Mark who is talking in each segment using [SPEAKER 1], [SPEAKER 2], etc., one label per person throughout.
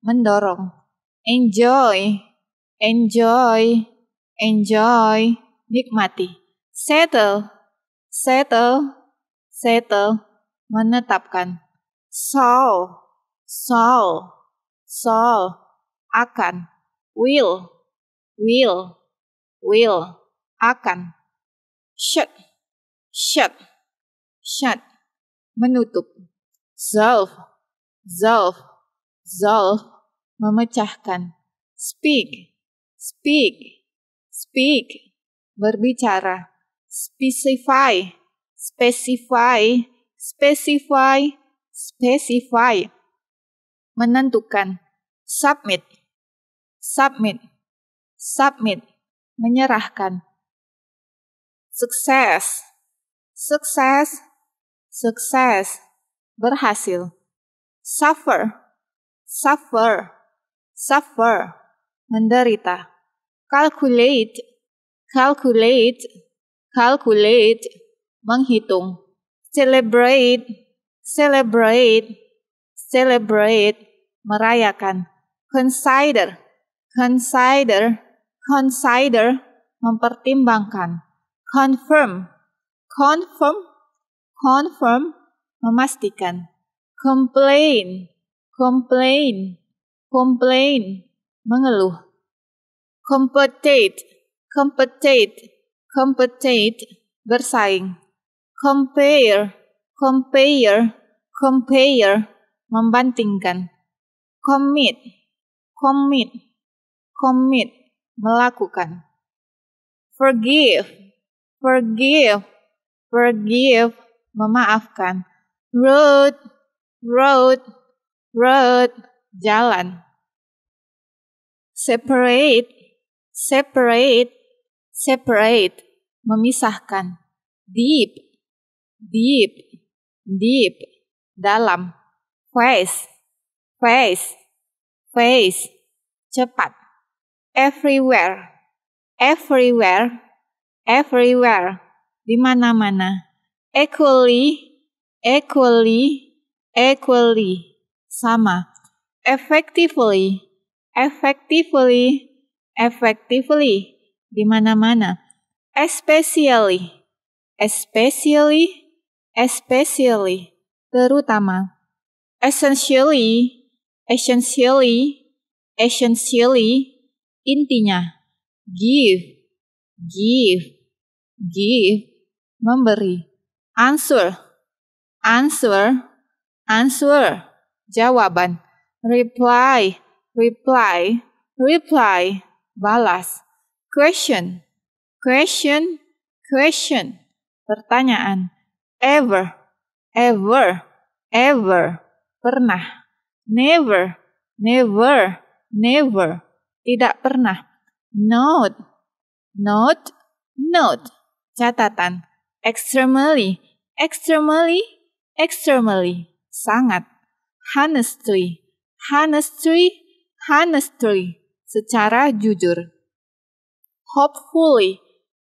[SPEAKER 1] mendorong. Enjoy, enjoy, enjoy, nikmati. Settle, settle, settle, menetapkan. Solve, solve, solve, akan. Will, will, will, akan. Shut, shut, shut, menutup. Solve, solve, Zol memecahkan. Speak, speak, speak, berbicara. Specify, specify, specify, specify, menentukan. Submit, submit, submit, menyerahkan. Sukses, sukses, sukses, berhasil. Suffer, suffer, suffer, menderita. Calculate, calculate, calculate, menghitung. Celebrate, celebrate, celebrate, merayakan. Consider, consider, consider, mempertimbangkan. Confirm, confirm, confirm, memastikan. Complain, complain, complain, mengeluh. compete, compete, compete, bersaing. compare, compare, compare, membandingkan. commit, commit, commit, melakukan. forgive, forgive, forgive, memaafkan. road, road, road, jalan. Separate, separate, separate, memisahkan. Deep, deep, deep, dalam. Face, face, face, cepat. Everywhere, everywhere, everywhere, di mana-mana. Equally, equally, equally sama. Effectively, effectively, effectively, di mana-mana. Especially, especially, especially, terutama. Essentially, essentially, essentially, intinya. Give, give, give, memberi. Answer, answer, answer Jawaban. Reply. Reply. Reply. Balas. Question. Question. Question. Pertanyaan. Ever. Ever. Ever. Pernah. Never. Never. Never. Tidak pernah. Note. Note. Note. Catatan. Extremely. Extremely. Extremely. Sangat honestly, honestly, honestly, secara jujur. Hopefully,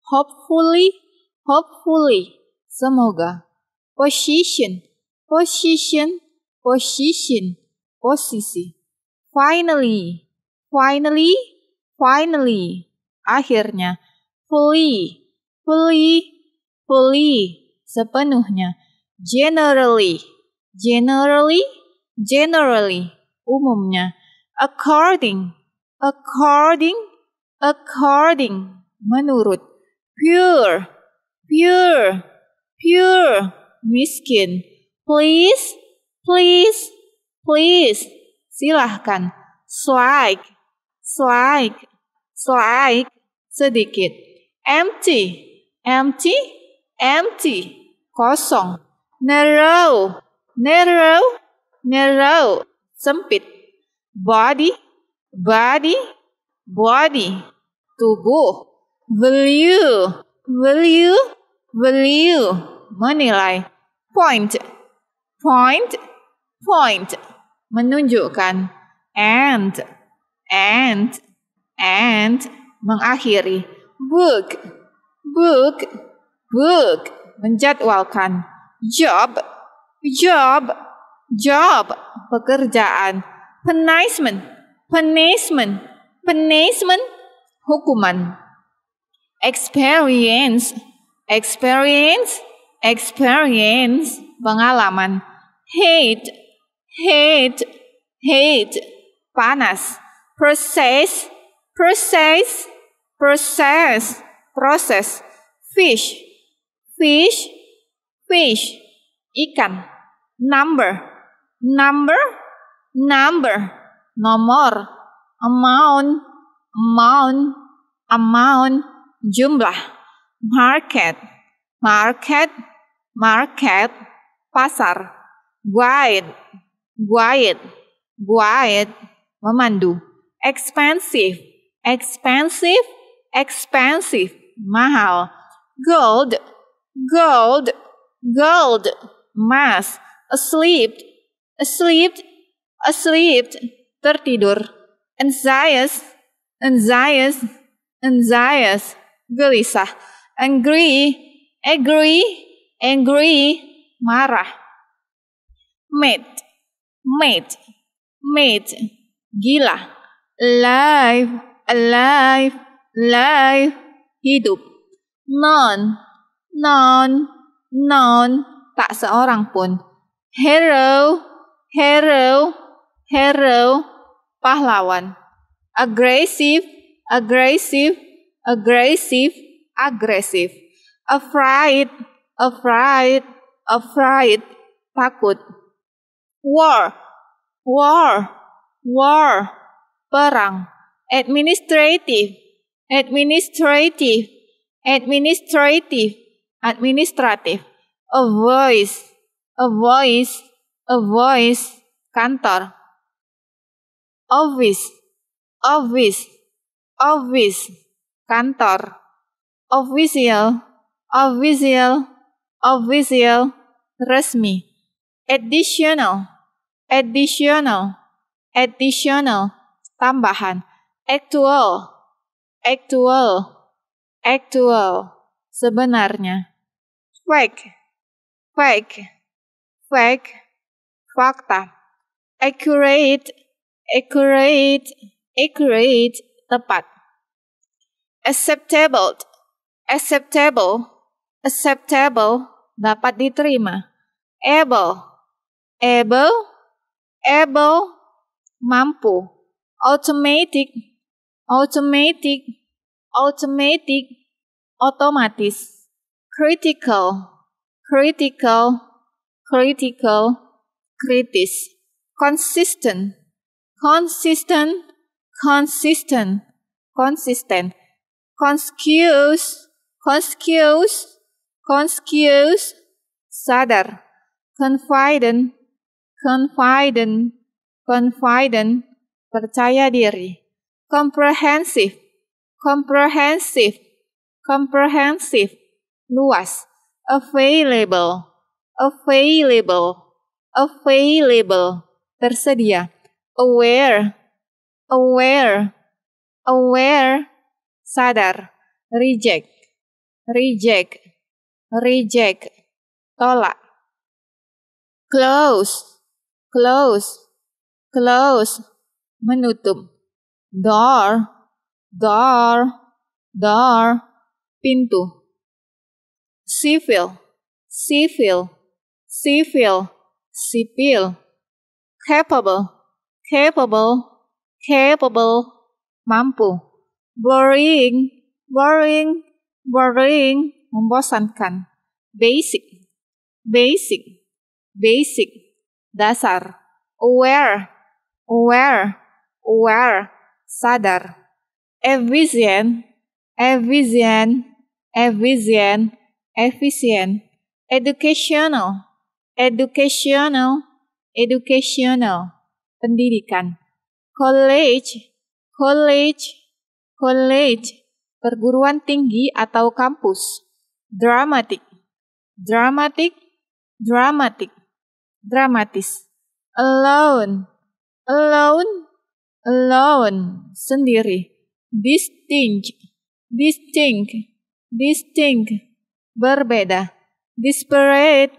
[SPEAKER 1] hopefully, hopefully, semoga. Position, position, position, posisi. Finally, finally, finally, akhirnya. Fully, fully, fully, sepenuhnya. Generally, generally, generally, umumnya, according, according, according, menurut, pure, pure, pure, miskin, please, please, please, silahkan, slide, slide, slide, sedikit, empty, empty, empty, kosong, narrow, narrow, narrow, sempit. Body, body, body, tubuh. Value, value, value, menilai. Point, point, point, menunjukkan. And, and, and, mengakhiri. Book, book, book, menjadwalkan. Job, job, job pekerjaan, punishment punishment punishment hukuman, experience experience experience pengalaman, hate hate hate panas, process process process process fish fish fish ikan number number, number, nomor, amount, amount, amount, jumlah, market, market, market, pasar, guide, guide, guide, memandu, expensive, expensive, expensive, mahal, gold, gold, gold, mass, asleep, asleep, asleep, tertidur, anxious, anxious, anxious, gelisah, angry, angry, angry, marah, Mad, mad, mad, gila, alive, alive, alive, hidup, non, non, non, tak seorang pun, hero, hero, hero, pahlawan. Aggressive, aggressive, aggressive, aggressive. Afraid, afraid, afraid, takut. War, war, war, perang. Administrative, administrative, administrative, administrative. A voice, a voice, a voice kantor office office office kantor official official official resmi additional additional additional tambahan actual actual actual sebenarnya fake fake fake Fakta. Accurate, accurate, accurate, tepat. Acceptable, acceptable, acceptable, dapat diterima. Able, able, able, mampu. Automatic, automatic, automatic, otomatis. Critical, critical, critical, kritis, konsisten, konsisten, konsisten, konsisten, conscious, conscious, conscious, sadar, confident, confident, confident, percaya diri, comprehensive, comprehensive, comprehensive, luas, available, available, available, tersedia. Aware, aware, aware, sadar. Reject, reject, reject, tolak. Close, close, close, menutup. Door, door, door, pintu. Civil, civil, civil, sipil, capable, capable, capable, mampu. Boring, boring, boring, membosankan. Basic, basic, basic, dasar. Aware, aware, aware, sadar. Efficient, efficient, efficient, efficient. Educational, educational, educational, pendidikan. College, college, college, perguruan tinggi atau kampus. Dramatic, dramatic, dramatic, dramatis. Alone, alone, alone, sendiri. Distinct, distinct, distinct, berbeda. Disparate,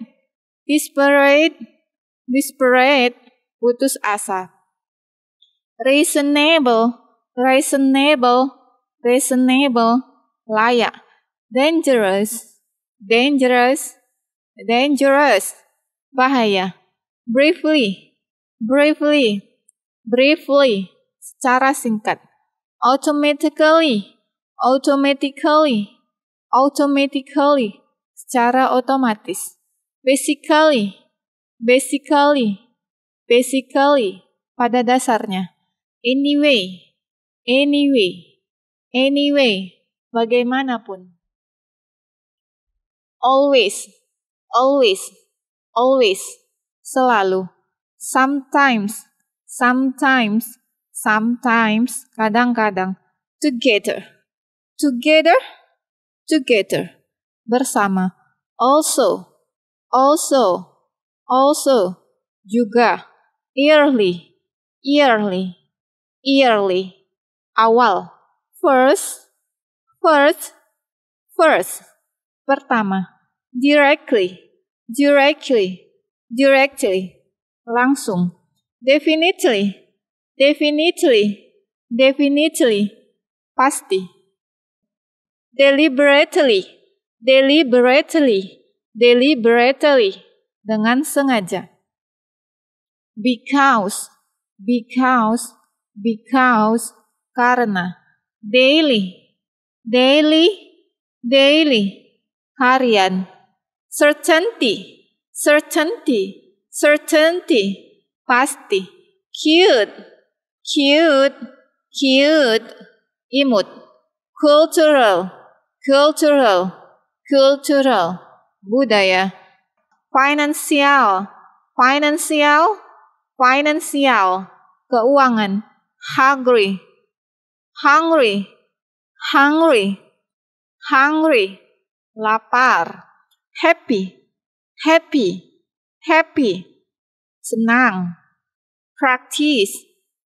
[SPEAKER 1] Desperate, desperate, putus asa. Reasonable, reasonable, reasonable, layak. Dangerous, dangerous, dangerous, bahaya. Briefly, briefly, briefly, secara singkat. Automatically, automatically, automatically, secara otomatis. Basically, basically, basically, pada dasarnya. Anyway, anyway, anyway, bagaimanapun. Always, always, always, selalu. Sometimes, sometimes, sometimes, kadang-kadang. Together, together, together, bersama. Also, Also, also, juga. Early, early, early. Awal. First, first, first. Pertama. Directly, directly, directly. Langsung. Definitely, definitely, definitely. Pasti. Deliberately, deliberately deliberately, dengan sengaja. Because, because, because, karena. Daily, daily, daily, harian. Certainty, certainty, certainty, pasti. Cute, cute, cute, imut. Cultural, cultural, cultural budaya. Finansial, finansial, finansial, keuangan. Hungry, hungry, hungry, hungry, lapar. Happy, happy, happy, senang. Practice,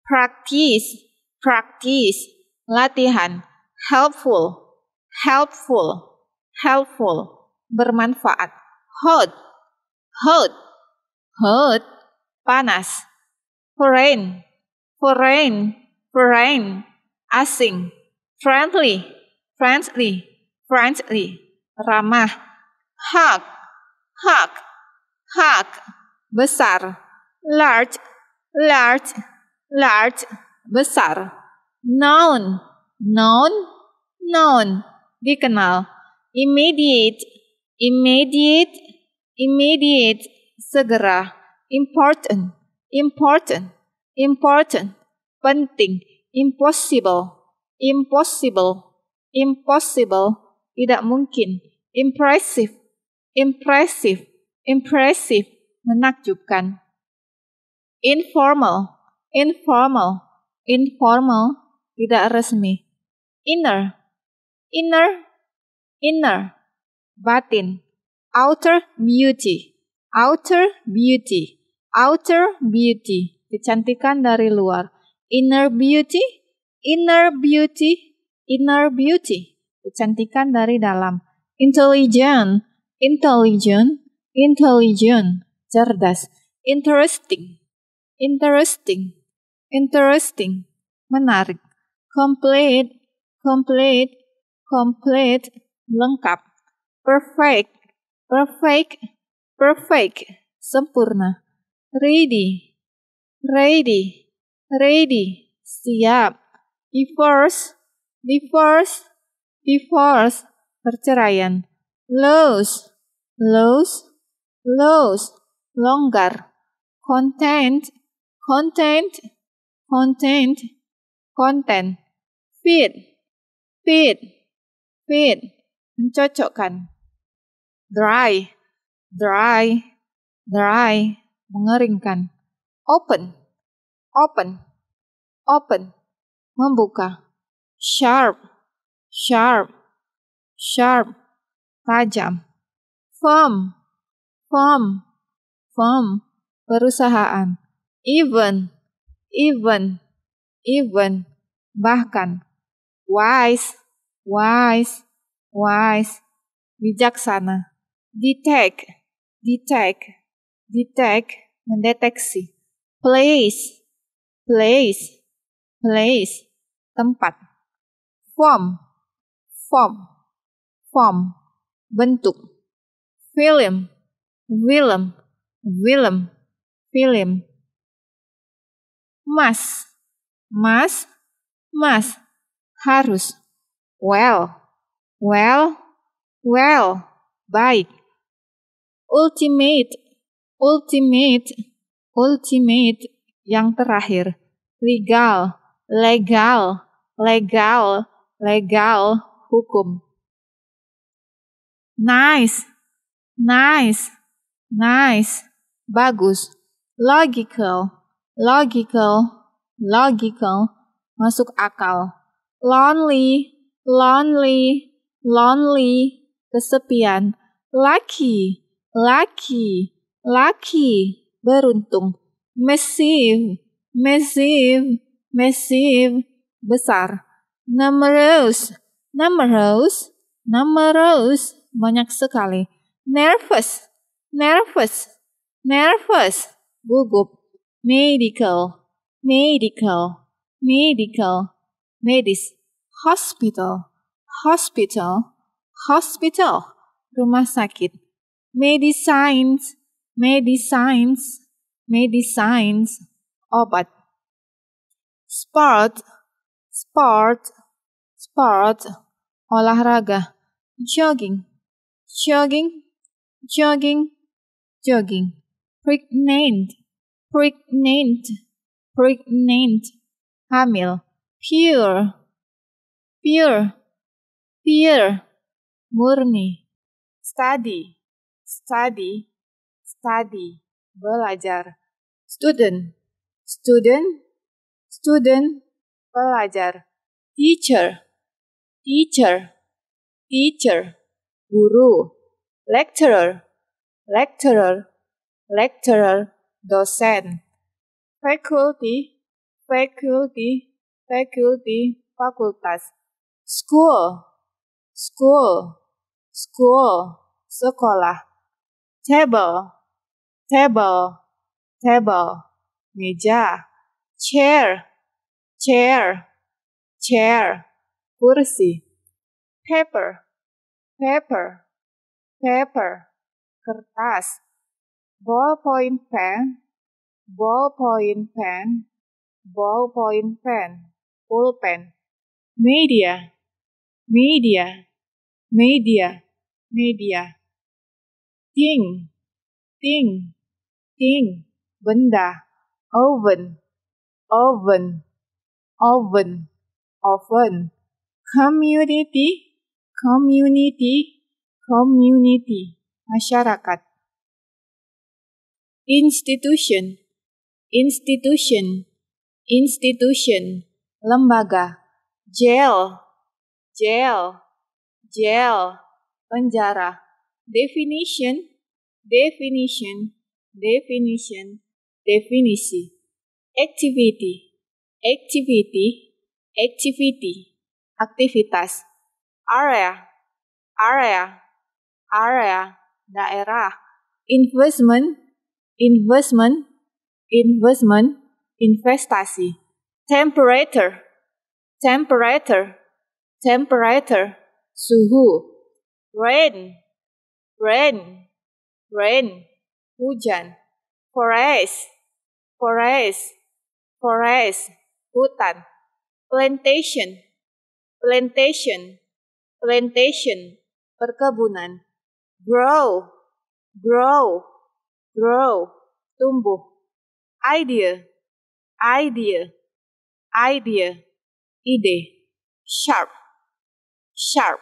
[SPEAKER 1] practice, practice, latihan. Helpful, helpful, helpful bermanfaat. Hot, hot, hot, panas. Foreign, foreign, foreign, asing. Friendly, friendly, friendly, ramah. hug hug hug besar. Large, large, large, besar. known known, known, dikenal. Immediate, immediate, immediate, segera, important, important, important, penting, impossible, impossible, impossible, tidak mungkin, impressive, impressive, impressive, menakjubkan. Informal, informal, informal, tidak resmi. Inner, inner, inner, batin, outer beauty, outer beauty, outer beauty, kecantikan dari luar, inner beauty, inner beauty, inner beauty, kecantikan dari dalam, intelligent, intelligent, intelligent, cerdas, interesting, interesting, interesting, menarik, complete, complete, complete, lengkap perfect, perfect, perfect, sempurna. Ready, ready, ready, siap. Divorce, divorce, divorce, perceraian. Lose, lose, lose, longgar. Content, content, content, content. Fit, fit, fit, mencocokkan dry, dry, dry, mengeringkan. Open, open, open, membuka. Sharp, sharp, sharp, tajam. Firm, firm, firm, perusahaan. Even, even, even, bahkan. Wise, wise, wise, bijaksana detect, detect, detect, mendeteksi. Place, place, place, tempat. Form, form, form, bentuk. Film, film, film, film. Mas, mas, mas, harus. Well, well, well, baik ultimate, ultimate, ultimate. Yang terakhir, legal, legal, legal, legal, hukum. Nice, nice, nice, bagus. Logical, logical, logical, masuk akal. Lonely, lonely, lonely, kesepian. Lucky, Lucky, lucky, beruntung, massive, massive, massive, besar, numerous, numerous, numerous, banyak sekali, nervous, nervous, nervous, gugup, medical, medical, medical, medis, hospital, hospital, hospital, rumah sakit, May these signs, may these signs, may these signs, oh but sport, sport, sport, olahraga, jogging, jogging, jogging, jogging, pregnant, pregnant, pregnant, hamil, pure, pure, pure,
[SPEAKER 2] murni,
[SPEAKER 1] study, study, study, belajar,
[SPEAKER 2] student, student, student,
[SPEAKER 1] belajar, teacher, teacher, teacher, guru, lecturer, lecturer, lecturer, dosen, faculty, faculty, faculty, fakultas, school, school, school, sekolah, table, table, table, meja, chair,
[SPEAKER 3] chair, chair, kursi, paper, paper, paper, kertas,
[SPEAKER 1] ballpoint pen, ballpoint pen, ballpoint pen, pulpen,
[SPEAKER 2] media, media, media, media. media ting, ting, ting, benda, oven, oven, oven, oven, community, community, community, masyarakat. Institution, institution, institution,
[SPEAKER 1] lembaga, jail, jail, jail, penjara definition, definition, definition, definisi, activity, activity, activity, aktivitas, area, area, area, daerah, investment, investment, investment, investasi, temperature, temperature, temperature, suhu,
[SPEAKER 3] rain,
[SPEAKER 1] rain, rain, hujan, forest, forest, forest, hutan, plantation, plantation, plantation, perkebunan,
[SPEAKER 3] grow, grow,
[SPEAKER 1] grow, tumbuh, idea, idea, idea, ide, sharp, sharp,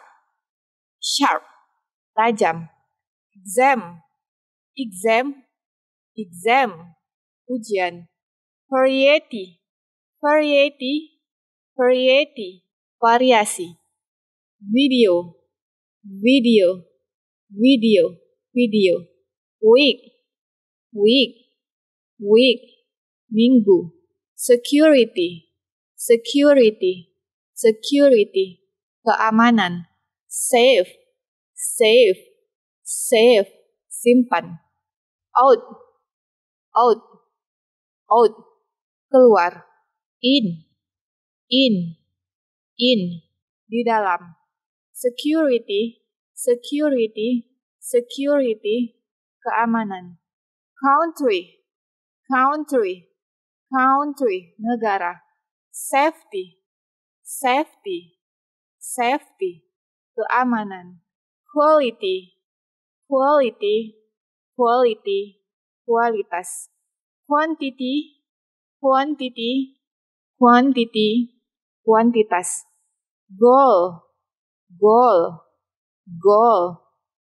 [SPEAKER 1] sharp, tajam exam, exam, exam, ujian. Variety, variety, variety, variasi. Video,
[SPEAKER 2] video, video, video. Week, week, week, minggu. Security,
[SPEAKER 1] security, security, keamanan. Safe, safe, save, simpan. Out,
[SPEAKER 2] out, out, keluar. In, in, in, di dalam. Security,
[SPEAKER 1] security, security, keamanan. Country, country, country, negara. Safety, safety, safety, keamanan.
[SPEAKER 2] Quality, quality, quality, kualitas. Quantity, quantity,
[SPEAKER 1] quantity, kuantitas. Goal, goal, goal,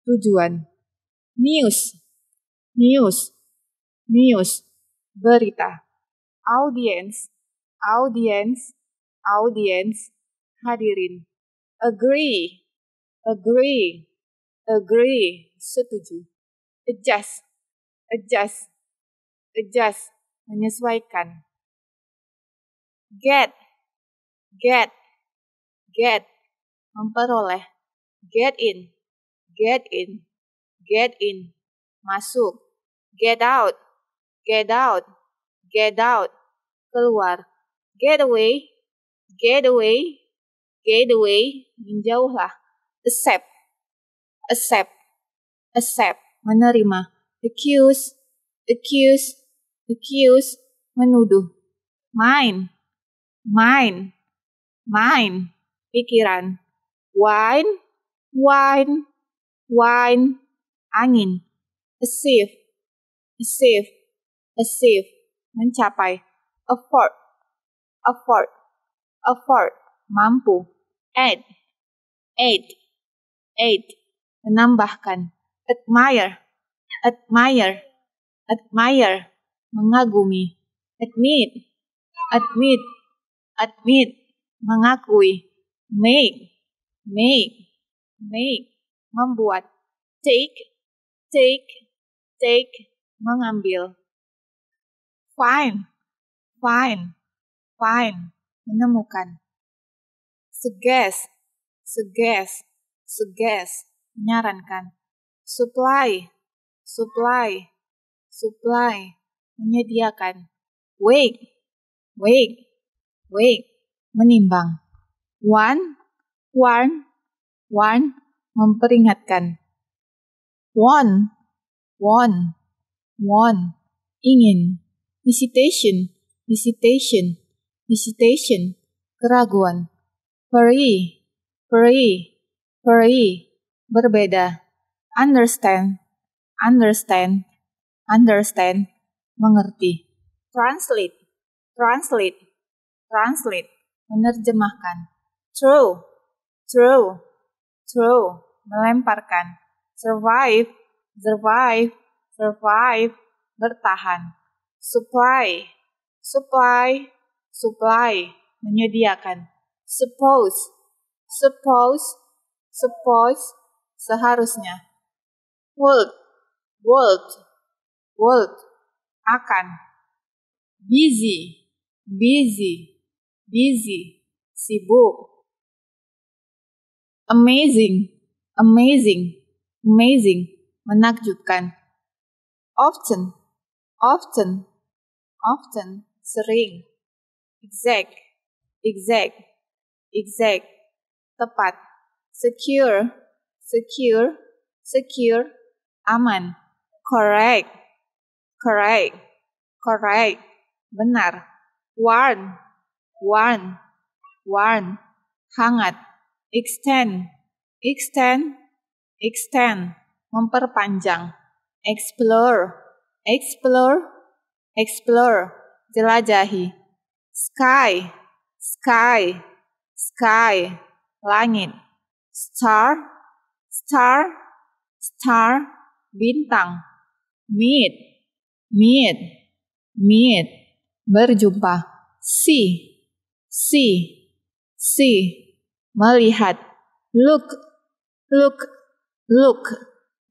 [SPEAKER 1] tujuan. News, news, news, berita.
[SPEAKER 4] Audience, audience, audience, hadirin. Agree,
[SPEAKER 2] agree, agree, setuju. Adjust, adjust, adjust, menyesuaikan. Get, get, get, memperoleh. Get in, get in, get in, masuk. Get
[SPEAKER 1] out, get out, get out, keluar. Get away, get away, get away, menjauhlah accept, accept, accept,
[SPEAKER 5] menerima,
[SPEAKER 1] accuse, accuse, accuse, menuduh, mind, mind, mind, pikiran, wine, wine, wine, angin, achieve, achieve, achieve, mencapai, afford, afford, afford, mampu, add, add, add, menambahkan, admire, admire, admire, mengagumi, admit, admit, admit, mengakui, make, make, make,
[SPEAKER 2] membuat, take, take, take, mengambil, find, find, find, menemukan, suggest, suggest, suggest,
[SPEAKER 1] menyarankan supply, supply, supply, menyediakan. Wake, wake, wake,
[SPEAKER 6] menimbang.
[SPEAKER 1] One, one, one, memperingatkan. One, one, one, ingin. Visitation, visitation, visitation, keraguan. Free, free, free, berbeda understand, understand, understand,
[SPEAKER 6] mengerti.
[SPEAKER 1] Translate, translate, translate, menerjemahkan. Throw, throw, throw, melemparkan. Survive, survive, survive, bertahan. Supply, supply, supply, menyediakan. Suppose, suppose, suppose,
[SPEAKER 2] seharusnya would, would, would, akan, busy, busy, busy,
[SPEAKER 7] sibuk,
[SPEAKER 2] amazing, amazing, amazing, menakjubkan, often,
[SPEAKER 1] often, often,
[SPEAKER 2] sering, exact,
[SPEAKER 1] exact, exact, tepat, secure, secure, secure, aman. Correct, correct, correct, benar. Warm, warm, warm, hangat. Extend, extend, extend, memperpanjang. Explore, explore, explore, jelajahi. Sky, sky, sky, langit. Star, star, star, bintang, meet, meet, meet, berjumpa, see, see, see, melihat, look, look, look,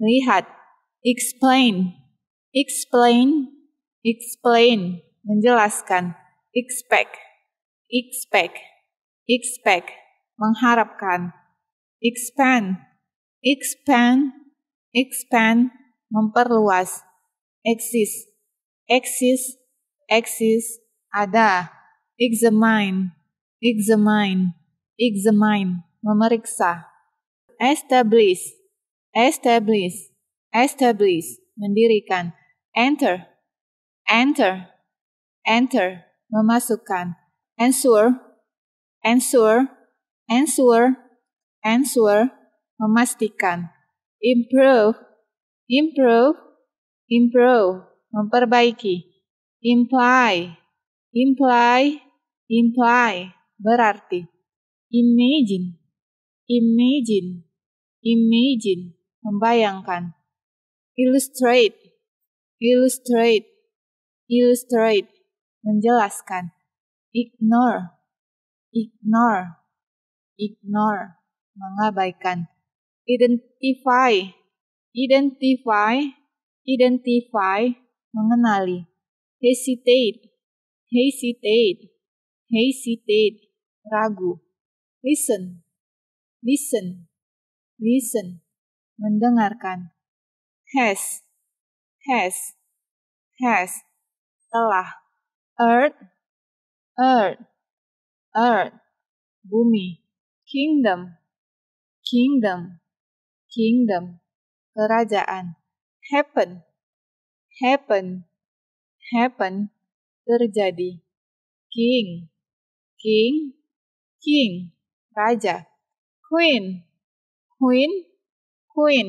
[SPEAKER 1] lihat, explain, explain, explain, menjelaskan, expect, expect, expect, mengharapkan, expand, expand, expand, memperluas, exist, exist, exist, ada, examine, examine, examine, memeriksa, establish, establish, establish, mendirikan, enter, enter, enter, memasukkan, ensure, ensure, ensure, ensure, memastikan improve, improve, improve, memperbaiki. Imply, imply, imply, berarti. Imagine, imagine, imagine, membayangkan. Illustrate, illustrate, illustrate, menjelaskan. Ignore, ignore, ignore, mengabaikan identify, identify, identify, mengenali, hesitate, hesitate, hesitate, ragu, listen, listen, listen,
[SPEAKER 2] mendengarkan, has, has, has, telah, earth, earth, earth, bumi, kingdom, kingdom,
[SPEAKER 1] kingdom, kerajaan, happen, happen, happen, terjadi, king,
[SPEAKER 2] king, king, raja, queen, queen,
[SPEAKER 3] queen,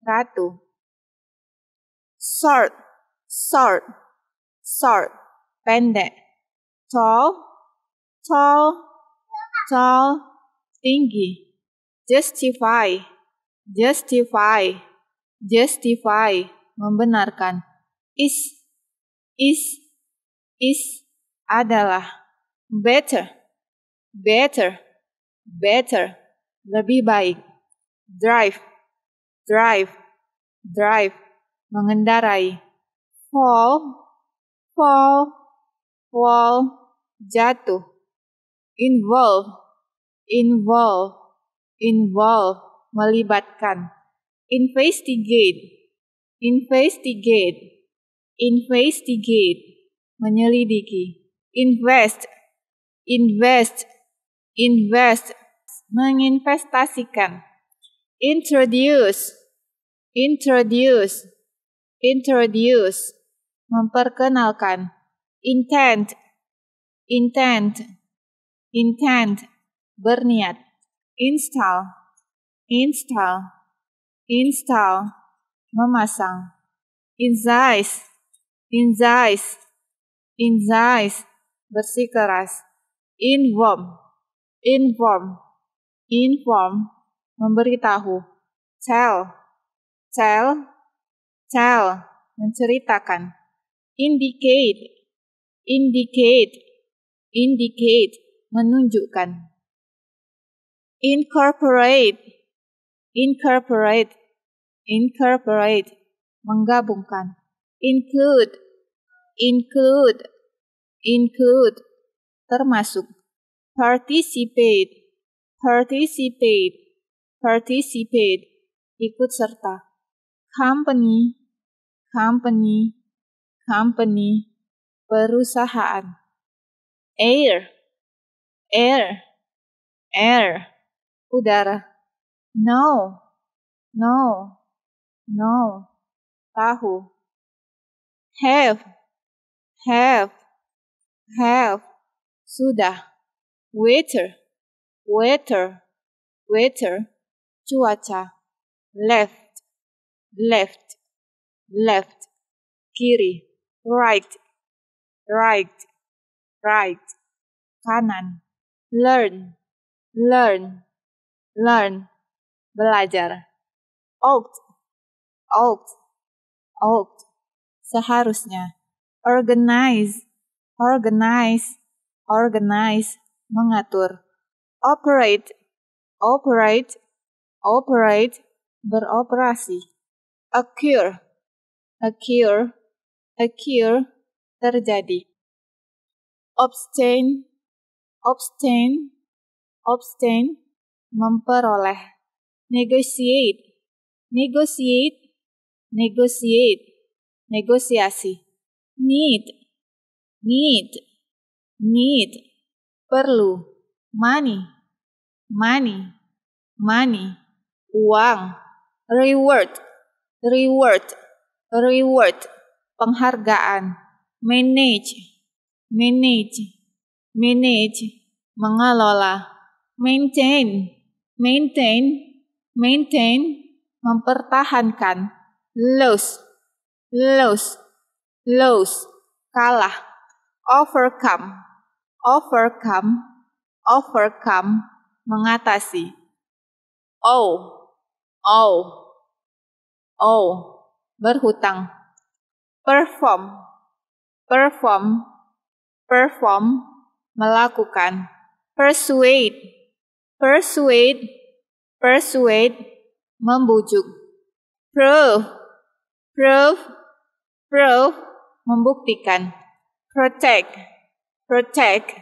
[SPEAKER 3] ratu, short, short, short, pendek, tall, tall,
[SPEAKER 1] tall, tinggi, justify, justify, justify, membenarkan, is, is, is adalah better, better, better, lebih baik, drive,
[SPEAKER 8] drive, drive,
[SPEAKER 1] mengendarai, fall, fall, fall, jatuh, involve, involve, involve, melibatkan investigate investigate investigate menyelidiki invest invest invest menginvestasikan introduce introduce introduce memperkenalkan intent intent intent berniat install install, install, memasang, incise, incise, incise, bersih keras, inform, inform, inform, memberitahu, tell, tell, tell, menceritakan, indicate, indicate, indicate, menunjukkan, incorporate, incorporate, incorporate, menggabungkan, include, include, include, termasuk, participate, participate, participate,
[SPEAKER 3] ikut serta, company, company, company, perusahaan, air, air, air, udara, No,
[SPEAKER 2] no, no. Bahu. Half. Half. Half. Suda.
[SPEAKER 1] Waiter, waiter, waiter. Chuacha. Left, left, left. Kiri.
[SPEAKER 9] Right, right, right.
[SPEAKER 2] Kanan.
[SPEAKER 3] Learn, learn, learn. Belajar. Ought. Ought. Ought. Seharusnya.
[SPEAKER 1] Organize. Organize. Organize. Mengatur. Operate. Operate. Operate.
[SPEAKER 2] Beroperasi. Occur. Occur. Occur. Terjadi. Obstain. Obstain. Obstain. Memperoleh negotiate,
[SPEAKER 1] negotiate, negotiate, negosiasi, need, need, need, perlu, money, money, money, uang, reward, reward, reward, penghargaan, manage, manage, manage, mengelola, maintain, maintain, maintain mempertahankan lose lose lose kalah overcome overcome overcome mengatasi oh oh oh berhutang perform perform perform melakukan persuade persuade persuade, membujuk. Prove, prove, prove, membuktikan. Protect, protect,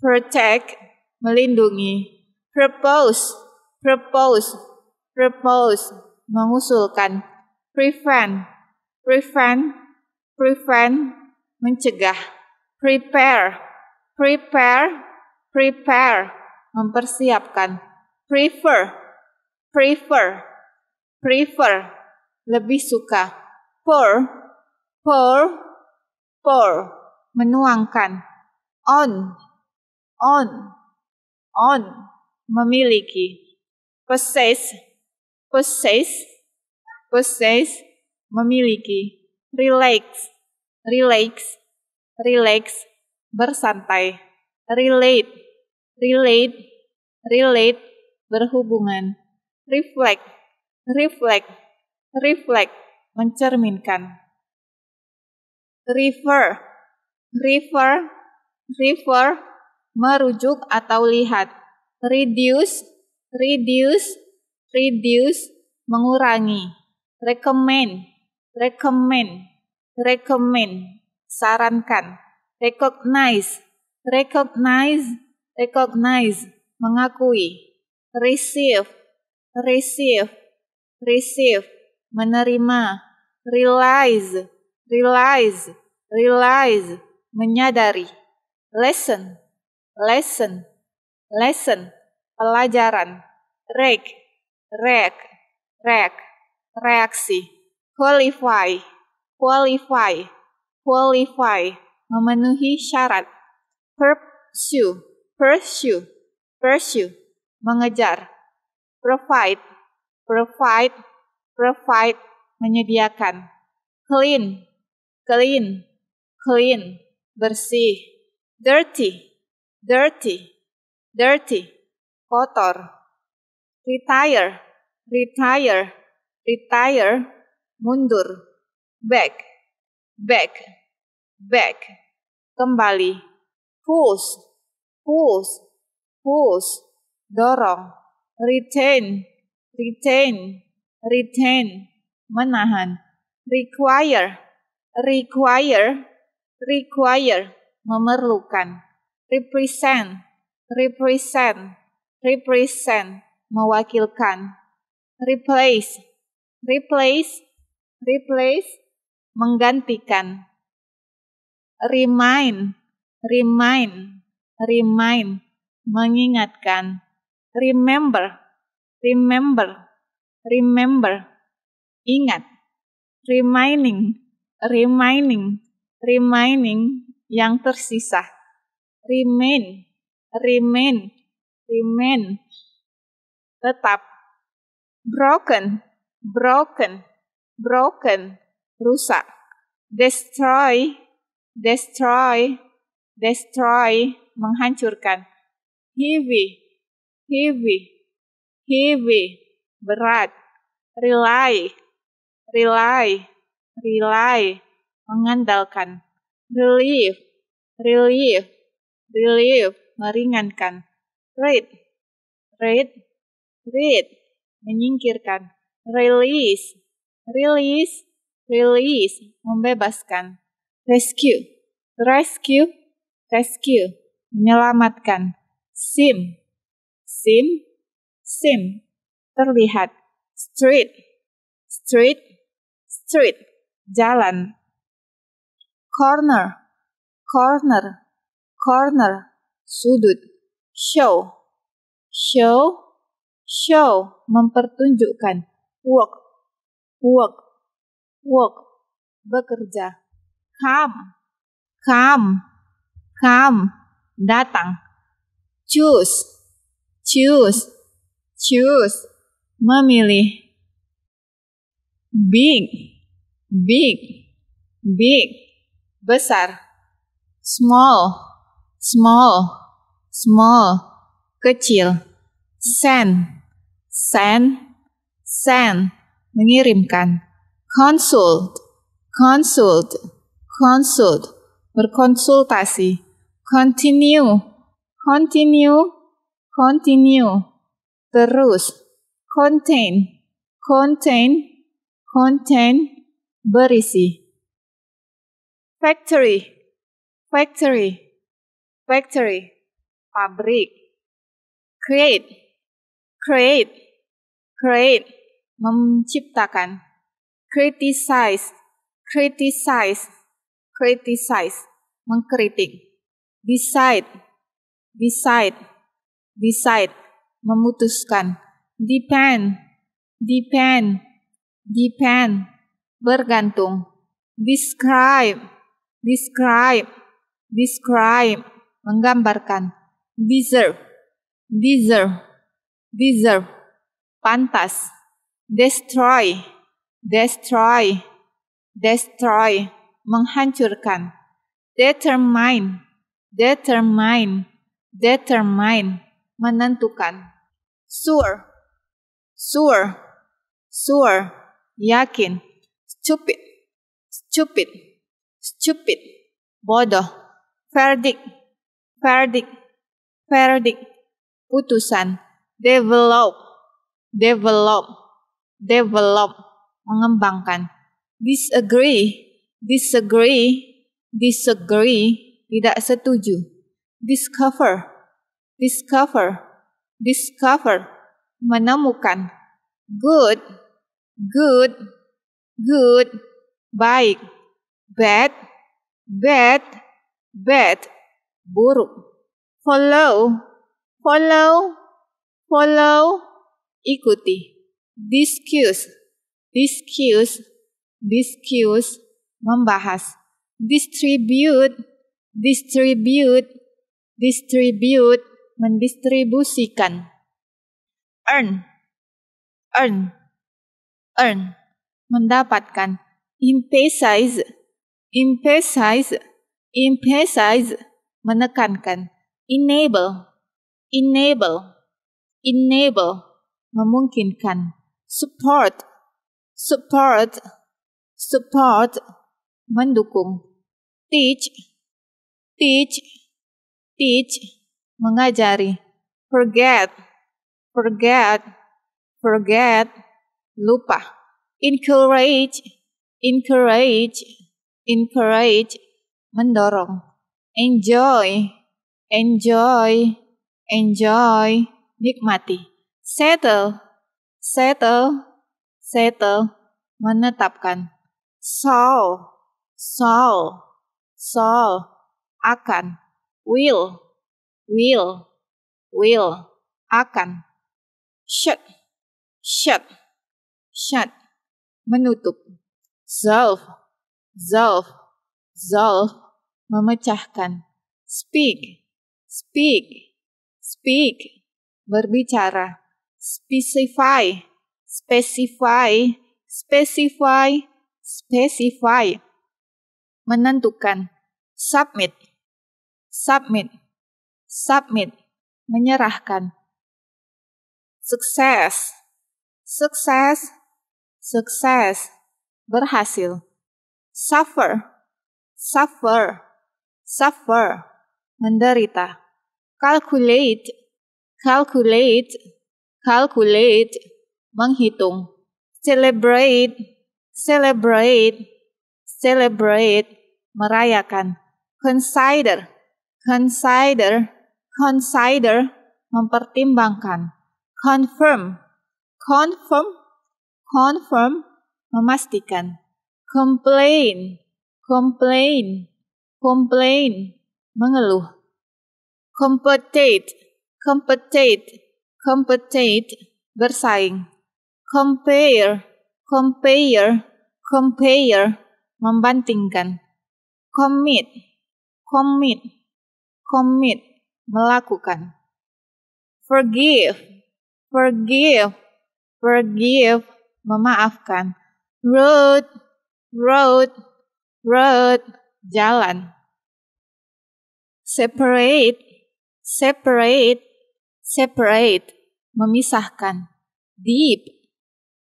[SPEAKER 1] protect, melindungi. Propose, propose, propose, mengusulkan. Prevent, prevent, prevent, mencegah. Prepare, prepare, prepare, mempersiapkan. Prefer, prefer, prefer, lebih suka. Pour, pour, pour, menuangkan. On, on, on, memiliki. Possess, possess, possess, memiliki. Relax, relax, relax, bersantai. Relate, relate, relate, berhubungan reflect, reflect, reflect, mencerminkan. Refer, refer, refer, merujuk atau lihat. Reduce, reduce, reduce, mengurangi. Recommend, recommend, recommend, sarankan. Recognize, recognize, recognize, mengakui. Receive, receive, receive, menerima, realize, realize, realize, menyadari, lesson, lesson, lesson, pelajaran, reg, reg, reg, reaksi, qualify, qualify, qualify, memenuhi syarat, pursue, pursue, pursue, mengejar, provide, provide, provide, menyediakan. Clean, clean, clean, bersih. Dirty, dirty, dirty, kotor. Retire, retire, retire, mundur. Back, back, back, kembali. Push, push, push, dorong retain, retain, retain, menahan, require, require, require, memerlukan, represent, represent, represent, mewakilkan, replace, replace, replace, menggantikan, remind, remind, remind, mengingatkan, remember, remember, remember, ingat, reminding, reminding, reminding yang tersisa, remain, remain, remain, tetap, broken, broken, broken, rusak, destroy, destroy, destroy, menghancurkan, heavy, heavy, heavy, berat, rely, rely, rely, mengandalkan, relief, relief, relief, meringankan, read, read, read, menyingkirkan, release, release, release, membebaskan, rescue, rescue, rescue, menyelamatkan,
[SPEAKER 2] sim, sim, sim, terlihat, street,
[SPEAKER 3] street, street, jalan, corner, corner, corner, sudut,
[SPEAKER 1] show, show, show, mempertunjukkan, work, work, work, bekerja, come, come, come, datang, choose, Choose. Choose. Memilih. Big. Big. Big. Besar. Small. Small. Small. Kecil. Send. Send. Send. Mengirimkan. Consult. Consult. Consult. Berkonsultasi. Continue. Continue continue, terus, contain, contain, contain, berisi. Factory, factory, factory, pabrik. Create, create, create, menciptakan. Criticize, criticize, criticize, mengkritik. Decide, decide, decide, memutuskan, depend, depend, depend, bergantung, describe, describe, describe, menggambarkan, deserve, deserve, deserve, pantas, destroy, destroy, destroy, menghancurkan, determine, determine, determine, menentukan. Sure, sure, sure, yakin. Stupid, stupid, stupid, bodoh. Verdict, verdict, verdict, putusan. Develop, develop, develop, mengembangkan. Disagree, disagree, disagree, tidak setuju. Discover, discover, discover, menemukan. Good, good, good, baik. Bad, bad, bad, buruk. Follow, follow, follow, ikuti. Discuss, discuss, discuss, membahas. Distribute, distribute, distribute, mendistribusikan earn earn earn mendapatkan emphasize emphasize emphasize menekankan enable enable enable memungkinkan support support support mendukung teach teach teach mengajari, forget, forget, forget, lupa, encourage, encourage, encourage, mendorong, enjoy, enjoy, enjoy, nikmati, settle, settle, settle, menetapkan, solve, solve, solve, akan, will, will, will, akan. Shut, shut, shut, menutup. Solve, solve, solve, memecahkan. Speak, speak, speak, berbicara. Specify, specify, specify, specify, menentukan. Submit, submit submit, menyerahkan. Sukses, sukses, sukses, berhasil. Suffer, suffer, suffer, menderita. Calculate, calculate, calculate, menghitung. Celebrate, celebrate, celebrate, merayakan. Consider, consider, consider mempertimbangkan, confirm, confirm, confirm memastikan, complain, complain, complain mengeluh, compete, compete, compete bersaing, compare, compare, compare membandingkan, commit, commit, commit melakukan. Forgive, forgive, forgive, memaafkan. Road, road, road, jalan. Separate, separate, separate, memisahkan. Deep,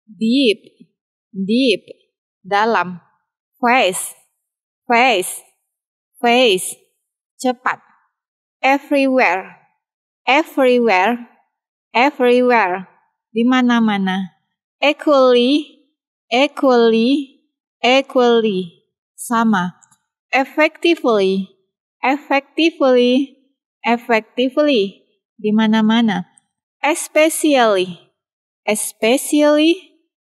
[SPEAKER 1] deep, deep, dalam. Face, face, face, cepat everywhere, everywhere, everywhere, di mana-mana. Equally, equally, equally, sama. Effectively, effectively, effectively, di mana-mana. Especially, especially,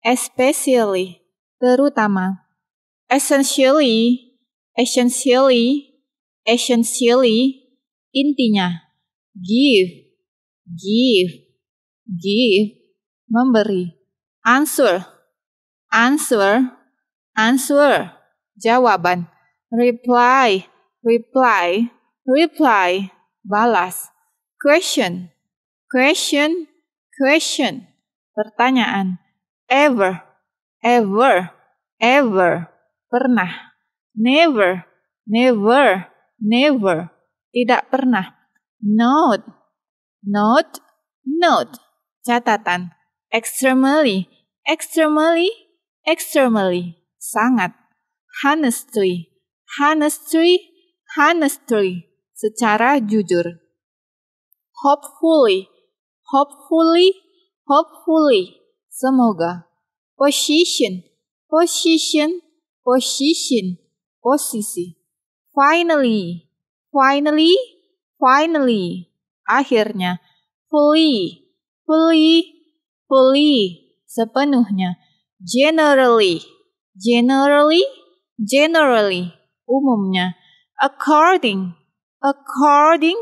[SPEAKER 1] especially, terutama. Essentially, essentially, essentially, Intinya, give, give, give, memberi. Answer, answer, answer, jawaban. Reply, reply, reply, balas. Question, question, question, pertanyaan. Ever, ever, ever, pernah. Never, never, never, tidak pernah. Note. Note. Note. Catatan. Extremely. Extremely. Extremely. Sangat. Honestly. Honestly. Honestly. Secara jujur. Hopefully. Hopefully. Hopefully. Semoga. Position. Position. Position. Posisi. Finally. Finally, finally, akhirnya. Fully, fully, fully, sepenuhnya. Generally, generally, generally, umumnya. According, according,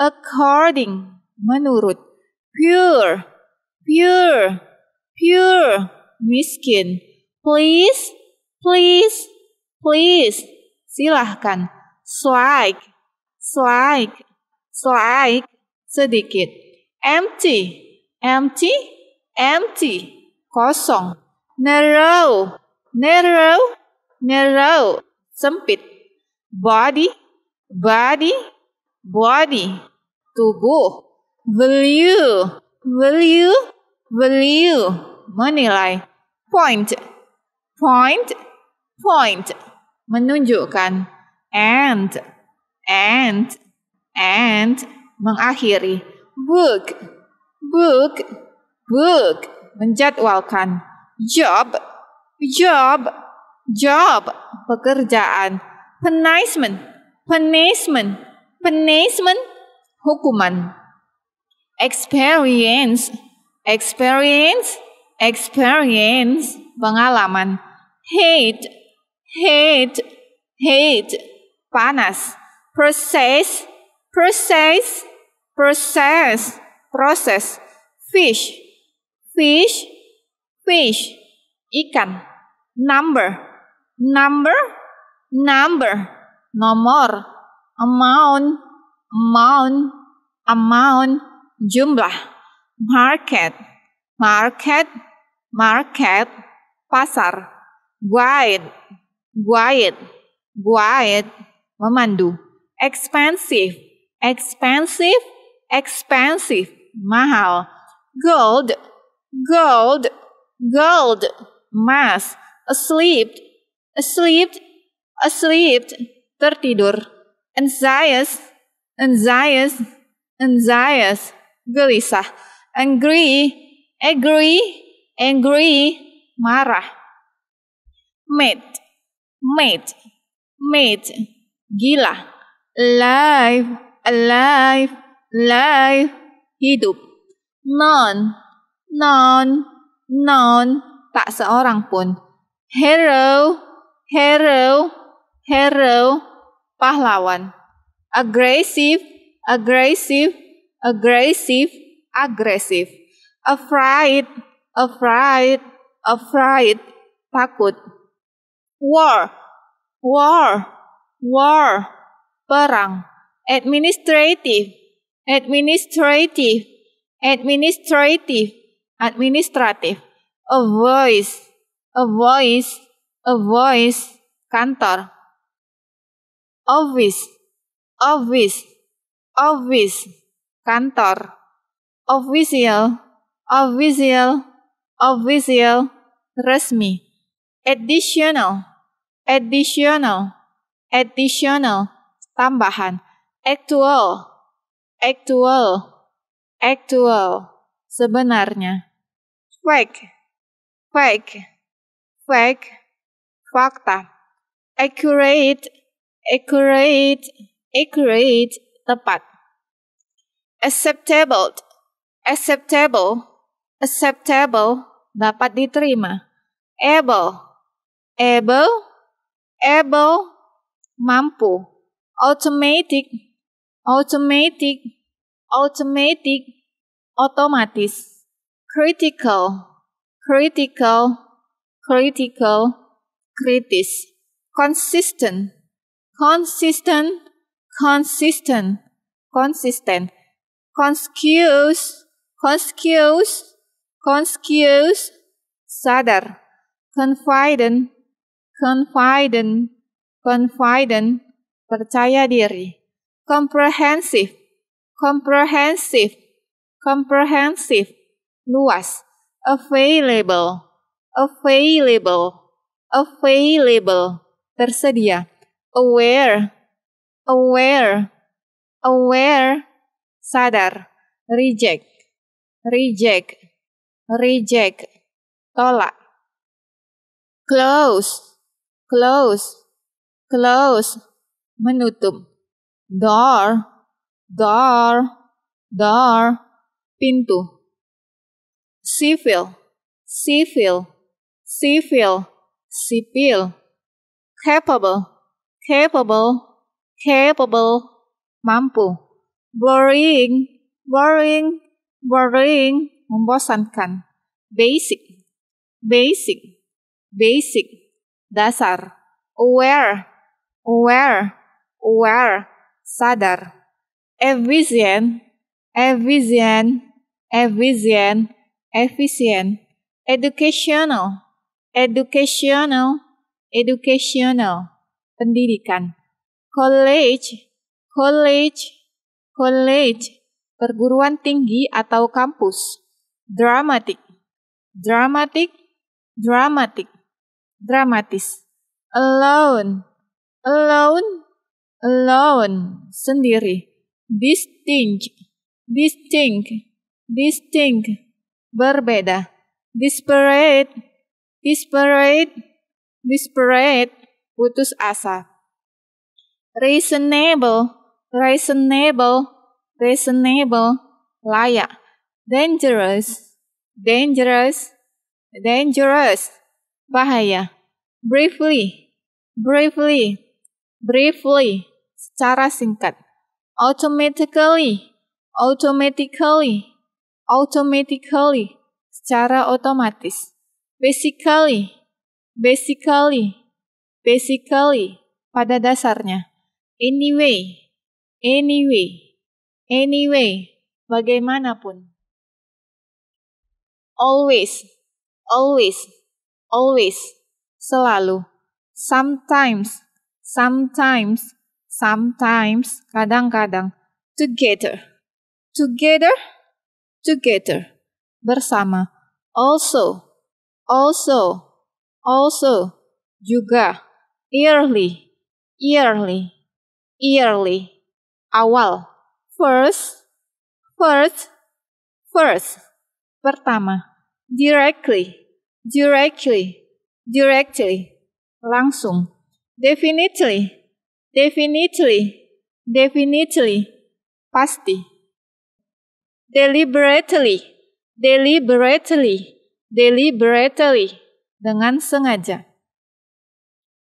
[SPEAKER 1] according, menurut. Pure, pure, pure, miskin. Please, please, please, silahkan. Swag. Slight, slight, sedikit. Empty, empty, empty, kosong. Narrow, narrow, narrow, sempit. Body, body, body, tubuh. Value, value, value, menilai. Point, point, point, menunjukkan. And, and and mengakhiri book book book menjadwalkan job job job pekerjaan punishment punishment punishment hukuman experience experience experience pengalaman hate hate hate panas process, process, process, process. fish, fish, fish, ikan, number, number, number, nomor, amount, amount, amount, jumlah, market, market, market, pasar, guide, guide, guide, memandu. expensive, expensive, expensive mahal. Gold, gold, gold, mas, asleep, asleep, asleep, tertidur, anxious, anxious, anxious, gelisah, angry, angry, angry, marah. Mate, mate, mate, gila. Alive, alive, alive, hidup. None, none, none, tak seorang pun. Hero, hero, hero, pahlawan. Aggressive, aggressive, aggressive, agresif. Afraid, afraid, afraid, takut. War, war, war perang. Administrative, administrative, administrative, administrative. A voice, a voice, a voice, kantor. Office, office, office, kantor. Official, official, official, resmi. Additional, additional, additional, tambahan actual, actual, actual, sebenarnya. Fake, fake, fake, fakta. Accurate, accurate, accurate, tepat. Acceptable, acceptable, acceptable, dapat diterima. Able, able, able, mampu automatic, automatic, automatic, automatic, critical, critical, critical, critic, consistent, consistent, consistent, consistent, Conscious, conscious, conscious. sadar, confident, confident, confident, percaya diri, komprehensif, komprehensif, komprehensif, luas, available, available, available, tersedia, aware, aware, aware, sadar, reject, reject, reject, tolak, close, close, close, menutup. Door, door, door, pintu. Civil, civil, civil, sipil. Capable, capable, capable, mampu. Worrying, worrying, worrying, membosankan. Basic, basic, basic, dasar. Aware, aware, aware, sadar. Efficient, efficient, efficient, efficient. Educational, educational, educational. Pendidikan. College, college, college. Perguruan tinggi atau kampus. Dramatic, dramatic, dramatic. Dramatis. Alone, alone, alone sendiri distinct distinct distinct berbeda disparate disparate disparate putus asa reasonable reasonable reasonable layak dangerous dangerous dangerous bahaya briefly briefly briefly secara singkat. Automatically, automatically, automatically, secara otomatis. Basically, basically, basically, pada dasarnya. Anyway, anyway, anyway, bagaimanapun. Always, always, always, selalu. Sometimes, sometimes, sometimes, kadang-kadang, together, together, together, bersama, also, also, also, juga, yearly, yearly, yearly, awal, first, first, first, pertama, directly, directly, directly, langsung, definitely, Definitely, definitely, pasti. Deliberately, deliberately, deliberately, dengan sengaja.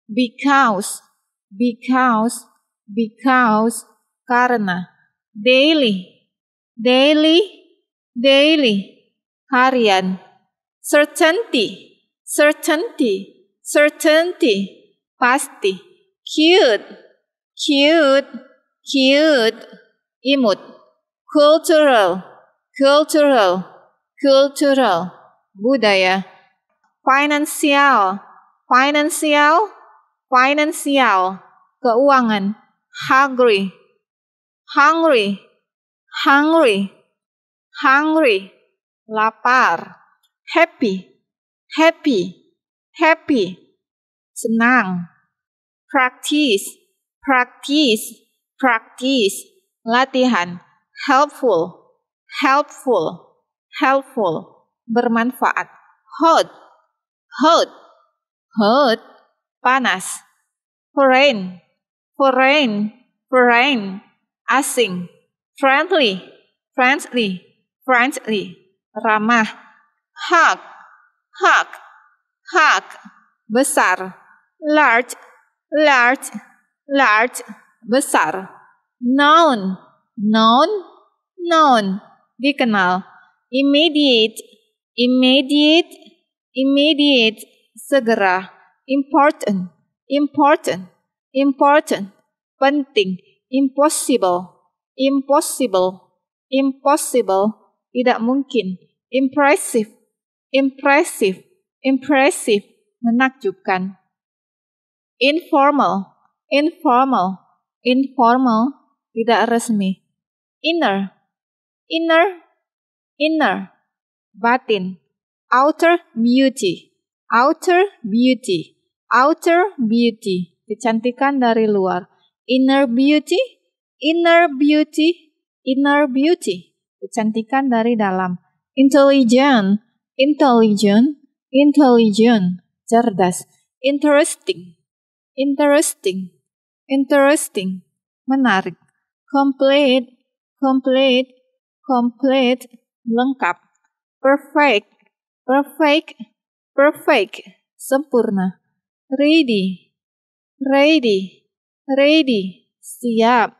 [SPEAKER 1] Because, because, because, karena. Daily, daily, daily, harian. Certainty, certainty, certainty, pasti. Cute, cute, cute, imut, cultural, cultural, cultural, budaya, financial, financial, financial, keuangan, hungry, hungry, hungry, hungry, lapar, happy, happy, happy, senang, practice, practice, practice, latihan, helpful, helpful, helpful, bermanfaat, hot, hot, hot, panas, foreign, foreign, foreign, asing, friendly, friendly, friendly, ramah, hug, hug, hug, besar, large, large, large besar. Known, known, known, dikenal. Immediate immediate immediate segera. Important important important penting impossible impossible impossible tidak mungkin impressive impressive impressive menakjubkan informal informal, informal, tidak resmi. Inner, inner, inner, batin. Outer beauty, outer beauty, outer beauty, kecantikan dari luar. Inner beauty, inner beauty, inner beauty, kecantikan dari dalam. Intelligent, intelligent, intelligent, cerdas. Interesting, interesting, interesting, menarik, complete, complete, complete, lengkap, perfect, perfect, perfect, sempurna, ready, ready, ready, siap,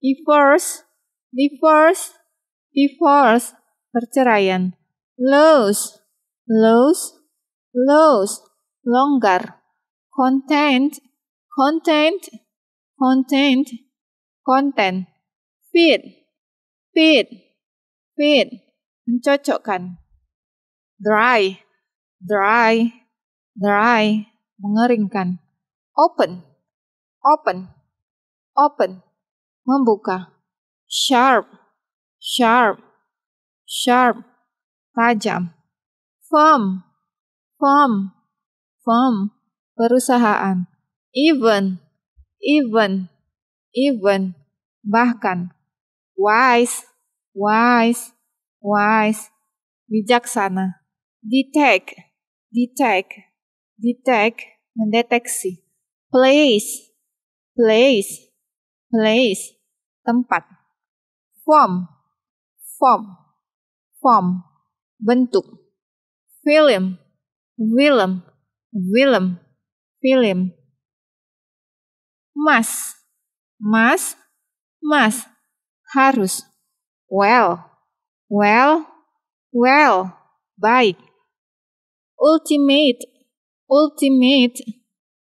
[SPEAKER 1] divorce, divorce, divorce, perceraian, lose, lose, lose, longgar, content, content, content, content, fit, fit, fit, mencocokkan. Dry, dry, dry, mengeringkan. Open, open, open, membuka. Sharp, sharp, sharp, tajam. Firm, firm, firm, perusahaan. Even, even, even, bahkan, wise, wise, wise, bijaksana, detect, detect, detect, mendeteksi, place, place, place, tempat, form, form, form, bentuk, film, film,
[SPEAKER 2] film, film must, must, must, harus. Well,
[SPEAKER 1] well, well, baik. Ultimate, ultimate,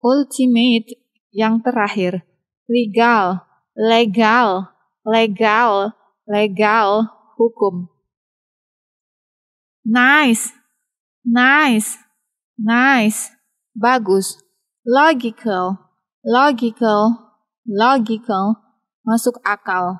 [SPEAKER 1] ultimate, yang terakhir. Legal, legal, legal, legal, hukum. Nice, nice, nice, bagus. Logical, logical, logical, masuk akal.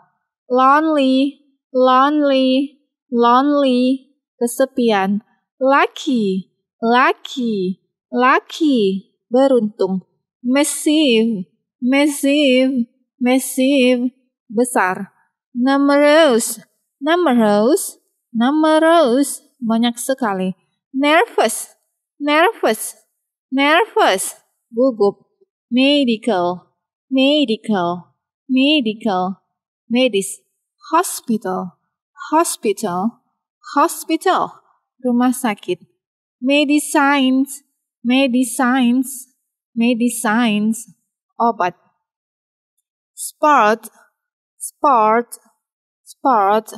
[SPEAKER 1] Lonely, lonely, lonely, kesepian. Lucky, lucky, lucky, beruntung. Massive, massive, massive, besar. Numerous, numerous, numerous, banyak sekali. Nervous, nervous, nervous, gugup medical, medical, medical, medis, hospital, hospital, hospital, rumah sakit, medicines, medicines, medicines, obat, sport, sport, sport,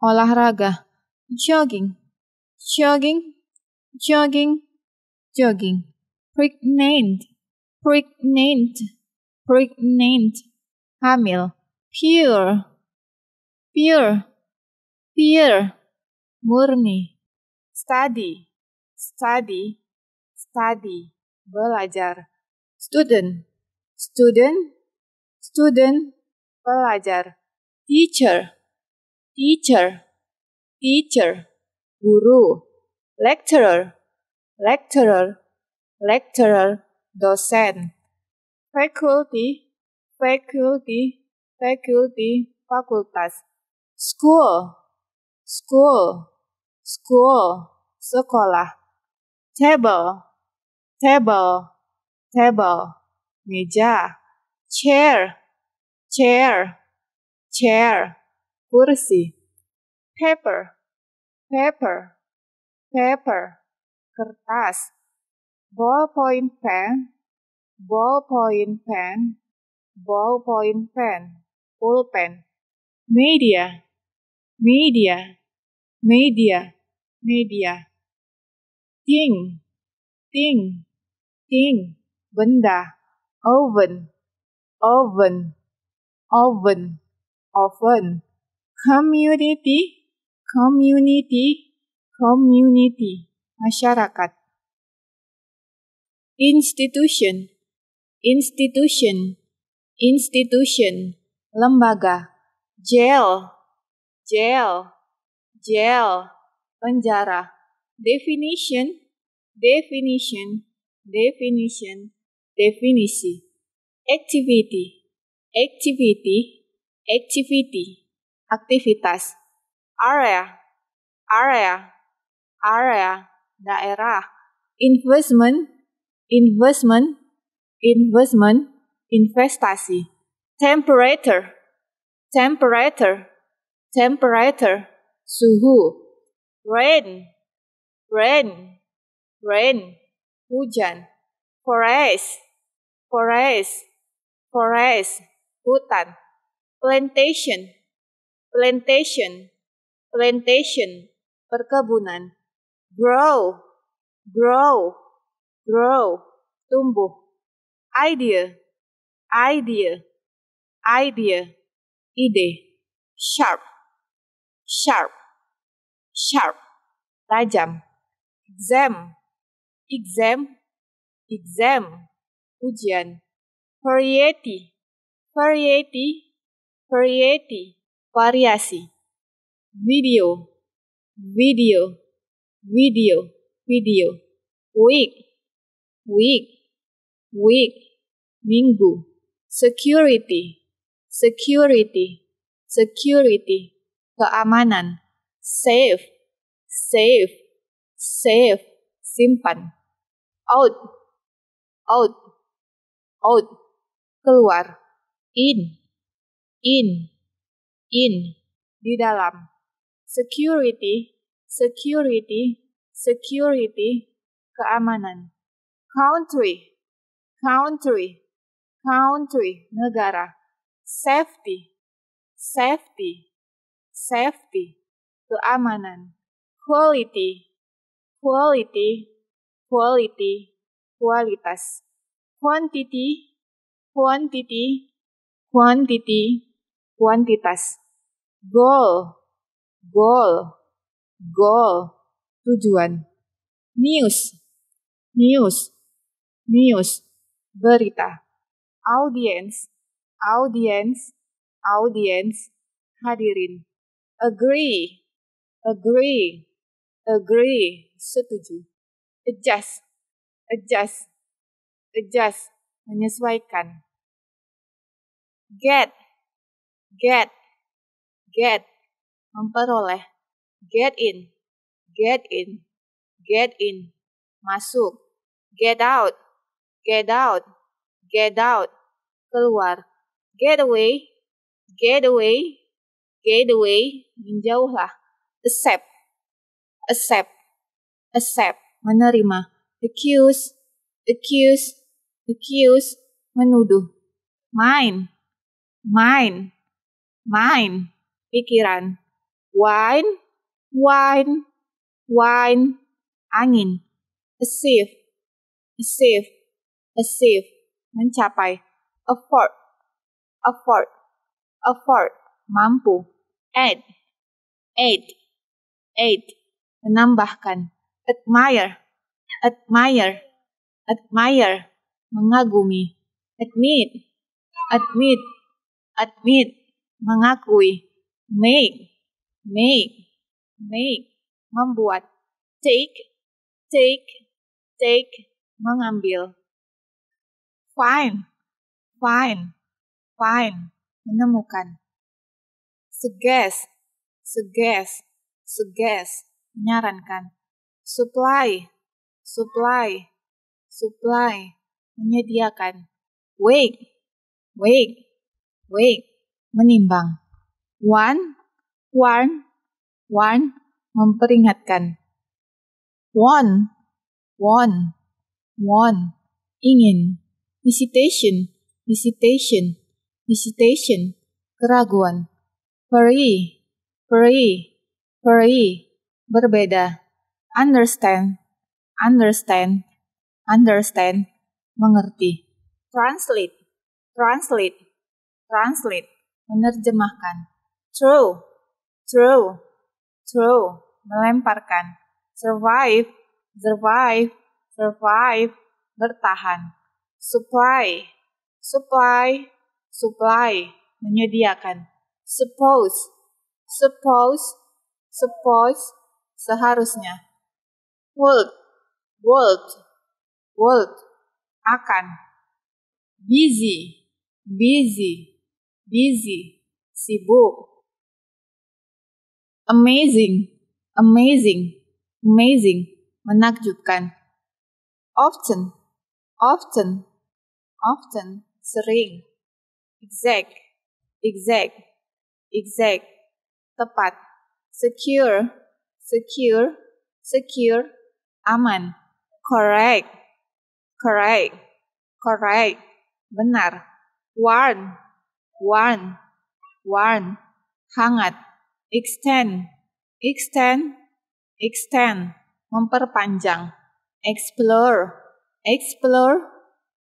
[SPEAKER 1] olahraga, jogging, jogging, jogging, jogging, pregnant, pregnant, pregnant, hamil, pure, pure, pure,
[SPEAKER 2] murni,
[SPEAKER 1] study, study, study, belajar,
[SPEAKER 2] student, student, student,
[SPEAKER 1] belajar, teacher, teacher, teacher, guru, lecturer, lecturer, lecturer, dosen faculty faculty faculty fakultas school school
[SPEAKER 3] school sekolah table table table meja chair chair chair kursi paper paper paper kertas
[SPEAKER 1] ballpoint pen, ballpoint pen, ballpoint pen, pulpen.
[SPEAKER 2] Media, media, media, media. Ting, ting, ting, benda. Oven, oven, oven, oven. Community, community, community, masyarakat institution, institution, institution,
[SPEAKER 1] lembaga, jail, jail, jail, penjara, definition, definition, definition, definisi, activity, activity, activity, aktivitas, area, area, area, daerah, investment, investment, investment, investasi. Temperature, temperature, temperature, suhu.
[SPEAKER 3] Rain, rain, rain,
[SPEAKER 1] hujan. Forest, forest, forest, hutan. Plantation, plantation, plantation,
[SPEAKER 3] perkebunan. Grow, grow, grow, tumbuh, idea, idea,
[SPEAKER 1] idea, ide, sharp, sharp, sharp, tajam, exam, exam, exam, ujian, variety, variety, variety, variasi, video,
[SPEAKER 2] video, video, video, week, week, week, minggu, security,
[SPEAKER 1] security, security, keamanan, safe, safe, safe, simpan, out,
[SPEAKER 2] out, out, keluar, in, in, in, di dalam, security,
[SPEAKER 1] security, security, keamanan country, country, country, negara. Safety, safety, safety, keamanan.
[SPEAKER 2] Quality, quality, quality, kualitas. Quantity, quantity,
[SPEAKER 1] quantity, kuantitas. Goal, goal, goal, tujuan. News, news, news, berita,
[SPEAKER 4] audience, audience, audience, hadirin, agree,
[SPEAKER 2] agree, agree, setuju, adjust, adjust, adjust, menyesuaikan, get, get, get, memperoleh, get in, get in, get in, masuk, get
[SPEAKER 1] out, Get out. Get out. Keluar. Get away. Get away. Get away. Menjauhlah. Accept. Accept. Accept.
[SPEAKER 5] Menerima.
[SPEAKER 1] Accuse. Accuse. Accuse. Menuduh. Mind. Mind. Mind. Pikiran. Wine. Wine. Wine. Angin. Receive. Receive achieve mencapai afford afford afford mampu add add add menambahkan admire admire admire mengagumi admit admit
[SPEAKER 2] admit mengakui make make make membuat take take take mengambil Find, find, find, menemukan. Suggest, suggest,
[SPEAKER 1] suggest, menyarankan. Supply, supply, supply, menyediakan. Wake, wake, wake,
[SPEAKER 6] menimbang.
[SPEAKER 1] One, one, one, memperingatkan. One, one, one, ingin, visitation, visitation, visitation, keraguan, free, free, free, berbeda, understand, understand, understand,
[SPEAKER 6] mengerti,
[SPEAKER 2] translate, translate, translate,
[SPEAKER 1] menerjemahkan, throw, throw, throw, melemparkan, survive, survive, survive, bertahan supply, supply, supply, menyediakan. Suppose, suppose, suppose,
[SPEAKER 3] seharusnya. Would, would, would, akan. Busy, busy, busy,
[SPEAKER 7] sibuk.
[SPEAKER 3] Amazing,
[SPEAKER 2] amazing, amazing, menakjubkan. Often,
[SPEAKER 1] often, often, sering, exact, exact, exact, tepat, secure, secure, secure, aman, correct, correct, correct, benar, warn, warn, warn, hangat, extend, extend, extend, memperpanjang, explore, explore,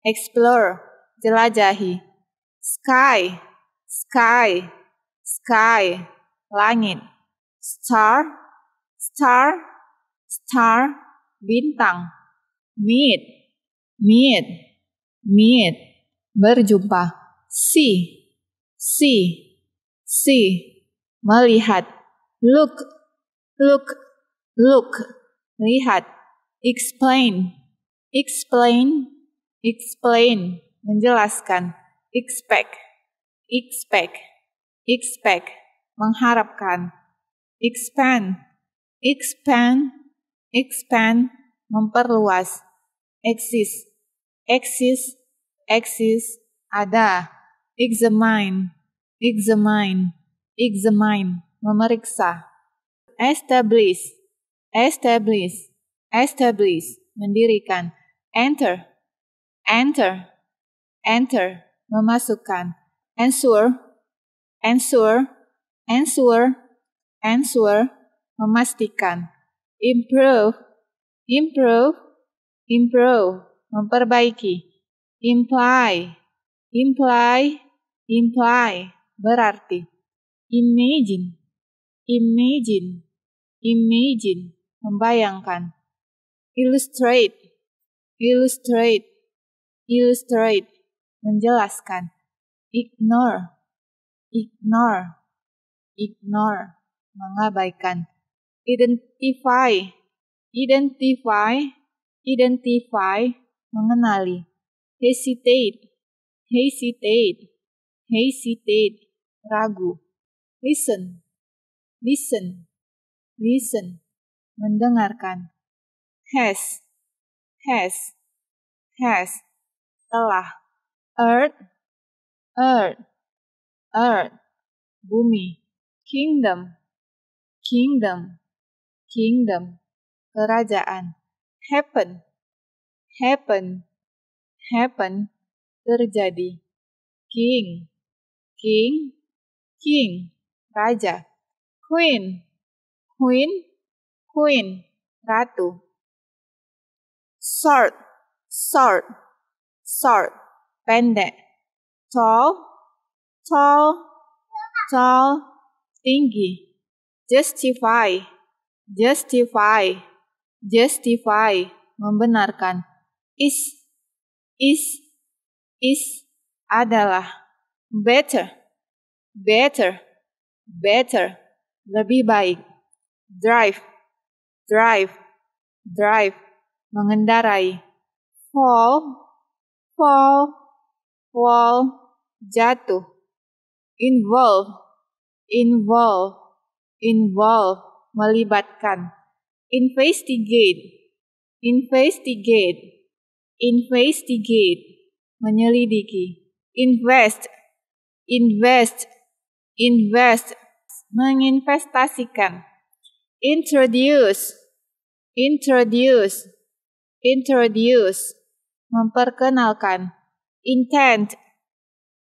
[SPEAKER 1] explore, jelajahi. Sky, sky, sky, langit. Star, star, star, bintang. Meet, meet, meet, berjumpa. See, see, see, melihat. Look, look, look, lihat. Explain, explain, explain, menjelaskan, expect, expect, expect, mengharapkan, expand, expand, expand, memperluas, exist, exist, exist, ada, examine, examine, examine, memeriksa, establish, establish, establish, mendirikan, enter, Enter, enter, memasukkan. Answer, answer, answer, answer, memastikan. Improve, improve, improve, memperbaiki. Imply, imply, imply, berarti. Imagine, imagine, imagine, membayangkan. Illustrate, illustrate, illustrate menjelaskan ignore ignore ignore mengabaikan identify identify identify mengenali hesitate hesitate hesitate
[SPEAKER 3] ragu listen listen listen mendengarkan has has
[SPEAKER 2] has telah earth earth earth bumi kingdom kingdom
[SPEAKER 1] kingdom kerajaan happen happen happen terjadi king
[SPEAKER 2] king king raja queen queen
[SPEAKER 3] queen ratu sort sort short, pendek, tall, tall,
[SPEAKER 1] tall, tinggi, justify, justify, justify, membenarkan, is, is, is, adalah, better,
[SPEAKER 8] better, better, lebih baik, drive, drive, drive, mengendarai,
[SPEAKER 1] fall, fall, fall, jatuh. Involve, involve, involve, melibatkan. Investigate, investigate, investigate, menyelidiki. Invest, invest, invest, menginvestasikan. Introduce, introduce, introduce, memperkenalkan intent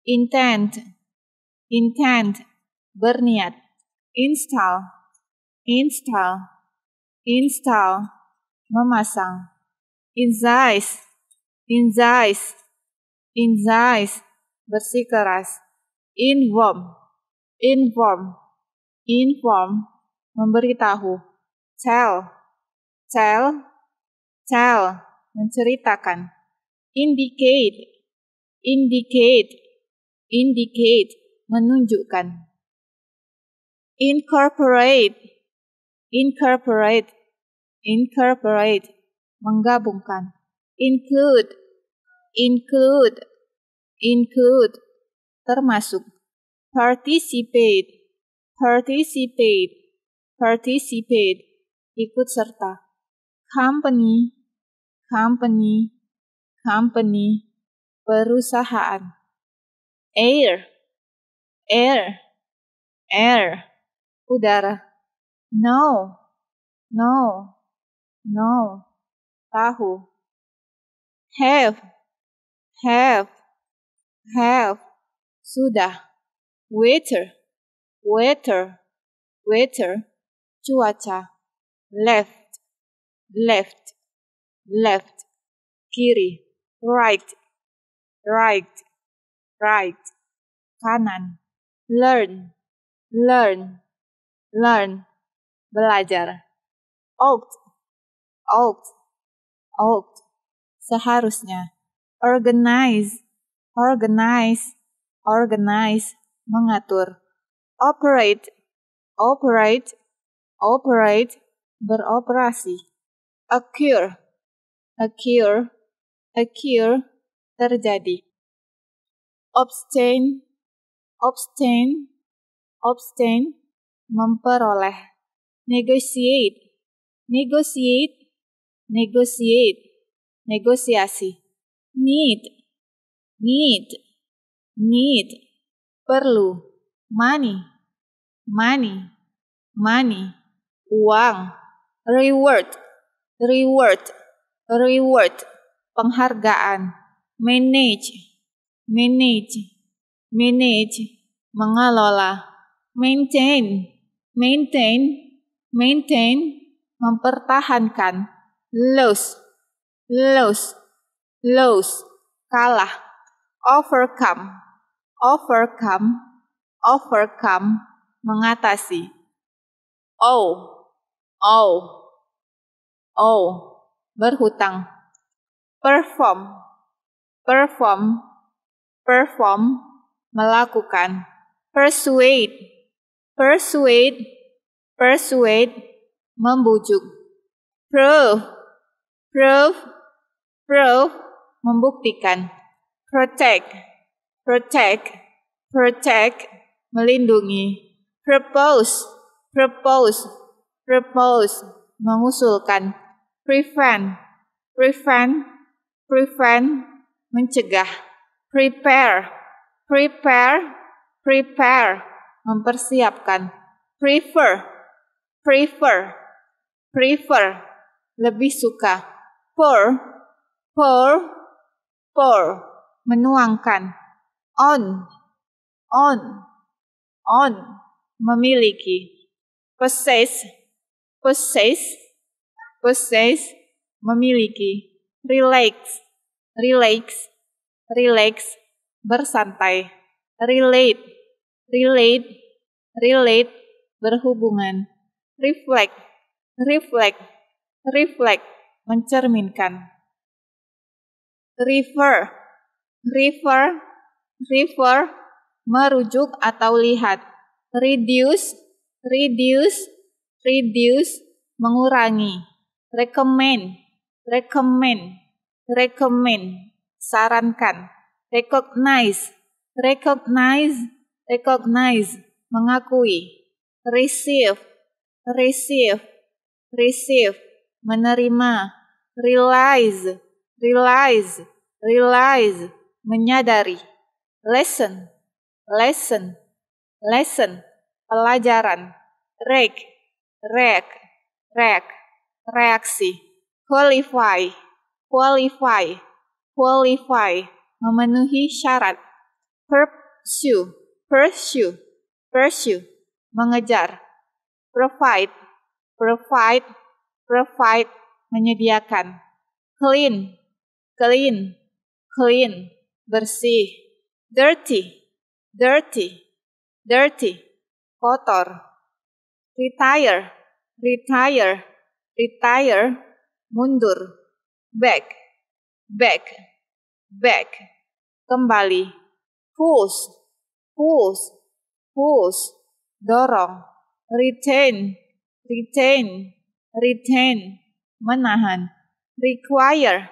[SPEAKER 1] intent intent berniat install install install memasang insize insize incise bersikeras inform inform inform memberitahu tell tell tell menceritakan indicate indicate indicate menunjukkan incorporate incorporate incorporate menggabungkan include include include termasuk participate participate participate
[SPEAKER 2] ikut serta
[SPEAKER 3] company company company, perusahaan.
[SPEAKER 2] Air, air, air, udara. No, no, no, tahu. Have, have, have, sudah.
[SPEAKER 1] Waiter, waiter, waiter, cuaca. Left, left, left, kiri
[SPEAKER 9] right, right, right,
[SPEAKER 2] kanan,
[SPEAKER 3] learn, learn, learn, belajar, ought, ought, ought, seharusnya,
[SPEAKER 1] organize, organize, organize, mengatur, operate, operate, operate,
[SPEAKER 2] beroperasi, occur, occur, occur terjadi obtain obtain obtain memperoleh negotiate
[SPEAKER 1] negotiate negotiate negosiasi need need need perlu money money money uang reward reward reward penghargaan, manage, manage, manage, mengelola, maintain, maintain, maintain, mempertahankan, lose, lose, lose, kalah, overcome, overcome, overcome, mengatasi. Oh, oh, oh, berhutang perform, perform, perform, melakukan, persuade, persuade, persuade, membujuk, prove, prove, prove, membuktikan, protect, protect, protect, melindungi, propose, propose, propose, mengusulkan, prevent, prevent, prevent, mencegah, prepare, prepare, prepare, mempersiapkan, prefer, prefer, prefer, lebih suka, pour, pour, pour, menuangkan, on, on, on, memiliki, possess, possess, possess, memiliki relax, relax, relax, bersantai, relate, relate, relate, berhubungan, reflect, reflect, reflect, mencerminkan, refer, refer, refer, merujuk atau lihat, reduce, reduce, reduce, mengurangi, recommend, recommend, recommend, sarankan, recognize, recognize, recognize, mengakui, receive, receive, receive, menerima, realize, realize, realize, menyadari, lesson, lesson, lesson, pelajaran, reg, reg, reg, reaksi qualify, qualify, qualify, memenuhi syarat. Pursue, pursue, pursue, mengejar. Provide, provide, provide, menyediakan. Clean, clean, clean, bersih. Dirty, dirty, dirty, kotor. Retire, retire, retire, mundur, back, back, back, kembali, push, push, push, dorong, retain, retain, retain, menahan, require,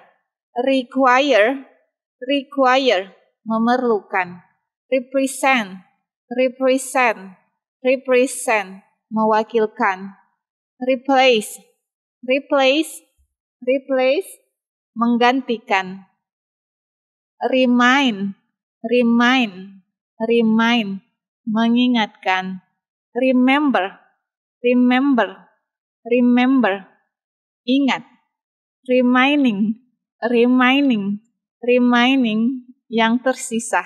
[SPEAKER 1] require, require, memerlukan, represent, represent, represent, mewakilkan, replace, replace, replace menggantikan remind remind remind mengingatkan remember remember remember ingat reminding reminding reminding yang tersisa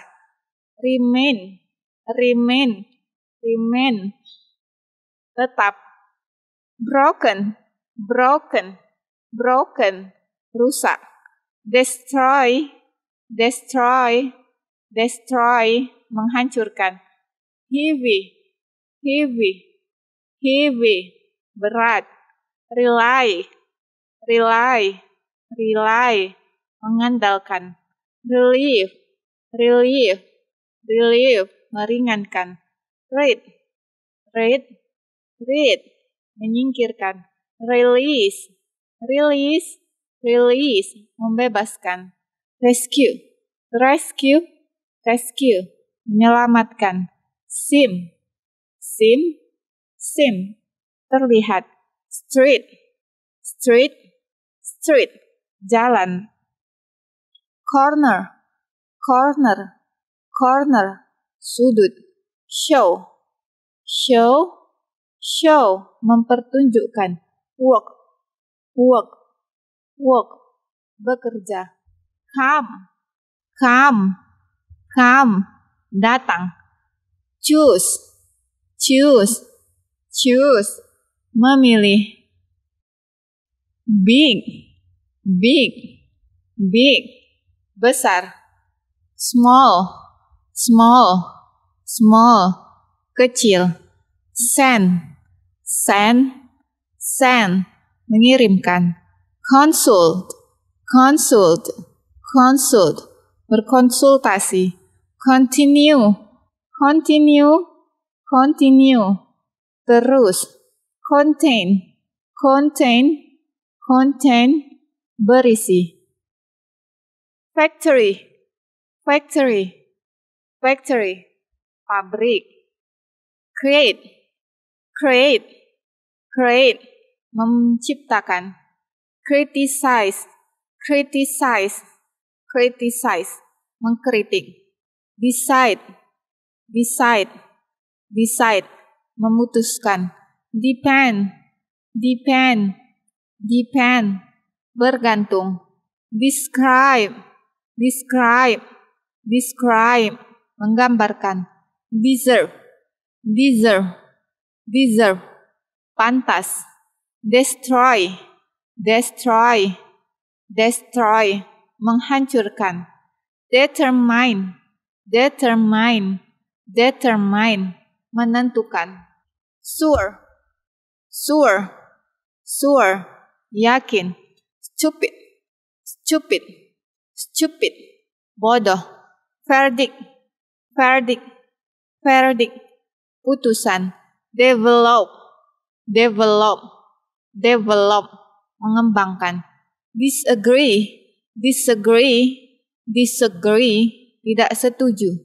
[SPEAKER 1] remain remain remain tetap broken broken broken, rusak. Destroy, destroy, destroy, menghancurkan. Heavy, heavy, heavy, berat. Rely, rely, rely, mengandalkan. Relief, relief, relief, meringankan. Read, read, read, menyingkirkan. Release, release, release, membebaskan, rescue, rescue, rescue, menyelamatkan,
[SPEAKER 2] sim, sim, sim, terlihat, street,
[SPEAKER 3] street, street, jalan, corner, corner, corner, sudut,
[SPEAKER 1] show, show, show, mempertunjukkan,
[SPEAKER 3] walk, work, work, bekerja. Come, come, come, datang.
[SPEAKER 1] Choose, choose, choose, memilih. Big, big, big, besar. Small, small, small, kecil. Sand, sand, sand mengirimkan. Consult, consult, consult, berkonsultasi. Continue, continue, continue, terus. Contain, contain, contain, berisi. Factory, factory, factory, pabrik. Create, create, create, menciptakan criticize criticize criticize mengkritik decide decide decide memutuskan depend depend depend bergantung describe describe describe menggambarkan deserve deserve deserve pantas destroy, destroy, destroy, menghancurkan. Determine, determine, determine, menentukan. Sure, sure, sure, yakin. Stupid, stupid, stupid, bodoh. Verdict, verdict, verdict, putusan. Develop, develop, develop, mengembangkan. Disagree, disagree, disagree, tidak setuju.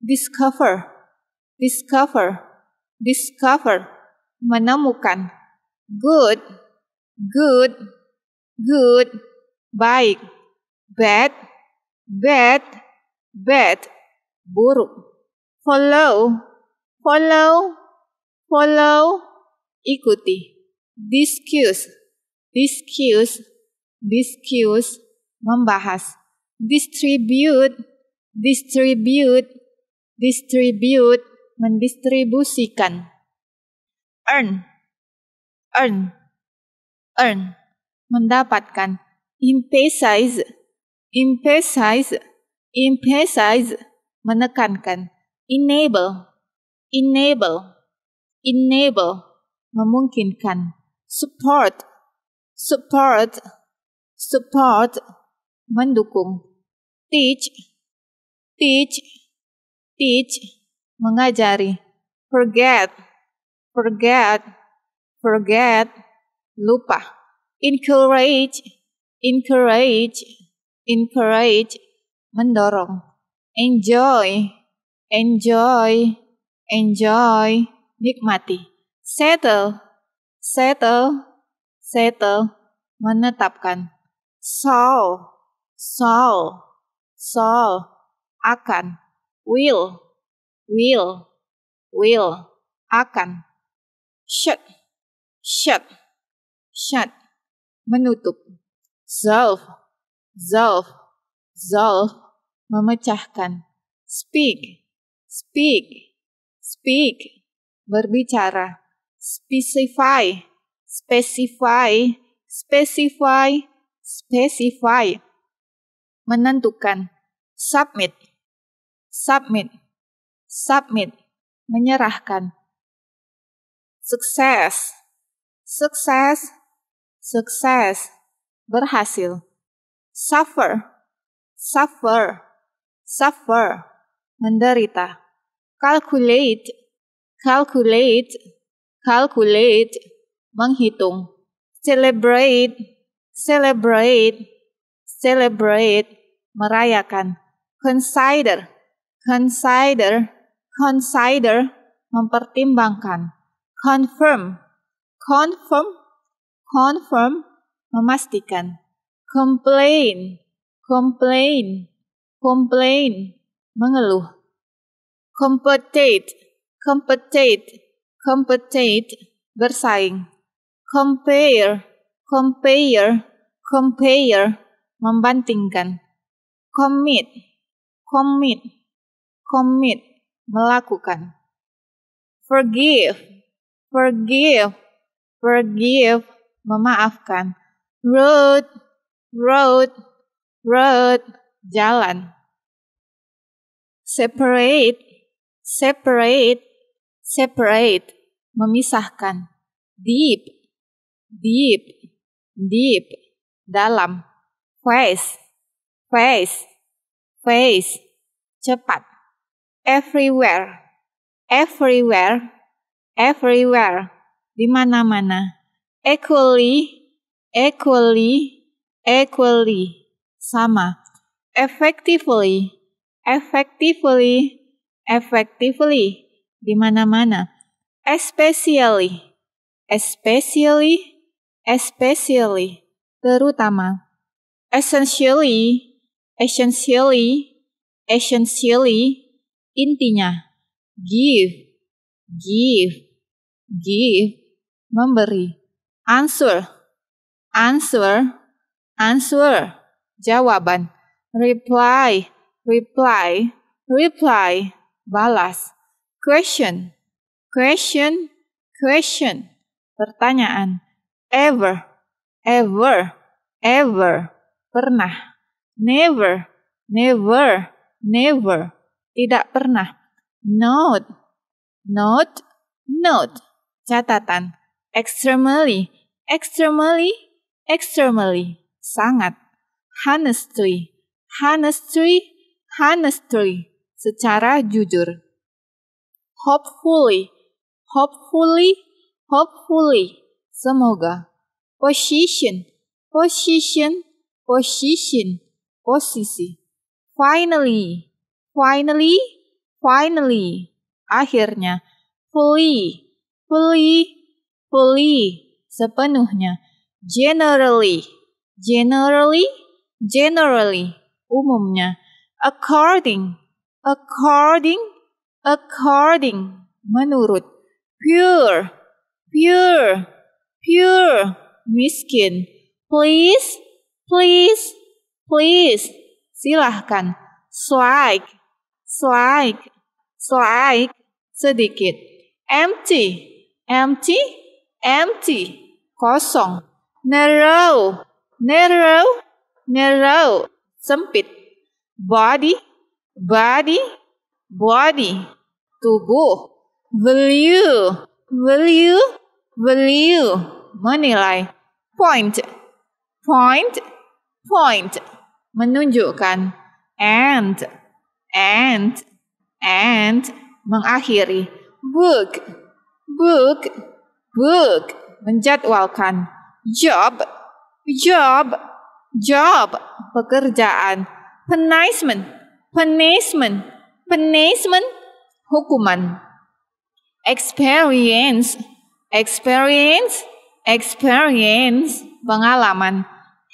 [SPEAKER 1] Discover, discover, discover, menemukan. Good, good, good, baik. Bad, bad, bad, buruk. Follow, follow, follow, ikuti. Discuss, discuss, discuss, membahas. Distribute, distribute, distribute, mendistribusikan. Earn, earn, earn, mendapatkan. Emphasize, emphasize, emphasize, menekankan. Enable, enable, enable, memungkinkan support support support mendukung teach teach teach mengajari forget forget forget lupa encourage encourage encourage mendorong enjoy enjoy enjoy nikmati settle settle, settle, menetapkan. Solve, solve, solve, akan. Will, will, will, akan. Shut, shut, shut, menutup. Solve, solve, solve, memecahkan. Speak, speak, speak, berbicara specify, specify, specify, specify. Menentukan. Submit, submit, submit. Menyerahkan. Success, success, success. Berhasil. Suffer, suffer, suffer. Menderita. Calculate, calculate, calculate, menghitung, celebrate, celebrate, celebrate, merayakan, consider, consider, consider, mempertimbangkan, confirm, confirm, confirm, memastikan, complain, complain, complain, mengeluh, compensate, compensate, compete, bersaing. Compare, compare, compare, membantingkan. Commit, commit, commit, melakukan. Forgive, forgive, forgive, memaafkan. Road, road, road, jalan. Separate, separate, separate, memisahkan, deep, deep, deep, dalam, Face, face, face, cepat, everywhere, everywhere, everywhere, di mana-mana, equally, equally, equally, sama, effectively, effectively, effectively di mana-mana. Especially, especially, especially, terutama. Essentially, essentially, essentially, intinya. Give, give, give, memberi. Answer, answer, answer, jawaban. Reply, reply, reply, balas. Question, question, question. Pertanyaan. Ever, ever, ever. Pernah. Never, never, never. Tidak pernah. Note, note, note. Catatan. Extremely, extremely, extremely. Sangat. Honestly, honestly, honestly. Secara jujur hopefully, hopefully, hopefully, semoga. Position, position, position, posisi. Finally, finally, finally, akhirnya. Fully, fully, fully, sepenuhnya. Generally, generally, generally, umumnya. According, according, according menurut pure pure pure miskin please please please silahkan slide slide slide sedikit empty empty empty kosong narrow narrow narrow sempit body body body, tubuh, value, value, value, menilai, point, point, point, menunjukkan, and, and, and, mengakhiri, book, book, book, menjadwalkan, job, job, job, pekerjaan, punishment, punishment, Punishment, hukuman. Experience, experience, experience, pengalaman.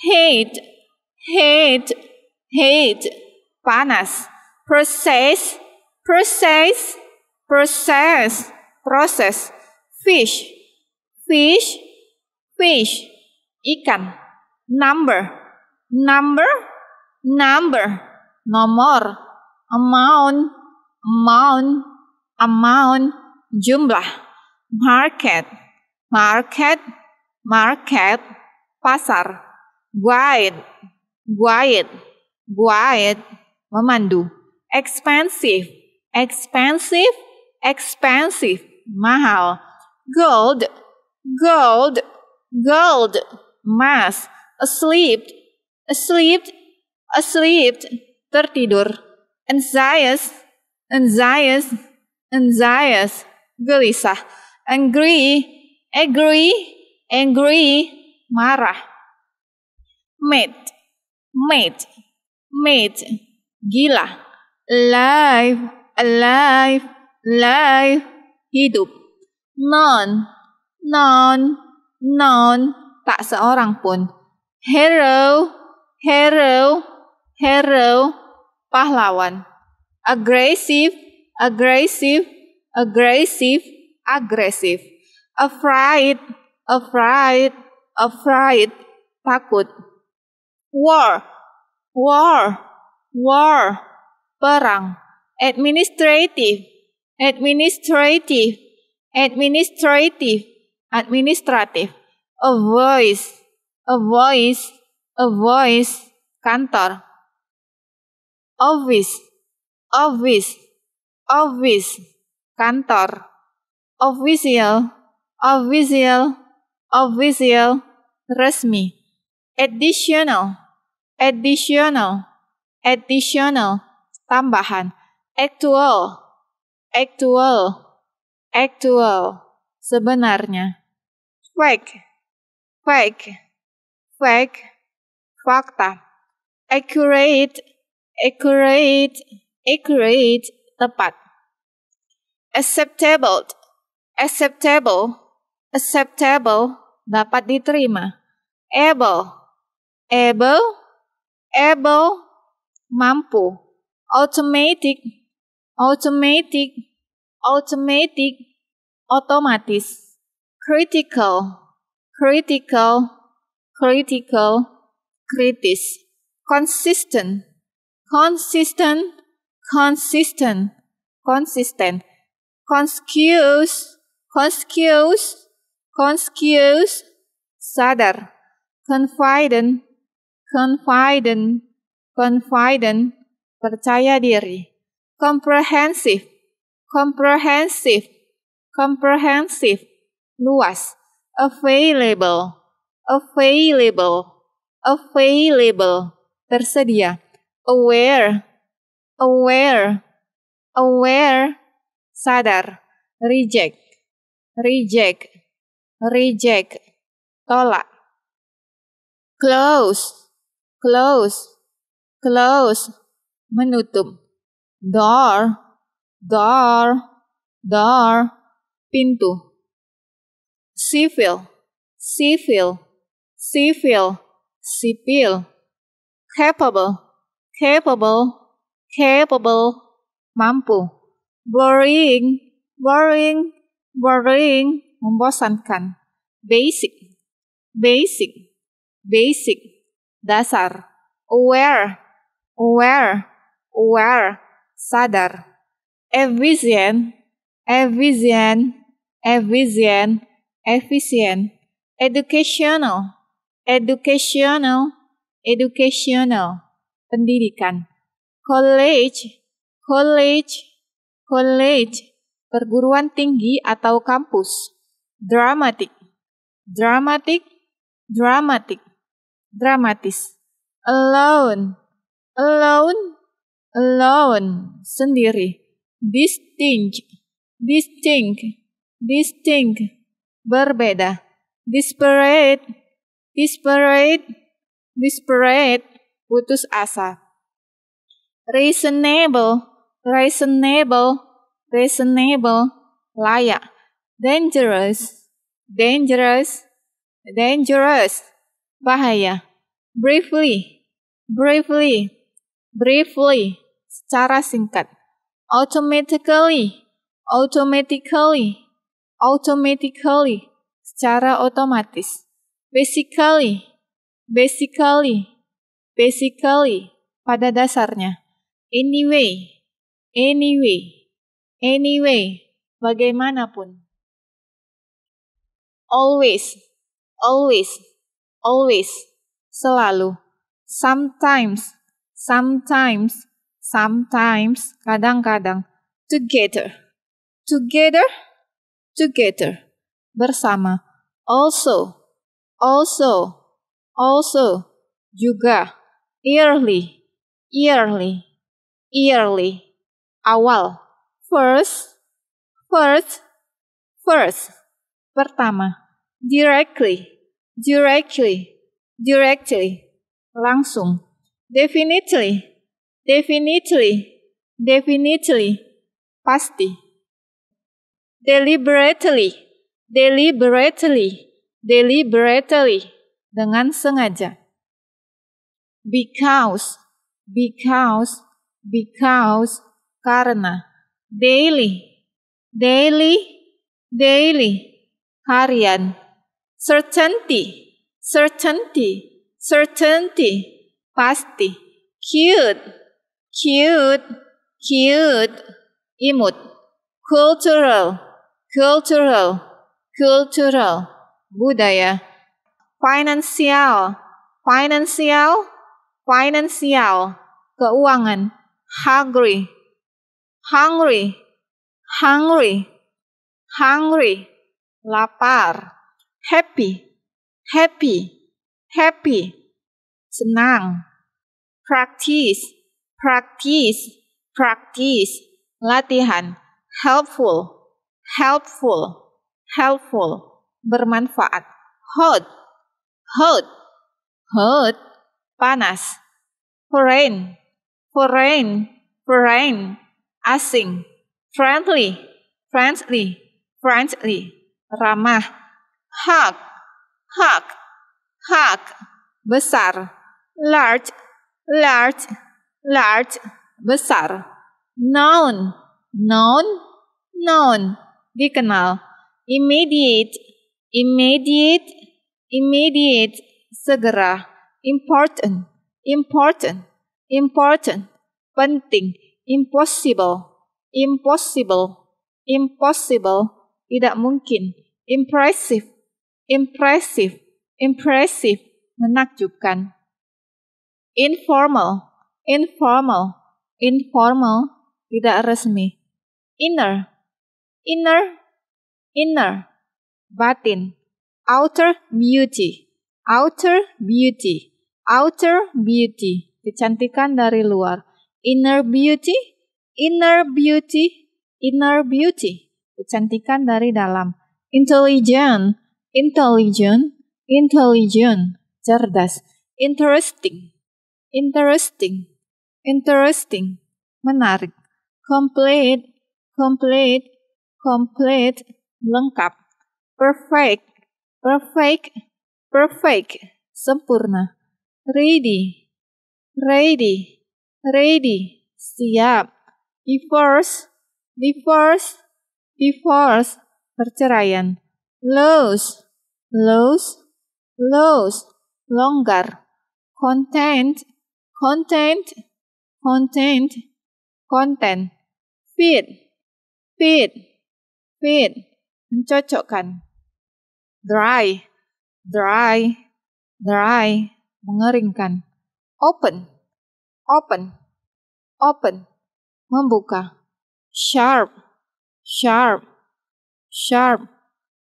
[SPEAKER 1] Hate, hate, hate, panas. Process, process, process, proses. Fish, fish, fish, ikan. Number, number, number, nomor amount, amount, amount, jumlah, market, market, market, pasar, guide, guide, guide, memandu, expensive, expensive, expensive, mahal, gold, gold, gold, emas, asleep, asleep, asleep, tertidur. And anxious, and gelisah. Angry, angry, angry, marah. Mad, mad, mad, gila. Alive, alive, live, hidup. Non, non, non, tak seorang pun. Hero, hero, hero, pahlawan. Aggressive, aggressive, aggressive, agresif. Afraid, afraid, afraid, takut. War, war, war, perang. Administrative, administrative, administrative, administrative. A voice, a voice, a voice, kantor office, office, office, kantor, official, official, official, resmi, additional, additional, additional, tambahan, actual, actual, actual, sebenarnya, fake, fake, fake, fakta, accurate, accurate, accurate, tepat. Acceptable, acceptable, acceptable, dapat diterima. Able, able, able, mampu. Automatic, automatic, automatic, otomatis. Critical, critical, critical, kritis. Consistent, consistent, consistent, consistent, conscious, conscious, conscious, sadar, confident, confident, confident, percaya diri, comprehensive, comprehensive, comprehensive, luas, available, available, available, tersedia aware, aware, aware, sadar, reject, reject, reject, tolak, close, close, close, menutup, door, door, door, pintu, civil, civil, civil, sipil, capable, capable, capable, mampu. Boring, boring, boring, membosankan. Basic, basic, basic, dasar. Aware, aware, aware, sadar. Efficient, efficient, efficient, efficient. Educational, educational, educational pendidikan. College, college, college, perguruan tinggi atau kampus. Dramatic, dramatic, dramatic, dramatis. Alone, alone, alone, sendiri. Distinct, distinct, distinct, berbeda. Disparate, disparate, disparate, putus asa. Reasonable, reasonable, reasonable, layak. Dangerous, dangerous, dangerous, bahaya. Briefly, briefly, briefly, secara singkat. Automatically, automatically, automatically, secara otomatis. Basically, basically, basically, pada dasarnya, anyway, anyway, anyway, bagaimanapun. Always, always, always, selalu. Sometimes, sometimes, sometimes, kadang-kadang. Together, together, together, bersama. Also, also, also, juga Early, early, early. Awal. First, first, first. Pertama. Directly, directly, directly. Langsung. Definitely, definitely, definitely. Pasti. Deliberately, deliberately, deliberately. Dengan sengaja. because, because, because, karena, daily, daily, daily, harian, certainty, certainty, certainty, pasti, cute, cute, cute, imut, cultural, cultural, cultural, budaya, financial, financial, Financial, keuangan. Hungry, hungry, hungry, hungry. Lapar. Happy, happy, happy. Senang. Practice, practice, practice. Latihan. Helpful, helpful, helpful. Bermanfaat. Hot, hot, hot panas. Foreign, foreign, foreign, asing. Friendly, friendly, friendly, ramah. Hug, hug, hug, besar. Large, large, large, besar. known, known, known, dikenal. Immediate, immediate, immediate, segera important, important, important, penting, impossible, impossible, impossible, tidak mungkin, impressive, impressive, impressive, menakjubkan, informal, informal, informal, tidak resmi, inner, inner, inner, batin, outer beauty, outer beauty, outer beauty, kecantikan dari luar. Inner beauty, inner beauty, inner beauty, kecantikan dari dalam. Intelligent, intelligent, intelligent, cerdas. Interesting, interesting, interesting, menarik. Complete, complete, complete, lengkap. Perfect, perfect, perfect, sempurna ready, ready, ready, siap. Divorce, divorce, divorce, perceraian. Lose, lose, lose, longgar. Content, content, content, content. Fit, fit, fit, mencocokkan. Dry, dry, dry, mengeringkan, open, open, open, membuka, sharp, sharp, sharp,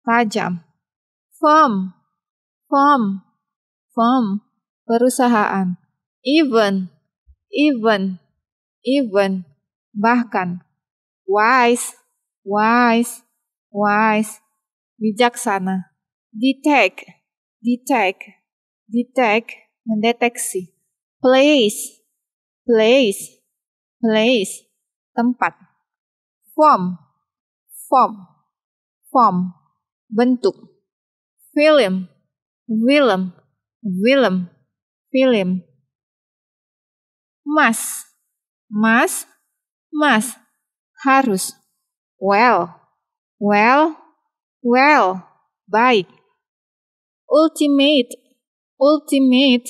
[SPEAKER 1] tajam, firm, firm, firm, perusahaan, even, even, even, bahkan, wise, wise, wise, bijaksana, detect, detect, detect, mendeteksi. Place, place, place, tempat. Form, form, form, bentuk. Film, film,
[SPEAKER 2] film, film. Mas, mas, mas, harus. Well,
[SPEAKER 1] well, well, baik. Ultimate, ultimate,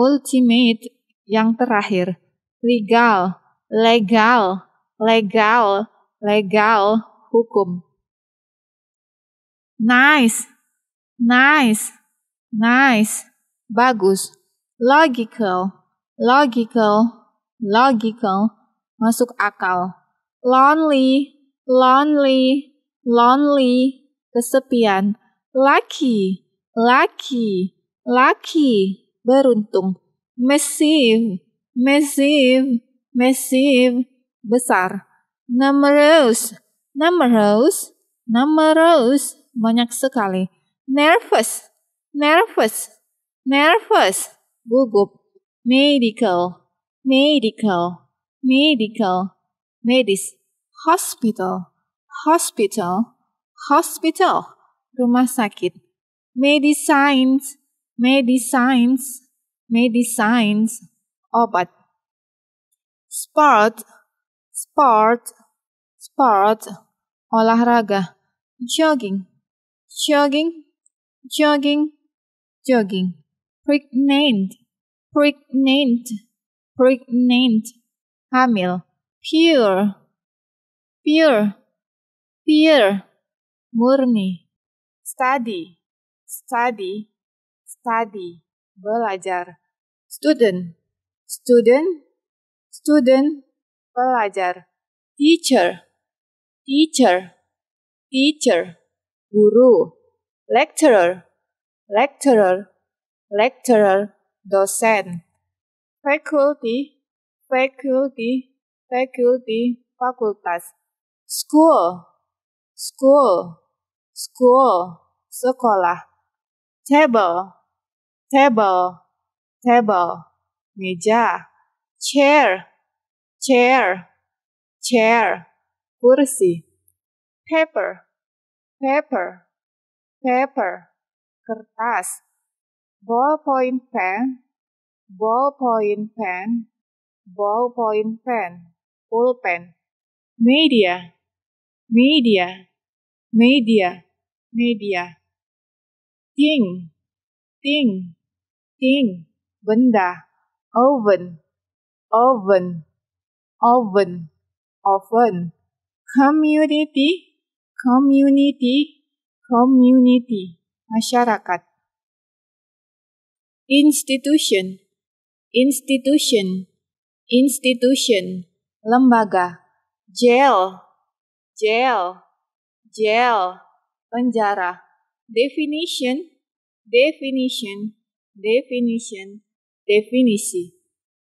[SPEAKER 1] ultimate yang terakhir, legal, legal, legal, legal, hukum. Nice, nice, nice, bagus, logical, logical, logical, masuk akal. Lonely, lonely, lonely, kesepian. Lucky, lucky, laki, beruntung, massive, massive, massive, besar, numerous, numerous, numerous, banyak sekali, nervous, nervous, nervous, gugup, medical, medical, medical, medis, hospital, hospital, hospital, rumah sakit, medicines, May these signs, may these signs, oh but sport, sport, sport, olahraga, jogging, jogging, jogging, jogging, pregnant, pregnant, pregnant,
[SPEAKER 2] hamil, pure, pure, pure, murni,
[SPEAKER 1] study, study, study, belajar.
[SPEAKER 2] Student, student, student,
[SPEAKER 1] belajar. Teacher, teacher, teacher,
[SPEAKER 7] guru.
[SPEAKER 1] Lecturer, lecturer, lecturer, dosen. Faculty, faculty, faculty, fakultas. School,
[SPEAKER 4] school,
[SPEAKER 1] school, sekolah. Table, table, table, meja, chair,
[SPEAKER 2] chair, chair, kursi,
[SPEAKER 3] paper, paper, paper, kertas, ballpoint pen, ballpoint pen, ballpoint
[SPEAKER 5] pen, pulpen,
[SPEAKER 2] media, media, media, media, thing, thing, thing, benda, oven, oven, oven, oven, community, community, community, masyarakat. Institution, institution, institution,
[SPEAKER 1] lembaga, jail, jail, jail, penjara. Definition, definition, Definition Definisi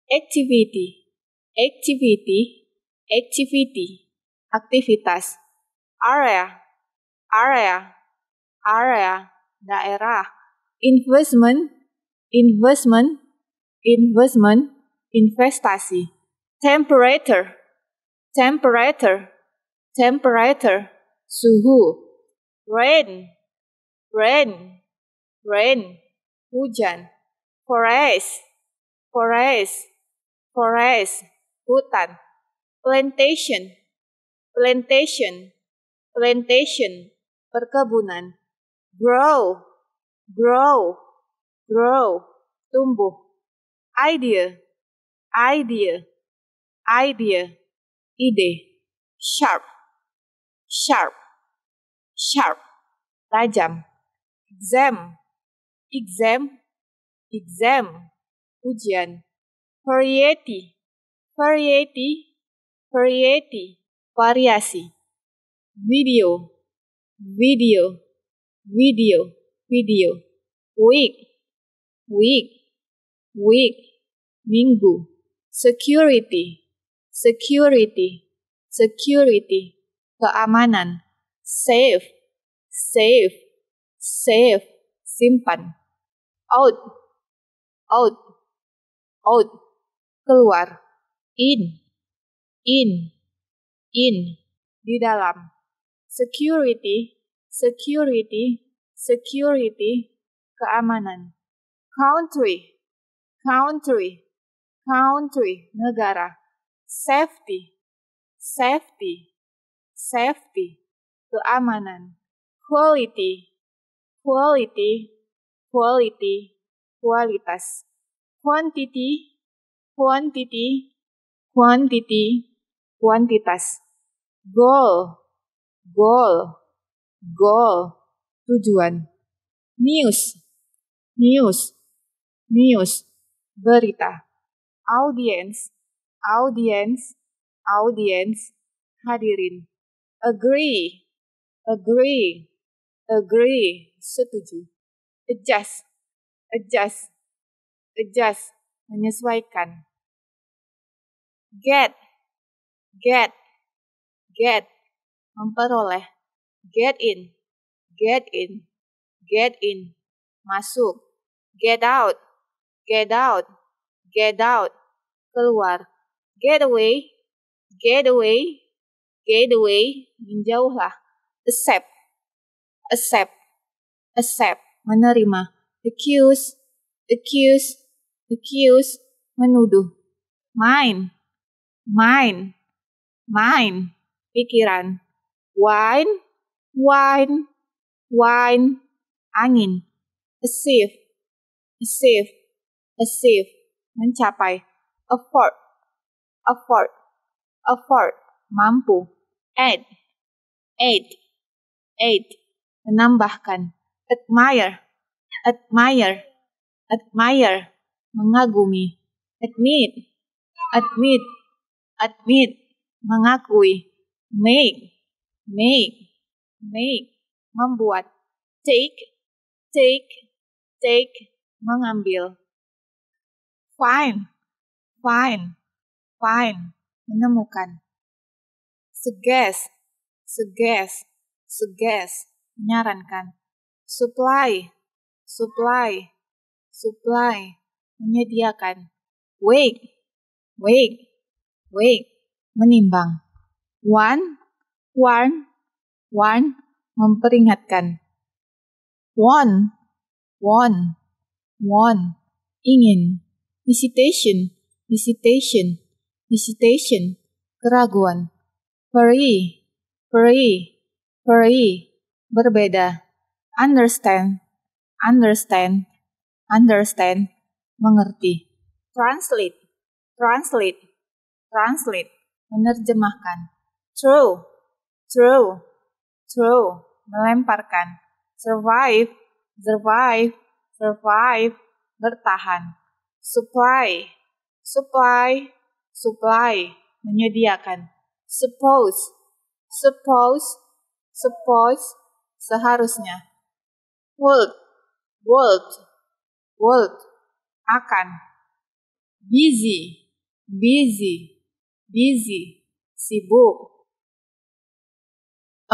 [SPEAKER 1] Activity Activity Activity Aktivitas Area Area Area Daerah Investment Investment Investment Investasi Temperature Temperature Temperature Suhu
[SPEAKER 3] Rain Rain
[SPEAKER 1] Rain hujan. Forest, forest, forest, hutan. Plantation, plantation, plantation,
[SPEAKER 3] perkebunan. Grow, grow, grow, tumbuh. Idea, idea,
[SPEAKER 1] idea, ide. Sharp, sharp, sharp, tajam. Exam, exam, exam, ujian. Variety, variety, variety, variasi. Video,
[SPEAKER 2] video, video, video. Week, week, week, minggu. Security,
[SPEAKER 1] security, security, keamanan. Safe, safe, safe, simpan out,
[SPEAKER 2] out, out, keluar, in, in, in, di dalam, security,
[SPEAKER 1] security, security, keamanan, country, country, country, negara, safety, safety, safety, keamanan,
[SPEAKER 2] quality, quality, quality, kualitas. Quantity, quantity,
[SPEAKER 1] quantity, kuantitas. Goal, goal, goal, tujuan. News, news, news, berita.
[SPEAKER 4] Audience, audience, audience, hadirin. Agree,
[SPEAKER 2] agree, agree, setuju adjust, adjust, adjust, menyesuaikan. Get, get, get, memperoleh. Get in, get in, get in, masuk. Get
[SPEAKER 1] out, get out, get out, keluar. Get away, get away, get away, menjauhlah. Accept, accept, accept
[SPEAKER 5] menerima,
[SPEAKER 1] accuse, accuse, accuse, menuduh, mind, mind, mind, pikiran, wine, wine, wine, angin, achieve, achieve, achieve, mencapai, afford, afford, afford, mampu, add, add, add, menambahkan, admire, admire, admire, mengagumi, admit, admit,
[SPEAKER 2] admit, mengakui, make, make, make, membuat, take, take, take, mengambil, find, find, find, menemukan, suggest, suggest, suggest,
[SPEAKER 1] menyarankan supply, supply, supply, menyediakan. Wake, wake, wake,
[SPEAKER 6] menimbang.
[SPEAKER 1] One, one, one, memperingatkan. One, one, one, ingin. Visitation, visitation, visitation, keraguan. Free, free, free, berbeda understand, understand, understand,
[SPEAKER 6] mengerti.
[SPEAKER 2] Translate, translate, translate,
[SPEAKER 1] menerjemahkan. Throw, throw, throw, melemparkan. Survive, survive, survive, bertahan. Supply, supply, supply, menyediakan. Suppose, suppose, suppose, seharusnya would, would, would, akan, busy, busy,
[SPEAKER 2] busy,
[SPEAKER 7] sibuk,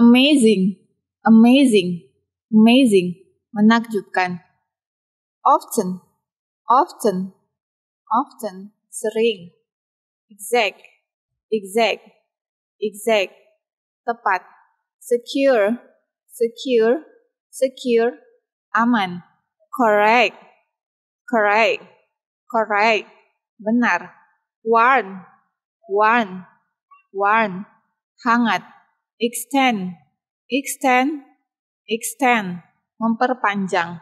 [SPEAKER 2] amazing, amazing, amazing, menakjubkan, often,
[SPEAKER 1] often, often, sering, exact, exact, exact, tepat, secure, secure, secure, aman. Correct. Correct. Correct. Benar. Warm. Warm. Warm. Hangat. Extend. Extend. Extend. Memperpanjang.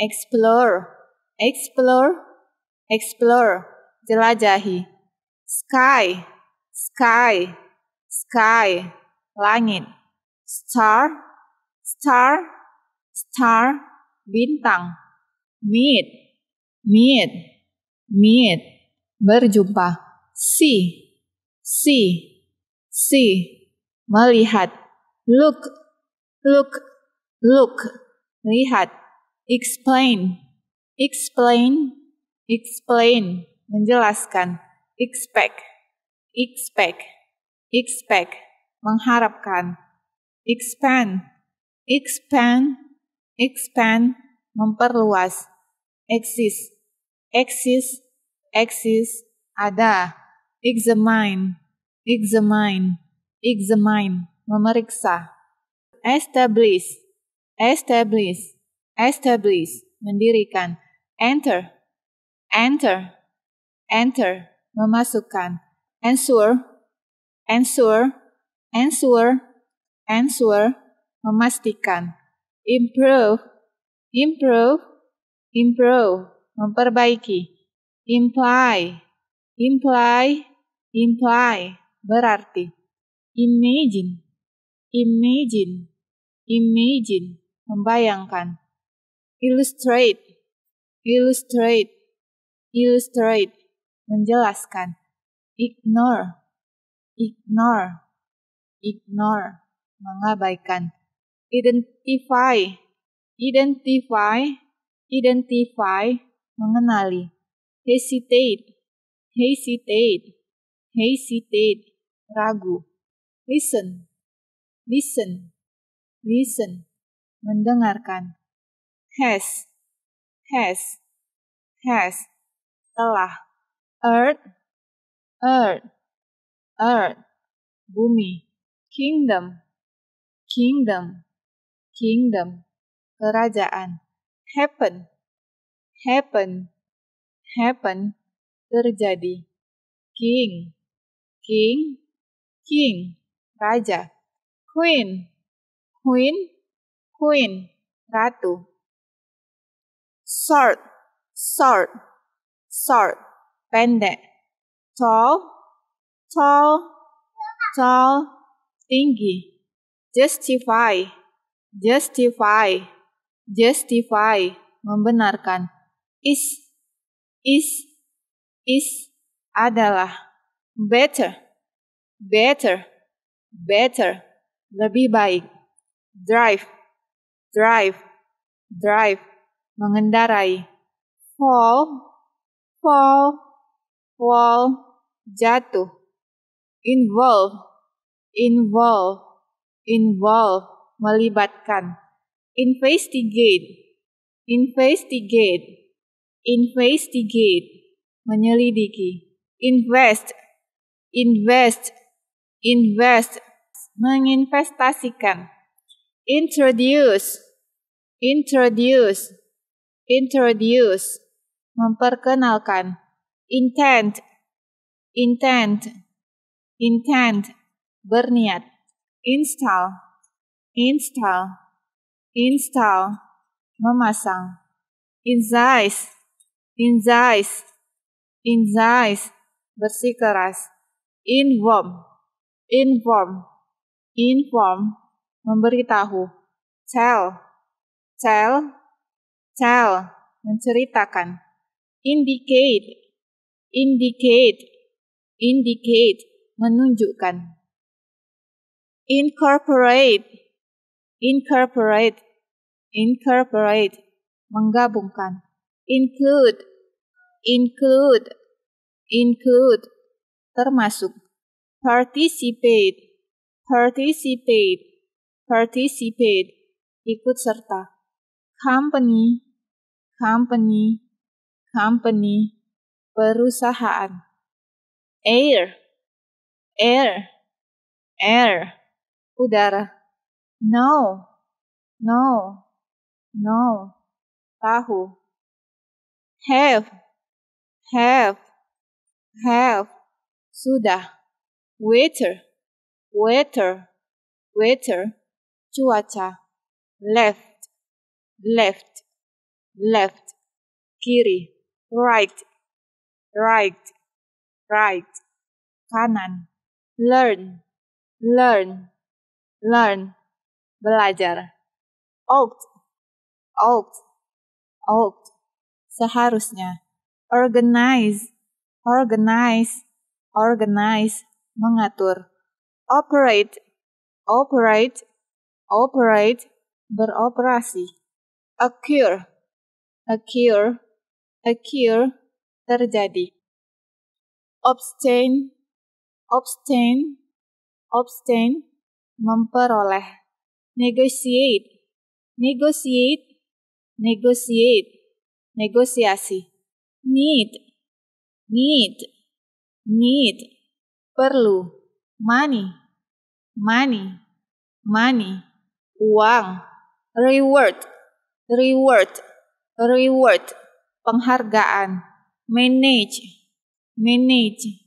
[SPEAKER 1] Explore. Explore. Explore. Jelajahi. Sky. Sky. Sky. Langit. Star. Star. Star bintang, meet, meet, meet, berjumpa, see, see, see, melihat, look, look, look, lihat, explain, explain, explain, menjelaskan, expect, expect, expect, mengharapkan, expand, expand, expand, memperluas, exist, exist, exist, ada, examine, examine, examine, memeriksa, establish, establish, establish, mendirikan, enter, enter, enter, memasukkan, ensure, ensure, ensure, ensure, memastikan improve, improve, improve, memperbaiki, imply, imply, imply, berarti, imagine, imagine, imagine, membayangkan, illustrate, illustrate, illustrate, menjelaskan, ignore, ignore, ignore, mengabaikan identify, identify, identify, mengenali. Hesitate, hesitate, hesitate,
[SPEAKER 3] ragu. Listen, listen, listen, mendengarkan. Has, has,
[SPEAKER 2] has, telah. Earth, earth, earth, bumi. Kingdom, kingdom,
[SPEAKER 1] kingdom, kerajaan, happen, happen, happen, terjadi, king, king,
[SPEAKER 2] king, raja, queen, queen,
[SPEAKER 3] queen, ratu, short, short, short, pendek, tall,
[SPEAKER 1] tall, tall, tinggi, justify, justify, justify, membenarkan, is, is, is adalah better,
[SPEAKER 8] better, better, lebih baik, drive, drive, drive, mengendarai,
[SPEAKER 1] fall, fall, fall, jatuh, involve, involve, involve, melibatkan investigate investigate investigate menyelidiki invest invest invest menginvestasikan introduce introduce introduce memperkenalkan intent intent intent berniat install install, install, memasang, incise, incise, incise, bersih keras, inform, inform, inform, memberitahu, tell, tell, tell, menceritakan, indicate, indicate, indicate, menunjukkan, incorporate, incorporate, incorporate, menggabungkan, include, include, include, termasuk, participate, participate, participate, ikut serta, company, company,
[SPEAKER 3] company, perusahaan, air, air, air, udara No, no, no. Bahu. Have, have, have. Suda.
[SPEAKER 1] Waiter, waiter, waiter. Cuaca. Left, left, left. Kiri.
[SPEAKER 9] Right, right, right.
[SPEAKER 1] Kanan.
[SPEAKER 3] Learn, learn, learn. Belajar. Ought. Ought. Ought. Seharusnya.
[SPEAKER 1] Organize. Organize. Organize. Mengatur. Operate. Operate. Operate.
[SPEAKER 2] Beroperasi. Occur. Occur. Occur. Terjadi. Obstain. Obstain. Obstain. Memperoleh negotiate,
[SPEAKER 1] negotiate, negotiate, negosiasi, need, need, need, perlu, money, money, money, uang, reward, reward, reward, penghargaan, manage, manage,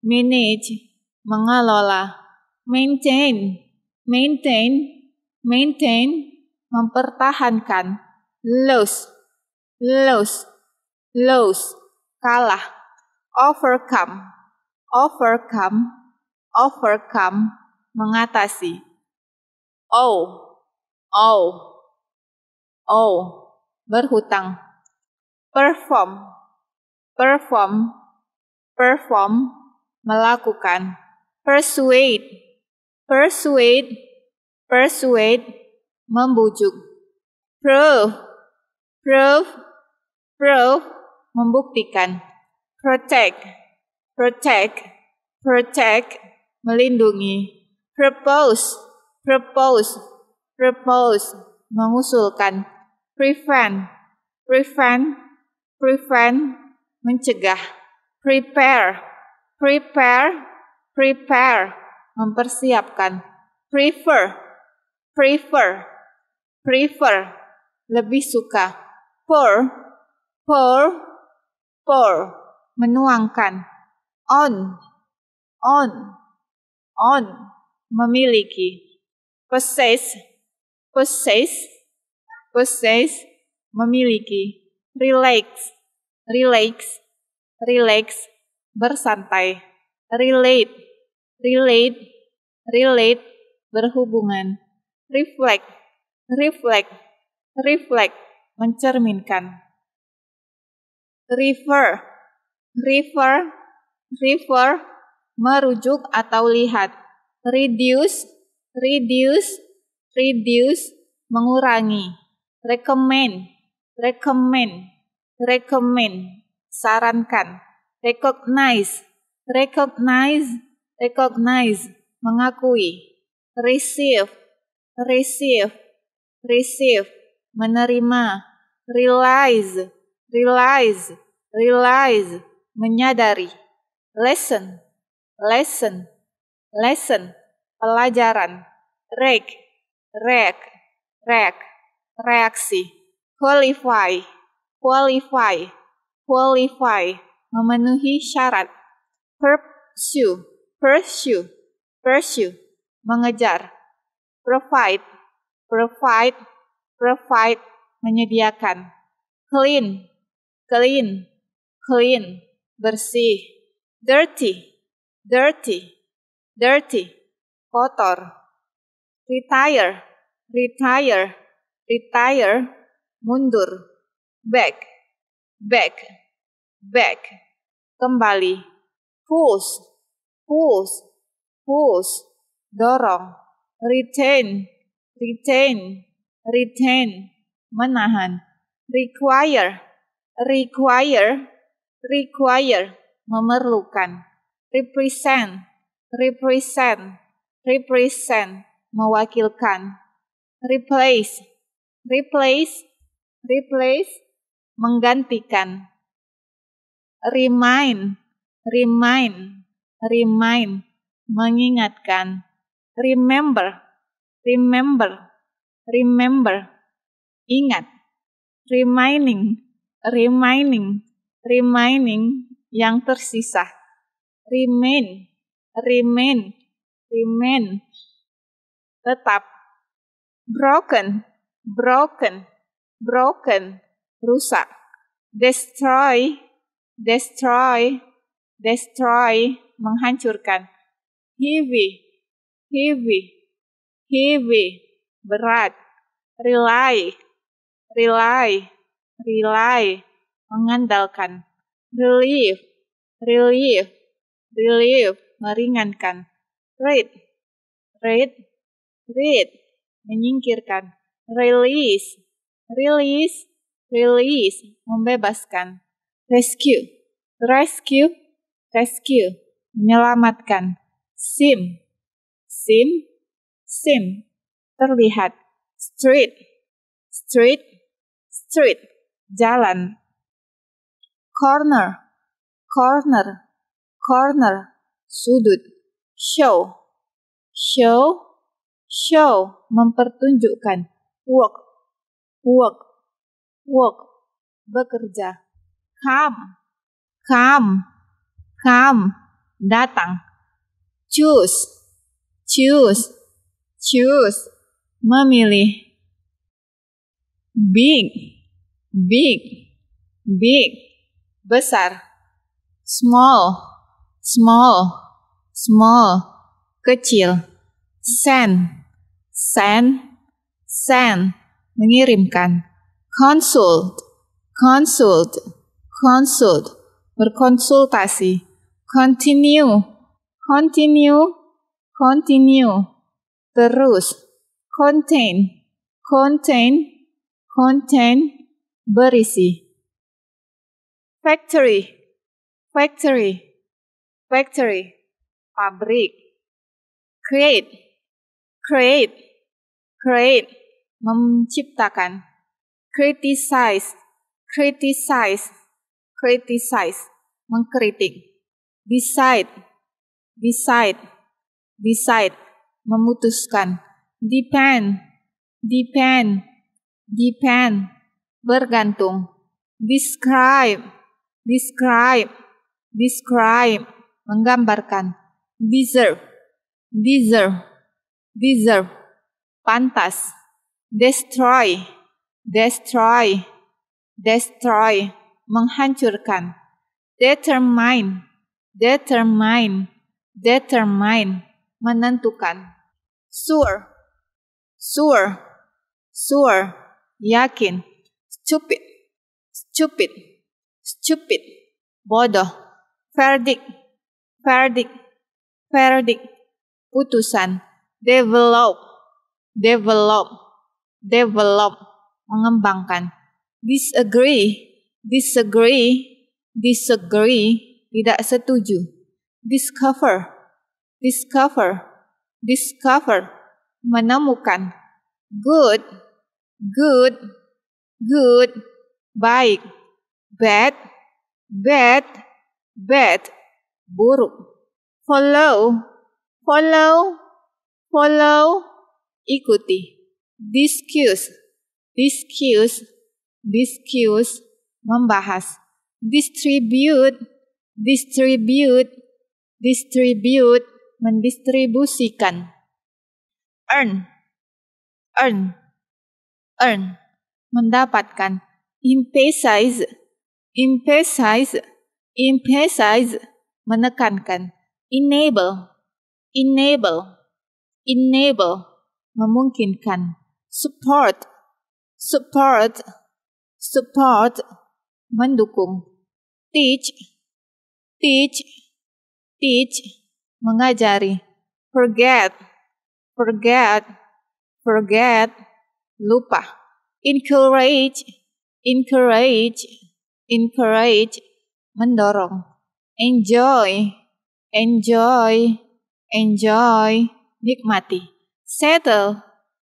[SPEAKER 1] manage, mengelola, maintain, maintain, maintain mempertahankan lose lose lose kalah overcome overcome overcome mengatasi oh oh oh berhutang perform perform perform melakukan persuade persuade persuade, membujuk. Prove, prove, prove, membuktikan. Protect, protect, protect, melindungi. Propose, propose, propose, mengusulkan. Prevent, prevent, prevent, mencegah. Prepare, prepare, prepare, mempersiapkan. Prefer, prefer, prefer, lebih suka. Pour, pour, pour, menuangkan. On, on, on, memiliki. Possess, possess, possess, memiliki. Relax, relax, relax, bersantai. Relate, relate, relate, berhubungan reflect, reflect, reflect, mencerminkan. Refer, refer, refer, merujuk atau lihat. Reduce, reduce, reduce, mengurangi. Recommend, recommend, recommend, sarankan. Recognize, recognize, recognize, mengakui. Receive, receive, receive, menerima, realize, realize, realize, menyadari, lesson, lesson, lesson, pelajaran, reg, reg, reg, reaksi, qualify, qualify, qualify, memenuhi syarat, pursue, pursue, pursue, mengejar, provide, provide, provide, menyediakan. Clean, clean, clean, bersih. Dirty, dirty, dirty, kotor. Retire, retire, retire, mundur. Back, back, back, kembali. Push, push, push, dorong retain, retain, retain, menahan. Require, require, require, memerlukan. Represent, represent, represent, mewakilkan. Replace, replace, replace, menggantikan. Remind, remind, remind, mengingatkan remember, remember, remember, ingat, remaining, remaining, remaining yang tersisa, remain, remain, remain, tetap, broken, broken, broken, rusak, destroy, destroy, destroy, menghancurkan, heavy, heavy, heavy, berat, rely, rely, rely, mengandalkan, relief, relief, relief, meringankan, read, read, read, menyingkirkan, release, release, release, membebaskan, rescue, rescue, rescue, menyelamatkan,
[SPEAKER 2] sim, sim, sim, terlihat, street,
[SPEAKER 3] street, street, jalan, corner, corner, corner, sudut,
[SPEAKER 1] show, show, show, mempertunjukkan,
[SPEAKER 3] work, work, work, bekerja, come, come, come, datang,
[SPEAKER 1] choose, Choose. Choose. Memilih. Big. Big. Big. Besar. Small. Small. Small. Kecil. Send. Send. Send. Mengirimkan. Consult. Consult. Consult. Berkonsultasi. Continue. Continue continue, terus, contain, contain, contain, berisi. Factory, factory, factory, pabrik. Create, create, create, menciptakan. Criticize, criticize, criticize, mengkritik. Decide, decide, decide, memutuskan, depend, depend, depend, bergantung, describe, describe, describe, menggambarkan, deserve, deserve, deserve, pantas, destroy, destroy, destroy, menghancurkan, determine, determine, determine, menentukan. Sure, sure, sure, yakin. Stupid, stupid, stupid, bodoh. Verdict, verdict, verdict, putusan. Develop, develop, develop, mengembangkan. Disagree, disagree, disagree, tidak setuju. Discover, discover, discover, menemukan, good, good, good, baik, bad, bad, bad, buruk, follow, follow, follow, ikuti, discuss, discuss, discuss, membahas, distribute, distribute, distribute, mendistribusikan. Earn, earn, earn, mendapatkan. Emphasize, emphasize, emphasize, menekankan. Enable, enable, enable, memungkinkan. Support, support, support, mendukung. Teach, teach, teach, mengajari, forget, forget, forget, lupa, encourage, encourage, encourage, mendorong, enjoy, enjoy, enjoy, nikmati, settle,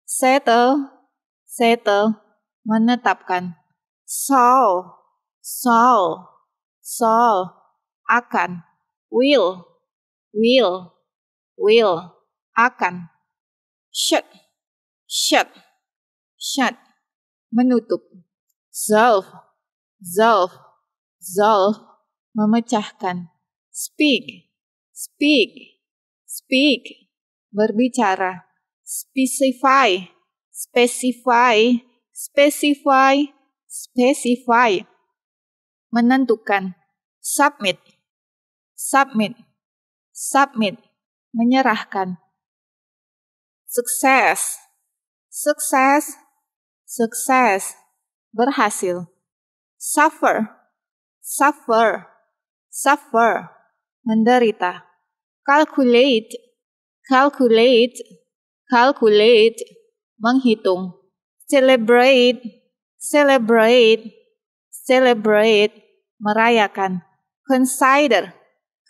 [SPEAKER 1] settle, settle, menetapkan, solve, solve, solve, akan, will, will, will, akan. Shut, shut, shut, menutup. Solve, solve, solve, memecahkan. Speak, speak, speak, berbicara. Specify, specify, specify, specify, menentukan. Submit, submit, submit, menyerahkan. Sukses, sukses, sukses, berhasil. Suffer, suffer, suffer, menderita. Calculate, calculate, calculate, menghitung. Celebrate, celebrate, celebrate, merayakan. Consider,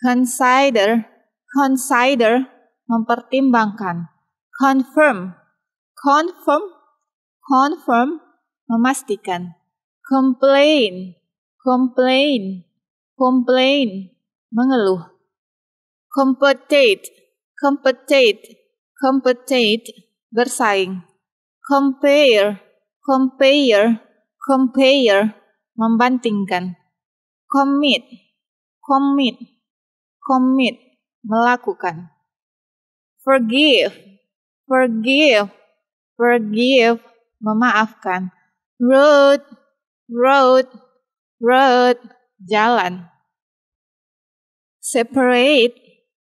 [SPEAKER 1] consider, consider mempertimbangkan, confirm, confirm, confirm memastikan, complain, complain, complain mengeluh, compete, compete, compete bersaing, compare, compare, compare membandingkan, commit, commit, commit melakukan. Forgive, forgive, forgive, memaafkan. Road, road, road, jalan. Separate,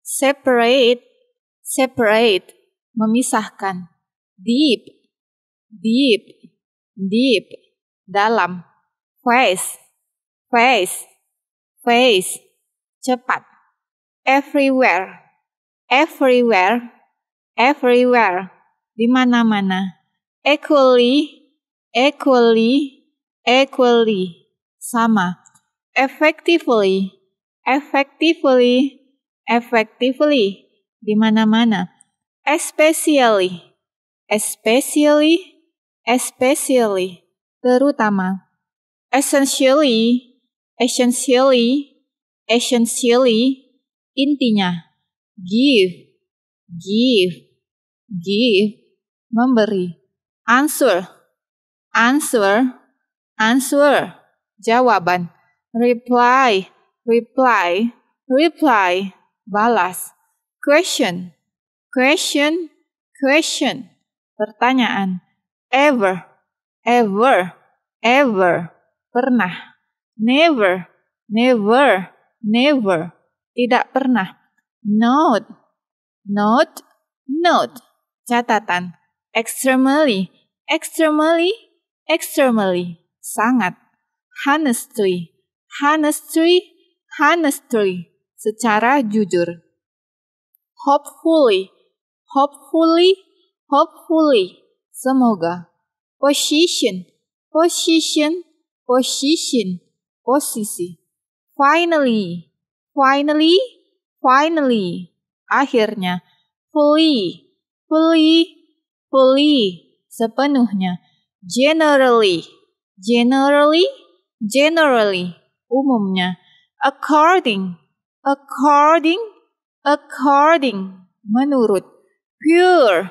[SPEAKER 1] separate, separate, memisahkan. Deep, deep, deep, dalam. Face, face, face, cepat everywhere, everywhere, everywhere, di mana-mana. Equally, equally, equally, sama. Effectively, effectively, effectively, di mana-mana. Especially, especially, especially, terutama. Essentially, essentially, essentially, Intinya, give, give, give, memberi. Answer, answer, answer, jawaban. Reply, reply, reply, balas. Question, question, question, pertanyaan. Ever, ever, ever, pernah. Never, never, never, tidak pernah. Note. Note. Note. Catatan. Extremely. Extremely. Extremely. Sangat. Honestly. Honestly. Honestly. Secara jujur. Hopefully. Hopefully. Hopefully. Semoga. Position. Position. Position. Posisi. Finally. Finally, finally, akhirnya. Fully, fully, fully, sepenuhnya. Generally, generally, generally, umumnya. According, according, according, menurut. Pure,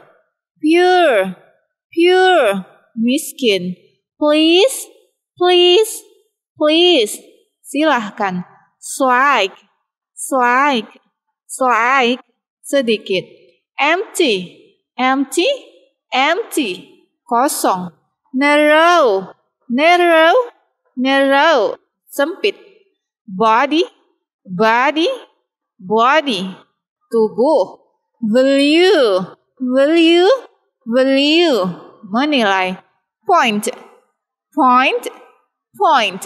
[SPEAKER 1] pure, pure, miskin. Please, please, please, silahkan. Like. Slight, slight, sedikit. Empty, empty, empty, kosong. Narrow, narrow, narrow, sempit. Body, body, body, tubuh. Value, value, value, menilai. Point, point, point,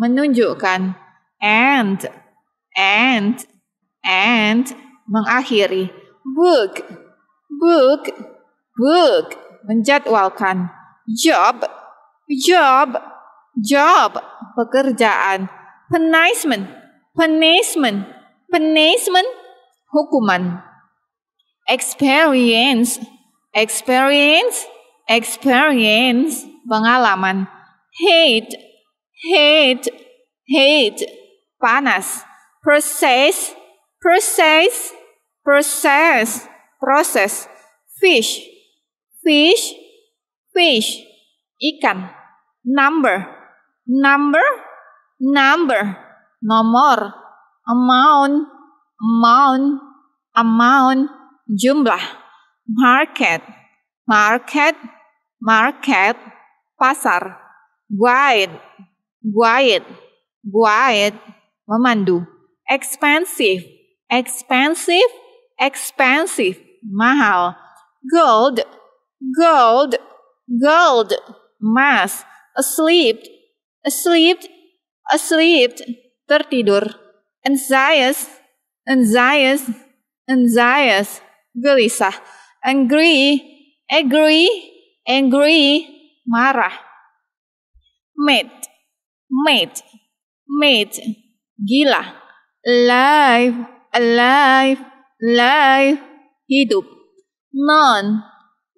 [SPEAKER 1] menunjukkan. And, and and mengakhiri book book book menjadwalkan job job job pekerjaan punishment punishment punishment hukuman experience experience experience pengalaman hate hate hate panas process, process, process, process. fish, fish, fish, ikan, number, number, number, nomor, amount, amount, amount, jumlah, market, market, market, pasar, guide, guide, guide, memandu. expensive, expensive, expensive. Mahal. Gold, gold, gold. Mas. Asleep, asleep, asleep. Tertidur. Anxious, anxious, anxious. Gelisah. Angry, angry, angry. Marah. Mate, mate, mate. Gila Alive, alive, life, hidup. None,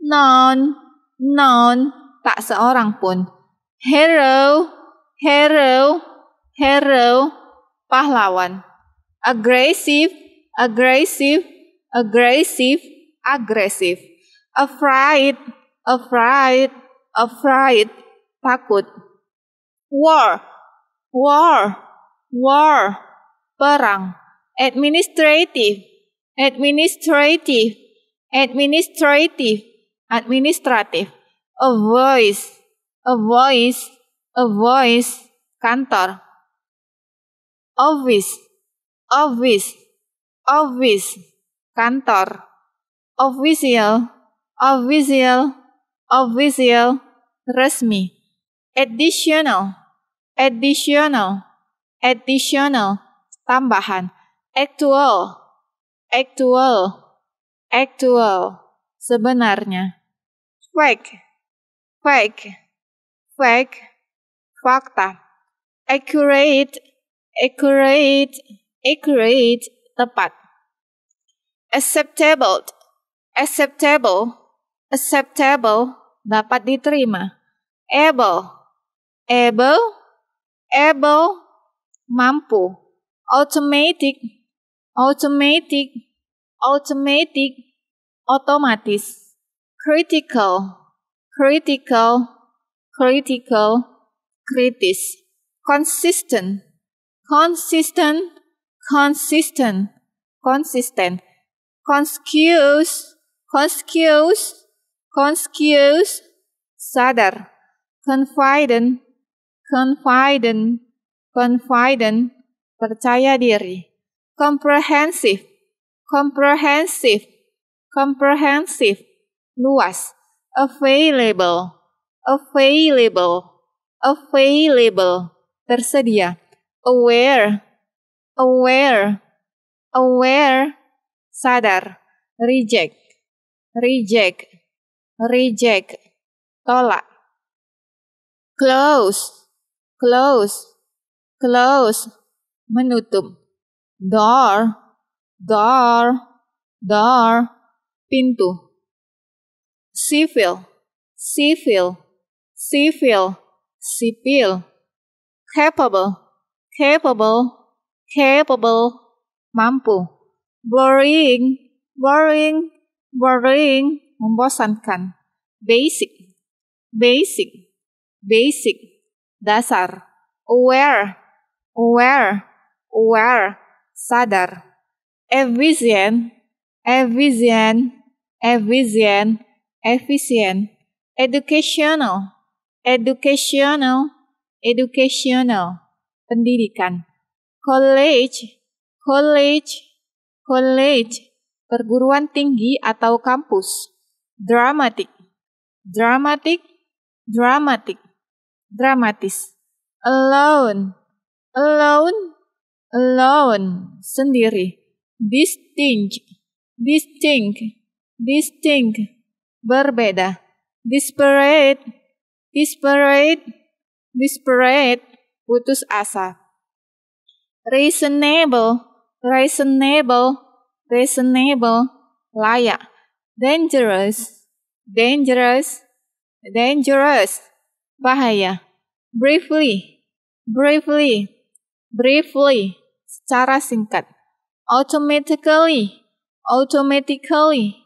[SPEAKER 1] none, none, tak seorang pun. Hero, hero, hero, pahlawan. Aggressive, aggressive, aggressive, agresif. Afraid, afraid, afraid, takut. War, war, war, perang. Administrative, administrative, administrative, administrative. A voice, a voice, a voice, kantor. Office, office, office, kantor. Official, official, official, resmi. Additional, additional, additional Tambahan actual, actual, actual, sebenarnya. Fake, fake, fake, fakta. Accurate, accurate, accurate, tepat. Acceptable, acceptable, acceptable, dapat diterima. Able, able, able, mampu automatic, automatic, automatic, automatic, critical, critical, critical, critis, consistent, consistent, consistent, consistent, conspicuous, conspicuous, conspicuous, sadar, confident, confident, confident, percaya diri, comprehensive, comprehensive, comprehensive, luas, available, available, available, tersedia, aware, aware, aware, sadar, reject, reject, reject, tolak, close, close, close, menutup. Door, door, door, pintu. civil, civil, civil, sipil. Capable, capable, capable, mampu. Boring, boring, boring, membosankan. Basic, basic, basic, dasar. Aware, aware, aware, sadar. Efficient, efficient, efficient, efficient. Educational, educational, educational. Pendidikan. College, college, college. Perguruan tinggi atau kampus. Dramatic, dramatic, dramatic. Dramatis. Alone, alone, alone sendiri distinct distinct distinct berbeda disparate disparate disparate putus asa reasonable reasonable reasonable layak dangerous dangerous dangerous bahaya briefly briefly briefly, secara singkat, automatically, automatically,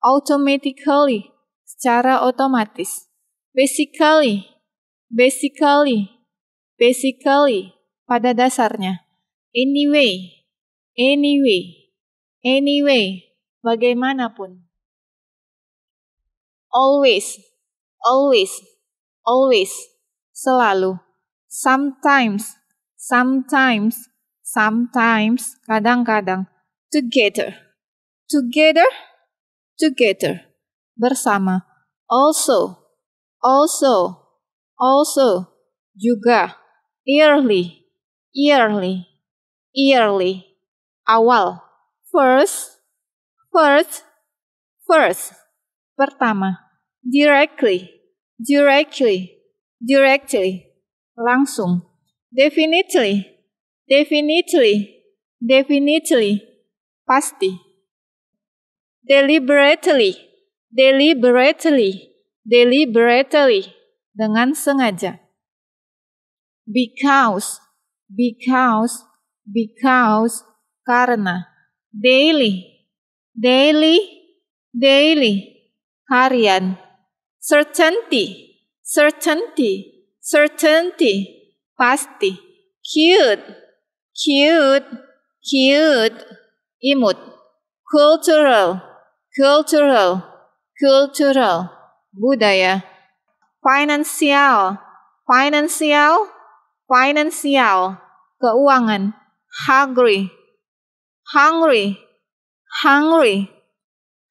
[SPEAKER 1] automatically, secara otomatis, basically, basically, basically, pada dasarnya, anyway, anyway, anyway, bagaimanapun, always, always, always, selalu, sometimes, sometimes, sometimes, kadang-kadang, together, together, together, bersama, also, also, also, juga, yearly, yearly, yearly, awal, first, first, first, pertama, directly, directly, directly, langsung, Definitely, definitely, definitely, pasti. Deliberately, deliberately, deliberately, dengan sengaja. Because, because, because, karena. Daily, daily, daily, harian. Certainty, certainty, certainty, pasti, cute, cute, cute, imut, cultural, cultural, cultural, budaya, financial, financial, financial, keuangan, hungry, hungry, hungry,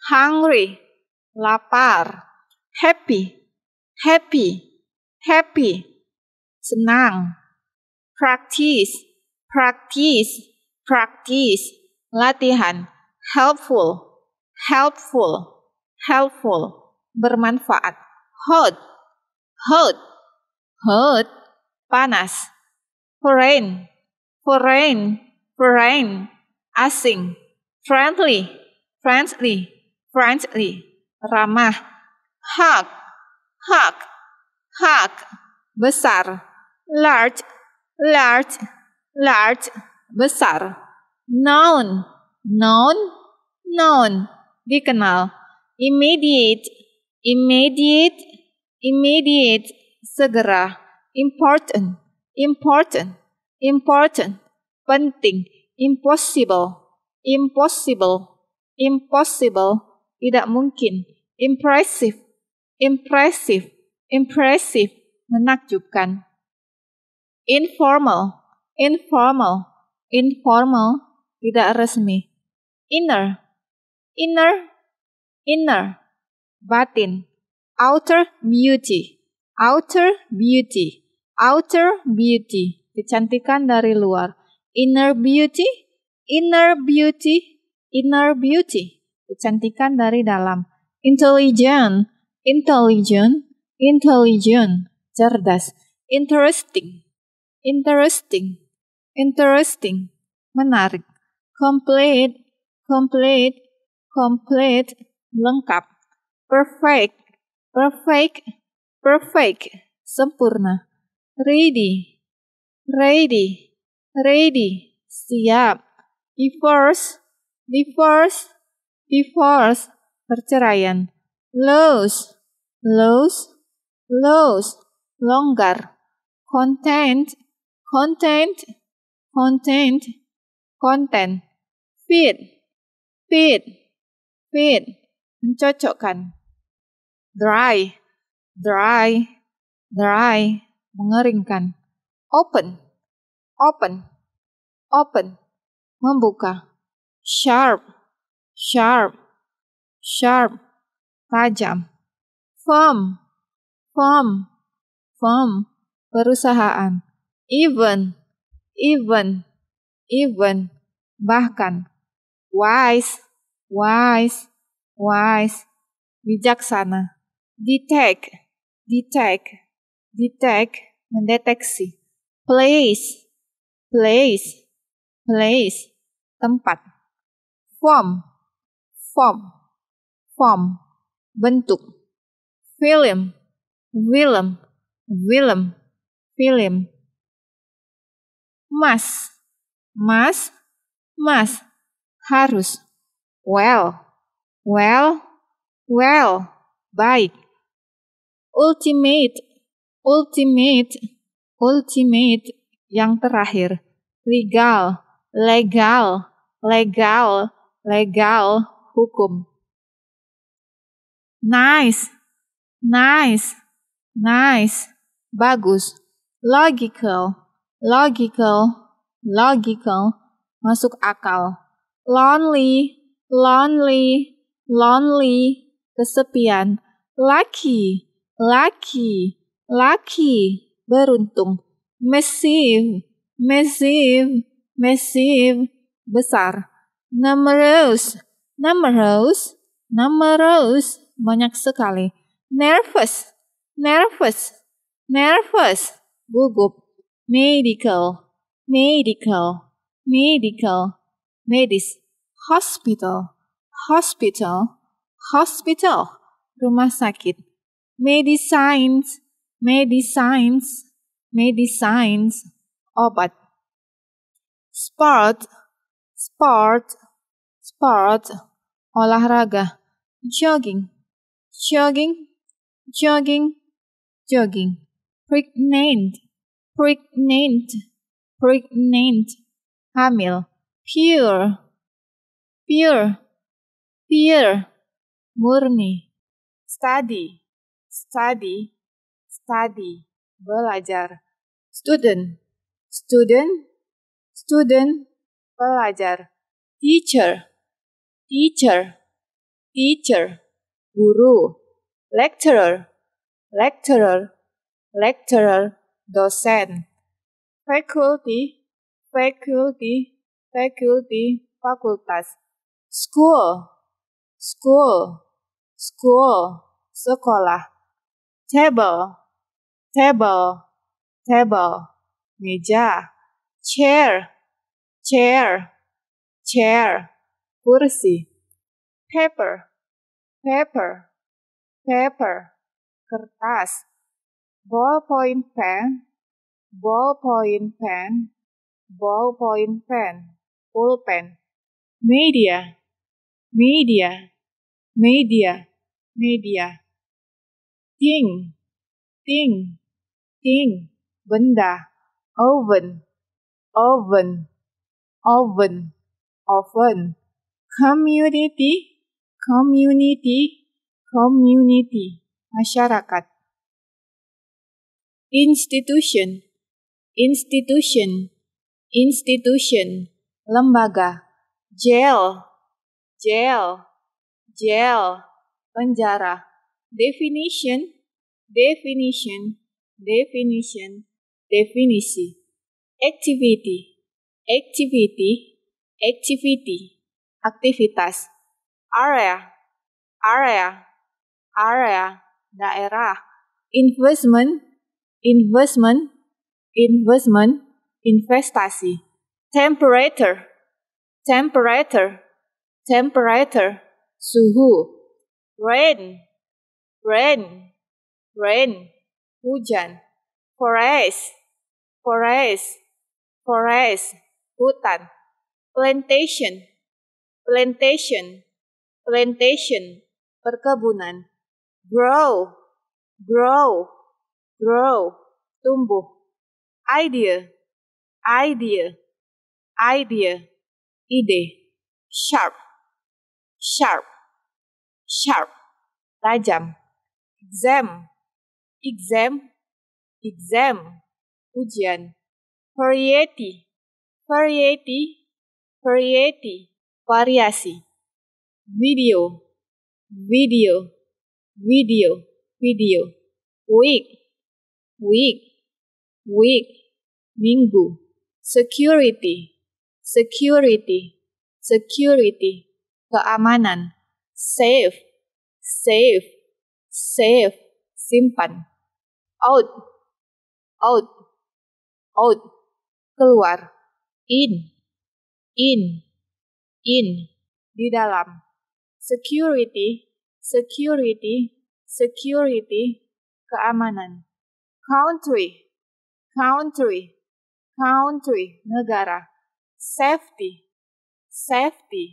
[SPEAKER 1] hungry, lapar, happy, happy, happy, senang, practice, practice, practice, latihan, helpful, helpful, helpful, bermanfaat, hot, hot, hot, panas, foreign, foreign, foreign, asing, friendly, friendly, friendly, ramah, Hug, hug, hug, besar, large, large, large, besar. Noun, noun, noun, dikenal. Immediate, immediate, immediate, segera. Important, important, important, penting. Impossible, impossible, impossible, tidak mungkin. Impressive, impressive, impressive, menakjubkan informal, informal, informal, tidak resmi. Inner, inner, inner, batin. Outer beauty, outer beauty, outer beauty, kecantikan dari luar. Inner beauty, inner beauty, inner beauty, kecantikan dari dalam. Intelligent, intelligent, intelligent, cerdas. Interesting, Interesting. Interesting. Menarik. Complete. Complete. Complete. Lengkap. Perfect. Perfect. Perfect. Sempurna. Ready. Ready. Ready. Siap. Divorce. Divorce. Divorce. Perceraian. lose, lose, lose, Longgar. Content content, content, content, fit fit fit mencocokkan, dry, dry, dry, mengeringkan, open, open, open, membuka, sharp, sharp, sharp, tajam, firm, firm, firm, perusahaan, even, even, even, bahkan, wise, wise, wise, bijaksana, detect, detect, detect, mendeteksi, place, place, place, tempat, form, form, form, bentuk, film, film,
[SPEAKER 2] film, film, Mas, mas, mas, harus. Well,
[SPEAKER 1] well, well, baik. Ultimate, ultimate, ultimate, yang terakhir. Legal, legal, legal, legal, hukum. Nice, nice, nice, bagus. Logical, logical, logical, masuk akal. Lonely, lonely, lonely, kesepian. Lucky, lucky, lucky, beruntung. Massive, massive, massive, besar. Numerous, numerous, numerous, banyak sekali. Nervous, nervous, nervous, gugup. medical, medical, medical, medis, hospital, hospital, hospital, rumah sakit, medicines, medicines, medicines, obat, sport, sport, sport, olahraga, jogging, jogging, jogging, jogging, pregnant, pregnant, pregnant, hamil, pure, pure, pure, murni, study, study, study, belajar,
[SPEAKER 2] student, student, student,
[SPEAKER 1] belajar, teacher, teacher, teacher,
[SPEAKER 7] guru,
[SPEAKER 1] lecturer, lecturer, lecturer, dosen faculty faculty faculty fakultas school
[SPEAKER 4] school
[SPEAKER 1] school sekolah table table table meja chair
[SPEAKER 2] chair chair kursi
[SPEAKER 3] paper
[SPEAKER 2] paper paper kertas
[SPEAKER 1] ballpoint pen, ballpoint pen, ballpoint pen, pulpen.
[SPEAKER 2] Media, media, media, media. Thing, thing, thing, benda. Oven, oven, oven, oven. Community, community, community, masyarakat institution, institution, institution,
[SPEAKER 1] lembaga, jail, jail, jail, penjara, definition, definition, definition, definisi, activity, activity, activity, aktivitas, area, area, area, daerah, investment, investment, investment, investasi. Temperature, temperature, temperature, suhu. Rain, rain, rain, hujan. Forest, forest, forest, hutan. Plantation, plantation, plantation,
[SPEAKER 3] perkebunan. Grow, grow, grow, tumbuh, idea, idea,
[SPEAKER 1] idea, ide, sharp, sharp, sharp, tajam, exam, exam, exam, ujian, variety, variety, variety, variasi, video,
[SPEAKER 2] video, video, video, week, week, week, minggu, security,
[SPEAKER 1] security, security, keamanan, save, save, save, simpan, out,
[SPEAKER 2] out, out, keluar, in, in, in, di dalam, security,
[SPEAKER 1] security, security, keamanan country, country, country, negara. Safety, safety,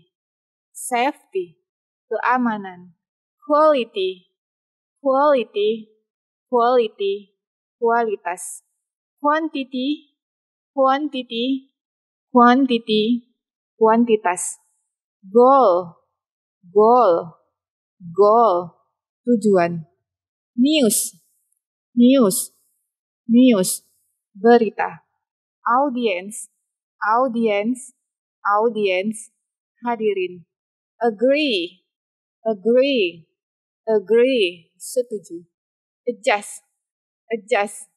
[SPEAKER 1] safety, keamanan.
[SPEAKER 2] Quality, quality, quality, kualitas. Quantity, quantity,
[SPEAKER 1] quantity, kuantitas. Goal, goal, goal, tujuan. News, news, news, berita,
[SPEAKER 4] audience, audience, audience, hadirin, agree,
[SPEAKER 2] agree, agree, setuju, adjust, adjust,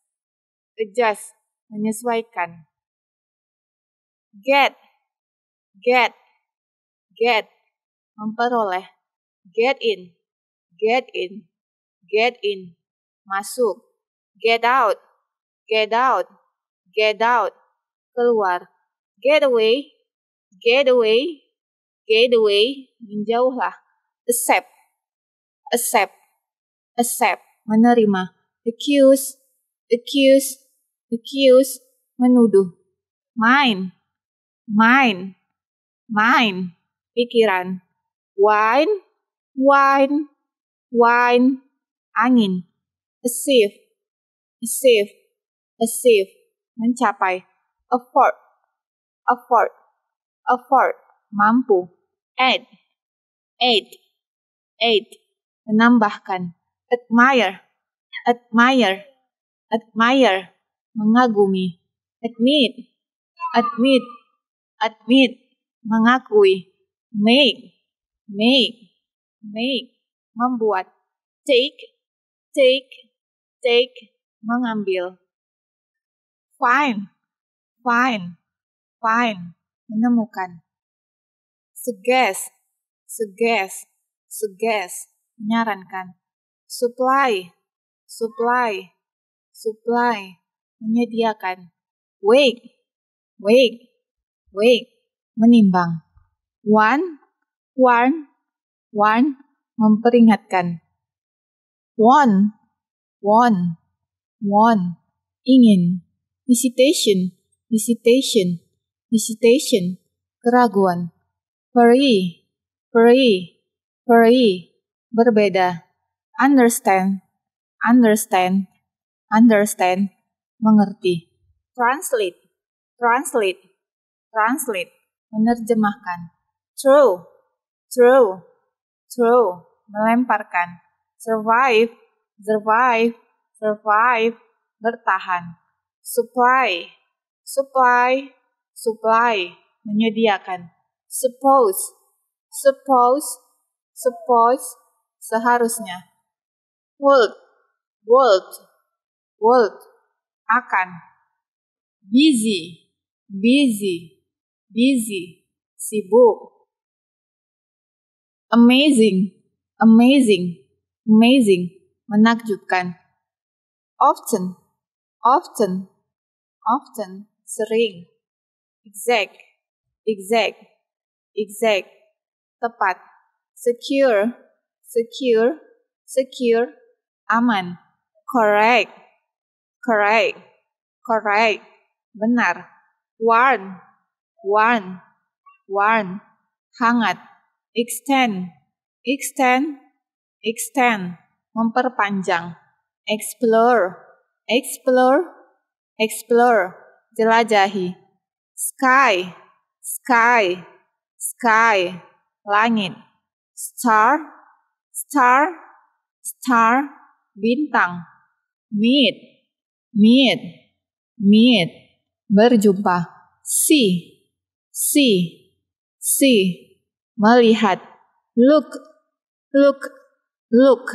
[SPEAKER 2] adjust, menyesuaikan, get, get, get, memperoleh, get in, get in, get in, masuk, get
[SPEAKER 1] out, Get out. Get out. Keluar. Get away. Get away. Get away. Menjauhlah. Accept. Accept. Accept.
[SPEAKER 5] Menerima.
[SPEAKER 1] Accuse. Accuse. Accuse. Menuduh. Mind. Mind. Mind. Pikiran. Wine. Wine. Wine. Angin. As if achieve mencapai afford afford afford mampu add add add menambahkan admire admire admire mengagumi admit admit admit mengakui make make
[SPEAKER 2] make membuat take take take mengambil Find, find, find, menemukan. Suggest, suggest,
[SPEAKER 1] suggest, menyarankan. Supply, supply, supply, menyediakan. Wake, wake, wake,
[SPEAKER 6] menimbang.
[SPEAKER 1] One, one, one, memperingatkan. One, one, one, ingin visitation, visitation, visitation, keraguan. Peri, peri, peri, berbeda. Understand, understand, understand,
[SPEAKER 6] mengerti.
[SPEAKER 2] Translate, translate, translate,
[SPEAKER 1] menerjemahkan. Throw, throw, throw, melemparkan. Survive, survive, survive, bertahan supply, supply, supply, menyediakan. Suppose, suppose, suppose,
[SPEAKER 2] seharusnya. Would, would, would, akan. Busy, busy, busy,
[SPEAKER 7] sibuk.
[SPEAKER 2] Amazing,
[SPEAKER 1] amazing, amazing, menakjubkan. Often, often, often,
[SPEAKER 2] sering, exact,
[SPEAKER 1] exact, exact, tepat, secure, secure, secure, aman, correct, correct, correct, benar, warn, warn, warn, hangat, extend, extend, extend, memperpanjang, explore, explore, explore, jelajahi. Sky, sky, sky, langit. Star, star, star, bintang. Meet, meet, meet, berjumpa. See, see, see, melihat. Look, look, look,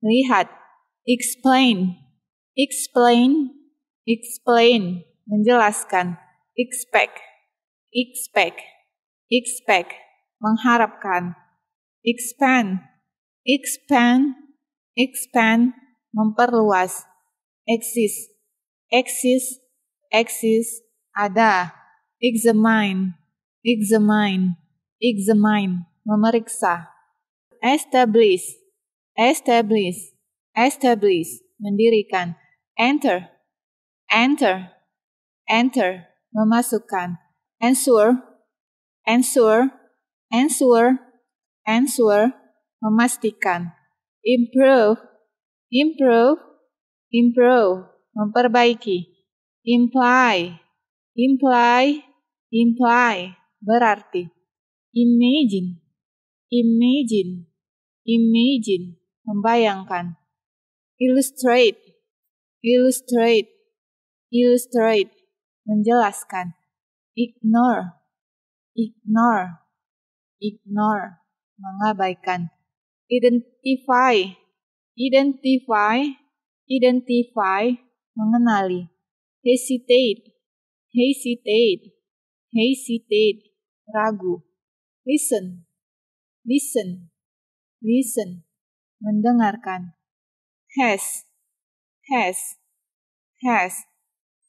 [SPEAKER 1] lihat. Explain, Explain, explain, menjelaskan. Expect, expect, expect, mengharapkan. Expand, expand, expand, memperluas. Exist, exist, exist, ada. Examine, examine, examine, memeriksa. Establish, establish, establish mendirikan. Enter, enter, enter, memasukkan. Answer, answer, answer, answer, memastikan. Improve, improve, improve, memperbaiki. Imply, imply, imply, berarti. Imagine, imagine, imagine, membayangkan illustrate, illustrate, illustrate, menjelaskan, ignore, ignore, ignore, mengabaikan, identify, identify, identify, mengenali, hesitate, hesitate, hesitate,
[SPEAKER 3] ragu, listen, listen, listen, mendengarkan, has has
[SPEAKER 2] has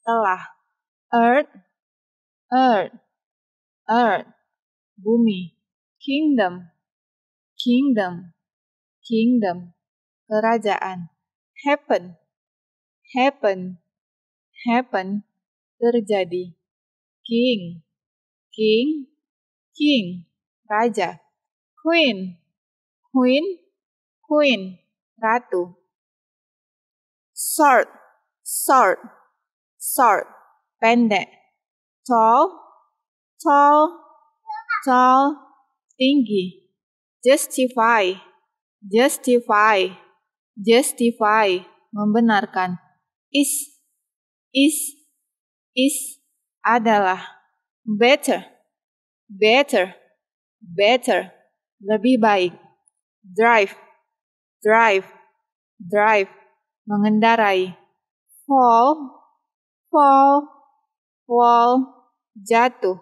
[SPEAKER 2] telah earth earth earth bumi kingdom kingdom
[SPEAKER 1] kingdom kerajaan happen happen happen terjadi king
[SPEAKER 2] king king raja queen queen
[SPEAKER 3] queen ratu short, short, short, pendek. Tall,
[SPEAKER 1] tall, tall, tinggi. Justify, justify, justify, membenarkan. Is, is, is, adalah. Better,
[SPEAKER 8] better, better, lebih baik. Drive, drive, drive, mengendarai,
[SPEAKER 1] fall, fall, fall, jatuh,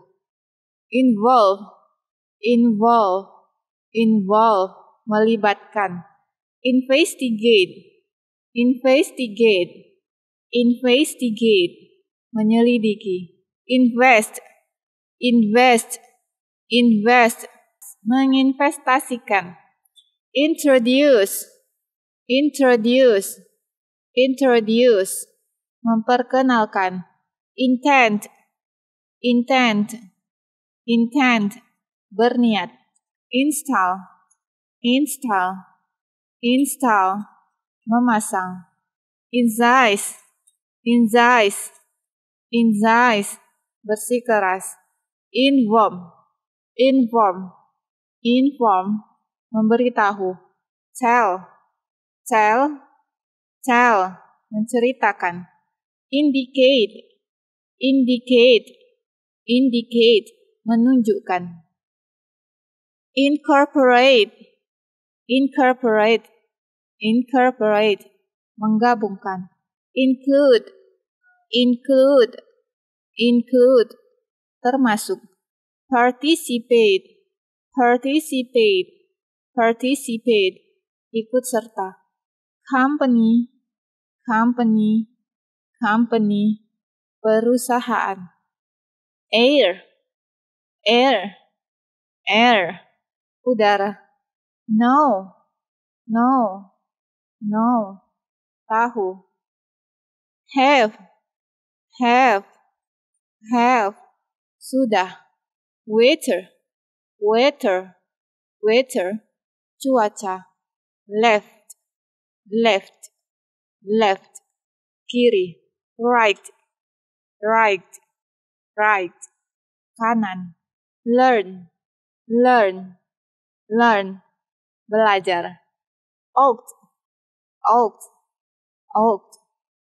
[SPEAKER 1] involve, involve, involve, melibatkan, investigate, investigate, investigate, menyelidiki, invest, invest, invest, menginvestasikan, introduce, introduce, introduce memperkenalkan intent intent intent berniat install install install memasang insize insize insize bersikeras inform inform inform memberitahu tell tell Tell, menceritakan. Indicate, indicate, indicate, menunjukkan. Incorporate, incorporate, incorporate, menggabungkan. Include, include, include, termasuk. Participate, participate, participate,
[SPEAKER 3] ikut serta company, company, company, perusahaan. Air, air, air, udara. No, no, no, tahu. Have, have, have, sudah.
[SPEAKER 1] Waiter, waiter, waiter, cuaca. Left left, left, kiri,
[SPEAKER 9] right, right, right,
[SPEAKER 2] kanan, learn, learn, learn, belajar, ought, ought, ought,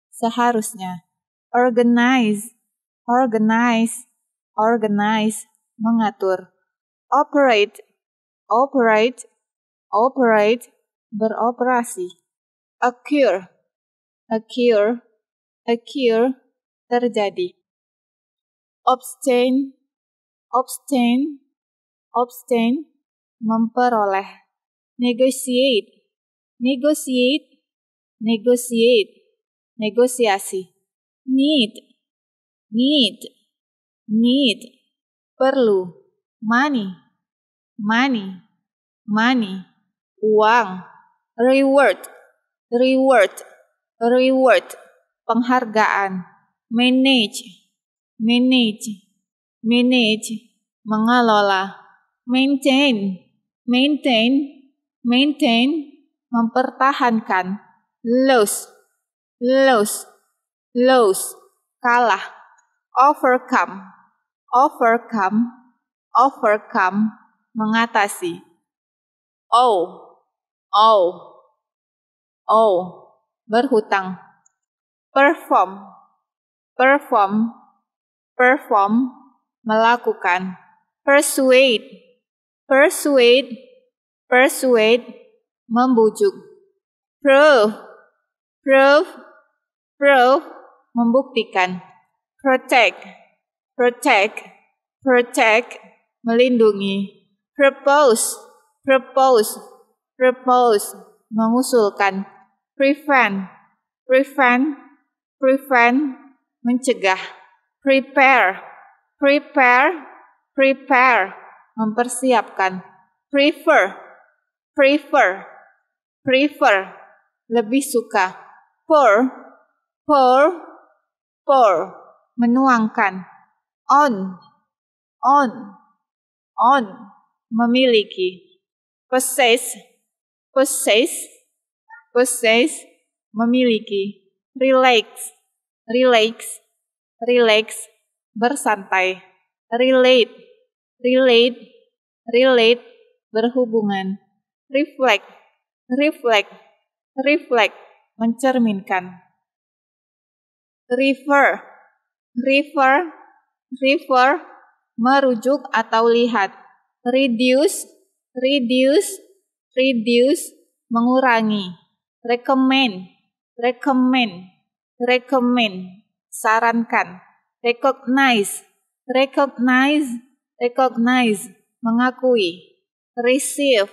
[SPEAKER 2] seharusnya,
[SPEAKER 1] organize, organize, organize, mengatur, operate, operate, operate,
[SPEAKER 2] beroperasi occur, occur, occur, terjadi. Obtain, obtain, obtain, memperoleh. Negotiate,
[SPEAKER 1] negotiate, negotiate, negosiasi. Need, need, need, perlu. Money, money, money, uang. Reward, reward, reward, penghargaan, manage, manage, manage, mengelola, maintain, maintain, maintain, mempertahankan, lose, lose, lose, kalah, overcome, overcome, overcome, mengatasi. Oh, oh, Oh, berhutang. Perform, perform, perform, melakukan. Persuade, persuade, persuade, membujuk. Prove, prove, prove, membuktikan. Protect, protect, protect, melindungi. Propose, propose, propose, mengusulkan prevent, prevent, prevent, mencegah, prepare, prepare, prepare, mempersiapkan, prefer, prefer, prefer, lebih suka, pour, pour, pour, menuangkan, on, on, on, memiliki, possess, possess, possess, memiliki, relax, relax, relax, bersantai, relate, relate, relate, berhubungan, reflect, reflect, reflect, mencerminkan, refer, refer, refer, merujuk atau lihat, reduce, reduce, reduce, mengurangi recommend, recommend, recommend, sarankan, recognize, recognize, recognize, mengakui, receive,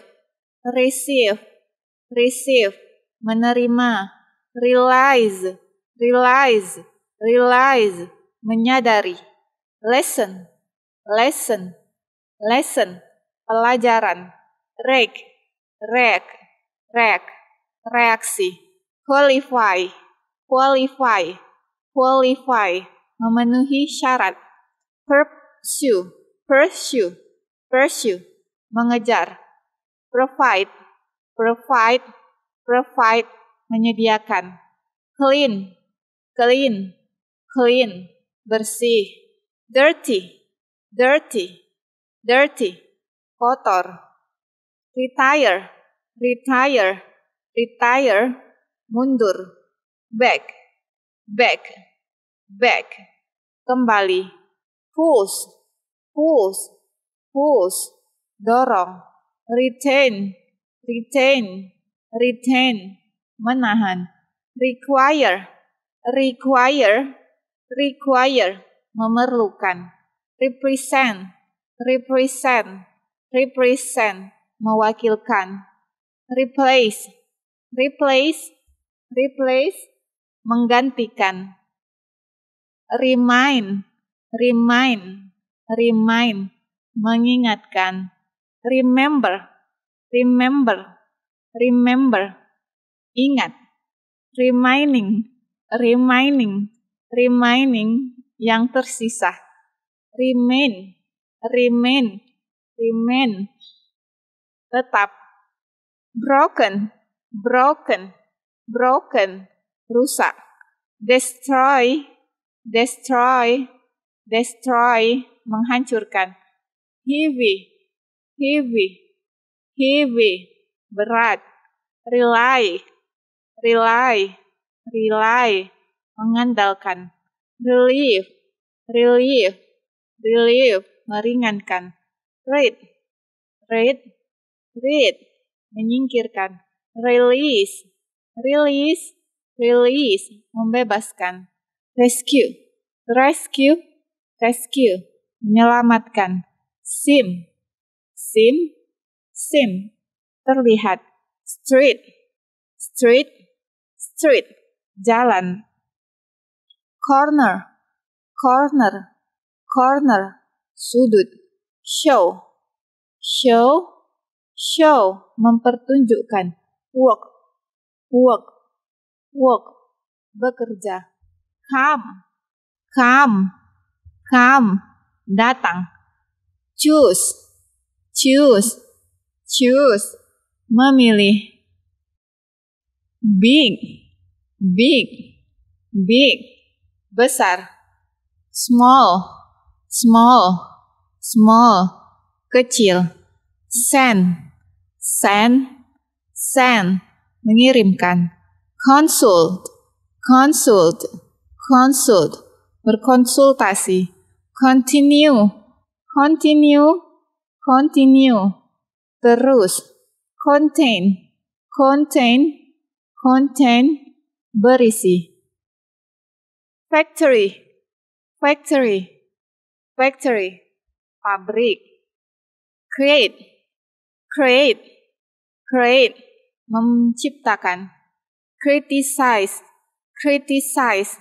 [SPEAKER 1] receive, receive, menerima, realize, realize, realize, menyadari, lesson, lesson, lesson, pelajaran, rek, rek, rek reaksi, qualify, qualify, qualify, memenuhi syarat, pursue, pursue, pursue, mengejar, provide, provide, provide, menyediakan, clean, clean, clean, bersih, dirty, dirty, dirty, kotor, retire, retire, retire, mundur, back, back, back, kembali, push, push, push, dorong, retain, retain, retain, menahan, require, require, require, memerlukan, represent, represent, represent, mewakilkan, replace, replace replace menggantikan remind remind remind mengingatkan remember remember remember ingat reminding reminding reminding yang tersisa remain remain remain tetap broken broken, broken, rusak. Destroy, destroy, destroy, menghancurkan. Heavy, heavy, heavy, berat. Rely, rely, rely, mengandalkan. Relief, relief, relief, meringankan. Read, read, read, menyingkirkan release, release, release, membebaskan. Rescue, rescue, rescue, menyelamatkan.
[SPEAKER 2] Sim, sim, sim, terlihat. Street,
[SPEAKER 3] street, street, jalan. Corner, corner, corner, sudut.
[SPEAKER 1] Show, show, show, mempertunjukkan
[SPEAKER 3] work, work, work, bekerja. Come, come, come, datang.
[SPEAKER 1] Choose, choose, choose, memilih. Big, big, big, besar. Small, small, small, kecil. Sand, sand, send, mengirimkan, consult, consult, consult, berkonsultasi, continue, continue, continue, terus, contain, contain, contain, berisi. Factory, factory, factory, pabrik. Create, create, create, menciptakan criticize criticize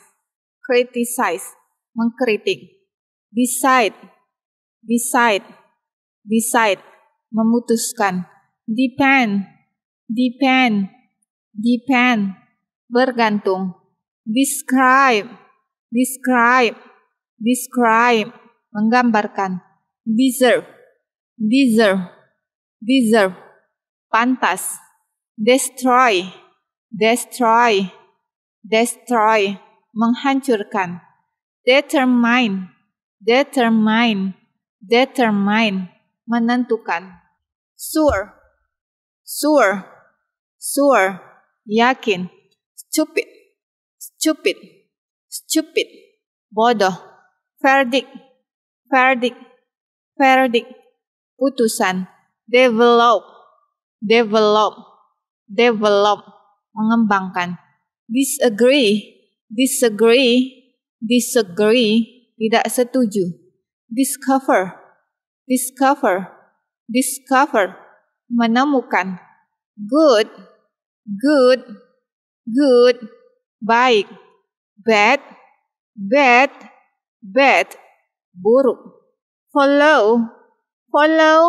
[SPEAKER 1] criticize mengkritik decide decide decide memutuskan depend depend depend bergantung describe describe describe menggambarkan deserve deserve deserve pantas destroy, destroy, destroy, menghancurkan. Determine, determine, determine, menentukan. Sure, sure, sure, yakin. Stupid, stupid, stupid, bodoh. Verdict, verdict, verdict, putusan. Develop, develop, develop, mengembangkan. Disagree, disagree, disagree, tidak setuju. Discover, discover, discover, menemukan. Good, good, good, baik. Bad, bad, bad, buruk. Follow, follow,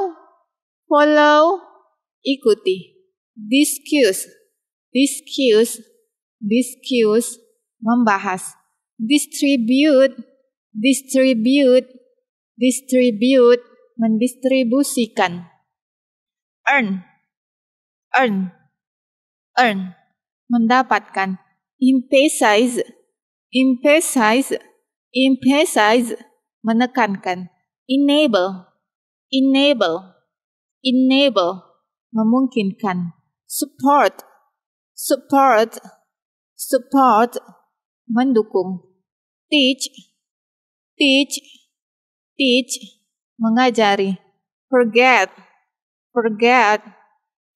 [SPEAKER 1] follow, ikuti. Discuss, discuss, discuss, membahas. Distribute, distribute, distribute, mendistribusikan. Earn, earn, earn, mendapatkan. Emphasize, emphasize, emphasize, menekankan. Enable, enable, enable, memungkinkan support support support mendukung teach teach teach mengajari forget forget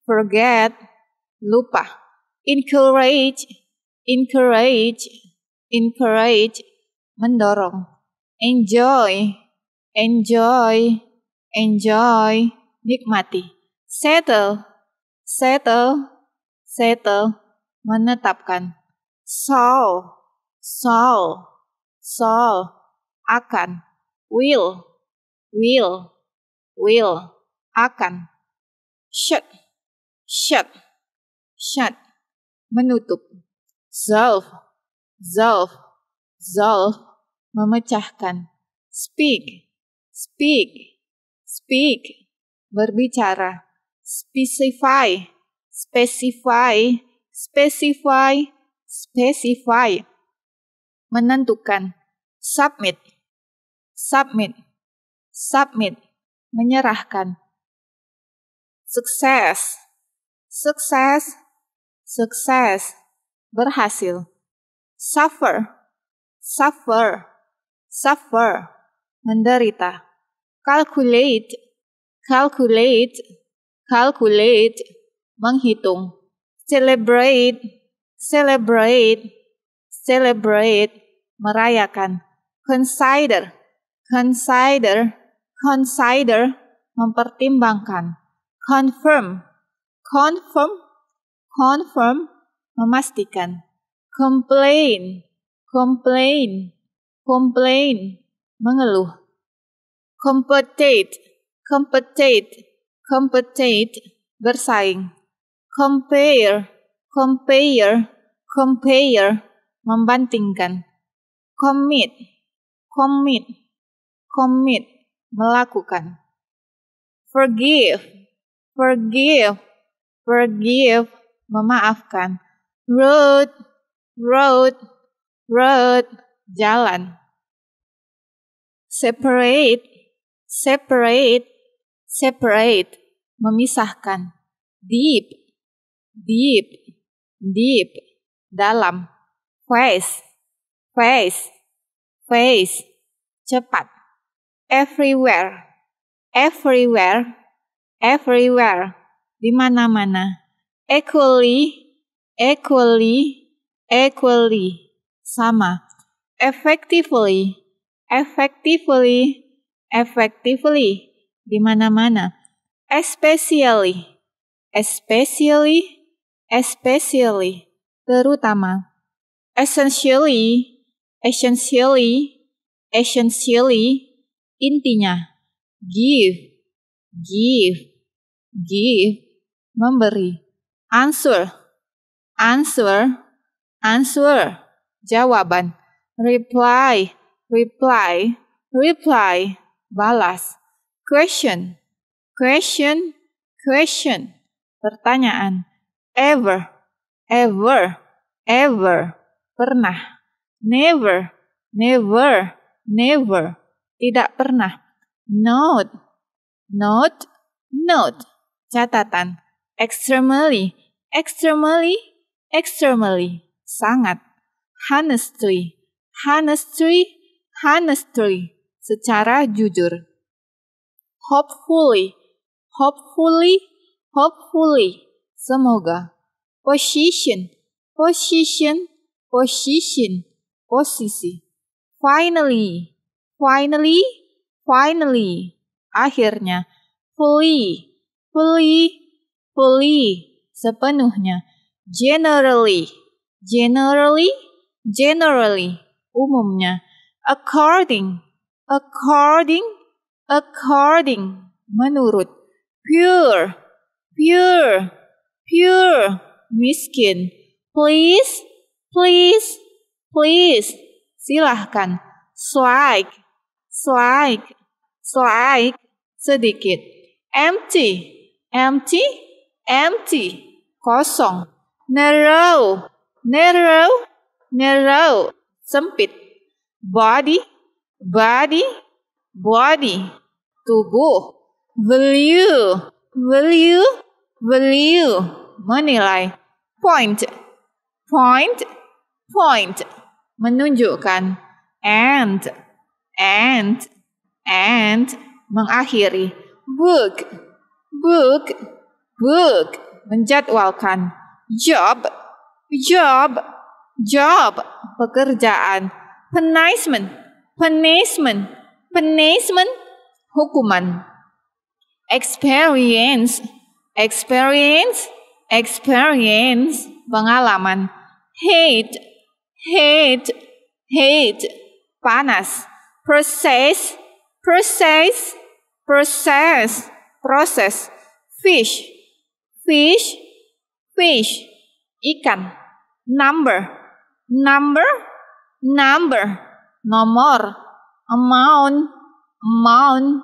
[SPEAKER 1] forget lupa encourage encourage encourage mendorong enjoy enjoy enjoy nikmati settle settle, settle, menetapkan. Saw, saw, saw, akan. Will, will, will, akan. Shut, shut, shut, menutup. Solve, solve, solve, memecahkan. Speak, speak, speak, berbicara specify, specify, specify, specify. Menentukan. Submit, submit, submit. Menyerahkan. Success, success, success. Berhasil. Suffer, suffer, suffer. Menderita. Calculate, calculate, calculate, menghitung, celebrate, celebrate, celebrate, merayakan, consider, consider, consider, mempertimbangkan, confirm, confirm, confirm, memastikan, complain, complain, complain, mengeluh, compensate, compensate, compete bersaing compare compare compare membandingkan commit commit commit melakukan forgive forgive forgive memaafkan road road road jalan separate separate separate, memisahkan, deep, deep, deep, dalam, Face, face, face, cepat, everywhere, everywhere, everywhere, di mana-mana, equally, equally, equally, sama, effectively, effectively, effectively, di mana-mana. Especially, especially, especially, terutama. Essentially, essentially, essentially, intinya. Give, give, give, memberi. Answer, answer, answer, jawaban. Reply, reply, reply, balas. Question, question, question. Pertanyaan. Ever, ever, ever. Pernah. Never, never, never. Tidak pernah. Note, note, note. Catatan. Extremely, extremely, extremely. Sangat. Honestly, honestly, honestly. Secara jujur hopefully, hopefully, hopefully, semoga. Position, position, position, posisi. Finally, finally, finally, akhirnya. Fully, fully, fully, sepenuhnya. Generally, generally, generally, umumnya. According, according, according menurut pure pure pure miskin please please please silahkan slide slide slide sedikit empty empty empty kosong narrow narrow narrow sempit body body body, tubuh. Value, value, value, menilai. Point, point, point, menunjukkan. And, and, and, mengakhiri. Book, book, book, menjadwalkan. Job, job, job, pekerjaan. Punishment, punishment, punishment, hukuman. Experience, experience, experience, pengalaman. Hate, hate, hate, panas. Process, process, process, process Fish, fish, fish, ikan. Number, number, number, nomor, amount, amount,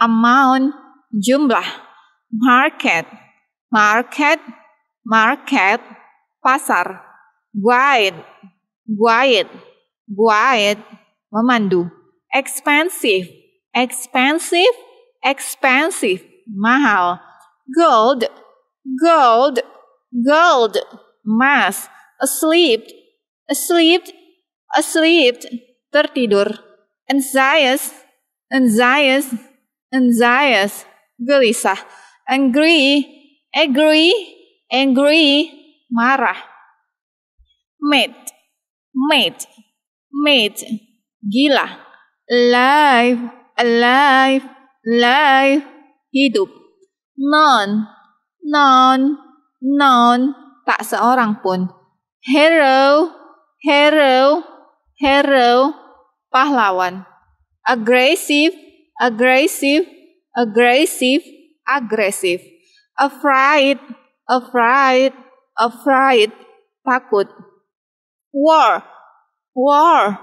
[SPEAKER 1] amount, jumlah, market, market, market, pasar, guide, guide, guide, memandu, expensive, expensive, expensive, mahal, gold, gold, gold, emas, asleep, asleep, asleep, tertidur. And anxious, and gelisah. Angry, angry, angry, marah. Mad, mad, mad, gila. Alive, alive, live, hidup. Non, non, non, tak seorang pun. Hero, hero, hero, pahlawan. Aggressive, aggressive, aggressive, agresif. Afraid, afraid, afraid, takut. War, war,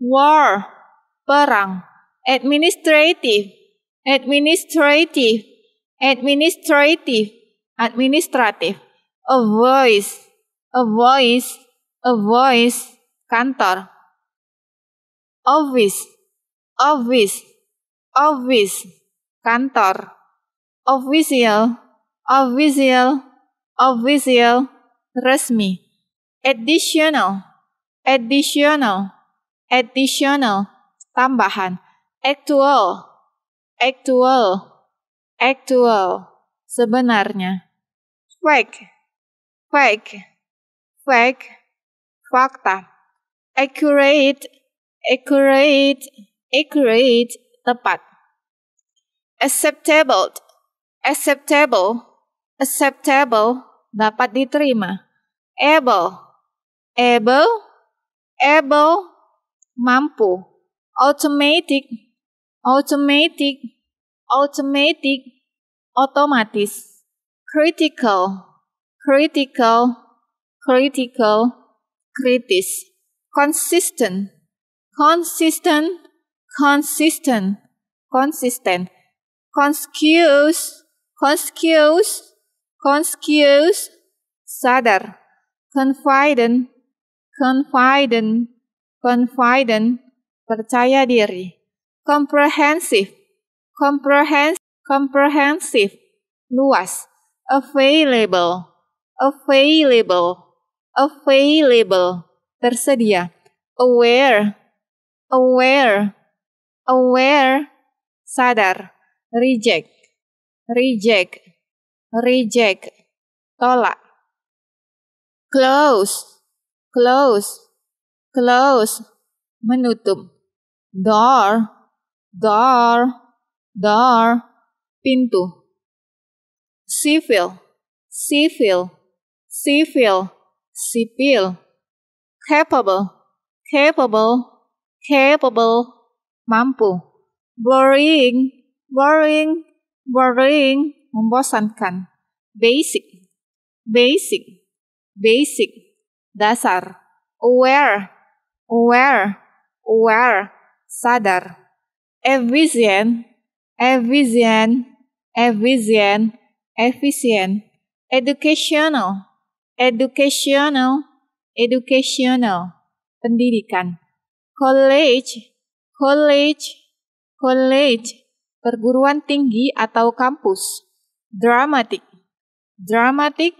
[SPEAKER 1] war, perang. Administrative, administrative, administrative, administrative. A voice, a voice, a voice, kantor office, office, office, kantor, official, official, official, resmi, additional, additional, additional, tambahan, actual, actual, actual, sebenarnya, fake, fake, fake, fakta, accurate, accurate, accurate, tepat. Acceptable, acceptable, acceptable, dapat diterima. Able, able, able, mampu. Automatic, automatic, automatic, otomatis. Critical, critical, critical, kritis. Consistent, consistent, consistent, consistent, conscious, conscious, conscious, sadar, confident, confident, confident, percaya diri, comprehensive, comprehensive, comprehensive, luas, available, available, available, tersedia, aware, aware, aware, sadar, reject, reject, reject, tolak, close, close, close, menutup, door, door, door, pintu, civil, civil, civil, sipil, capable, capable, capable, mampu. Boring, boring, boring, membosankan. Basic, basic, basic, dasar. Aware, aware, aware, sadar. Efficient, efficient, efficient, efficient. Educational, educational, educational, pendidikan college, college, college, perguruan tinggi atau kampus. Dramatic, dramatic,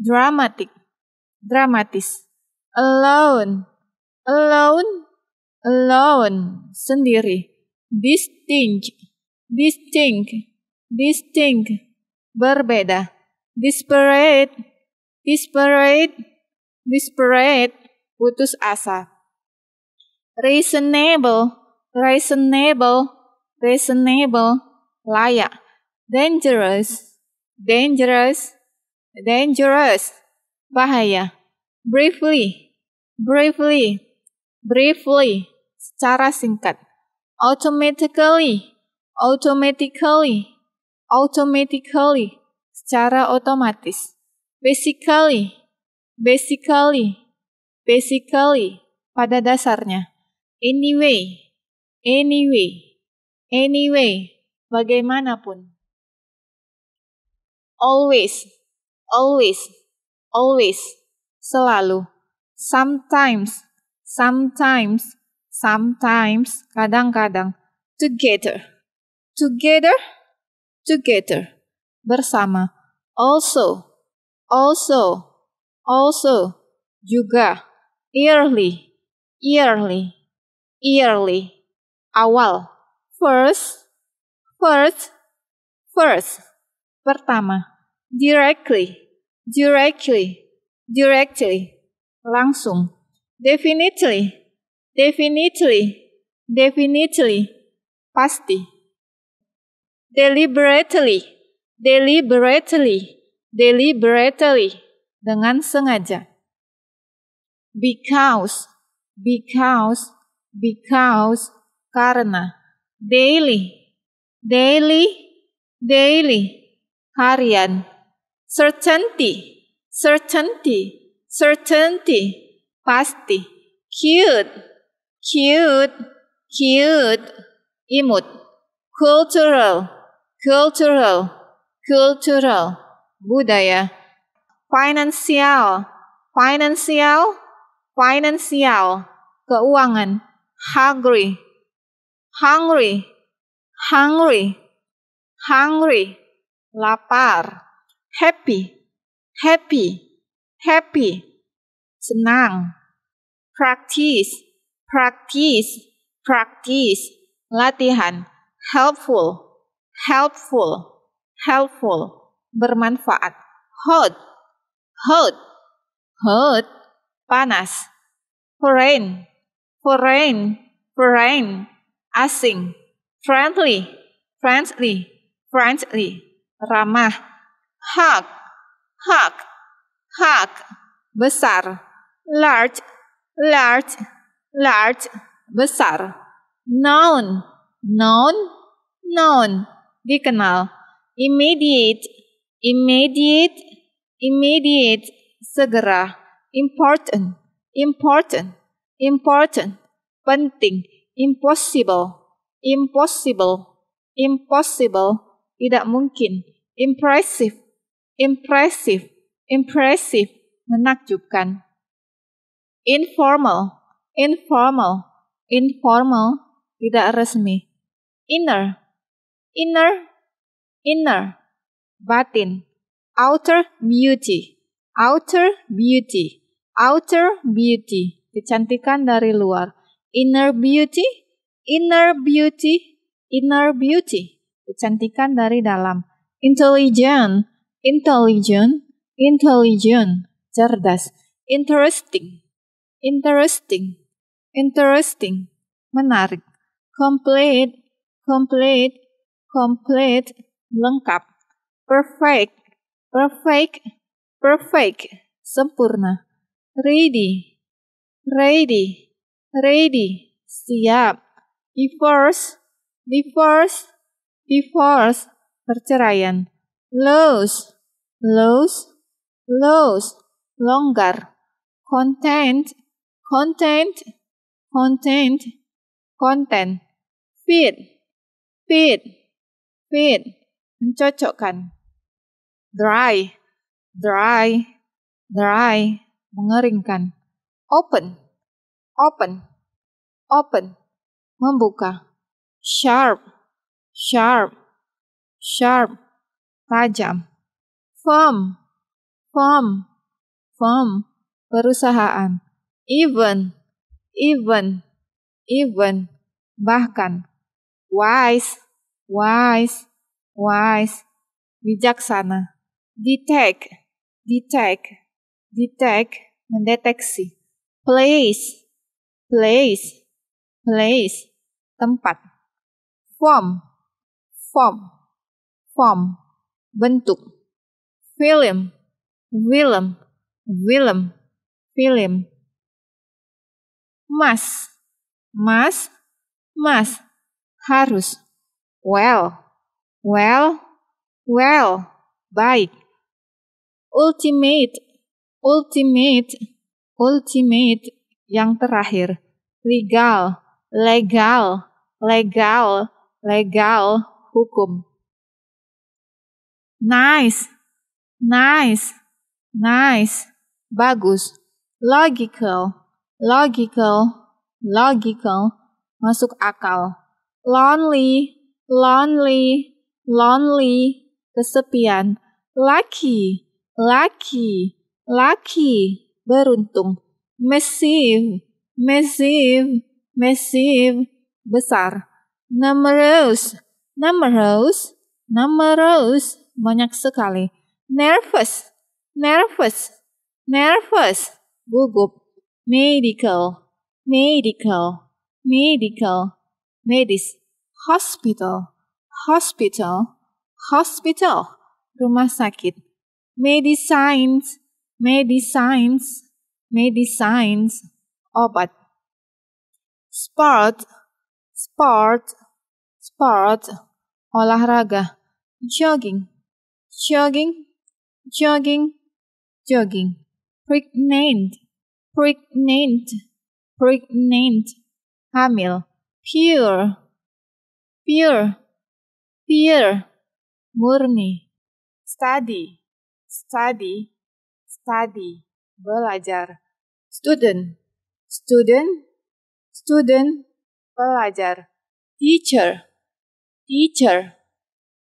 [SPEAKER 1] dramatic, dramatis. Alone, alone, alone, sendiri. Distinct, distinct, distinct, berbeda. Disparate, disparate, disparate, putus asa reasonable, reasonable, reasonable, layak, dangerous, dangerous, dangerous, bahaya, briefly, briefly, briefly, secara singkat, automatically, automatically, automatically, secara otomatis, basically, basically, basically, pada dasarnya. Anyway, anyway, anyway, bagaimanapun. Always, always, always, selalu. Sometimes, sometimes, sometimes, kadang-kadang. Together, together, together, bersama. Also, also, also, juga. Yearly, yearly early, awal. First, first, first. Pertama, directly, directly, directly. Langsung. Definitely, definitely, definitely. Pasti. Deliberately, deliberately, deliberately. Dengan sengaja. Because, because, because karena daily daily daily harian certainty certainty certainty pasti cute cute cute imut cultural cultural cultural budaya financial financial financial keuangan hungry, hungry, hungry, hungry, lapar, happy, happy, happy, senang, practice, practice, practice, latihan, helpful, helpful, helpful, bermanfaat, hot, hot, hot, panas, rain, foreign, foreign, asing, friendly, friendly, friendly, ramah, hak, hak, hak, besar, large, large, large, besar, known, known, known, dikenal, immediate, immediate, immediate, segera, important, important, important, penting, impossible, impossible, impossible, tidak mungkin, impressive, impressive, impressive, menakjubkan. Informal, informal, informal, tidak resmi. Inner, inner, inner, batin. Outer beauty, outer beauty, outer beauty, kecantikan dari luar. Inner beauty, inner beauty, inner beauty, kecantikan dari dalam. Intelligent, intelligent, intelligent, cerdas. Interesting, interesting, interesting, menarik. Complete, complete, complete, lengkap. Perfect, perfect, perfect, sempurna. Ready, ready, ready, siap. Divorce, divorce, divorce, perceraian. Lose, lose, lose, longgar. Content, content, content, content. Fit, fit, fit, mencocokkan. Dry, dry, dry, mengeringkan open, open, open, membuka, sharp, sharp, sharp, tajam, firm, firm, firm, perusahaan, even, even, even, bahkan, wise, wise, wise, bijaksana, detect, detect, detect, mendeteksi place, place, place, tempat. Form, form, form, bentuk. Film, film, film,
[SPEAKER 3] film. Mas, mas, mas, harus. Well, well,
[SPEAKER 1] well, baik. Ultimate, ultimate, ultimate yang terakhir legal legal legal legal hukum nice nice nice bagus logical logical logical masuk akal lonely lonely lonely kesepian lucky lucky lucky beruntung. Massive, massive, massive, besar. Numerous, numerous, numerous, banyak sekali. Nervous, nervous, nervous, gugup. Medical, medical, medical, medis. Hospital, hospital, hospital, rumah sakit. Medicines, May these signs, may these signs, oh but, sport, sport, sport, olahraga, jogging, jogging, jogging, jogging, pregnant, pregnant, pregnant, hamil, pure, pure, pure,
[SPEAKER 2] murni,
[SPEAKER 1] study, study, study, belajar.
[SPEAKER 2] Student, student, student,
[SPEAKER 1] belajar. Teacher, teacher,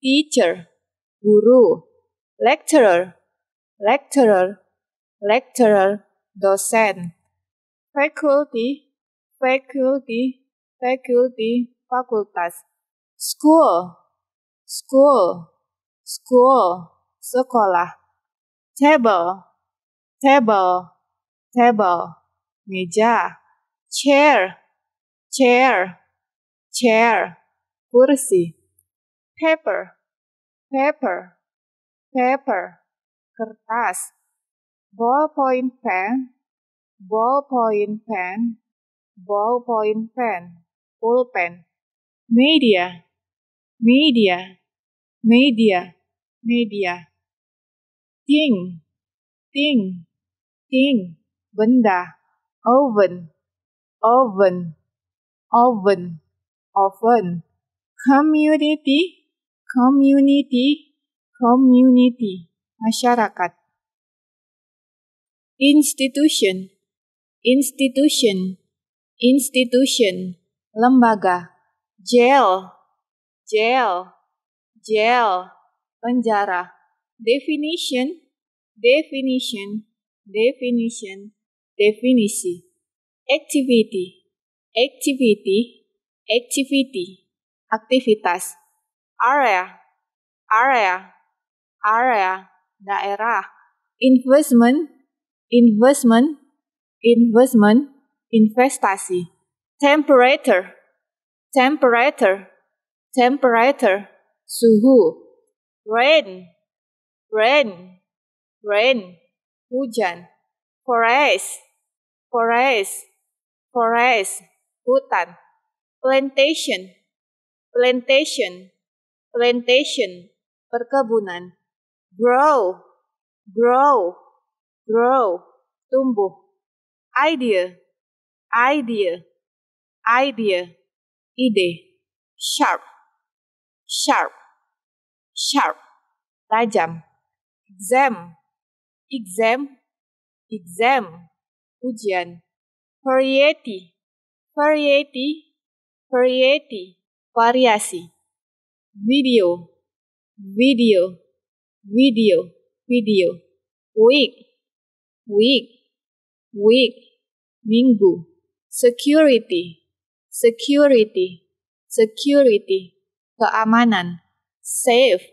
[SPEAKER 1] teacher, guru. Lecturer, lecturer, lecturer, dosen. Faculty, faculty, faculty, fakultas. School, school, school, sekolah. Table, table, table, meja, chair, chair,
[SPEAKER 3] chair, kursi, paper, paper, paper, kertas, ballpoint
[SPEAKER 1] pen, ballpoint pen, ballpoint pen,
[SPEAKER 2] pulpen, media, media, media, media, thing, thing, thing, benda, oven, oven, oven, oven, community, community, community, masyarakat. Institution, institution, institution,
[SPEAKER 1] lembaga, jail, jail, jail, penjara. Definition, definition, definition, definisi, activity, activity, activity, aktivitas, area, area, area, daerah, investment, investment, investment, investasi, temperature, temperature, temperature, suhu,
[SPEAKER 3] rain, rain,
[SPEAKER 1] rain, hujan. Forest, forest, forest, hutan. Plantation, plantation, plantation,
[SPEAKER 3] perkebunan. Grow, grow, grow, tumbuh. Idea, idea, idea,
[SPEAKER 1] ide. Sharp, sharp, sharp, tajam. Exam, exam, exam, ujian. Variety, variety, variety, variasi. Video, video,
[SPEAKER 2] video, video. Week, week, week, minggu. Security,
[SPEAKER 1] security, security, keamanan. Safe,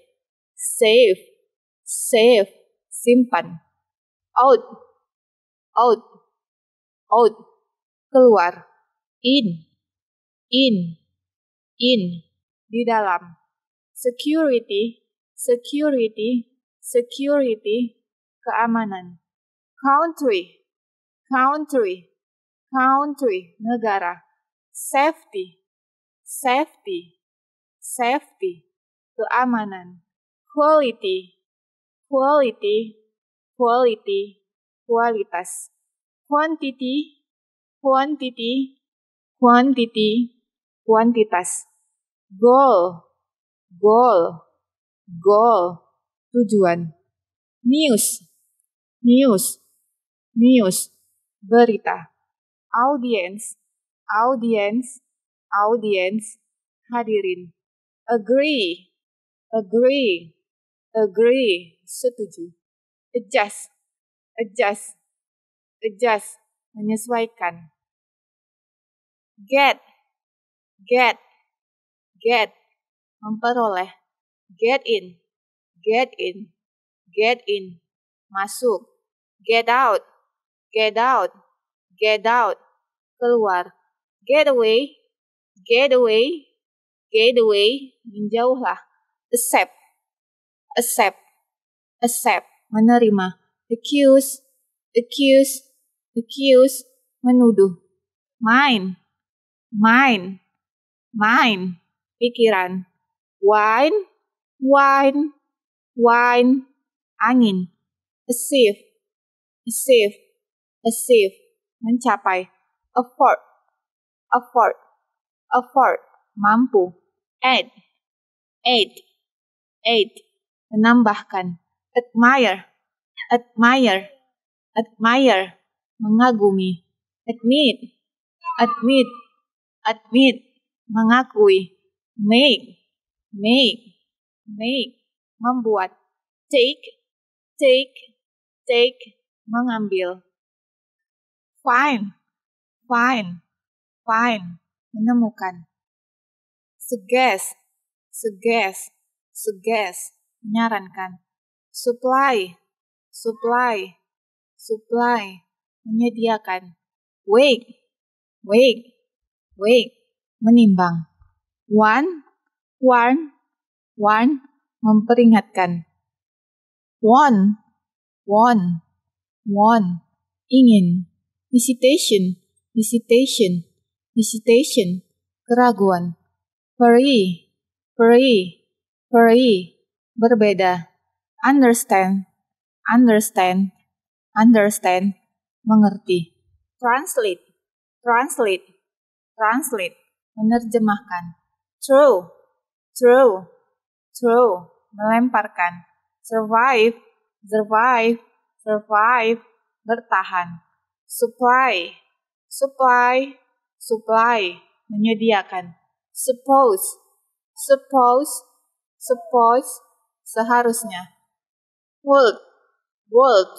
[SPEAKER 2] safe, safe, simpan out, out, out, keluar, in, in, in, di dalam, security,
[SPEAKER 1] security, security, keamanan, country, country, country, negara, safety,
[SPEAKER 2] safety, safety, keamanan, quality, quality, quality, kualitas.
[SPEAKER 1] Quantity, quantity,
[SPEAKER 2] quantity,
[SPEAKER 1] kuantitas. Goal, goal, goal, tujuan. News, news, news, berita.
[SPEAKER 4] Audience, audience, audience, hadirin. Agree, agree,
[SPEAKER 2] agree, setuju adjust, adjust, adjust, menyesuaikan. Get, get, get, memperoleh. Get in, get in, get in, masuk. Get out,
[SPEAKER 1] get out, get out, keluar. Get away, get away, get away, menjauhlah. Accept, accept, accept
[SPEAKER 5] menerima,
[SPEAKER 1] accuse, accuse, accuse, menuduh, mind, mind, mind, pikiran, wine, wine, wine, angin, achieve, achieve, achieve, mencapai, afford, afford, afford, mampu,
[SPEAKER 2] add, add,
[SPEAKER 1] add, menambahkan, admire, admire, admire, mengagumi, admit, admit, admit, mengakui, make, make, make,
[SPEAKER 2] membuat, take, take, take, mengambil, find, find, find, menemukan, suggest, suggest, suggest,
[SPEAKER 1] menyarankan supply, supply, supply, menyediakan. Wake, wake, wake, menimbang. One, warn, warn, memperingatkan. One, one, one, ingin. Visitation, visitation, visitation, keraguan. Free, free, free, berbeda understand, understand, understand,
[SPEAKER 6] mengerti.
[SPEAKER 2] Translate, translate, translate,
[SPEAKER 1] menerjemahkan. Throw, throw, throw, melemparkan. Survive, survive, survive, bertahan. Supply, supply, supply, menyediakan. Suppose, suppose, suppose,
[SPEAKER 2] seharusnya would, would,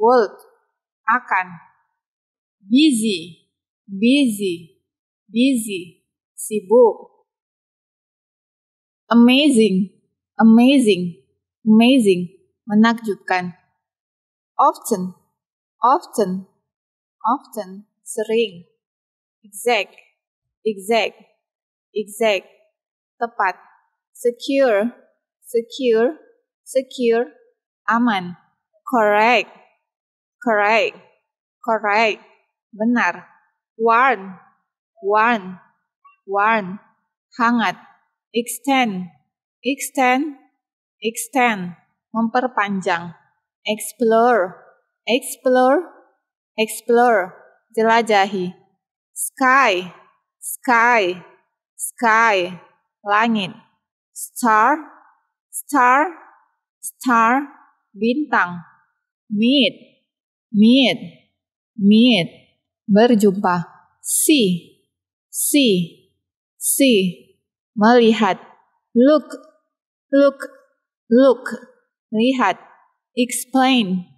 [SPEAKER 2] would, akan, busy, busy, busy,
[SPEAKER 7] sibuk,
[SPEAKER 2] amazing, amazing, amazing, menakjubkan, often,
[SPEAKER 1] often, often, sering, exact, exact, exact, tepat, secure, secure, secure, Aman. Correct. Correct. Correct. Benar. Warm. Warm. Warm. Hangat. Extend. Extend. Extend. Memperpanjang. Explore. Explore. Explore. Jelajahi. Sky. Sky. Sky. Langit. Star. Star. Star bintang, meet, meet, meet, berjumpa, see, see, see, melihat, look, look, look, lihat, explain,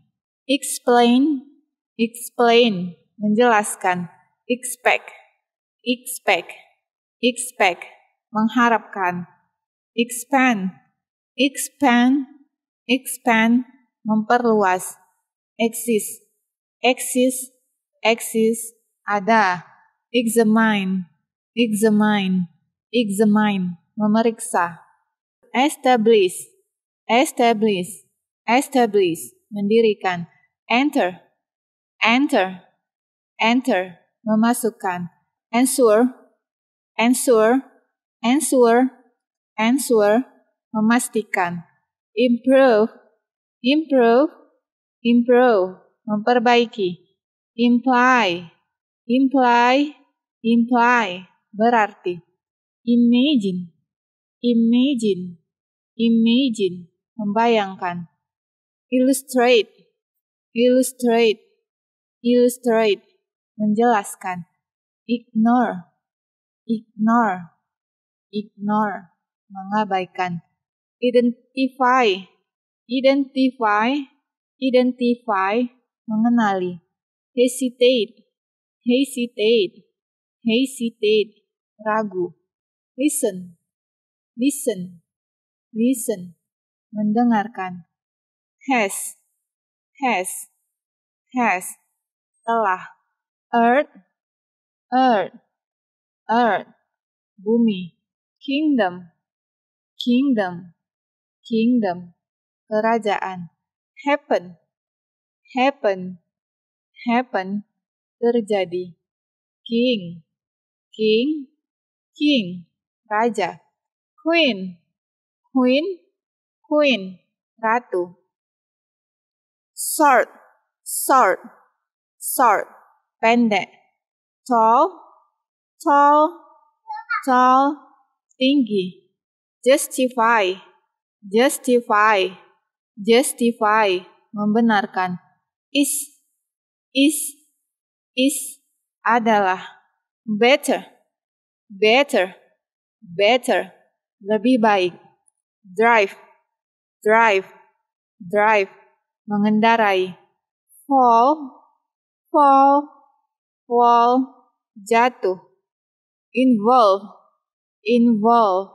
[SPEAKER 1] explain, explain, menjelaskan, expect, expect, expect, mengharapkan, expand, expand, expand, memperluas, exist, exist, exist, ada, examine, examine, examine, memeriksa, establish, establish, establish, mendirikan, enter, enter, enter, memasukkan, ensure, ensure, ensure, ensure, memastikan improve, improve, improve, memperbaiki, imply, imply, imply, berarti, imagine, imagine, imagine, membayangkan, illustrate, illustrate, illustrate, menjelaskan, ignore, ignore, ignore, mengabaikan identify, identify, identify, mengenali.
[SPEAKER 2] Hesitate, hesitate, hesitate, ragu. Listen, listen, listen, mendengarkan. Has, has, has, telah. Earth, earth, earth, bumi. Kingdom, kingdom, kingdom, kerajaan, happen, happen,
[SPEAKER 1] happen, terjadi, king, king,
[SPEAKER 2] king, raja, queen, queen,
[SPEAKER 3] queen, ratu, short, short, short, pendek, tall, tall,
[SPEAKER 1] tall, tinggi, justify, justify, justify, membenarkan, is, is, is adalah better,
[SPEAKER 8] better, better, lebih baik, drive, drive, drive, mengendarai, fall,
[SPEAKER 1] fall, fall, jatuh, involve, involve,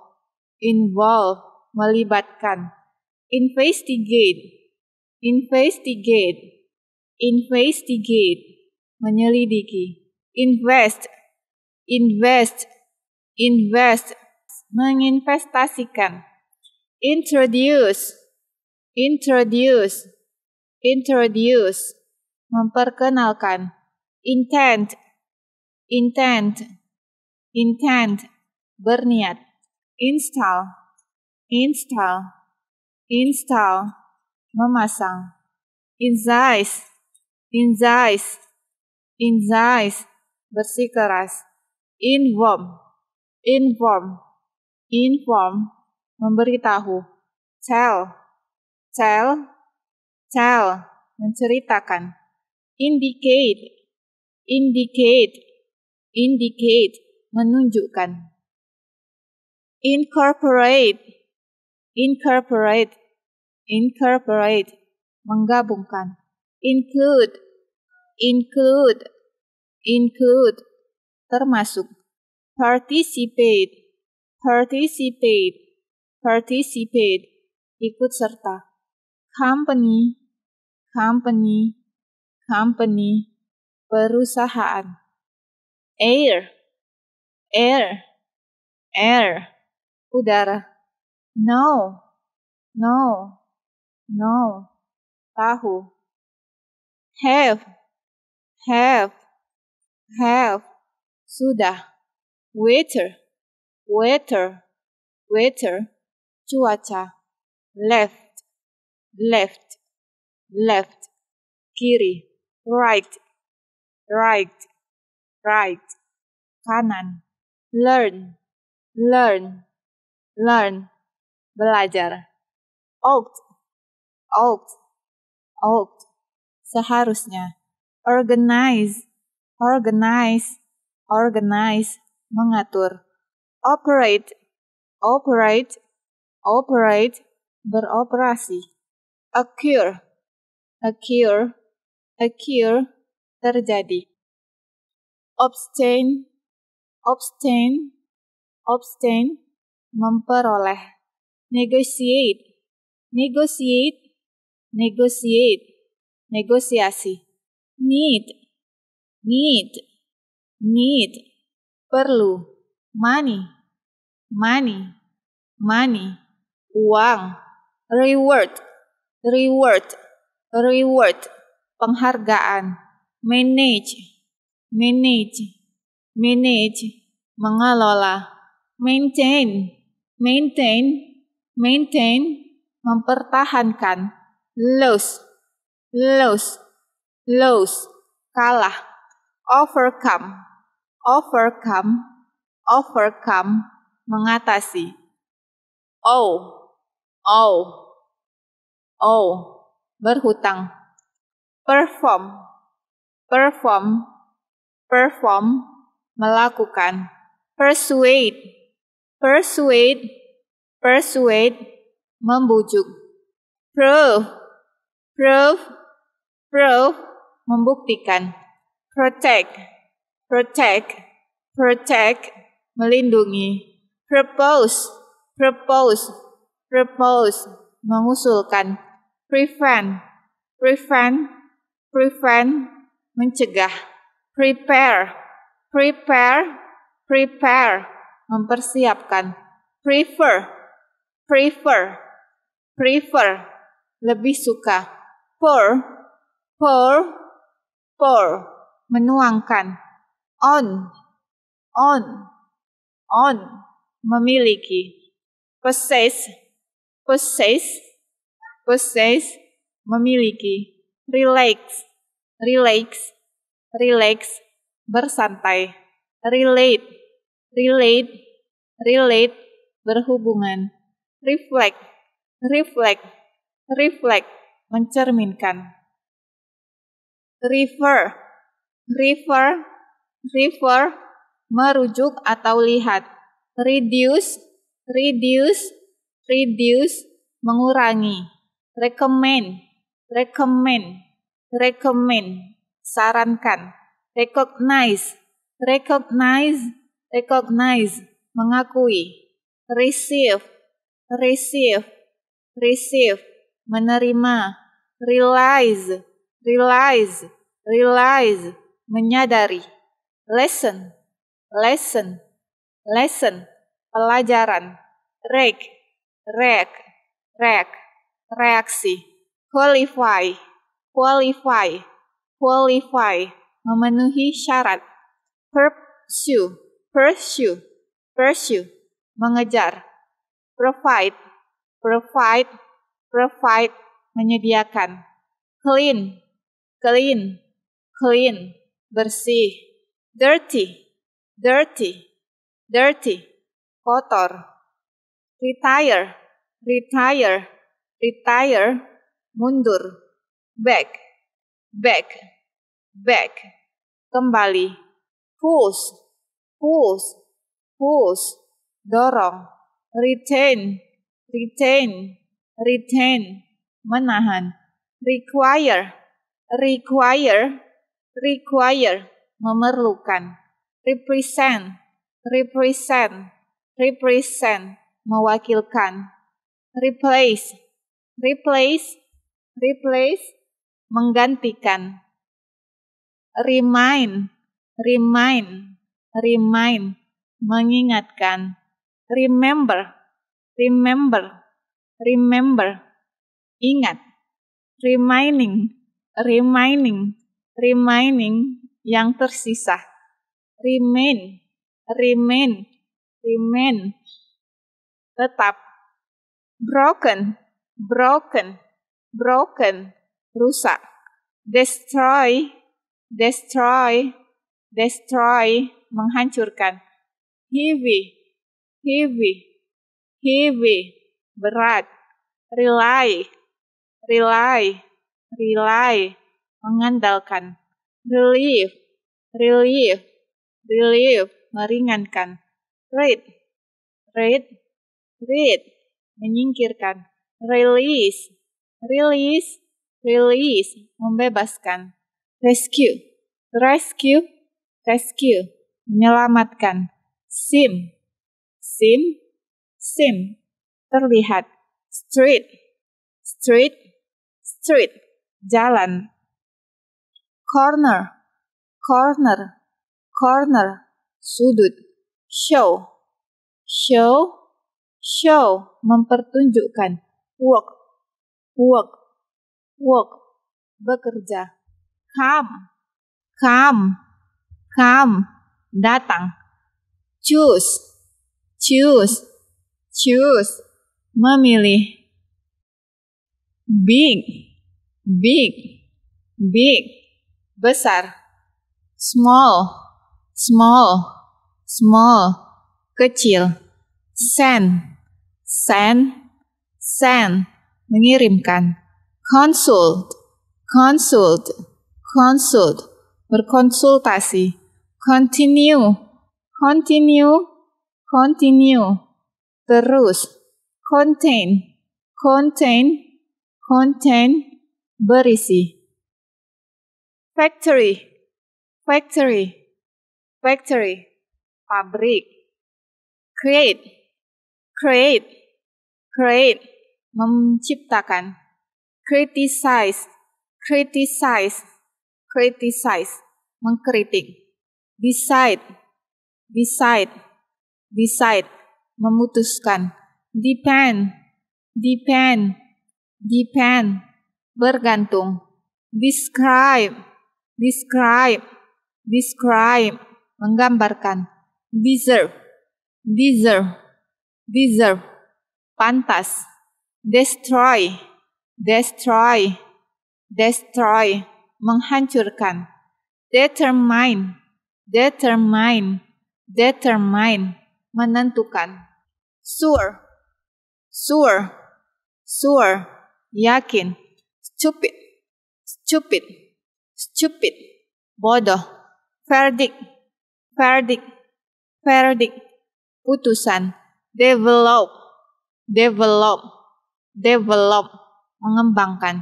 [SPEAKER 1] involve, melibatkan investigate investigate investigate menyelidiki invest invest invest menginvestasikan introduce introduce introduce memperkenalkan intent intent intent berniat install install, install, memasang, incise, incise, incise, bersih keras, inform, inform, inform, memberitahu, tell, tell, tell, menceritakan, indicate, indicate, indicate, menunjukkan,
[SPEAKER 3] incorporate, incorporate incorporate menggabungkan include
[SPEAKER 1] include include termasuk participate participate participate ikut
[SPEAKER 3] serta company company company perusahaan air air
[SPEAKER 2] air udara No, no, no. Bahu. Have,
[SPEAKER 1] have, have. Sudah. Waiter, waiter, waiter. Chuacha. Left, left, left. Kiri. Right,
[SPEAKER 9] right, right.
[SPEAKER 2] Kanan. Learn, learn, learn. Belajar. Ought. Ought. Ought. Seharusnya.
[SPEAKER 1] Organize. Organize. Organize. Mengatur. Operate. Operate. Operate.
[SPEAKER 2] Beroperasi. Occur. Occur. Occur. Terjadi. Obstain. Obstain. Obstain. Memperoleh negotiate,
[SPEAKER 1] negotiate, negotiate, negosiasi, need, need, need, perlu, money, money, money, uang, reward, reward, reward, penghargaan, manage, manage, manage, mengelola, maintain, maintain, maintain mempertahankan lose lose lose kalah overcome overcome overcome mengatasi oh oh oh berhutang perform perform perform melakukan persuade persuade persuade, membujuk. Prove, prove, prove, membuktikan. Protect, protect, protect, melindungi. Propose, propose, propose, mengusulkan. Prevent, prevent, prevent, mencegah. Prepare, prepare, prepare, mempersiapkan. Prefer, prefer, prefer, lebih suka. Pour, pour, pour, menuangkan. On, on, on, memiliki. Possess, possess, possess, memiliki. Relax, relax, relax, bersantai. Relate, relate, relate, berhubungan reflect, reflect, reflect, mencerminkan. Refer, refer, refer, merujuk atau lihat. Reduce, reduce, reduce, mengurangi. Recommend, recommend, recommend, sarankan. Recognize, recognize, recognize, mengakui. Receive, receive, receive, menerima, realize, realize, realize, menyadari, lesson, lesson, lesson, pelajaran, reg, reg, reg, reaksi, qualify, qualify, qualify, memenuhi syarat, pursue, pursue, pursue, mengejar, provide, provide, provide, menyediakan. Clean, clean, clean, bersih. Dirty, dirty, dirty, kotor. Retire, retire, retire, mundur. Back, back, back, kembali. Push, push, push, dorong retain, retain, retain, menahan. Require, require, require, memerlukan. Represent, represent, represent, mewakilkan. Replace, replace, replace, menggantikan. Remind, remind, remind, mengingatkan remember, remember, remember, ingat, remaining, remaining, remaining yang tersisa, remain, remain, remain, tetap, broken, broken, broken, rusak, destroy, destroy, destroy, menghancurkan, heavy, heavy, heavy, berat, rely, rely, rely, mengandalkan, relief, relief, relief, meringankan, read, read, read, menyingkirkan, release, release, release, membebaskan, rescue, rescue, rescue, menyelamatkan, sim,
[SPEAKER 2] sim, sim, terlihat, street, street, street, jalan, corner,
[SPEAKER 1] corner, corner, sudut, show, show, show, mempertunjukkan, work,
[SPEAKER 3] work, work, bekerja, come, come, come, datang, choose,
[SPEAKER 1] Choose. Choose. Memilih. Big. Big. Big. Besar. Small. Small. Small. Kecil. Send. Send. Send. Mengirimkan. Consult. Consult. Consult. Berkonsultasi. Continue. Continue continue, terus, contain, contain, contain, berisi. Factory, factory, factory, pabrik. Create, create, create, menciptakan. Criticize, criticize, criticize, mengkritik. Decide, decide, decide, memutuskan, depend, depend, depend, bergantung, describe, describe, describe, menggambarkan, deserve, deserve, deserve, pantas, destroy, destroy, destroy, menghancurkan, determine, determine, determine, menentukan. Sure, sure, sure, yakin. Stupid, stupid, stupid, bodoh. Verdict, verdict, verdict, putusan. Develop, develop, develop, mengembangkan.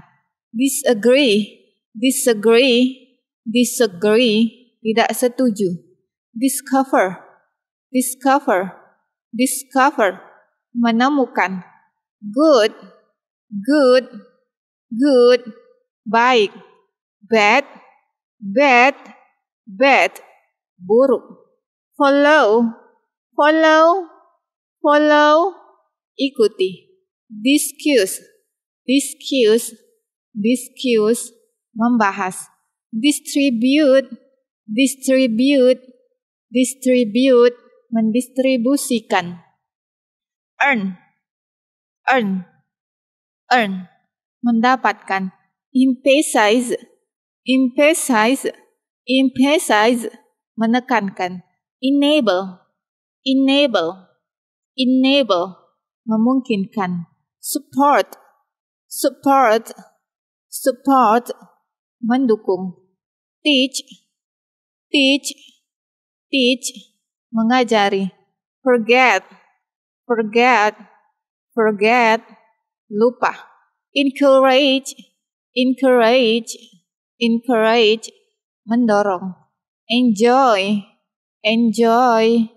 [SPEAKER 1] Disagree, disagree, disagree, tidak setuju. Discover, discover, discover, menemukan, good, good, good, baik, bad, bad, bad, buruk, follow, follow, follow, ikuti, discuss, discuss, discuss, membahas, distribute, distribute, distribute, mendistribusikan. Earn, earn, earn, mendapatkan. Emphasize, emphasize, emphasize, menekankan. Enable, enable, enable, memungkinkan. Support, support, support, mendukung. Teach, teach, teach, mengajari, forget, forget, forget, lupa, encourage, encourage, encourage, mendorong, enjoy, enjoy,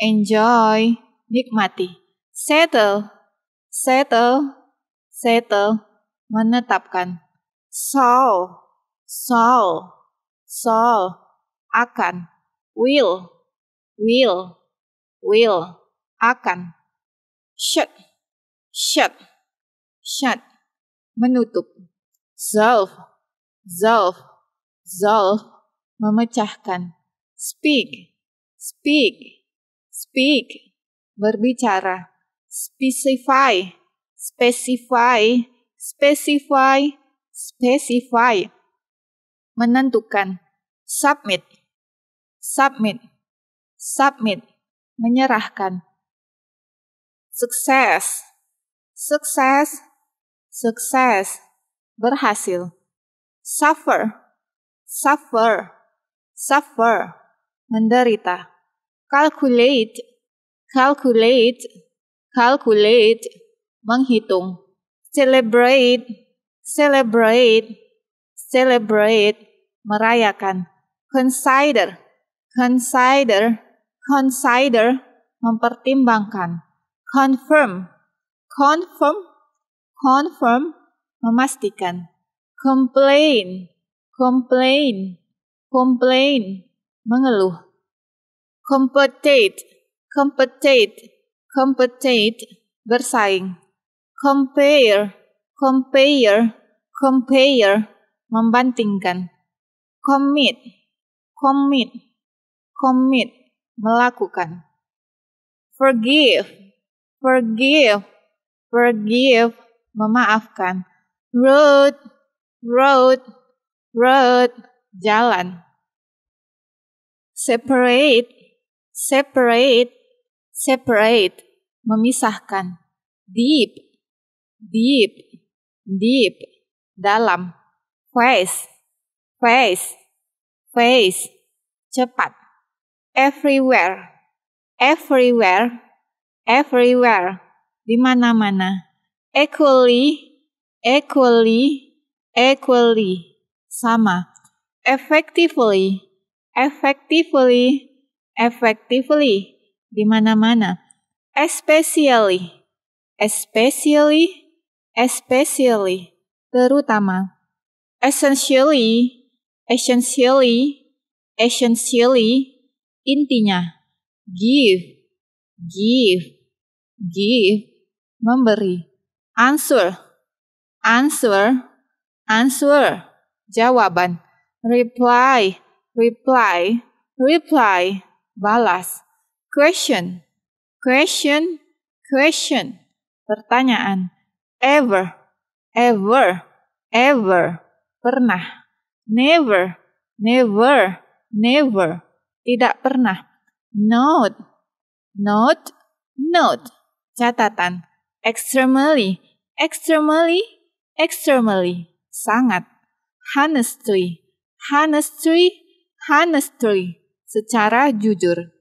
[SPEAKER 1] enjoy, nikmati, settle, settle, settle, menetapkan, solve, solve, solve, akan, will, will, will, akan. Shut, shut, shut, menutup. Solve, solve, solve, memecahkan. Speak, speak, speak, berbicara. Specify, specify, specify, specify, menentukan. Submit, submit submit, menyerahkan. Sukses, sukses, sukses, berhasil. Suffer, suffer, suffer, menderita. Calculate, calculate, calculate, menghitung. Celebrate, celebrate, celebrate, merayakan. Consider, consider, consider mempertimbangkan, confirm, confirm, confirm memastikan, complain, complain, complain mengeluh, compete, compete, compete bersaing, compare, compare, compare membandingkan, commit, commit, commit melakukan. Forgive, forgive, forgive, memaafkan. Road, road, road, jalan. Separate, separate, separate, memisahkan. Deep, deep, deep, dalam. Face, face, face, cepat everywhere, everywhere, everywhere, di mana-mana. Equally, equally, equally, sama. Effectively, effectively, effectively, di mana-mana. Especially, especially, especially, terutama. Essentially, essentially, essentially, Intinya, give, give, give, memberi. Answer, answer, answer, jawaban. Reply, reply, reply, balas. Question, question, question, pertanyaan. Ever, ever, ever, pernah. Never, never, never, tidak pernah. Note. Note. Note. Catatan. Extremely. Extremely. Extremely. Sangat. Honestly. Honestly. Honestly. Secara jujur.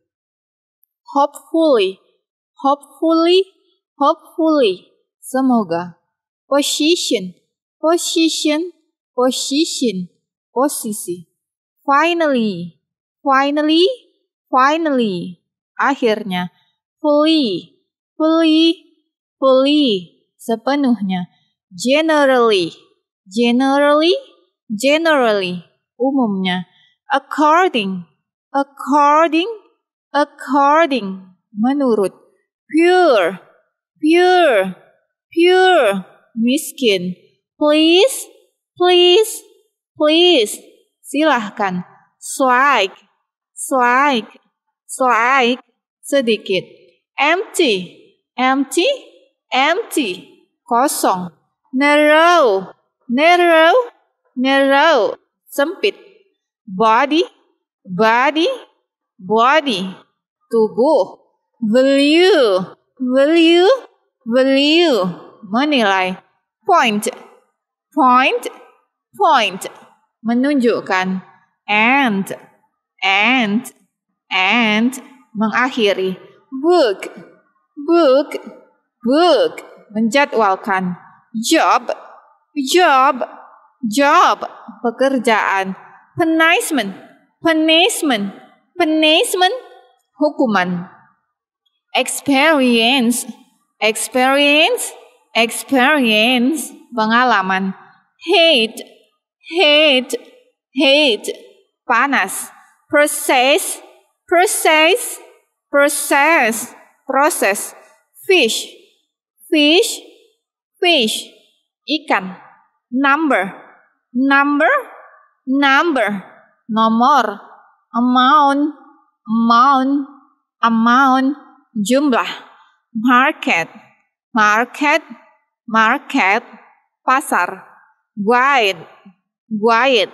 [SPEAKER 1] Hopefully. Hopefully. Hopefully. Semoga. Position. Position. Position. Posisi. Finally. Finally, finally, akhirnya. Fully, fully, fully, sepenuhnya. Generally, generally, generally, umumnya. According, according, according, menurut. Pure, pure, pure, miskin. Please, please, please, silahkan. Swag. Slight, slight, sedikit. Empty, empty, empty, kosong. Narrow, narrow, narrow, sempit. Body, body, body, tubuh. Value, value, value, menilai. Point, point, point, menunjukkan. And, and and mengakhiri book book book menjadwalkan job job job pekerjaan punishment punishment punishment hukuman experience experience experience pengalaman hate hate hate panas process, process, process, process. fish, fish, fish, ikan, number, number, number, nomor, amount, amount, amount, jumlah, market, market, market, pasar, guide, guide,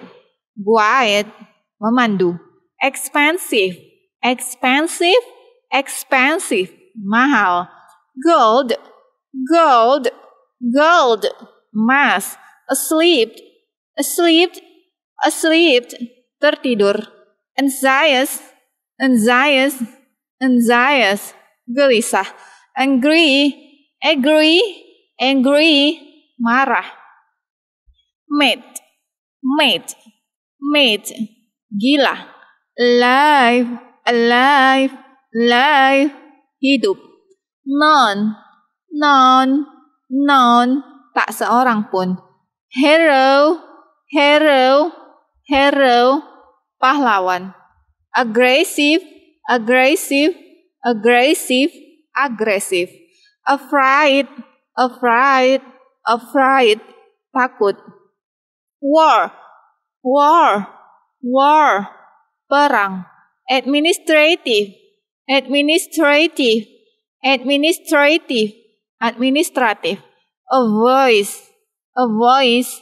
[SPEAKER 1] guide, memandu. expensive, expensive, expensive. Mahal. Gold, gold, gold. Mas. Asleep, asleep, asleep. Tertidur. Anxious, anxious, anxious. Gelisah. Angry, angry, angry. Marah. Mate, mate, mate. Gila alive, alive, live, hidup. Non, non, non, tak seorang pun. Hero, hero, hero, pahlawan. Aggressive, aggressive, aggressive, agresif. Afraid, afraid, afraid, takut. War, war, war perang. Administrative, administrative, administrative, administrative. A voice, a voice,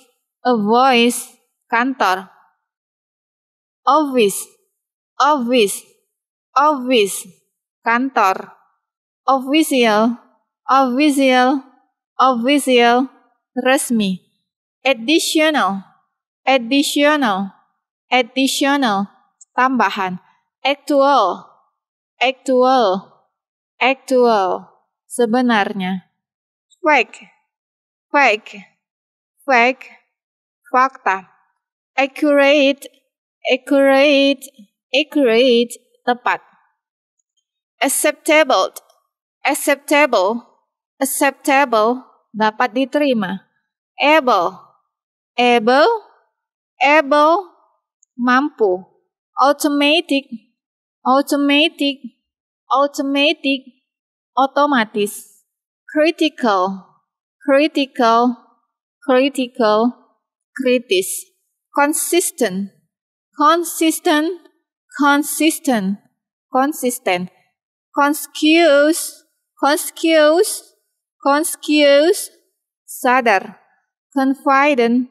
[SPEAKER 1] a voice, kantor. Office, office, office, kantor. Official, official, official, resmi. Additional, additional, additional Tambahan actual, actual, actual, sebenarnya. Fake, fake, fake, fakta. Accurate, accurate, accurate, tepat. Acceptable, acceptable, acceptable, dapat diterima. Able, able, able, mampu automatic, automatic, automatic, automatic, critical, critical, critical, critis, consistent, consistent, consistent, consistent, conspicuous, conspicuous, conspicuous, sadar, confident,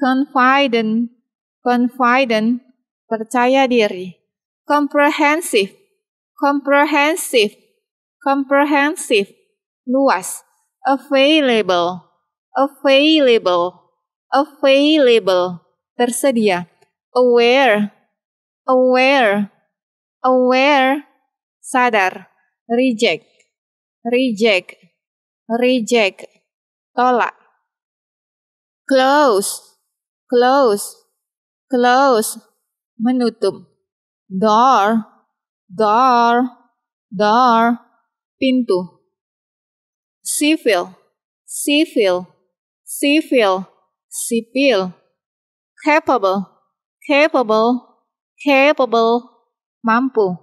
[SPEAKER 1] confident, confident, percaya diri, comprehensive, comprehensive, comprehensive, luas, available, available, available, tersedia, aware, aware, aware, sadar, reject, reject, reject, tolak, close, close, close, menutup. Door, door, door, pintu. civil, civil, civil, sipil. Capable, capable, capable, mampu.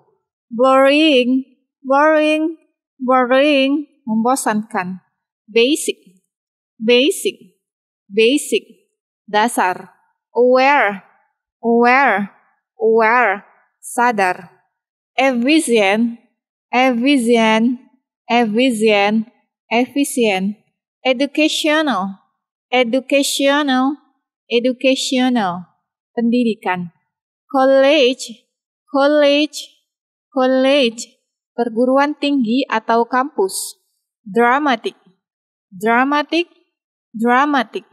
[SPEAKER 1] Boring, boring, boring, membosankan. Basic, basic, basic, dasar. Aware, aware, aware, sadar. Efficient, efficient, efficient, efficient. Educational, educational, educational. Pendidikan. College, college, college. Perguruan tinggi atau kampus. Dramatic, dramatic, dramatic.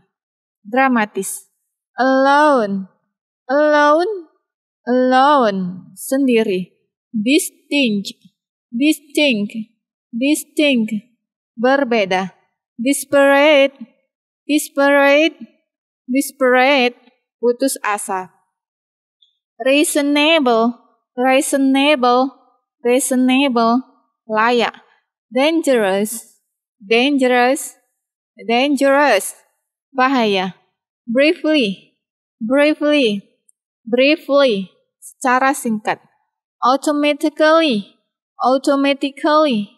[SPEAKER 1] Dramatis. Alone, alone, alone sendiri distinct distinct distinct berbeda disparate disparate disparate putus asa reasonable reasonable reasonable layak dangerous dangerous dangerous bahaya briefly briefly briefly secara singkat. Automatically, automatically,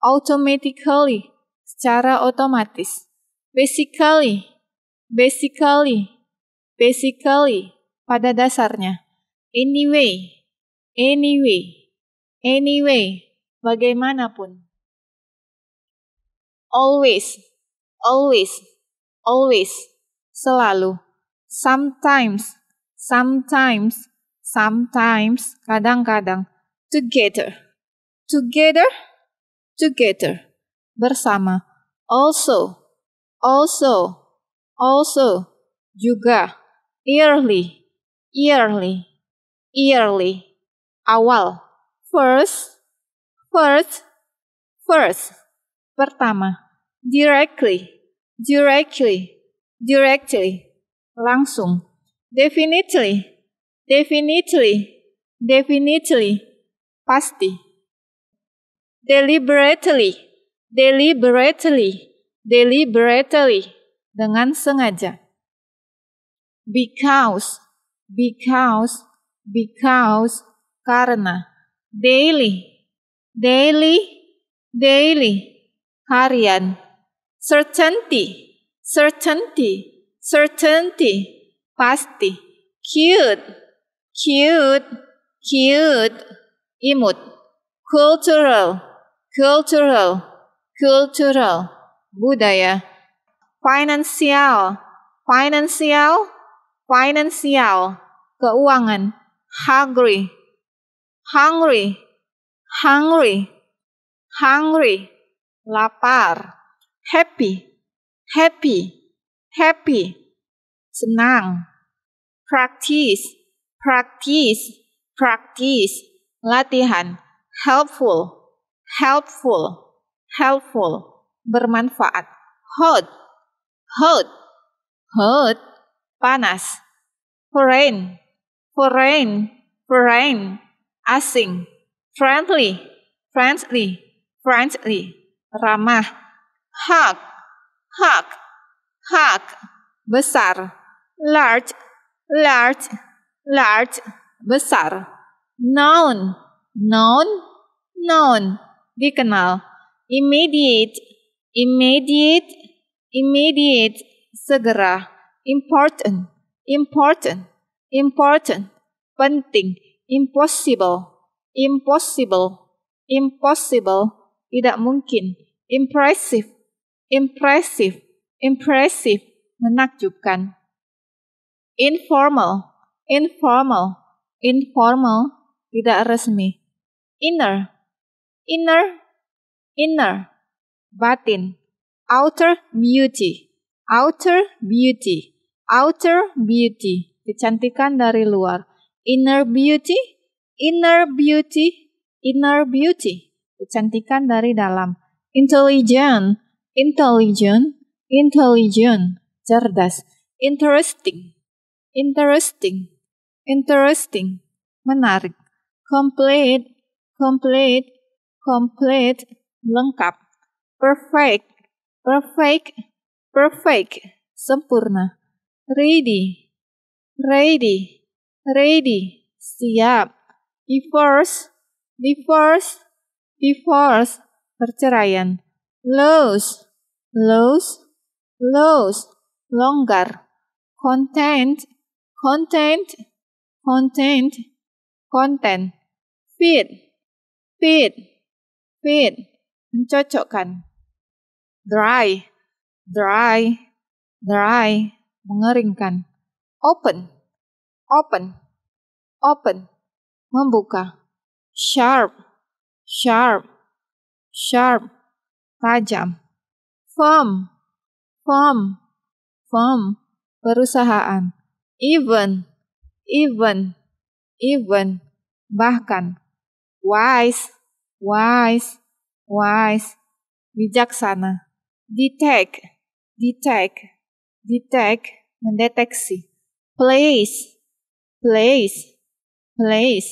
[SPEAKER 1] automatically, secara otomatis. Basically, basically, basically, pada dasarnya. Anyway, anyway, anyway, bagaimanapun. Always, always, always, selalu. Sometimes, sometimes, sometimes, kadang-kadang, together, together, together, bersama, also, also, also, juga, early, early, early, awal, first, first, first, pertama, directly, directly, directly, langsung, definitely, Definitely, definitely, pasti. Deliberately, deliberately, deliberately, dengan sengaja. Because, because, because, karena. Daily, daily, daily, harian. Certainty, certainty, certainty, pasti. Cute, cute, cute, imut, cultural, cultural, cultural, budaya, financial, financial, financial, keuangan, hungry, hungry, hungry, hungry, lapar, happy, happy, happy, senang, practice, practice, practice, latihan, helpful, helpful, helpful, bermanfaat, hot, hot, hot, panas, foreign, foreign, foreign, asing, friendly, friendly, friendly, ramah, Hug, hug, hug, besar, large, large, large besar noun noun noun dikenal immediate immediate immediate segera important important important penting impossible impossible impossible tidak mungkin impressive impressive impressive menakjubkan informal informal, informal, tidak resmi. Inner, inner, inner, batin. Outer beauty, outer beauty, outer beauty, kecantikan dari luar. Inner beauty, inner beauty, inner beauty, kecantikan dari dalam. Intelligent, intelligent, intelligent, cerdas. Interesting, interesting, Interesting. Menarik. Complete. Complete. Complete. Lengkap. Perfect. Perfect. Perfect. Sempurna. Ready. Ready. Ready. Siap. Divorce. Divorce. Divorce. Perceraian. lose, lose, lose, Longgar. Content. Content content, content, fit, fit, fit, mencocokkan. Dry, dry, dry, mengeringkan. Open, open, open, membuka. Sharp, sharp, sharp, tajam. Firm, firm, firm, perusahaan. Even, even, even, bahkan, wise, wise, wise, bijaksana, detect, detect, detect, mendeteksi, place, place, place,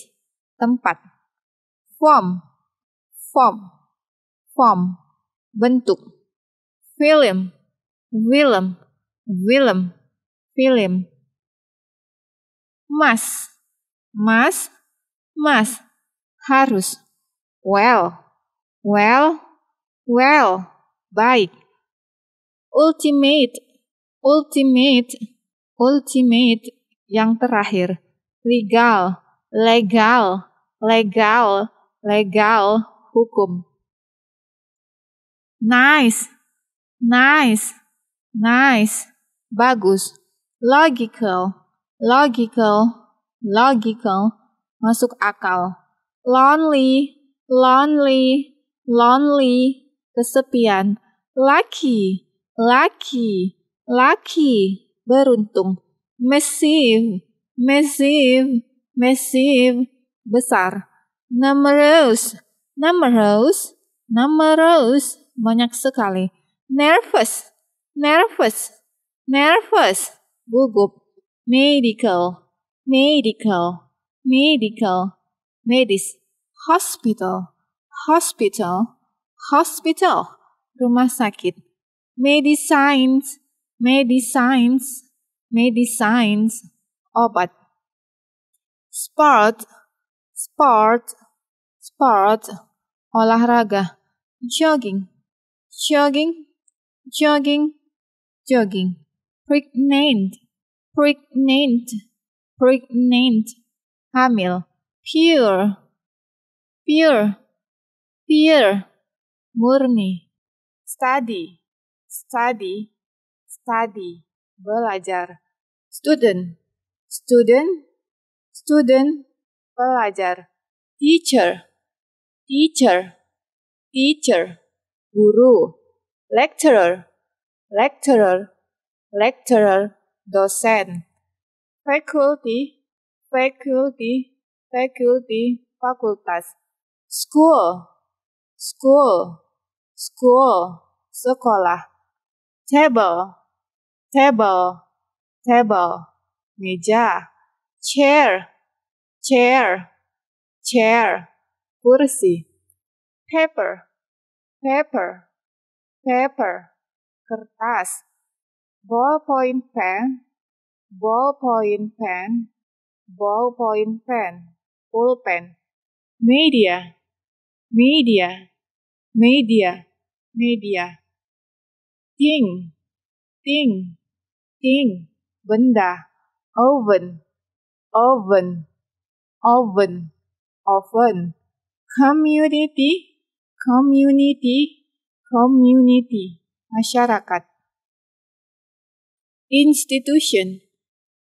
[SPEAKER 1] tempat, form, form, form, bentuk, film, film, film, film, Mas, mas, mas, harus. Well, well, well, baik. Ultimate, ultimate, ultimate, yang terakhir. Legal, legal, legal, legal, hukum. Nice, nice, nice, bagus. Logical, logical, logical, masuk akal. Lonely, lonely, lonely, kesepian. Lucky, lucky, lucky, beruntung. Massive, massive, massive, besar. Numerous, numerous, numerous, banyak sekali. Nervous, nervous, nervous, gugup. medical, medical, medical, medis, hospital, hospital, hospital, rumah sakit, medicines, medicines, medicines, obat, sport, sport, sport, olahraga, jogging, jogging, jogging, jogging,
[SPEAKER 3] pregnant, pregnant, pregnant, hamil, pure, pure, pure, murni, study, study, study,
[SPEAKER 1] belajar,
[SPEAKER 2] student, student, student,
[SPEAKER 1] belajar, teacher, teacher, teacher, guru, lecturer, lecturer, lecturer, dosen faculty faculty faculty fakultas school school school sekolah table table table meja chair chair
[SPEAKER 3] chair kursi paper paper paper kertas ballpoint
[SPEAKER 1] pen, ballpoint pen, ballpoint pen,
[SPEAKER 2] pulpen. Media, media, media, media. Thing, thing, thing, benda. Oven, oven, oven, oven. Community, community, community, masyarakat institution,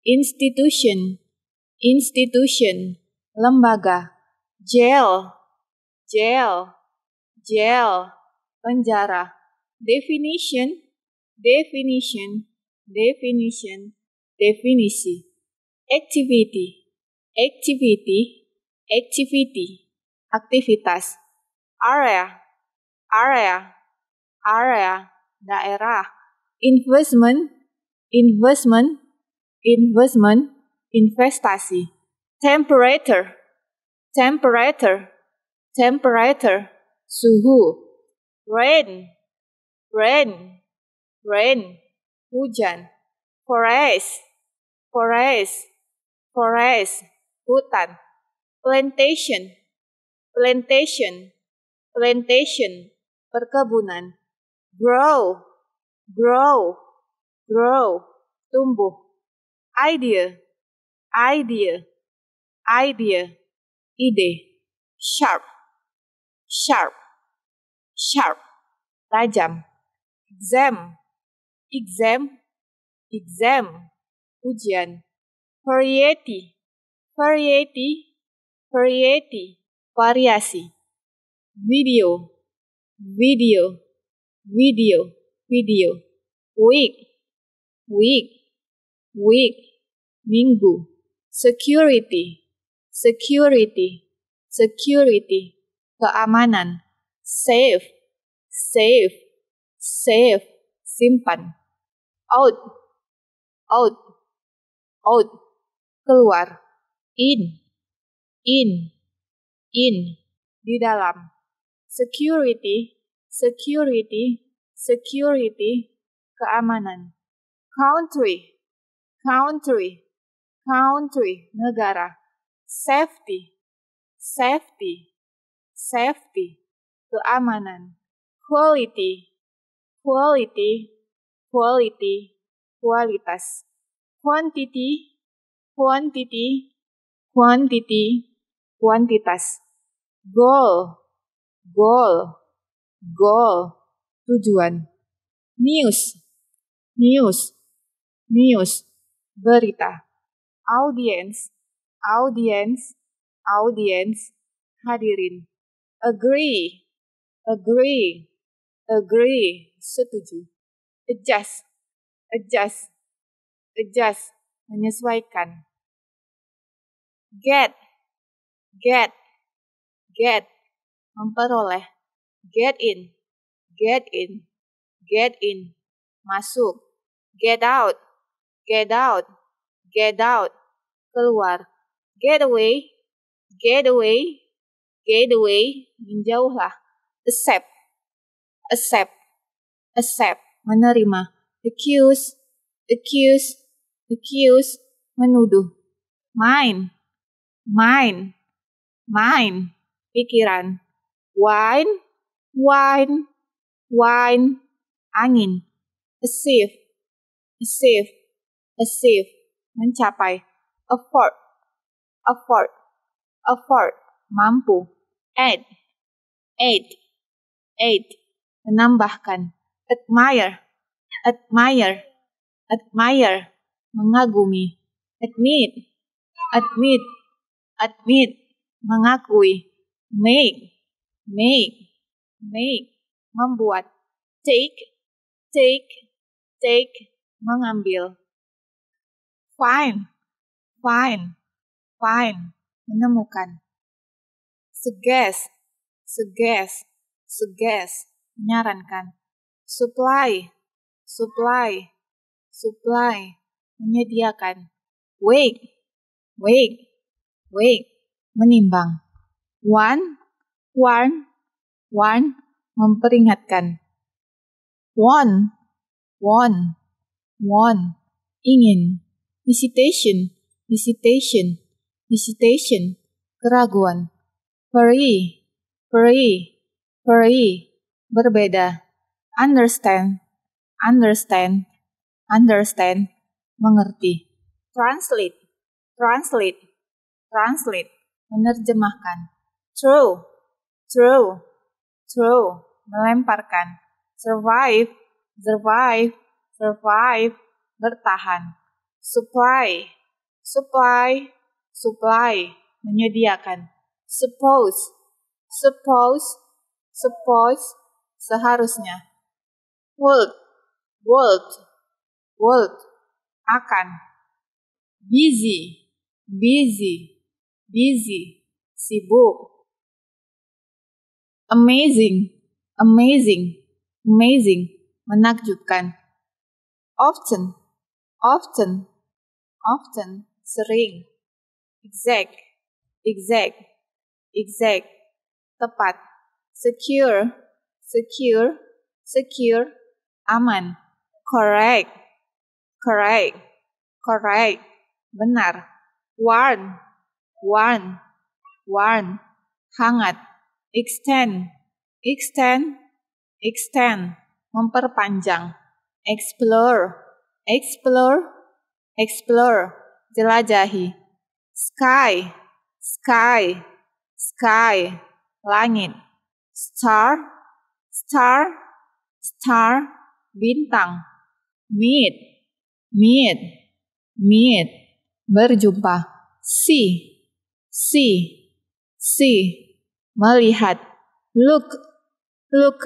[SPEAKER 2] institution, institution,
[SPEAKER 1] lembaga, jail, jail, jail, penjara, definition, definition, definition, definisi, activity, activity,
[SPEAKER 2] activity,
[SPEAKER 1] aktivitas, area, area, area, daerah, investment, investment, investment, investasi. Temperature, temperature, temperature, suhu.
[SPEAKER 3] Rain, rain, rain,
[SPEAKER 1] hujan. Forest, forest, forest, hutan. Plantation, plantation, plantation, perkebunan.
[SPEAKER 3] Grow, grow, grow,
[SPEAKER 1] tumbuh, idea, idea, idea, ide, sharp, sharp, sharp, tajam, exam, exam, exam, ujian, variety, variety, variety, variasi, video, video,
[SPEAKER 2] video, video, week, week, week, minggu, security,
[SPEAKER 1] security, security, keamanan, save,
[SPEAKER 2] save, save, simpan, out, out, out, keluar, in, in, in, di dalam, security,
[SPEAKER 1] security, security, keamanan country, country, country, negara. Safety,
[SPEAKER 2] safety, safety, keamanan. Quality, quality, quality, kualitas.
[SPEAKER 1] Quantity, quantity, quantity, kuantitas. Goal, goal, goal, tujuan. News, news, news, berita,
[SPEAKER 4] audience, audience,
[SPEAKER 2] audience, hadirin, agree, agree, agree, setuju, adjust, adjust, adjust, menyesuaikan, get, get, get, memperoleh, get in, get in, get in, masuk, get out,
[SPEAKER 1] Get out. Get out. Keluar. Get away. Get away. Get away. Menjauhlah. Accept. Accept. Accept.
[SPEAKER 5] Menerima.
[SPEAKER 1] Accuse. Accuse. Accuse. Menuduh. Mind. Mind.
[SPEAKER 2] Mind.
[SPEAKER 1] Pikiran. Wine. Wine. Wine. Angin. As if achieve mencapai afford afford afford mampu
[SPEAKER 2] add add add
[SPEAKER 1] menambahkan admire admire admire mengagumi admit admit admit
[SPEAKER 2] mengakui make make make membuat take take take mengambil Find, find, find, menemukan. Suggest, suggest, suggest,
[SPEAKER 1] menyarankan. Supply, supply, supply, menyediakan. Wake, wake, wake, menimbang. One, one, one, memperingatkan. One, one, one, ingin visitation, visitation, visitation, keraguan, free, free, free, berbeda, understand, understand, understand,
[SPEAKER 6] mengerti,
[SPEAKER 1] translate, translate, translate, menerjemahkan, true, true, true, melemparkan, survive, survive, survive, bertahan supply, supply, supply, menyediakan. Suppose, suppose, suppose,
[SPEAKER 2] seharusnya. Would, would, would, akan. Busy, busy, busy,
[SPEAKER 7] sibuk.
[SPEAKER 2] Amazing, amazing, amazing, menakjubkan. Often,
[SPEAKER 1] often, often,
[SPEAKER 2] sering, exact,
[SPEAKER 1] exact, exact, tepat, secure, secure, secure, aman, correct, correct, correct, benar, warm, warm, warm, hangat, extend, extend, extend, memperpanjang, explore, explore, explore, jelajahi. Sky, sky, sky, langit. Star, star, star, bintang. Meet, meet, meet, berjumpa. See, see, see, melihat. Look, look,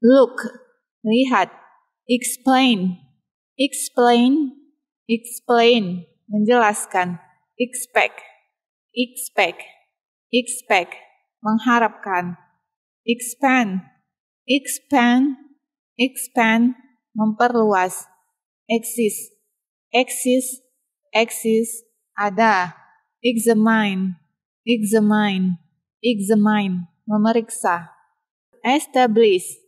[SPEAKER 1] look, lihat. Explain, explain, explain, menjelaskan, expect, expect, expect, mengharapkan, expand, expand, expand, memperluas, exist, exist, exist, ada, examine, examine, examine, memeriksa, establish,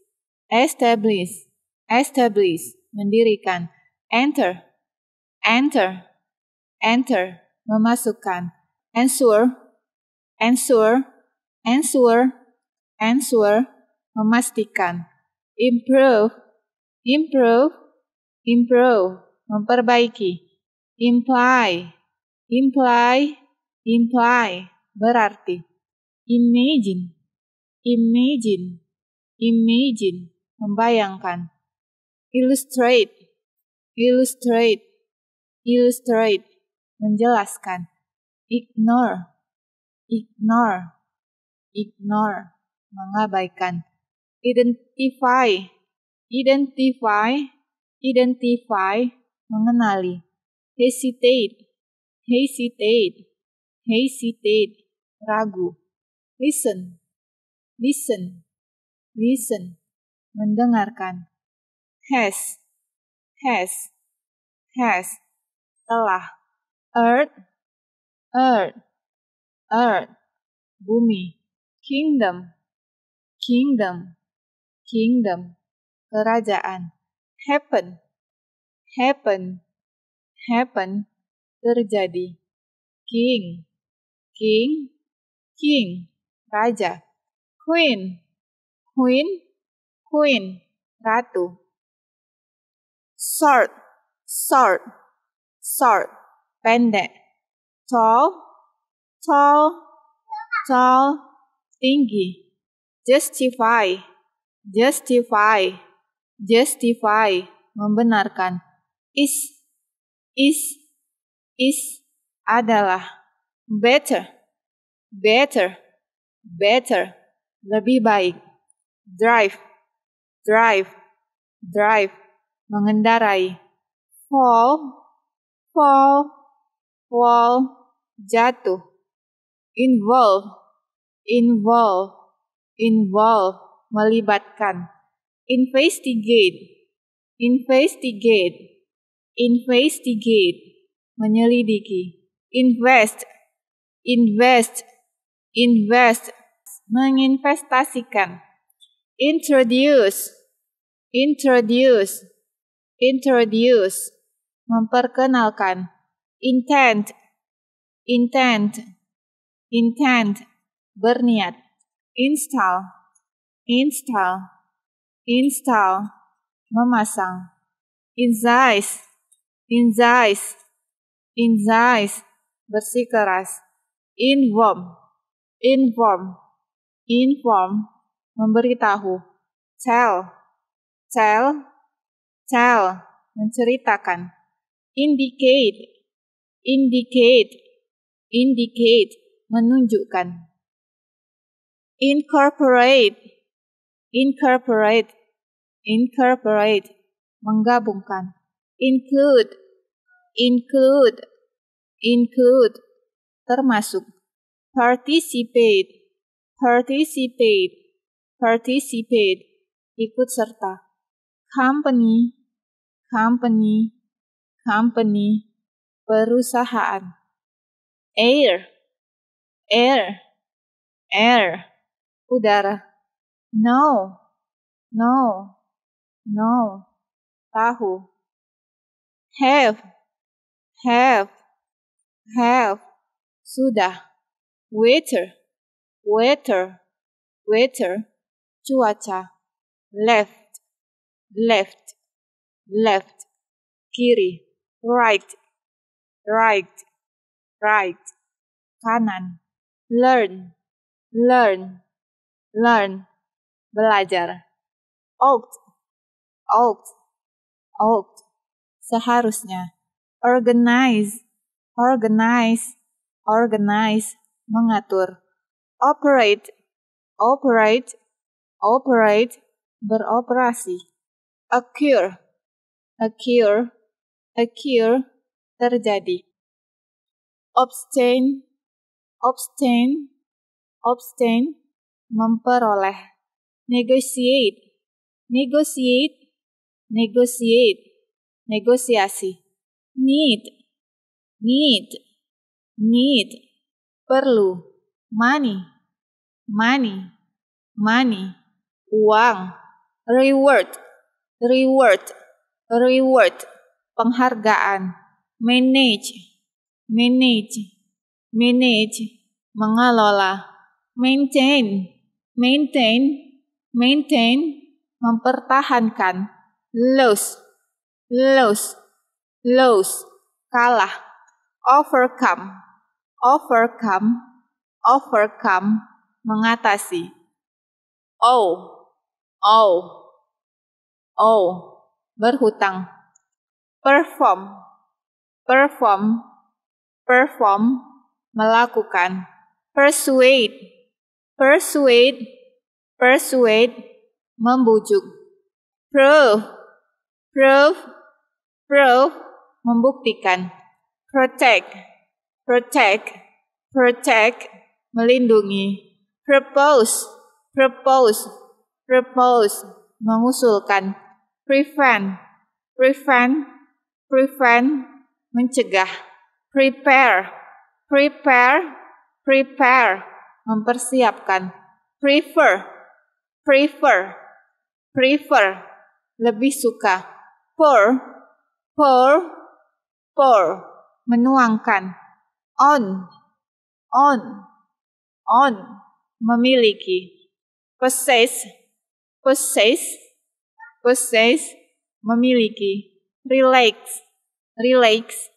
[SPEAKER 1] establish, establish, mendirikan, enter, Enter, enter, memasukkan. Answer, answer, answer, answer, memastikan. Improve, improve, improve, memperbaiki. Imply, imply, imply, berarti. Imagine, imagine, imagine, membayangkan. Illustrate, illustrate, illustrate menjelaskan ignore ignore ignore mengabaikan identify identify identify mengenali
[SPEAKER 2] hesitate hesitate hesitate ragu listen listen listen mendengarkan has has has telah earth earth earth bumi kingdom kingdom
[SPEAKER 1] kingdom kerajaan happen happen happen terjadi king king
[SPEAKER 2] king raja queen queen
[SPEAKER 3] queen ratu sort sort short, pendek, tall, tall,
[SPEAKER 1] tall, tinggi, justify, justify, justify, membenarkan, is, is, is, adalah, better, better, better, lebih baik, drive, drive, drive,
[SPEAKER 8] mengendarai,
[SPEAKER 1] fall, fall, fall, jatuh. Involve, involve, involve, melibatkan. Investigate, investigate, investigate, menyelidiki. Invest, invest, invest, menginvestasikan. Introduce, introduce, introduce, memperkenalkan intent intent intent berniat install install install memasang insize insize insize bersikeras inform inform inform memberitahu tell tell tell menceritakan indicate indicate indicate menunjukkan
[SPEAKER 3] incorporate incorporate incorporate menggabungkan include
[SPEAKER 1] include include termasuk participate participate participate ikut
[SPEAKER 3] serta company company company, perusahaan. Air, air, air, udara. No, no, no, tahu. Have, have, have, sudah. Waiter,
[SPEAKER 1] waiter, waiter, cuaca. Left, left, left, kiri right,
[SPEAKER 9] right, right,
[SPEAKER 2] kanan, learn, learn, learn, belajar, ought, ought, ought, seharusnya,
[SPEAKER 1] organize, organize, organize, mengatur, operate, operate, operate,
[SPEAKER 2] beroperasi, occur, occur, occur terjadi obtain obtain obtain memperoleh negotiate
[SPEAKER 1] negotiate negotiate negosiasi need need need perlu money money money uang reward reward reward penghargaan, manage, manage, manage, mengelola, maintain, maintain, maintain, mempertahankan, lose, lose, lose, kalah, overcome, overcome, overcome, mengatasi. Oh, oh, oh, berhutang perform perform perform melakukan persuade persuade persuade membujuk prove prove prove membuktikan protect protect protect melindungi propose propose propose mengusulkan prevent prevent prevent mencegah, prepare, prepare, prepare mempersiapkan, prefer, prefer, prefer lebih suka, pour, pour, pour menuangkan, on, on, on memiliki, possess, possess, possess memiliki, relax, relax,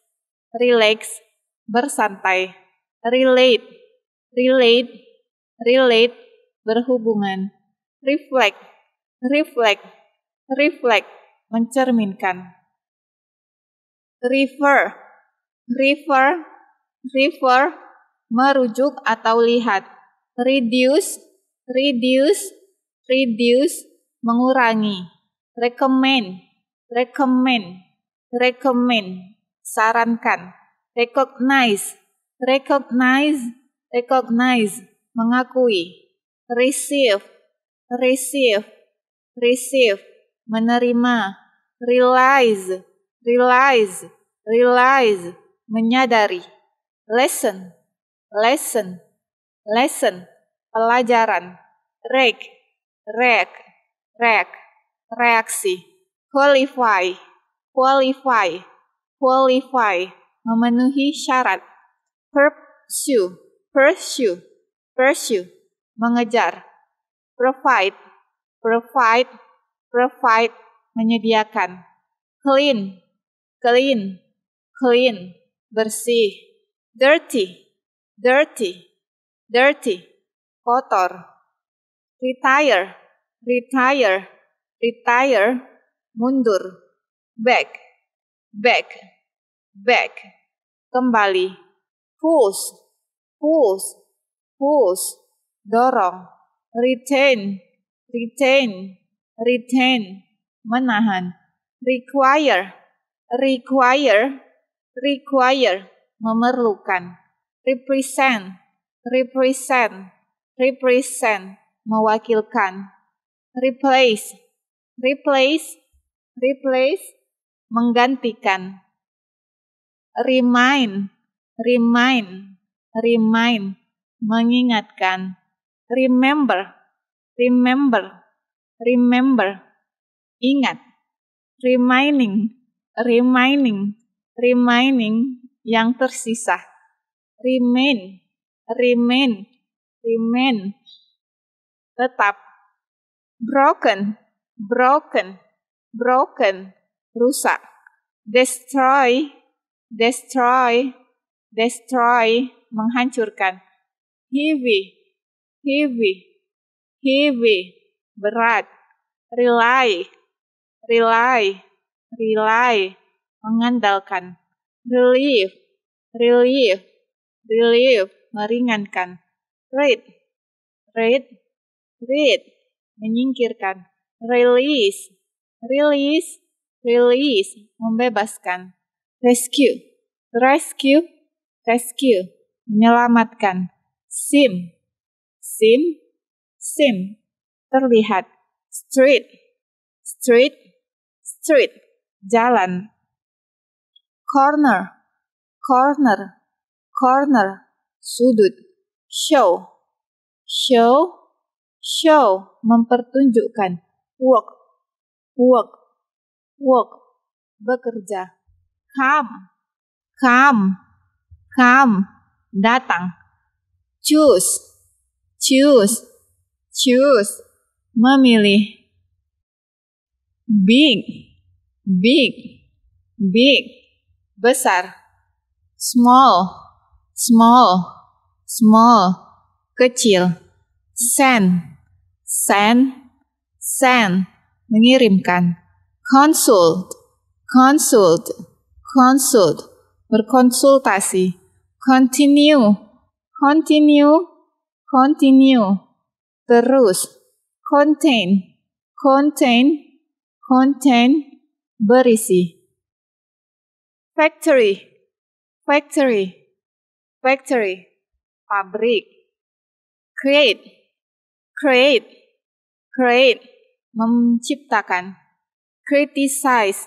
[SPEAKER 1] relax, bersantai, relate, relate, relate, berhubungan, reflect, reflect, reflect, mencerminkan, refer, refer, refer, merujuk atau lihat, reduce, reduce, reduce, mengurangi, recommend, recommend, recommend, sarankan, recognize, recognize, recognize, mengakui, receive, receive, receive, menerima, realize, realize, realize, menyadari, lesson, lesson, lesson, pelajaran, rek, rek, rek, reaksi, qualify, qualify, qualify, memenuhi syarat, pursue, pursue, pursue, mengejar, provide, provide, provide, menyediakan, clean, clean, clean, bersih, dirty, dirty, dirty, kotor, retire, retire, retire, mundur back, back, back, kembali, push, push, push, dorong, retain, retain, retain, menahan, require, require, require, memerlukan, represent, represent, represent, mewakilkan, replace, replace, replace, menggantikan. Remind, remind, remind, mengingatkan. Remember, remember, remember, ingat. Reminding, reminding, reminding yang tersisa. Remain, remain, remain, tetap. Broken, broken, broken rusak. Destroy, destroy, destroy, menghancurkan. Heavy, heavy, heavy, berat. Rely, rely, rely, mengandalkan. Relief, relief, relief, meringankan. Read, read, read, menyingkirkan. Release, release, release, membebaskan, rescue, rescue, rescue, menyelamatkan, sim,
[SPEAKER 2] sim, sim, terlihat, street, street, street, jalan, corner,
[SPEAKER 1] corner, corner, sudut, show, show, show, mempertunjukkan, walk, walk, work bekerja come come come datang choose choose choose memilih big big big besar small small small kecil send send send mengirimkan Consult, consult, consult, berkonsultasi. Continue, continue, continue, terus. Contain, contain, contain, berisi. Factory, factory, factory, pabrik. Create, create, create, menciptakan criticize,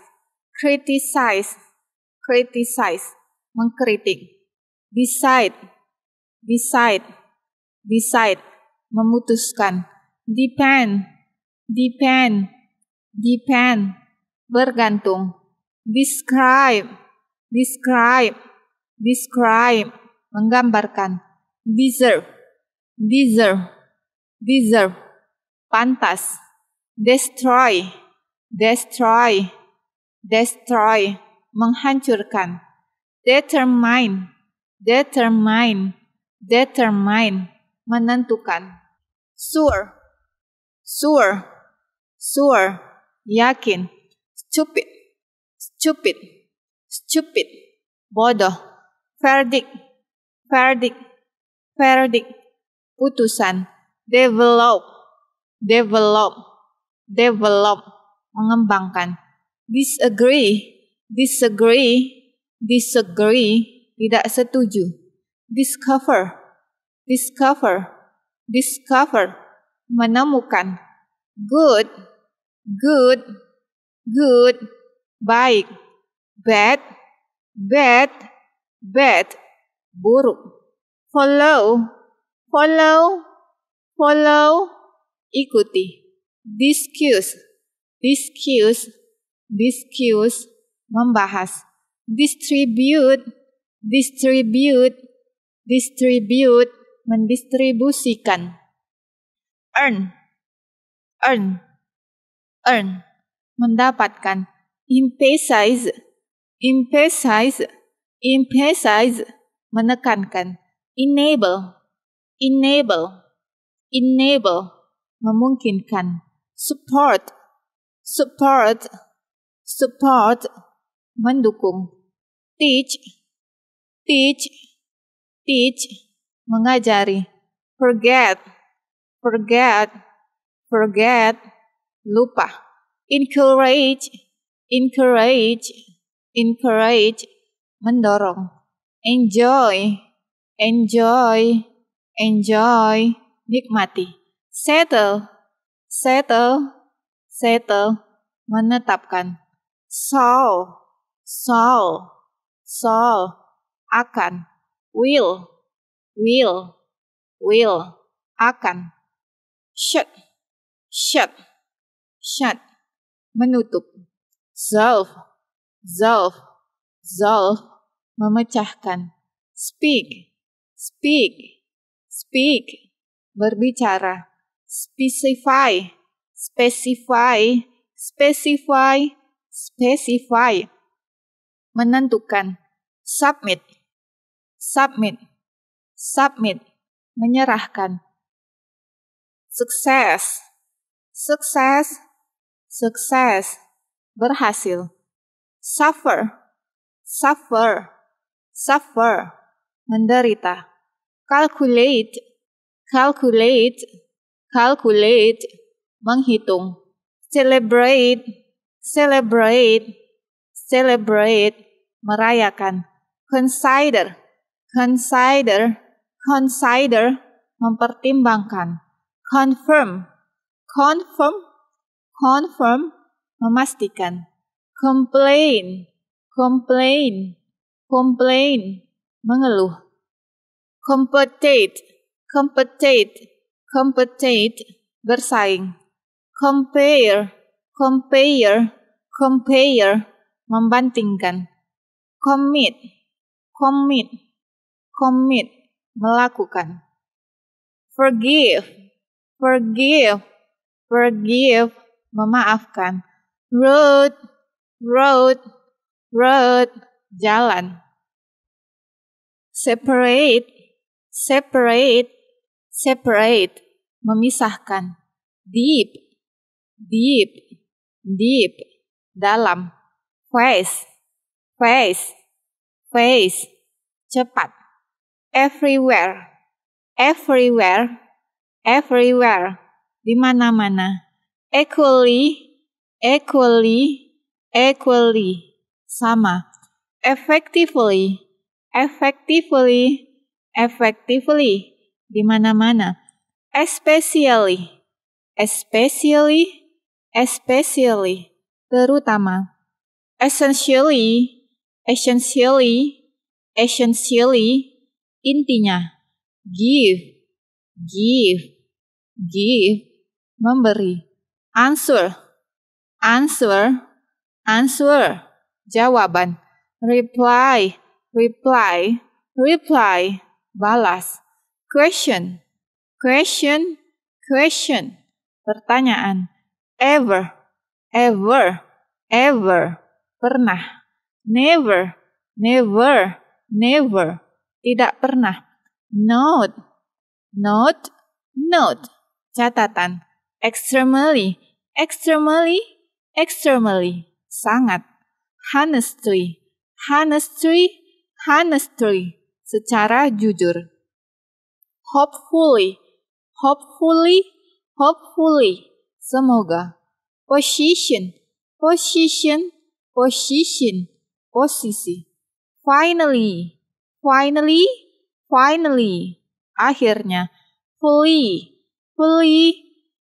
[SPEAKER 1] criticize, criticize, mengkritik. Decide, decide, decide, memutuskan. Depend, depend, depend, bergantung. Describe, describe, describe, menggambarkan. Deserve, deserve, deserve, pantas. Destroy, destroy, destroy, menghancurkan, determine, determine, determine, menentukan, sure, sure, sure, yakin, stupid, stupid, stupid, bodoh, verdict, verdict, verdict, putusan, develop, develop, develop mengembangkan. Disagree, disagree, disagree, tidak setuju. Discover, discover, discover, menemukan. Good, good, good, baik. Bad, bad, bad, buruk. Follow, follow, follow, ikuti. Discuss, discuss, discuss, membahas, distribute, distribute, distribute, mendistribusikan, earn, earn, earn, mendapatkan, emphasize, emphasize, emphasize, menekankan, enable, enable, enable, memungkinkan, support, support support mendukung teach teach teach mengajari forget forget forget lupa encourage encourage encourage mendorong enjoy enjoy enjoy nikmati settle settle Settle, menetapkan. Saul, Saul, Saul, akan. Will, will, will, akan. Shut, shut, shut, menutup. Solve, solve, solve, memecahkan. Speak, speak, speak, berbicara. Specify, specify, specify, specify. Menentukan. Submit, submit, submit. Menyerahkan. Sukses, sukses, sukses. Berhasil. Suffer, suffer, suffer. Menderita. Calculate, calculate, calculate menghitung. Celebrate, celebrate, celebrate, merayakan. Consider, consider, consider, mempertimbangkan. Confirm, confirm, confirm, memastikan. Complain, complain, complain, mengeluh. Compete, compete, compete, bersaing compare, compare, compare, membandingkan, commit, commit, commit, melakukan, forgive, forgive, forgive, memaafkan, road, road, road, jalan, separate, separate, separate, memisahkan, deep, deep, deep, dalam, fast, fast, fast, cepat, everywhere, everywhere, everywhere, di mana-mana, equally, equally, equally, sama, effectively, effectively, effectively, di mana-mana, especially, especially, especially, terutama. Essentially, essentially, essentially, intinya. Give, give, give, memberi. Answer, answer, answer, jawaban. Reply, reply, reply, balas. Question, question, question, pertanyaan ever, ever, ever, pernah. Never, never, never, tidak pernah. not, not, not, catatan. Extremely, extremely, extremely, sangat. Honestly, honestly, honestly, secara jujur. Hopefully, hopefully, hopefully, Semoga. Position, position, position, posisi. Finally, finally, finally. Akhirnya, fully, fully,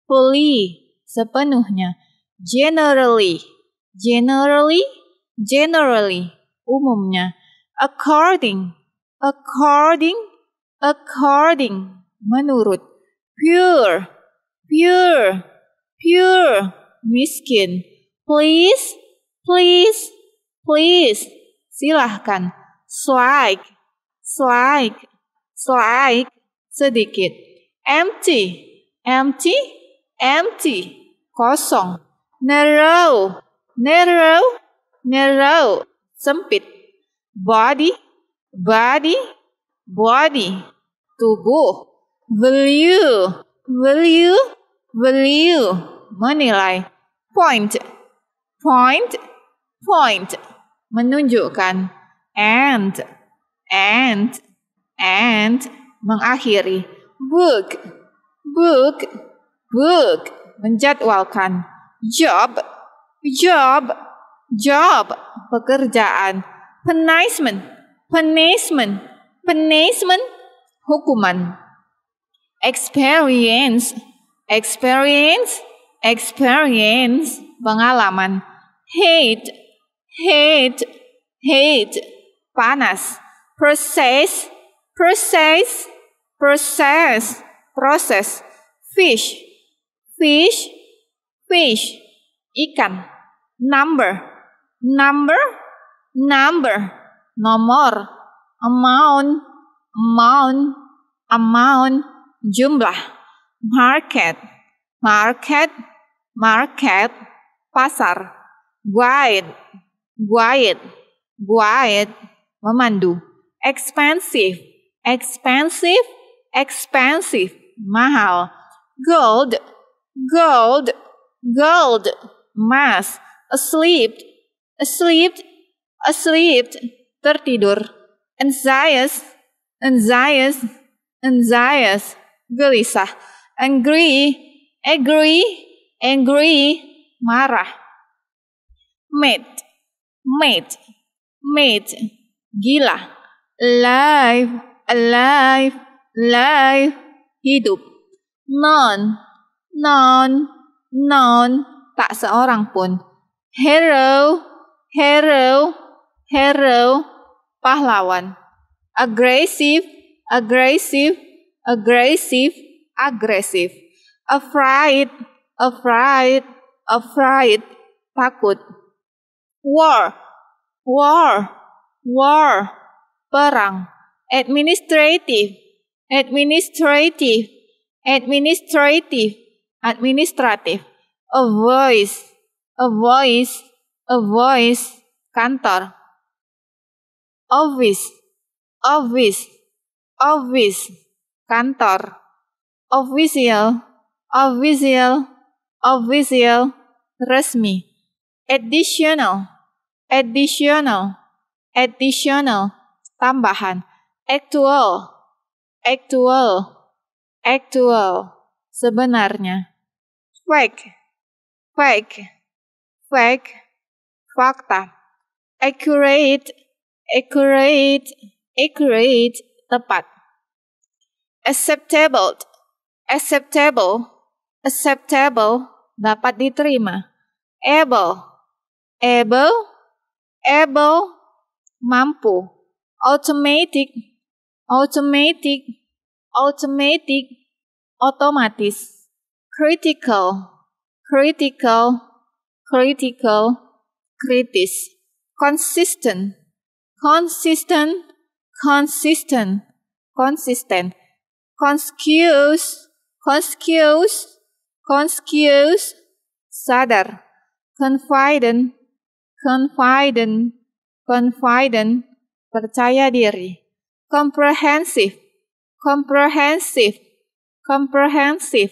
[SPEAKER 1] fully. Sepenuhnya. Generally, generally, generally. Umumnya. According, according, according. Menurut. Pure, pure, pure, miskin. Please, please, please. Silahkan. Slide, slide, slide. Sedikit. Empty, empty, empty. Kosong. Narrow, narrow, narrow. Sempit. Body, body, body. Tubuh. will you? value menilai. Point, point, point. Menunjukkan. And, and, and. Mengakhiri. Book, book, book. Menjadwalkan. Job, job, job. Pekerjaan. Punishment, punishment, punishment. Hukuman. Experience, experience, experience, pengalaman. Heat, heat, heat, panas. Process, process, process, proses. Fish, fish, fish, ikan. Number, number, number, nomor. Amount, amount, amount, jumlah market, market, market, pasar, guide, guide, guide, memandu, expensive, expensive, expensive, mahal, gold, gold, gold, emas, asleep, asleep, asleep, tertidur, anxious, anxious, anxious, gelisah, Angry, angry, angry, marah. Mad, mad, mad, gila. Alive, alive, alive, hidup. Non, non, non, tak seorang pun. Hero, hero, hero, pahlawan. Aggressive, aggressive, aggressive. Aggressive, Afraid, afraid, afraid, takut. War, war, war, perang. Administrative, administrative, administrative, administrative. A voice, a voice, a voice, kantor. Office, office, office, kantor. official, official, official, resmi. Additional, additional, additional, tambahan. Actual, actual, actual, sebenarnya. Fake, fake, fake, fakta. Accurate, accurate, accurate, tepat. Acceptable, acceptable, acceptable dapat diterima. Able, able, able mampu. Automatic, automatic, automatic, otomatis. Critical, critical, critical, kritis. Consistent, consistent, consistent, consistent. Conscious, conscious, conscious, sadar, confident, confident, confident, percaya diri, comprehensive, comprehensive, comprehensive,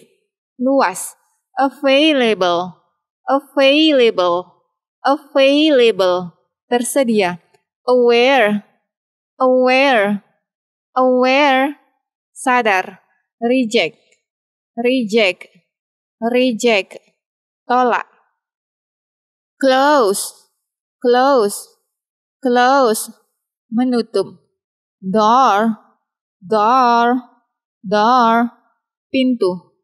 [SPEAKER 1] luas, available, available, available, tersedia, aware, aware, aware, sadar, reject, reject, reject, tolak. Close, close, close, menutup. Door, door, door, pintu.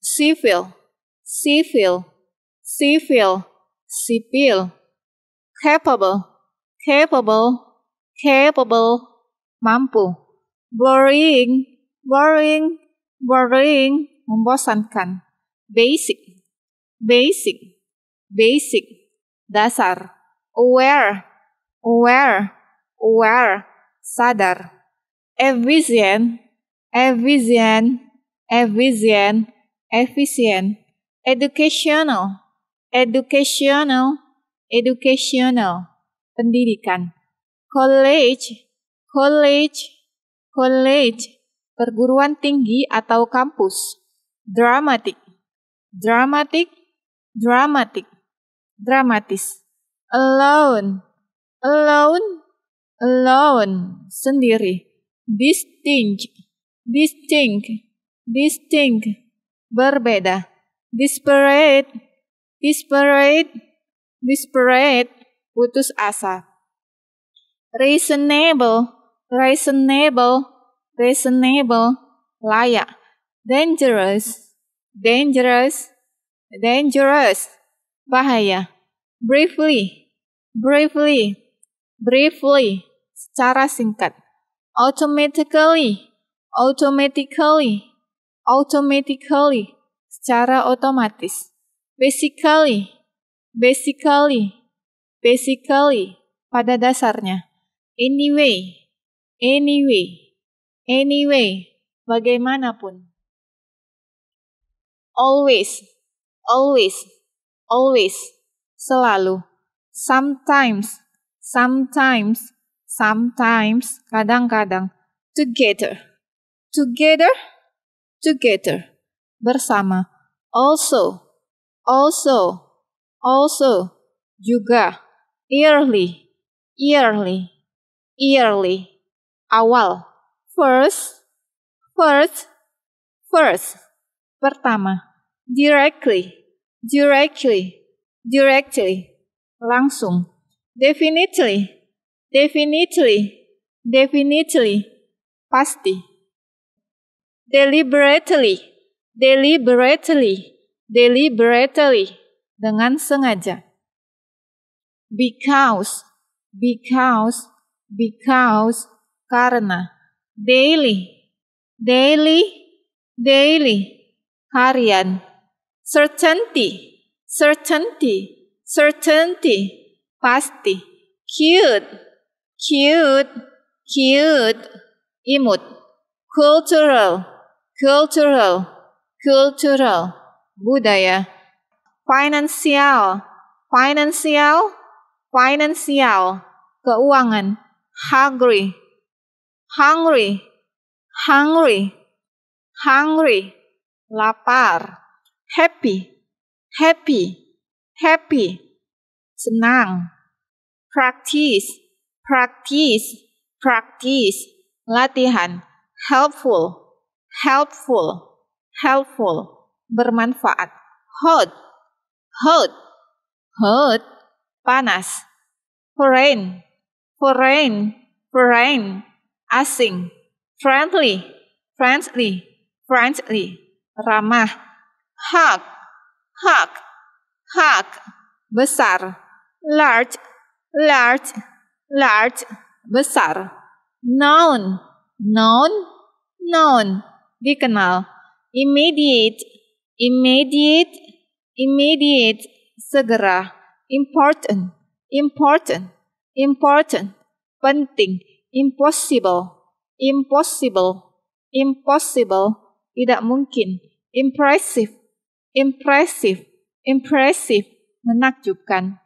[SPEAKER 1] Civil, civil, civil, sipil. Capable, capable, capable, mampu. Boring, boring boring, membosankan. Basic, basic, basic, dasar. Aware, aware, aware, sadar. Efficient, efficient, efficient, efficient. Educational, educational, educational. Pendidikan. College, college, college perguruan tinggi atau kampus. Dramatik, dramatik, dramatik, dramatis. Alone, alone, alone, sendiri. Distinct, distinct, distinct, berbeda. Disparate, disparate, disparate, putus asa. Reasonable, reasonable, reasonable, layak, dangerous, dangerous, dangerous, bahaya, briefly, briefly, briefly, secara singkat, automatically, automatically, automatically, secara otomatis, basically, basically, basically, pada dasarnya, anyway, anyway, Anyway, bagaimanapun. Always, always, always, selalu. Sometimes, sometimes, sometimes, kadang-kadang. Together, together, together, bersama. Also, also, also, juga. Yearly, yearly, yearly, awal First, first, first. Pertama. Directly, directly, directly. Langsung. Definitely, definitely, definitely. Pasti. Deliberately, deliberately, deliberately. Dengan sengaja. Because, because, because, karena daily, daily, daily, harian, certainty, certainty, certainty, pasti, cute, cute, cute, imut, cultural, cultural, cultural, budaya, financial, financial, financial, keuangan, hungry, hungry, hungry, hungry, lapar, happy, happy, happy, senang, practice, practice, practice, latihan, helpful, helpful, helpful, bermanfaat, hot, hot, hot, panas, foreign, foreign, foreign, asing, friendly, friendly, friendly, ramah, hug, hug, hug, besar, large, large, large, besar, known, known, known, dikenal, immediate, immediate, immediate, segera, important, important, important, penting, impossible, impossible, impossible, tidak mungkin, impressive, impressive, impressive, menakjubkan.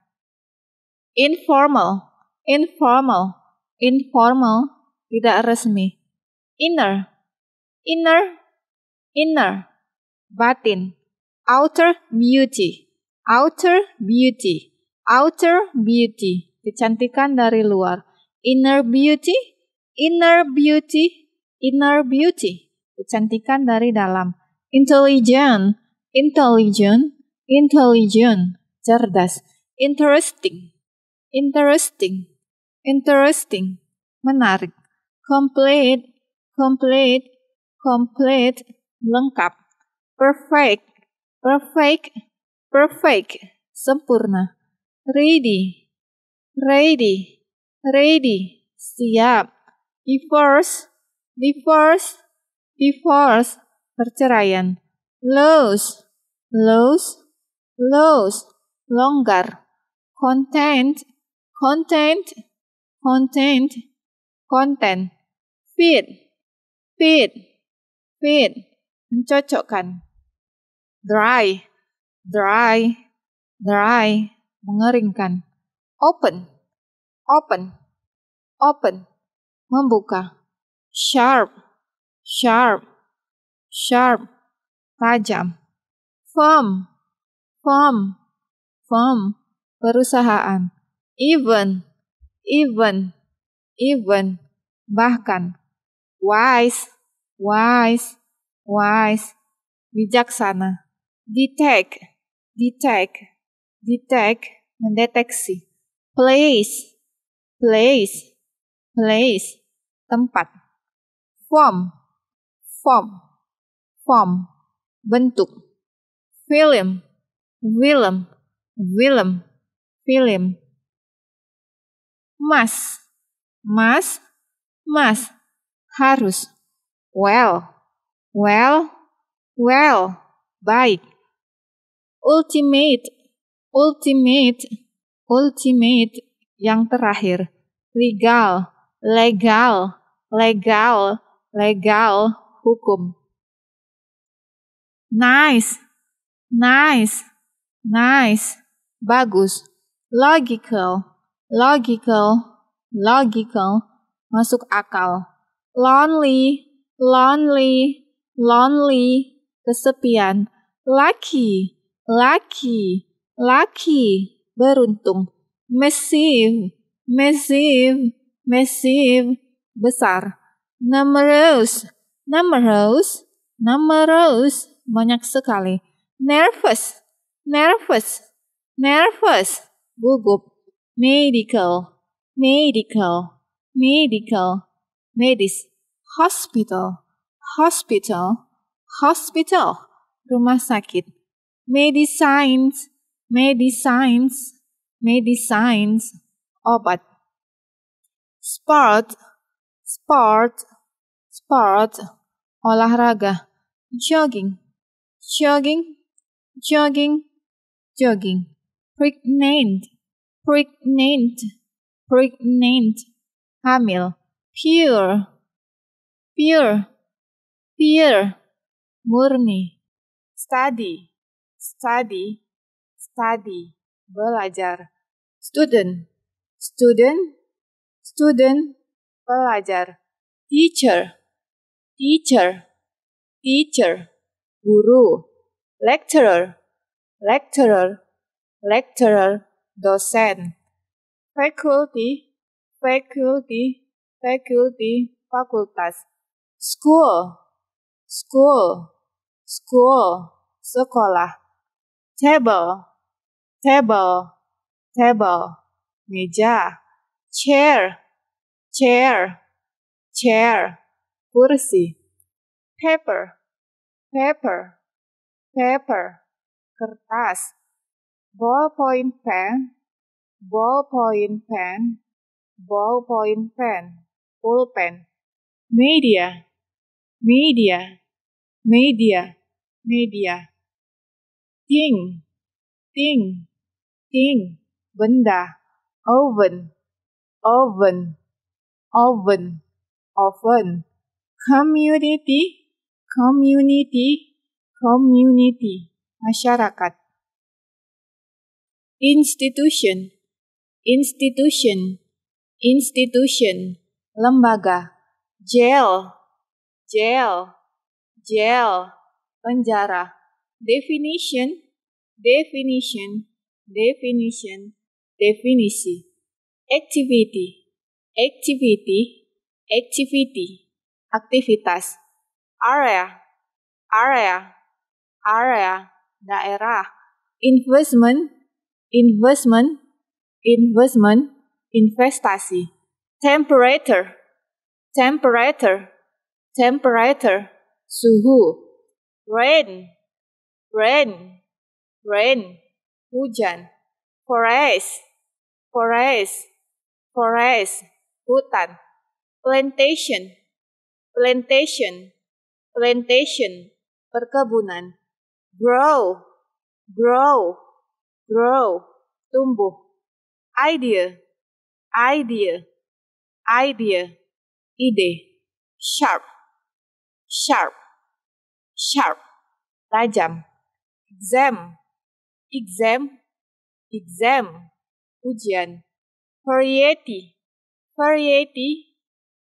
[SPEAKER 1] Informal, informal, informal, tidak resmi. Inner, inner, inner, batin. Outer beauty, outer beauty, outer beauty, kecantikan dari luar Inner beauty, inner beauty, inner beauty. Kecantikan dari dalam. Intelligent, intelligent, intelligent. Cerdas. Interesting, interesting, interesting. Menarik. Complete, complete, complete. Lengkap. Perfect, perfect, perfect. Sempurna. Ready, ready ready, siap. Divorce, divorce, divorce, perceraian. Lose, lose, lose, longgar. Content, content, content, content. Fit, fit, fit, mencocokkan. Dry, dry, dry, mengeringkan. Open, open, open, membuka, sharp, sharp, sharp, tajam, firm, firm, firm, perusahaan, even, even, even, bahkan, wise, wise, wise, bijaksana, detect, detect, detect, mendeteksi, place, place, place, tempat. Form, form, form, bentuk. Film, film, film, film. Mas, mas, mas, harus. Well, well, well, baik. Ultimate, ultimate, ultimate, yang terakhir, legal, legal, legal, legal, hukum. Nice, nice, nice, bagus. Logical, logical, logical, masuk akal. Lonely, lonely, lonely, kesepian. Lucky, lucky, lucky, beruntung massive, massive, massive, besar. Numerous, numerous, numerous, banyak sekali. Nervous, nervous, nervous, gugup. Medical, medical, medical, medis. Hospital, hospital, hospital, rumah sakit. Medicines, medicines, Made signs oh but sport sport sport olahraga jogging jogging jogging jogging pregnant pregnant pregnant hamil
[SPEAKER 2] pure pure pure murni study study study
[SPEAKER 1] belajar. Student, student, student, belajar. Teacher, teacher, teacher, guru. Lecturer, lecturer, lecturer, dosen. Faculty, faculty, faculty, fakultas. School, school, school, sekolah. Table, table, table, meja, chair, chair,
[SPEAKER 3] chair, kursi, paper, paper, paper, kertas, ballpoint
[SPEAKER 1] pen, ballpoint pen, ballpoint pen,
[SPEAKER 2] pulpen, media, media, media, media, thing, thing, thing, benda, oven, oven, oven, oven, community, community, community, masyarakat. Institution, institution, institution,
[SPEAKER 1] lembaga, jail, jail, jail, penjara. Definition, definition, definition, definisi. Activity, activity, activity. Aktivitas. Area, area, area, daerah. Investment, investment, investment, investasi. Temperature, temperature, temperature, suhu. Rain, rain, rain, hujan, forest, forest, forest, hutan, plantation, plantation, plantation,
[SPEAKER 3] perkebunan, grow, grow, grow, tumbuh, idea, idea, idea,
[SPEAKER 1] ide, sharp, sharp, sharp, tajam, exam, exam, exam, ujian. Variety, variety,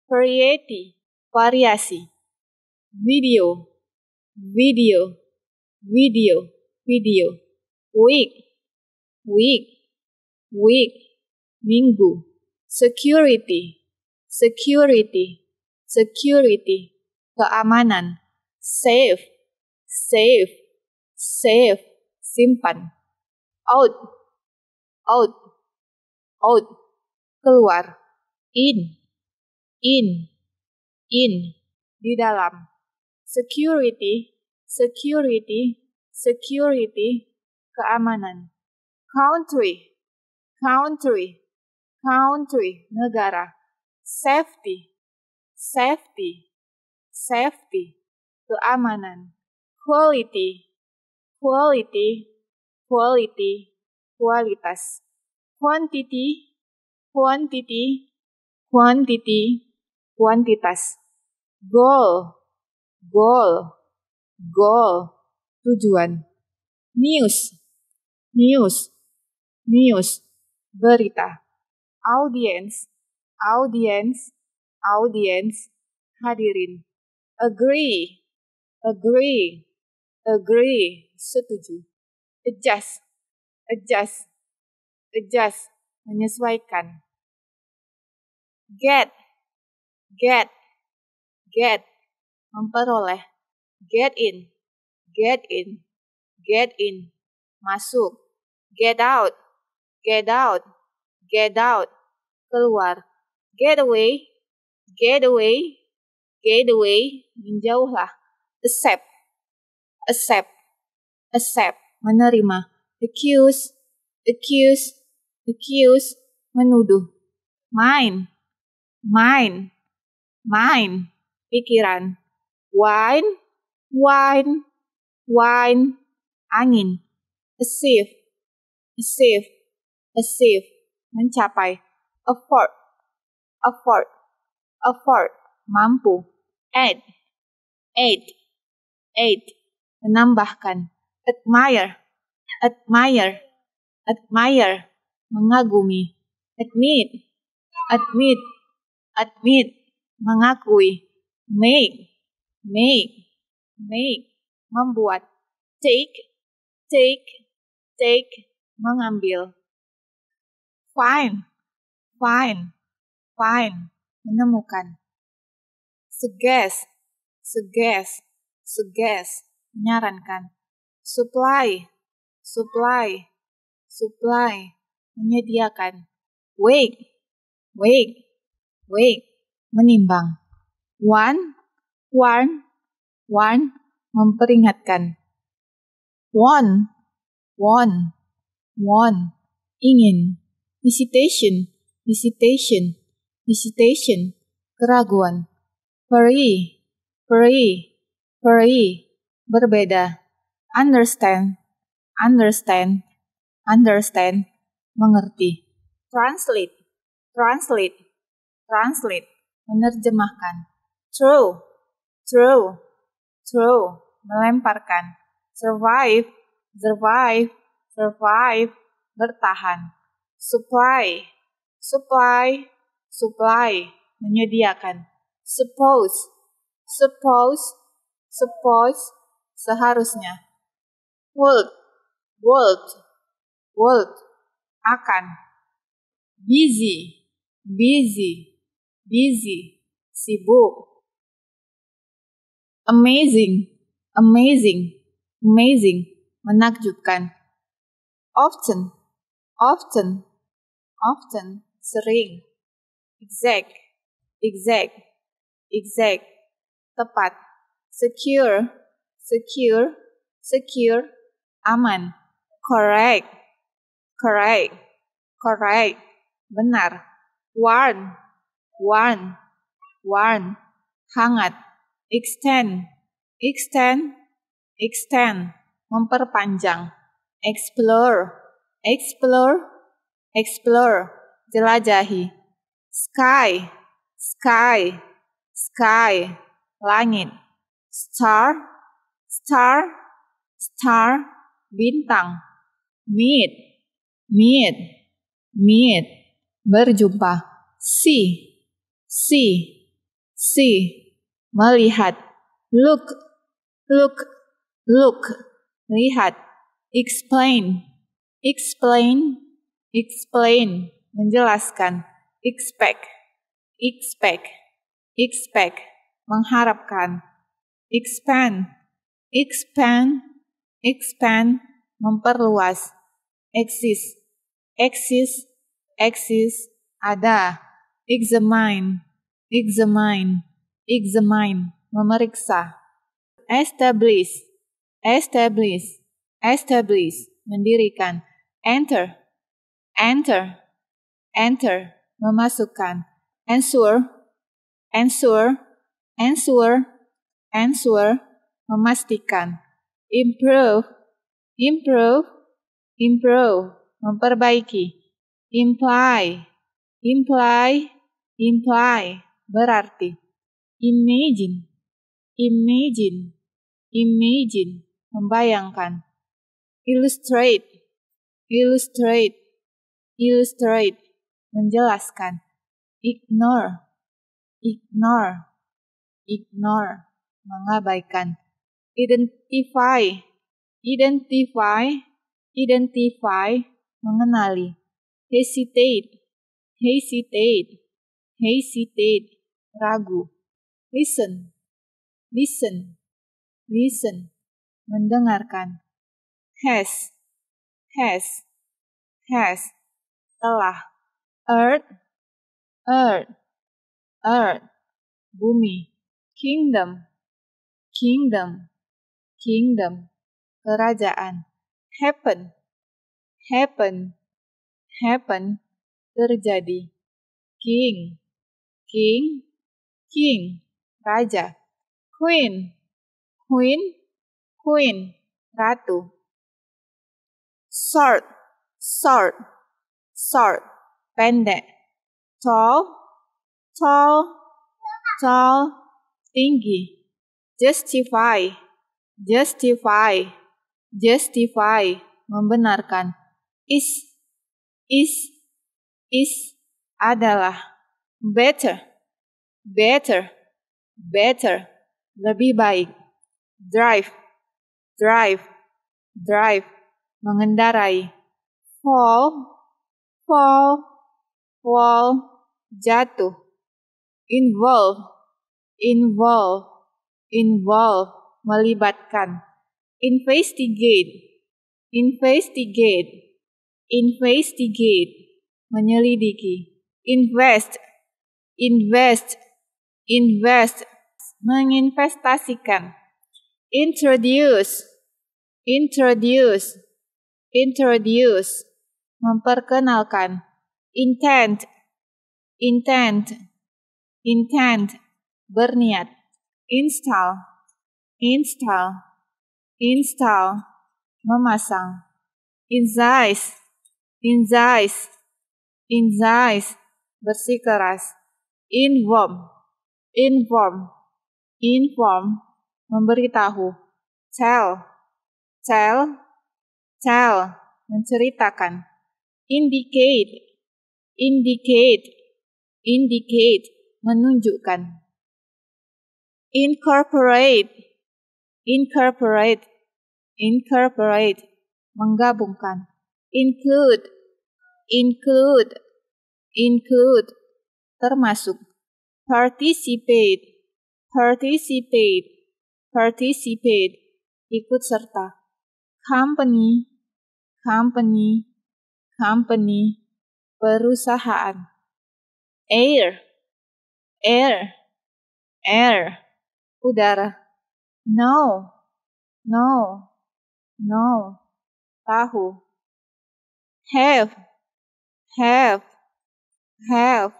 [SPEAKER 2] variety, variasi. Video, video, video, video. Week, week, week, minggu. Security,
[SPEAKER 1] security, security, keamanan. Safe,
[SPEAKER 2] safe, safe simpan. Out, out, out, keluar. In, in, in, di dalam. Security,
[SPEAKER 1] security, security, keamanan. Country, country, country, negara. Safety,
[SPEAKER 2] safety, safety, keamanan. Quality, quality, quality, kualitas.
[SPEAKER 1] Quantity, quantity, quantity, kuantitas. Goal, goal, goal, tujuan. News, news, news, berita.
[SPEAKER 4] Audience, audience,
[SPEAKER 2] audience, hadirin. Agree, agree, agree, setuju. Adjust, adjust, adjust, menyesuaikan. Get, get, get, memperoleh. Get in, get in, get in, masuk. Get out,
[SPEAKER 1] get out, get out, keluar. Get away, get away, get away, menjauhlah. Accept, accept, accept,
[SPEAKER 5] menerima,
[SPEAKER 1] accuse, accuse, accuse, menuduh, mind, mind, mind, pikiran, wine, wine, wine, angin, achieve, achieve, achieve, mencapai, afford, afford, afford, mampu,
[SPEAKER 2] add, add, add,
[SPEAKER 1] menambahkan, admire, admire, admire, mengagumi, admit, admit, admit, mengakui, make, make, make,
[SPEAKER 2] membuat, take, take, take, mengambil, find, find, find, menemukan, suggest, suggest, suggest,
[SPEAKER 1] menyarankan, supply, supply, supply, menyediakan. Weight, weight, weight, menimbang. One, one, one, memperingatkan. One, one, one, ingin. Visitation, visitation, visitation, keraguan. Free, free, free, berbeda understand, understand, understand,
[SPEAKER 6] mengerti.
[SPEAKER 2] Translate, translate, translate,
[SPEAKER 5] menerjemahkan.
[SPEAKER 1] True, true, true, melemparkan. Survive, survive, survive, bertahan. Supply, supply, supply, menyediakan. Suppose, suppose, suppose,
[SPEAKER 2] seharusnya would, would, would, akan, busy, busy, busy,
[SPEAKER 7] sibuk,
[SPEAKER 2] amazing, amazing, amazing, menakjubkan, often,
[SPEAKER 1] often, often,
[SPEAKER 2] sering, exact,
[SPEAKER 1] exact, exact, tepat, secure, secure, secure, aman. Correct. Correct. Correct. Benar. Warm. Warm. Warm. Hangat. Extend. Extend. Extend. Memperpanjang. Explore. Explore. Explore. Jelajahi. Sky. Sky. Sky. Langit. Star. Star. Star bintang, meet, meet, meet, berjumpa, see, see, see, melihat, look, look, look, lihat, explain, explain, explain, menjelaskan, expect, expect, expect, mengharapkan, expand, expand, expand, memperluas, exist, exist, exist, ada, examine, examine, examine, memeriksa, establish, establish, establish, mendirikan, enter, enter, enter, memasukkan, ensure, ensure, ensure, ensure, memastikan improve, improve, improve, memperbaiki, imply, imply, imply, berarti, imagine, imagine, imagine, membayangkan, illustrate, illustrate, illustrate, menjelaskan, ignore, ignore, ignore, mengabaikan identify, identify, identify, mengenali,
[SPEAKER 2] hesitate, hesitate, hesitate,
[SPEAKER 3] ragu, listen, listen, listen, mendengarkan, has, has, has,
[SPEAKER 2] telah, earth, earth, earth, bumi, kingdom, kingdom, kingdom, kerajaan, happen, happen,
[SPEAKER 1] happen, terjadi, king, king,
[SPEAKER 2] king, raja, queen, queen,
[SPEAKER 3] queen, ratu, short, short, short, pendek, tall, tall,
[SPEAKER 1] tall, tinggi, justify, justify, justify, membenarkan, is, is, is adalah better, better, better, lebih baik, drive,
[SPEAKER 8] drive, drive, mengendarai,
[SPEAKER 1] fall, fall, fall, jatuh, involve, involve, involve, melibatkan investigate investigate investigate menyelidiki invest invest invest menginvestasikan introduce introduce introduce memperkenalkan intent intent intent berniat install install, install, memasang, insize, insize, insize, bersikeras, inform, inform, inform, memberitahu, tell, tell, tell, menceritakan, indicate, indicate, indicate, menunjukkan, incorporate, incorporate incorporate menggabungkan include include include termasuk participate participate participate ikut
[SPEAKER 3] serta company company company perusahaan air air air udara No, no, no. Bahu. Have. Have. Have.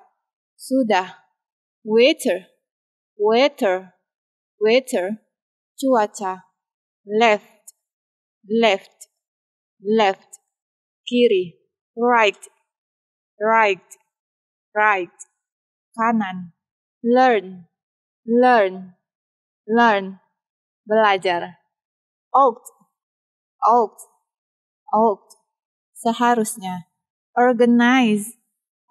[SPEAKER 3] Suda. Waiter,
[SPEAKER 1] waiter, waiter. Chuacha. Left, left, left. Kiri. Right,
[SPEAKER 9] right, right.
[SPEAKER 2] Kanan. Learn, learn, learn. Belajar. Ought. Ought. Ought. Seharusnya.
[SPEAKER 1] Organize.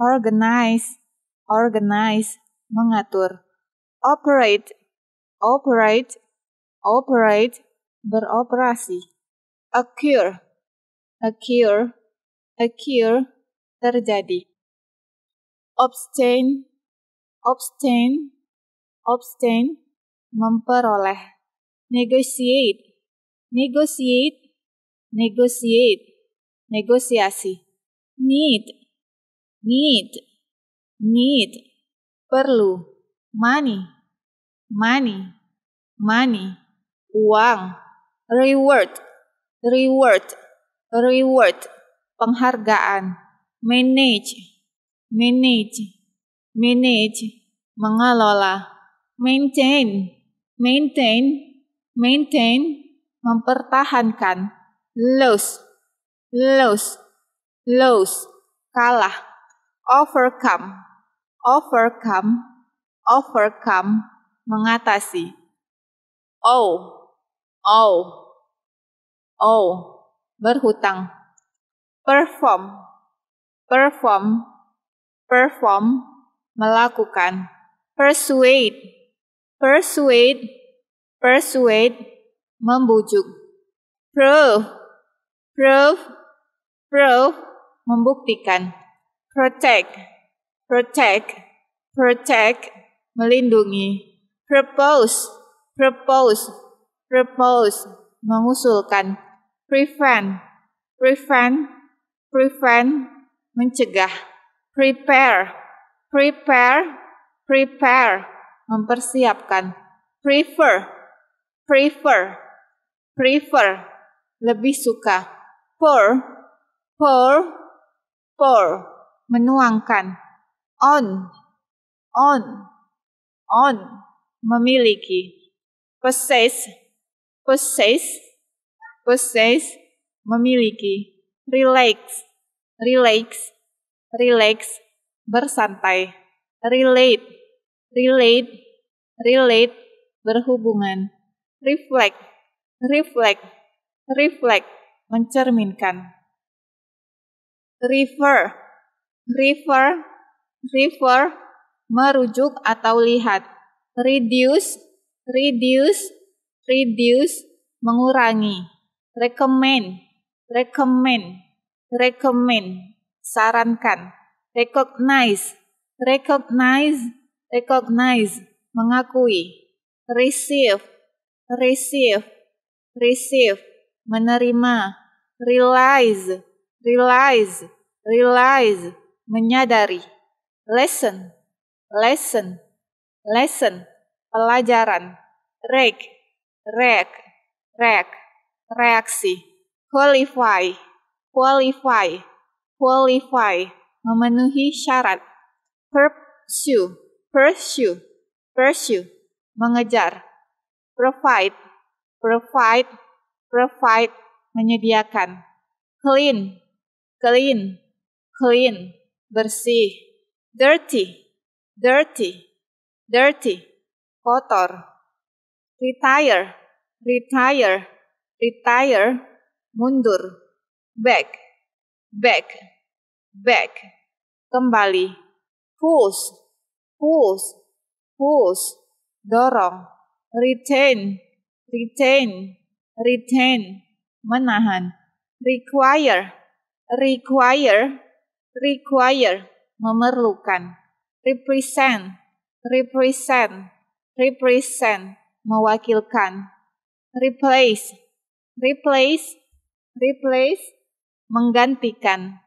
[SPEAKER 1] Organize. Organize. Mengatur. Operate. Operate. Operate.
[SPEAKER 2] Beroperasi. Occur. Occur. Occur. Terjadi. Obtain. Obtain. Obtain. Memperoleh negotiate,
[SPEAKER 1] negotiate, negotiate, negosiasi. Need, need, need, perlu. Money, money, money, uang. Reward, reward, reward, penghargaan. Manage, manage, manage, mengelola. Maintain, maintain, maintain mempertahankan lose lose lose kalah overcome overcome overcome mengatasi oh oh oh berhutang perform perform perform melakukan persuade persuade persuade, membujuk. Prove, prove, prove, membuktikan. Protect, protect, protect, melindungi. Propose, propose, propose, mengusulkan. Prevent, prevent, prevent, mencegah. Prepare, prepare, prepare, mempersiapkan. Prefer, prefer, prefer, lebih suka. Pour, pour, pour, menuangkan. On, on, on, memiliki. Possess, possess, possess, memiliki. Relax, relax, relax, bersantai. Relate, relate, relate, berhubungan reflect, reflect, reflect, mencerminkan. Refer, refer, refer, merujuk atau lihat. Reduce, reduce, reduce, mengurangi. Recommend, recommend, recommend, sarankan. Recognize, recognize, recognize, mengakui. Receive, receive, receive, menerima, realize, realize, realize, menyadari, lesson, lesson, lesson, pelajaran, reg, reg, reg, reaksi, qualify, qualify, qualify, memenuhi syarat, pursue, pursue, pursue, mengejar, provide, provide, provide, menyediakan. Clean, clean, clean, bersih. Dirty, dirty, dirty, kotor. Retire, retire, retire, mundur. Back, back, back, kembali. Push, push, push, dorong retain, retain, retain, menahan. Require, require, require, memerlukan. Represent, represent, represent, mewakilkan. Replace, replace, replace, menggantikan.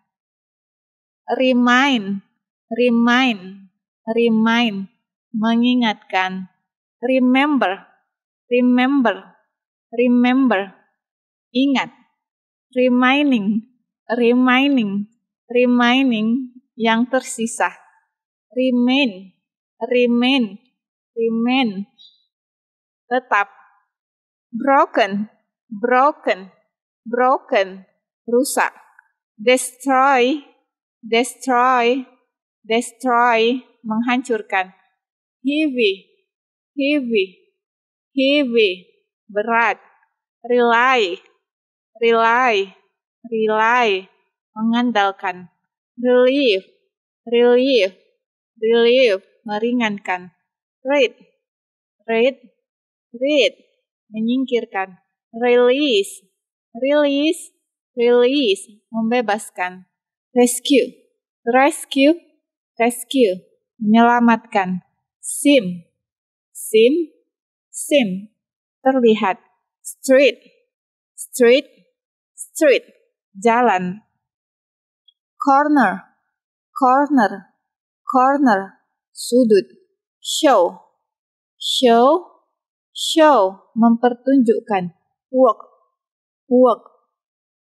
[SPEAKER 1] Remind, remind, remind, mengingatkan remember, remember, remember, ingat, Remaining, remaining, remaining, yang tersisa, remain, remain, remain, tetap, broken, broken, broken, rusak, destroy, destroy, destroy, menghancurkan, heavy, heavy, heavy, berat, rely, rely, rely, mengandalkan, relief, relief, relief, meringankan, read, read, read, menyingkirkan, release, release, release, membebaskan, rescue, rescue, rescue, menyelamatkan, sim,
[SPEAKER 2] sim seem, terlihat, street, street, street, jalan, corner,
[SPEAKER 1] corner, corner, sudut, show, show, show, mempertunjukkan, work, work,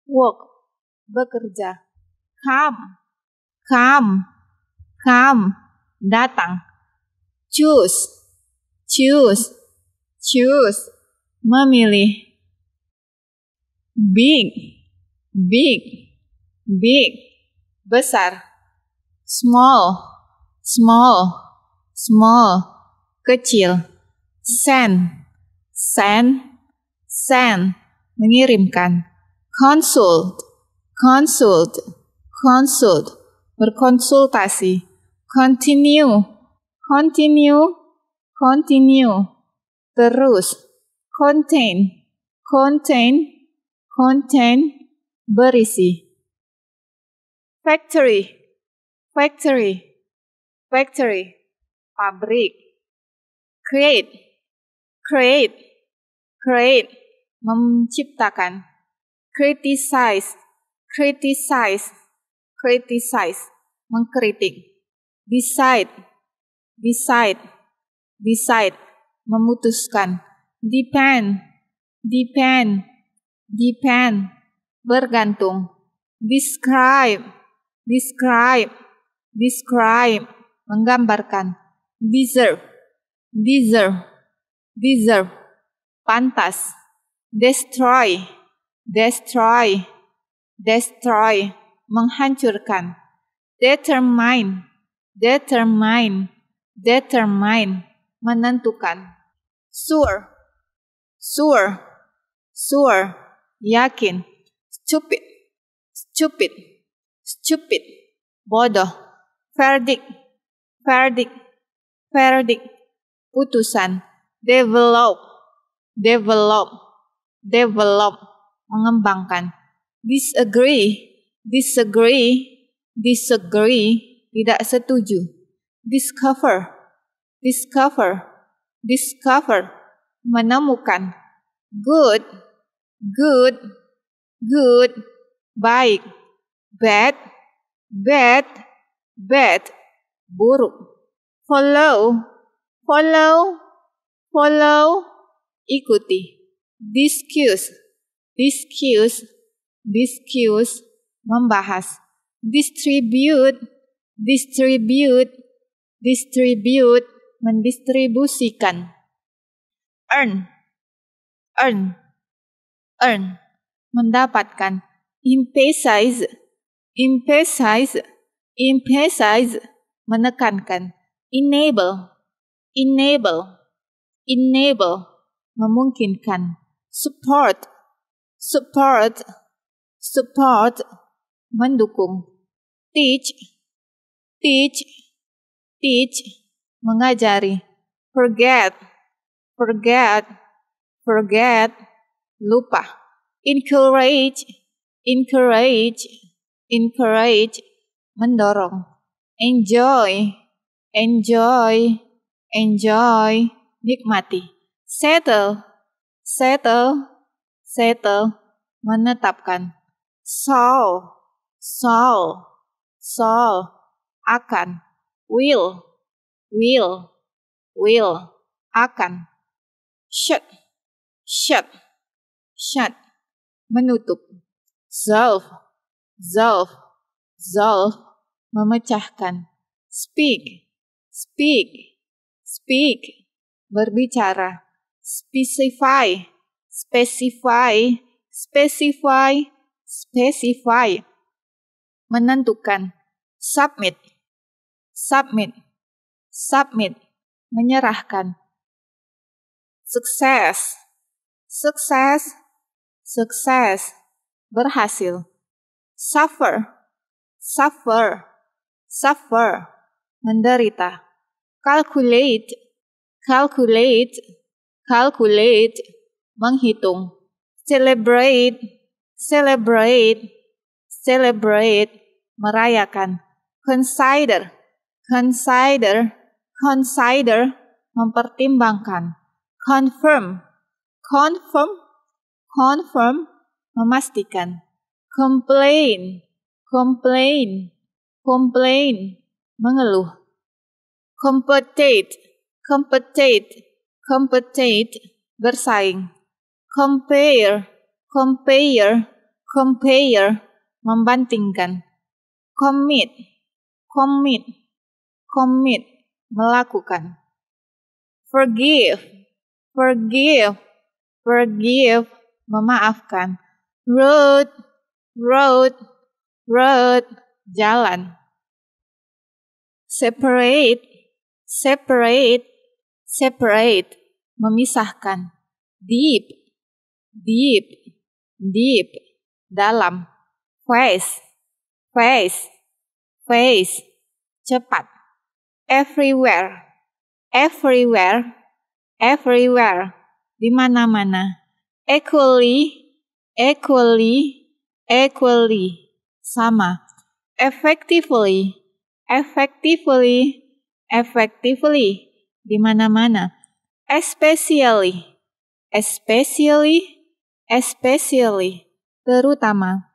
[SPEAKER 1] work, bekerja, come, come, come, datang, choose, Choose. Choose. Memilih. Big. Big. Big. Besar. Small. Small. Small. Kecil. Send. Send. Send. Mengirimkan. Consult. Consult. Consult. Berkonsultasi. Continue. Continue continue, terus, contain, contain, contain, berisi. Factory, factory, factory, pabrik. Create, create, create, menciptakan. Criticize, criticize, criticize, mengkritik. Decide, decide, decide, memutuskan, depend, depend, depend, bergantung, describe, describe, describe, menggambarkan, deserve, deserve, deserve, pantas, destroy, destroy, destroy, menghancurkan, determine, determine, determine, menentukan. Sure, sure, sure, yakin. Stupid, stupid, stupid, bodoh. Verdict, verdict, verdict, putusan. Develop, develop, develop, mengembangkan. Disagree, disagree, disagree, tidak setuju. Discover, discover, discover, menemukan. Good, good, good, baik. Bad, bad, bad, buruk. Follow, follow, follow, ikuti. Discuss, discuss, discuss, membahas. Distribute, distribute, distribute, mendistribusikan earn earn earn mendapatkan emphasize emphasize emphasize menekankan enable enable enable memungkinkan support support support mendukung teach teach teach mengajari, forget, forget, forget, lupa, encourage, encourage, encourage, mendorong, enjoy, enjoy, enjoy, nikmati, settle, settle, settle, menetapkan, solve, solve, solve, akan, will, will, will, akan. Shut, shut, shut, menutup. Solve, solve, solve, memecahkan. Speak, speak, speak, berbicara. Specify, specify, specify, specify, menentukan. Submit, submit, submit, menyerahkan. Sukses, sukses, sukses, berhasil. Suffer, suffer, suffer, menderita. Calculate, calculate, calculate, menghitung. Celebrate, celebrate, celebrate, merayakan. Consider, consider, consider mempertimbangkan, confirm, confirm, confirm memastikan, complain, complain, complain mengeluh, compete, compete, compete bersaing, compare, compare, compare membandingkan, commit, commit, commit melakukan. Forgive, forgive, forgive, memaafkan. Road, road, road, jalan. Separate, separate, separate, memisahkan. Deep, deep, deep, dalam. Face, face, face, cepat everywhere, everywhere, everywhere, di mana-mana. Equally, equally, equally, sama. Effectively, effectively, effectively, di mana-mana. Especially, especially, especially, terutama.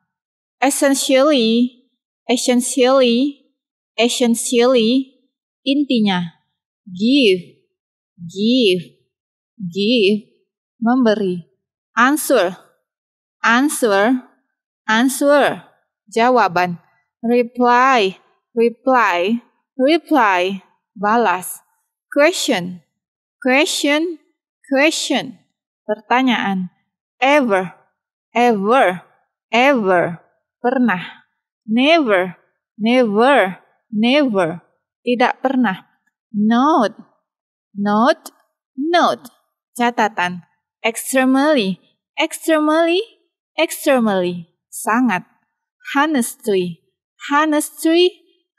[SPEAKER 1] Essentially, essentially, essentially, Intinya, give, give, give, memberi. Answer, answer, answer, jawaban. Reply, reply, reply, balas. Question, question, question, pertanyaan. Ever, ever, ever, pernah. Never, never, never, tidak pernah. Note. Note. Note. Catatan. Extremely. Extremely. Extremely. Sangat. Honestly. Honestly.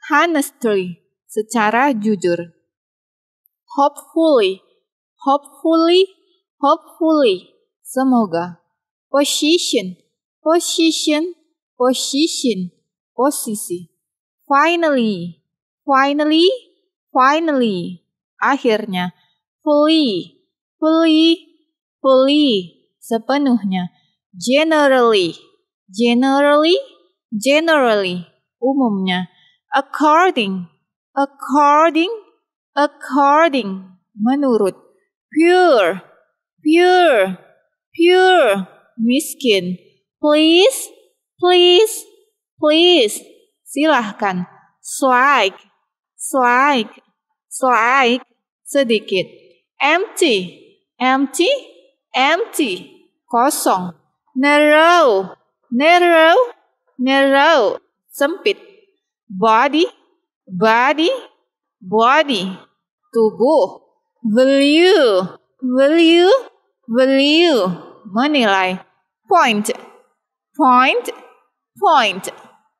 [SPEAKER 1] Honestly. Secara jujur. Hopefully. Hopefully. Hopefully. Semoga. Position. Position. Position. Posisi. Finally. Finally, finally, akhirnya. Fully, fully, fully, sepenuhnya. Generally, generally, generally, umumnya. According, according, according, menurut. Pure, pure, pure, miskin. Please, please, please, silahkan. swipe. Slight, slight, sedikit. Empty, empty, empty, kosong. Narrow, narrow, narrow, sempit. Body, body, body, tubuh. Value, value, value, menilai. Point, point, point,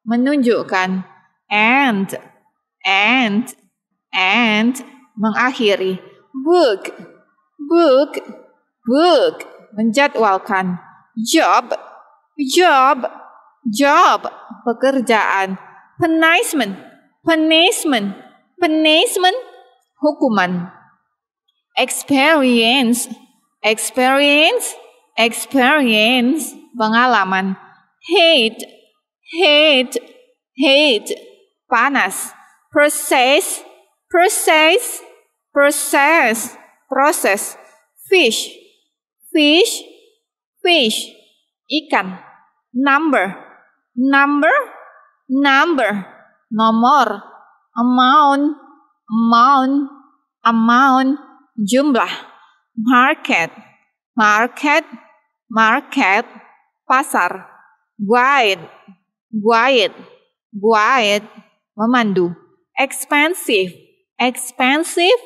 [SPEAKER 1] menunjukkan. And, and and mengakhiri book book book menjadwalkan job job job pekerjaan punishment punishment punishment hukuman experience experience experience pengalaman hate hate hate panas process, process, process, process, fish, fish, fish, ikan, number, number, number, nomor, amount, amount, amount, jumlah, market, market, market, pasar, guide, guide, guide, memandu. expensive, expensive,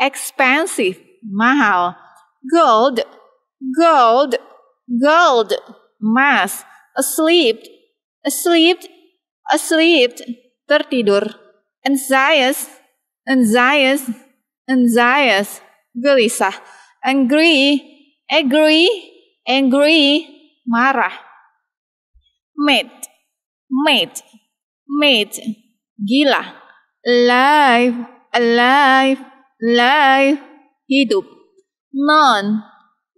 [SPEAKER 1] expensive. Mahal. Gold, gold, gold. Mas. Asleep, asleep, asleep. Tertidur. Anxious, anxious, anxious. Gelisah. Angry, angry, angry. Marah. Mate, mate, mate. Gila. Life, alive, life, hidup. None,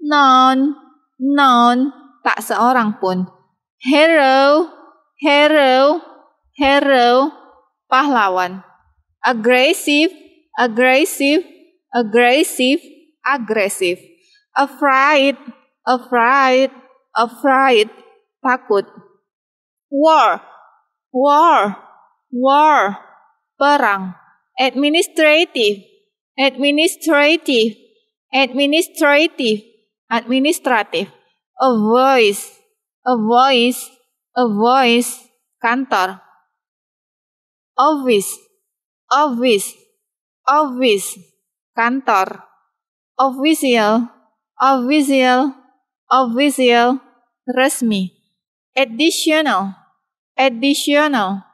[SPEAKER 1] none, none, tak seorang pun. Hero, hero, hero, pahlawan. Aggressive, aggressive, aggressive, agresif. Afraid, afraid, afraid, takut. War, war, war, perang administrative administrative administrative administrative a voice a voice a voice kantor office office office kantor official official official resmi additional additional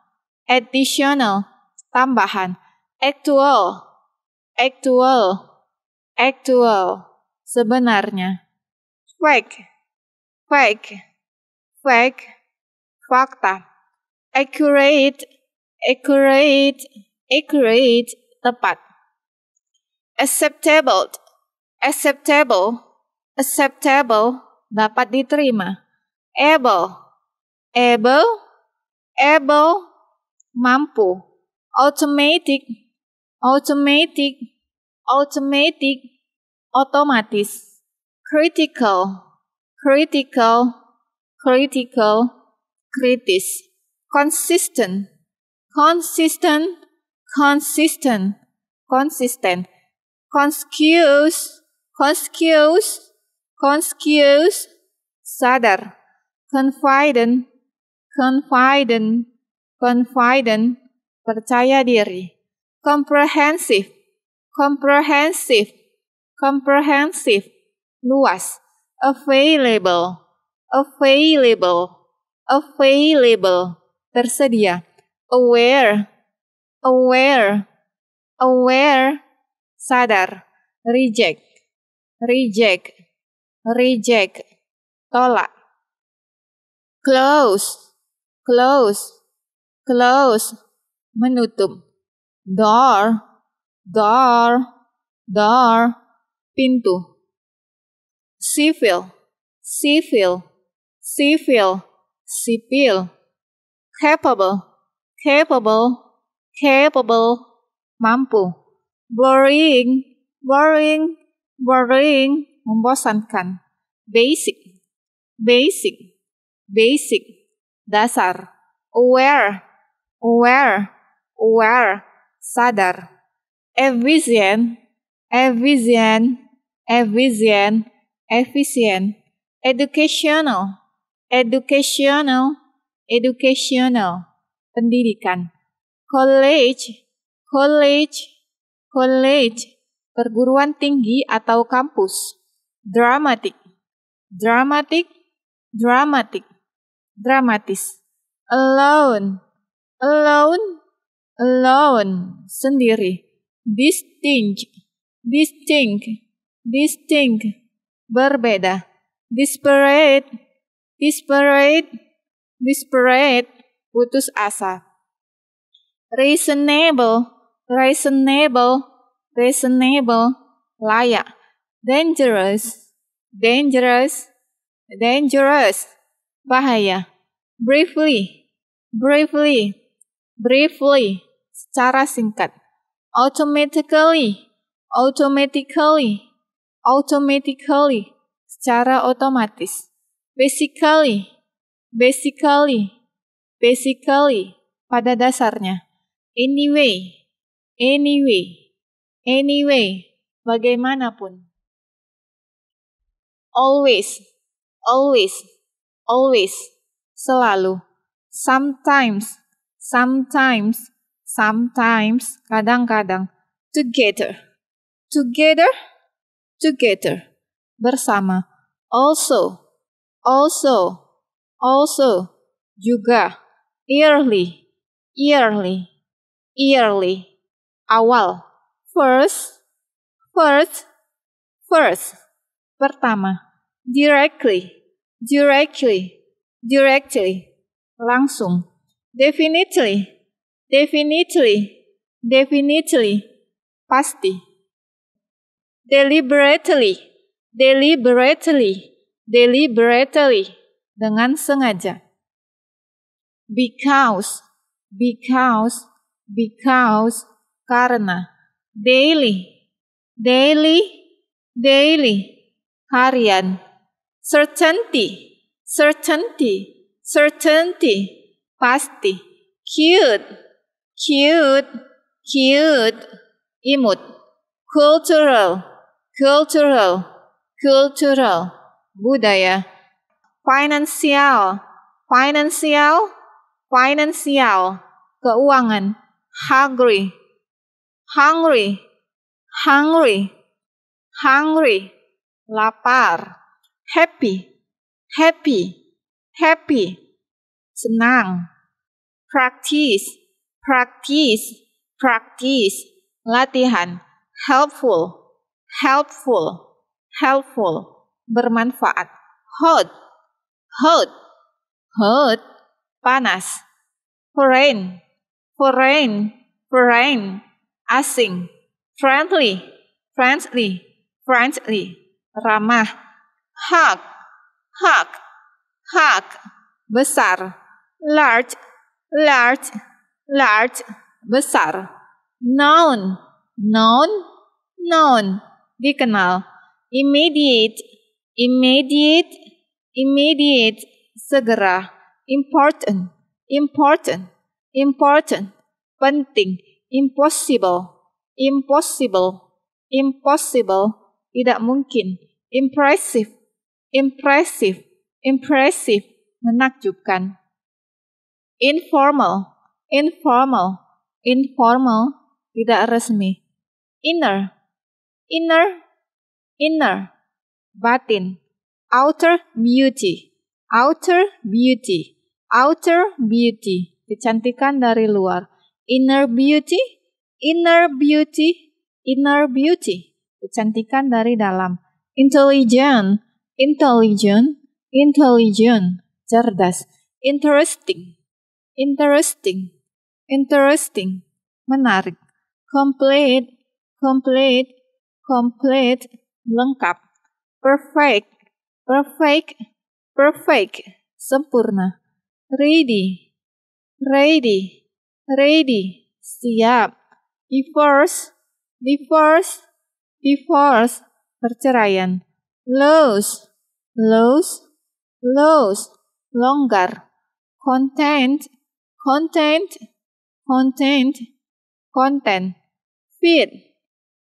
[SPEAKER 1] additional tambahan actual, actual, actual, sebenarnya. Fake, fake, fake, fakta. Accurate, accurate, accurate, tepat. Acceptable, acceptable, acceptable, dapat diterima. Able, able, able, mampu automatic, automatic, automatic, automatic, critical, critical, critical, critic, consistent, consistent, consistent, consistent, Conscious, conscious, conscious. sadar, confident, confident, confident, percaya diri, comprehensive, comprehensive, comprehensive, luas, available, available, available, tersedia, aware, aware, aware, sadar, reject, reject, reject, tolak, close, close, close, menutup. Door, door, door, pintu. Sipil, sipil, sipil, sipil. Capable, capable, capable, mampu. boring, boring, boring, membosankan. Basic, basic, basic, dasar. Aware, aware, aware, sadar. Efficient, efficient, efficient, efficient. Educational, educational, educational. Pendidikan. College, college, college. Perguruan tinggi atau kampus. Dramatic, dramatic, dramatic. Dramatis. Alone, alone, alone sendiri distinct distinct distinct berbeda disparate disparate disparate putus asa reasonable reasonable reasonable layak dangerous dangerous dangerous bahaya briefly briefly briefly secara singkat. Automatically, automatically, automatically, secara otomatis. Basically, basically, basically, pada dasarnya. Anyway, anyway, anyway, bagaimanapun. Always, always, always, selalu. Sometimes, sometimes, sometimes, kadang-kadang, together, together, together, bersama, also, also, also, juga, yearly, yearly, yearly, awal, first, first, first, pertama, directly, directly, directly, langsung, definitely, Definitely, definitely, pasti. Deliberately, deliberately, deliberately, dengan sengaja. Because, because, because, karena. Daily, daily, daily, harian. Certainty, certainty, certainty, pasti. Cute, cute, cute, imut, cultural, cultural, cultural, budaya, financial, financial, financial, keuangan, hungry, hungry, hungry, hungry, lapar, happy, happy, happy, senang, practice, practice, practice, latihan, helpful, helpful, helpful, bermanfaat, hot, hot, hot, panas, foreign, foreign, foreign, asing, friendly, friendly, friendly, ramah, hug, hug, hug, besar, large, large, large besar noun known, known, dikenal immediate immediate immediate segera important important important penting impossible impossible impossible tidak mungkin impressive impressive impressive menakjubkan informal informal, informal, tidak resmi. Inner, inner, inner, batin. Outer beauty, outer beauty, outer beauty, kecantikan dari luar. Inner beauty, inner beauty, inner beauty, kecantikan dari dalam. Intelligent, intelligent, intelligent, cerdas. Interesting, interesting, interesting, menarik, complete, complete, complete, lengkap, perfect, perfect, perfect, sempurna, ready, ready, ready, siap, divorce, divorce, divorce, perceraian, lose, lose, lose, longgar, content, content, content, content, fit,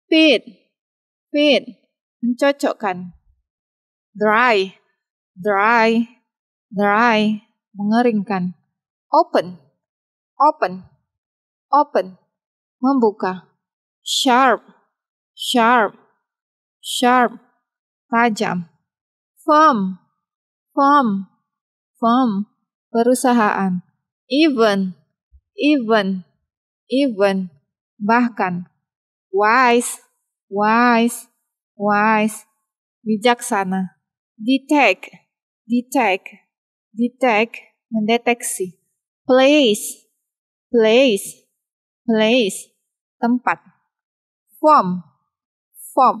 [SPEAKER 1] fit, fit, mencocokkan. Dry, dry, dry, mengeringkan. Open, open, open, membuka. Sharp, sharp, sharp, tajam. Firm, firm, firm, perusahaan. Even, even, even, bahkan, wise, wise, wise, bijaksana, detect, detect, detect, mendeteksi, place, place, place, tempat, form, form,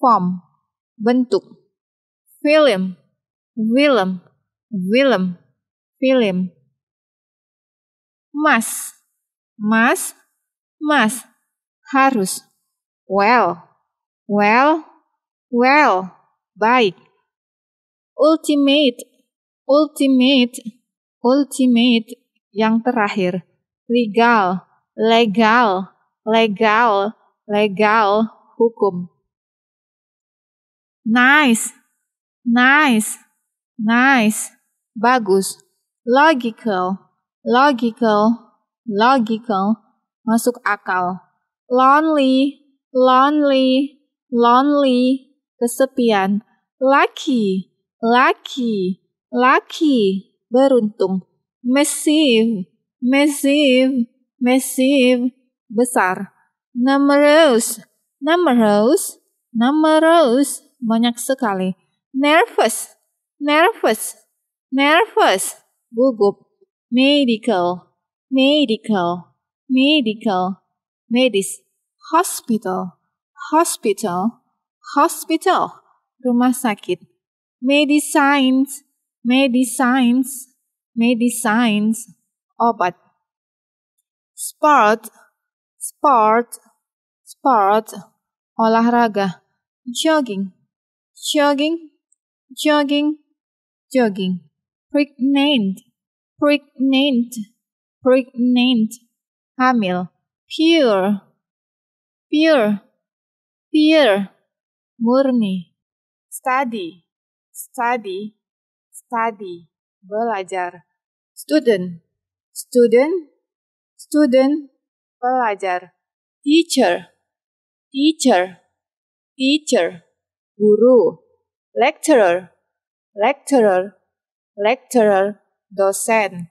[SPEAKER 1] form, bentuk, film, film, film, film Mas, mas, mas, harus. Well, well, well, baik. Ultimate, ultimate, ultimate, yang terakhir. Legal, legal, legal, legal, hukum. Nice, nice, nice, bagus. Logical, logical, logical, masuk akal. Lonely, lonely, lonely, kesepian. Lucky, lucky, lucky, beruntung. Massive, massive, massive, besar. Numerous, numerous, numerous, banyak sekali. Nervous, nervous, nervous, gugup medical, medical, medical, medis, hospital, hospital, hospital, rumah sakit, medicines, medicines, medicines, obat, sport, sport, sport, olahraga, jogging, jogging, jogging, jogging,
[SPEAKER 3] pregnant, pregnant, pregnant, hamil, pure, pure, pure, murni, study, study, study,
[SPEAKER 1] belajar,
[SPEAKER 2] student, student, student,
[SPEAKER 1] belajar, teacher, teacher, teacher, guru, lecturer, lecturer, lecturer, dosen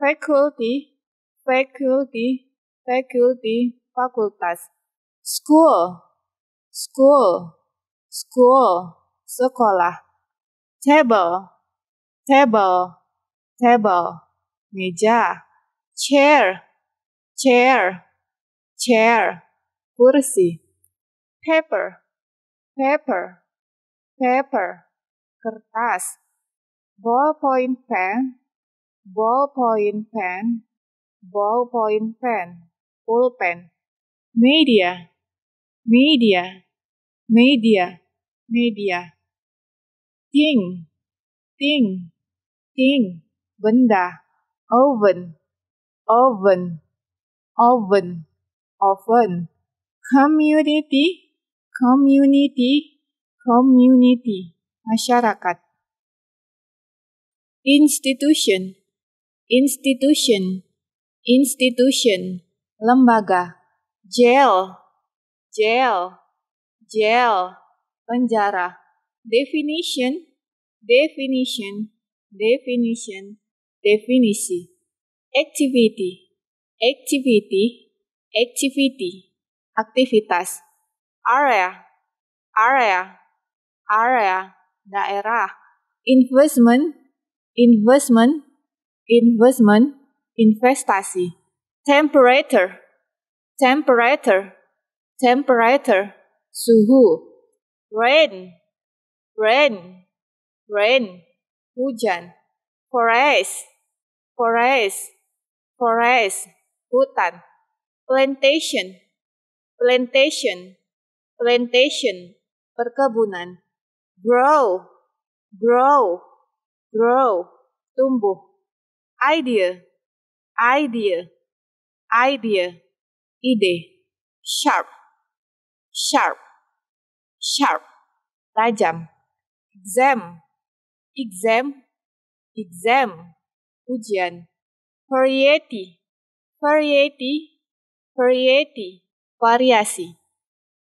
[SPEAKER 1] faculty faculty faculty fakultas school school school sekolah table table table meja chair chair
[SPEAKER 3] chair kursi paper paper paper kertas ballpoint
[SPEAKER 1] pen, ballpoint pen, ballpoint pen,
[SPEAKER 2] pulpen. Media, media, media, media. Ting, ting, ting, benda. Oven, oven, oven, oven. Community, community, community, masyarakat institution, institution, institution,
[SPEAKER 1] lembaga, jail, jail, jail, penjara, definition, definition, definition, definisi, activity, activity, activity, aktivitas, area, area, area, daerah, investment, investment, investment, investasi. Temperature, temperature, temperature, suhu.
[SPEAKER 3] Rain,
[SPEAKER 1] rain, rain, hujan. Forest, forest, forest, hutan. Plantation, plantation, plantation,
[SPEAKER 3] perkebunan. Grow, grow, grow, tumbuh, idea, idea, idea,
[SPEAKER 1] ide, sharp, sharp, sharp, tajam, exam, exam, exam, ujian, variety, variety,
[SPEAKER 2] variety, variasi,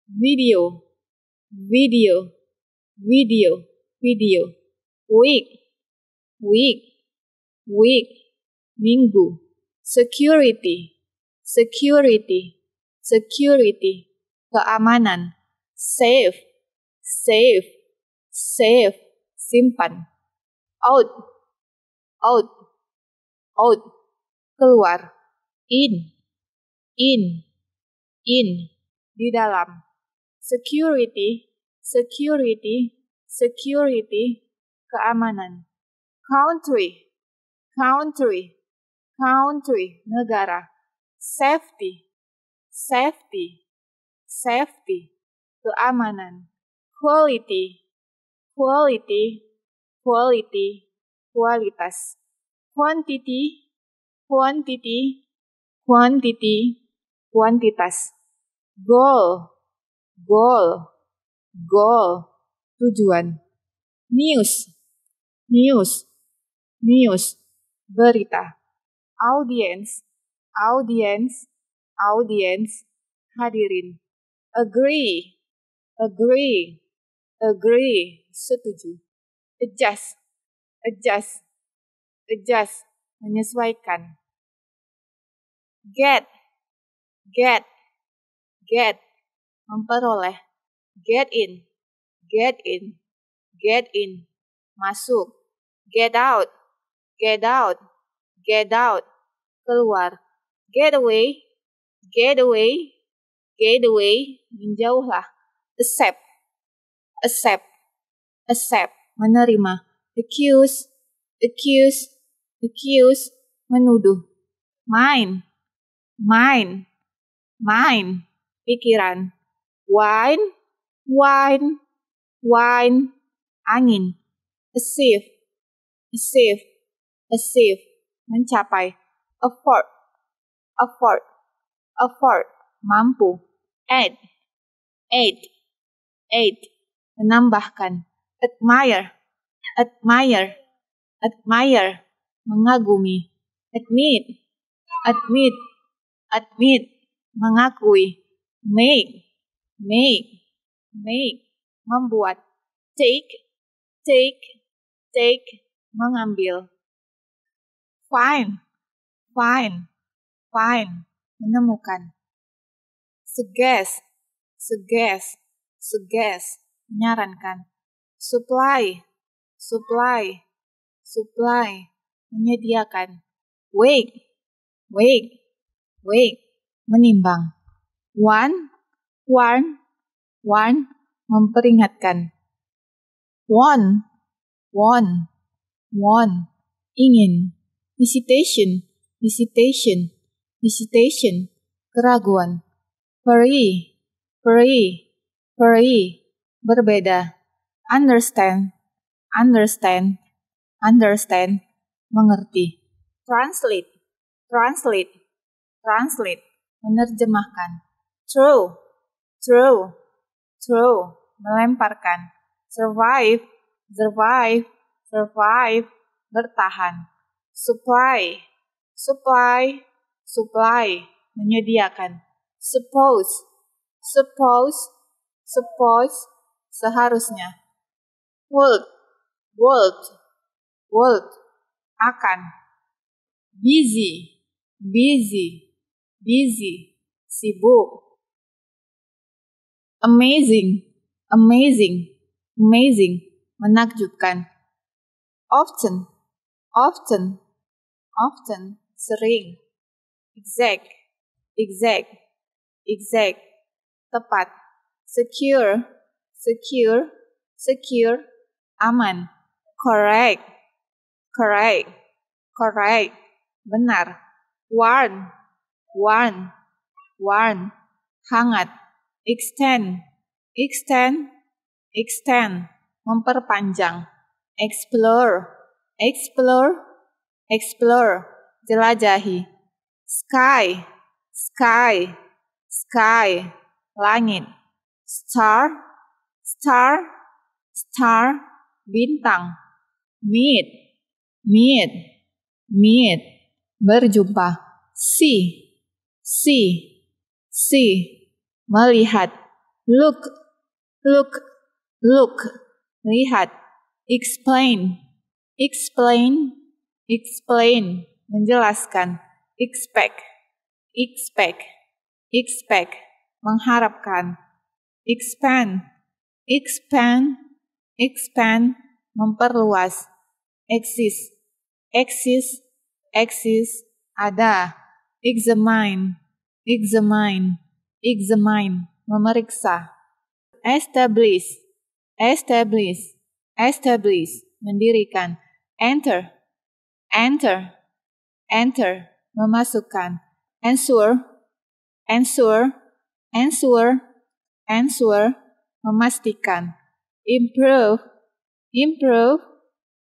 [SPEAKER 2] video, video, video, video, week, week, week, minggu, security,
[SPEAKER 1] security, security, keamanan, Safe,
[SPEAKER 2] safe, safe, simpan, out, out, out, keluar, in, in, in, di dalam, security,
[SPEAKER 1] security, security, keamanan country, country, country, negara. Safety,
[SPEAKER 2] safety, safety, keamanan. Quality, quality, quality, kualitas.
[SPEAKER 1] Quantity, quantity, quantity, kuantitas. Goal, goal, goal, tujuan. News, news, news, berita,
[SPEAKER 4] audience, audience, audience, hadirin, agree, agree,
[SPEAKER 2] agree, setuju, adjust, adjust, adjust, menyesuaikan, get, get, get, memperoleh, get in, get in, get in, masuk, get out,
[SPEAKER 1] get out, get out, keluar, get away, get away, get away, menjauhlah, accept, accept, accept,
[SPEAKER 5] menerima,
[SPEAKER 1] accuse, accuse, accuse, menuduh, mind, mind, mind, pikiran, wine, wine, wine, angin, receive, receive, achieve mencapai afford afford afford mampu
[SPEAKER 2] add add add
[SPEAKER 1] menambahkan admire admire admire mengagumi admit admit admit
[SPEAKER 2] mengakui make make make membuat take take take mengambil Find, find, find, menemukan. Suggest, suggest, suggest,
[SPEAKER 1] menyarankan. Supply, supply, supply, menyediakan. Wake, wake, wake,
[SPEAKER 6] menimbang. One,
[SPEAKER 1] warn, warn memperingatkan. One, one, one, ingin, visitation, visitation, visitation, keraguan, peri, peri, peri, berbeda, understand, understand, understand,
[SPEAKER 6] mengerti,
[SPEAKER 2] translate, translate, translate,
[SPEAKER 5] menerjemahkan,
[SPEAKER 1] throw, throw, throw, melemparkan, survive, survive, survive, bertahan supply, supply, supply, menyediakan. Suppose, suppose, suppose,
[SPEAKER 2] seharusnya. Would, would, would, akan. Busy, busy, busy,
[SPEAKER 7] sibuk.
[SPEAKER 2] Amazing, amazing, amazing, menakjubkan. Often,
[SPEAKER 1] often, often,
[SPEAKER 2] sering, exact,
[SPEAKER 1] exact, exact, tepat, secure, secure, secure, aman, correct, correct, correct, benar, warm, warm, warm, hangat, extend, extend, extend, memperpanjang, explore, explore, explore, jelajahi. Sky, sky, sky, langit. Star, star, star, bintang. Meet, meet, meet, berjumpa. See, see, see, melihat. Look, look, look, lihat. Explain, explain, explain, menjelaskan, expect, expect, expect, mengharapkan, expand, expand, expand, memperluas, exist, exist, exist, ada, examine, examine, examine, memeriksa, establish, establish, establish, mendirikan, enter, Enter, enter, memasukkan. Answer, answer, answer, answer, memastikan. Improve, improve,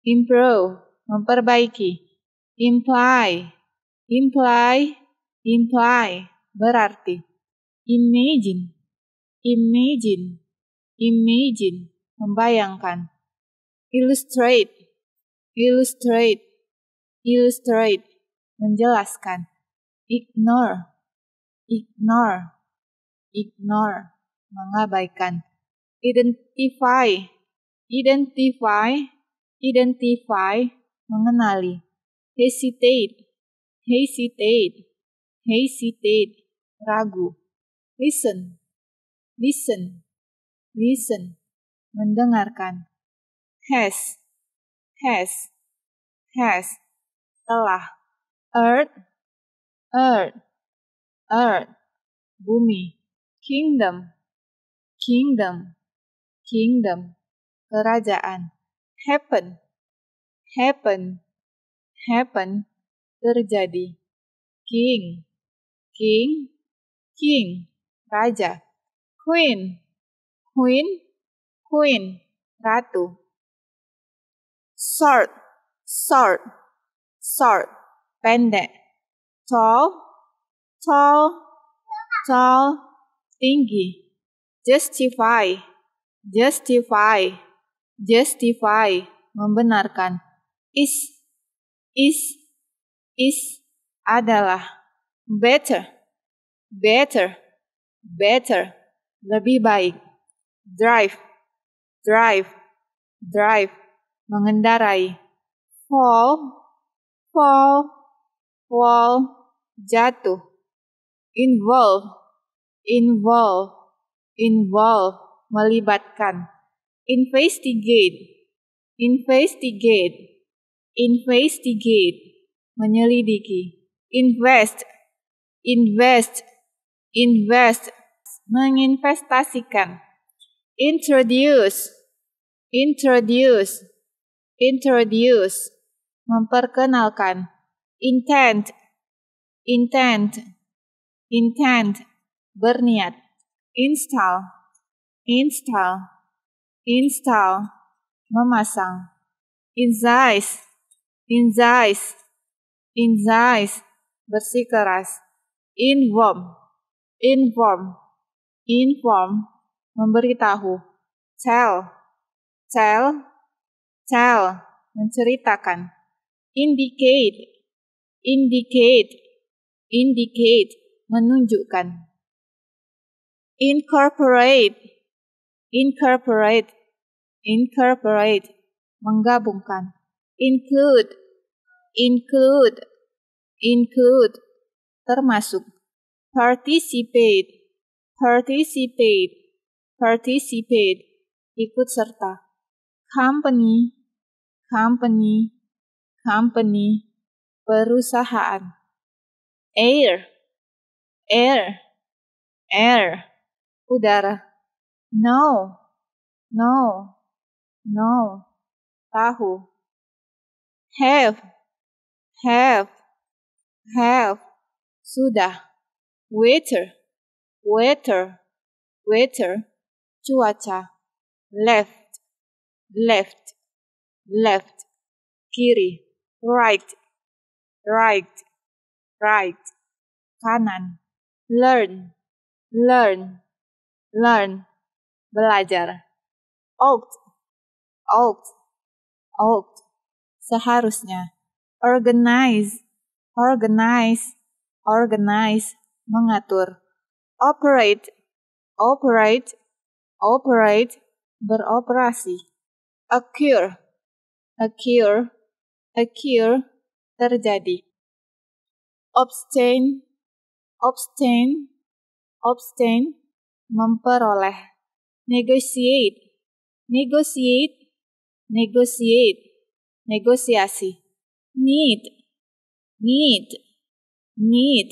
[SPEAKER 1] improve, memperbaiki. Imply, imply, imply, berarti. Imagine, imagine, imagine, membayangkan. Illustrate, illustrate, illustrate menjelaskan ignore ignore ignore mengabaikan identify identify identify mengenali hesitate hesitate hesitate ragu listen listen listen
[SPEAKER 2] mendengarkan has has has telah earth earth earth bumi kingdom kingdom
[SPEAKER 1] kingdom kerajaan happen happen happen terjadi king king
[SPEAKER 2] king raja queen queen
[SPEAKER 3] queen ratu sort sort short, pendek. Tall, tall,
[SPEAKER 1] tall, tinggi. Justify, justify, justify, membenarkan. Is, is, is, adalah. Better, better, better, lebih baik. Drive,
[SPEAKER 8] drive, drive, mengendarai.
[SPEAKER 1] Fall, fall, fall, jatuh. Involve, involve, involve, melibatkan. Investigate, investigate, investigate, menyelidiki. Invest, invest, invest, menginvestasikan. Introduce, introduce, introduce, memperkenalkan intent intent intent berniat install install install memasang insize insize insize bersikeras inform inform inform memberitahu tell tell tell menceritakan indicate indicate indicate menunjukkan incorporate incorporate incorporate menggabungkan include include include termasuk participate participate participate ikut serta company company company,
[SPEAKER 2] perusahaan. Air, air, air, udara. No, no, no, tahu. Have,
[SPEAKER 1] have, have, sudah. Waiter, waiter, waiter, cuaca. Left, left, left, kiri right,
[SPEAKER 9] right, right,
[SPEAKER 2] kanan, learn, learn, learn, belajar, ought, ought, ought, seharusnya,
[SPEAKER 1] organize, organize, organize, mengatur, operate, operate, operate,
[SPEAKER 2] beroperasi, occur, occur, occur terjadi obtain obtain obtain memperoleh negotiate
[SPEAKER 1] negotiate negotiate negosiasi need need need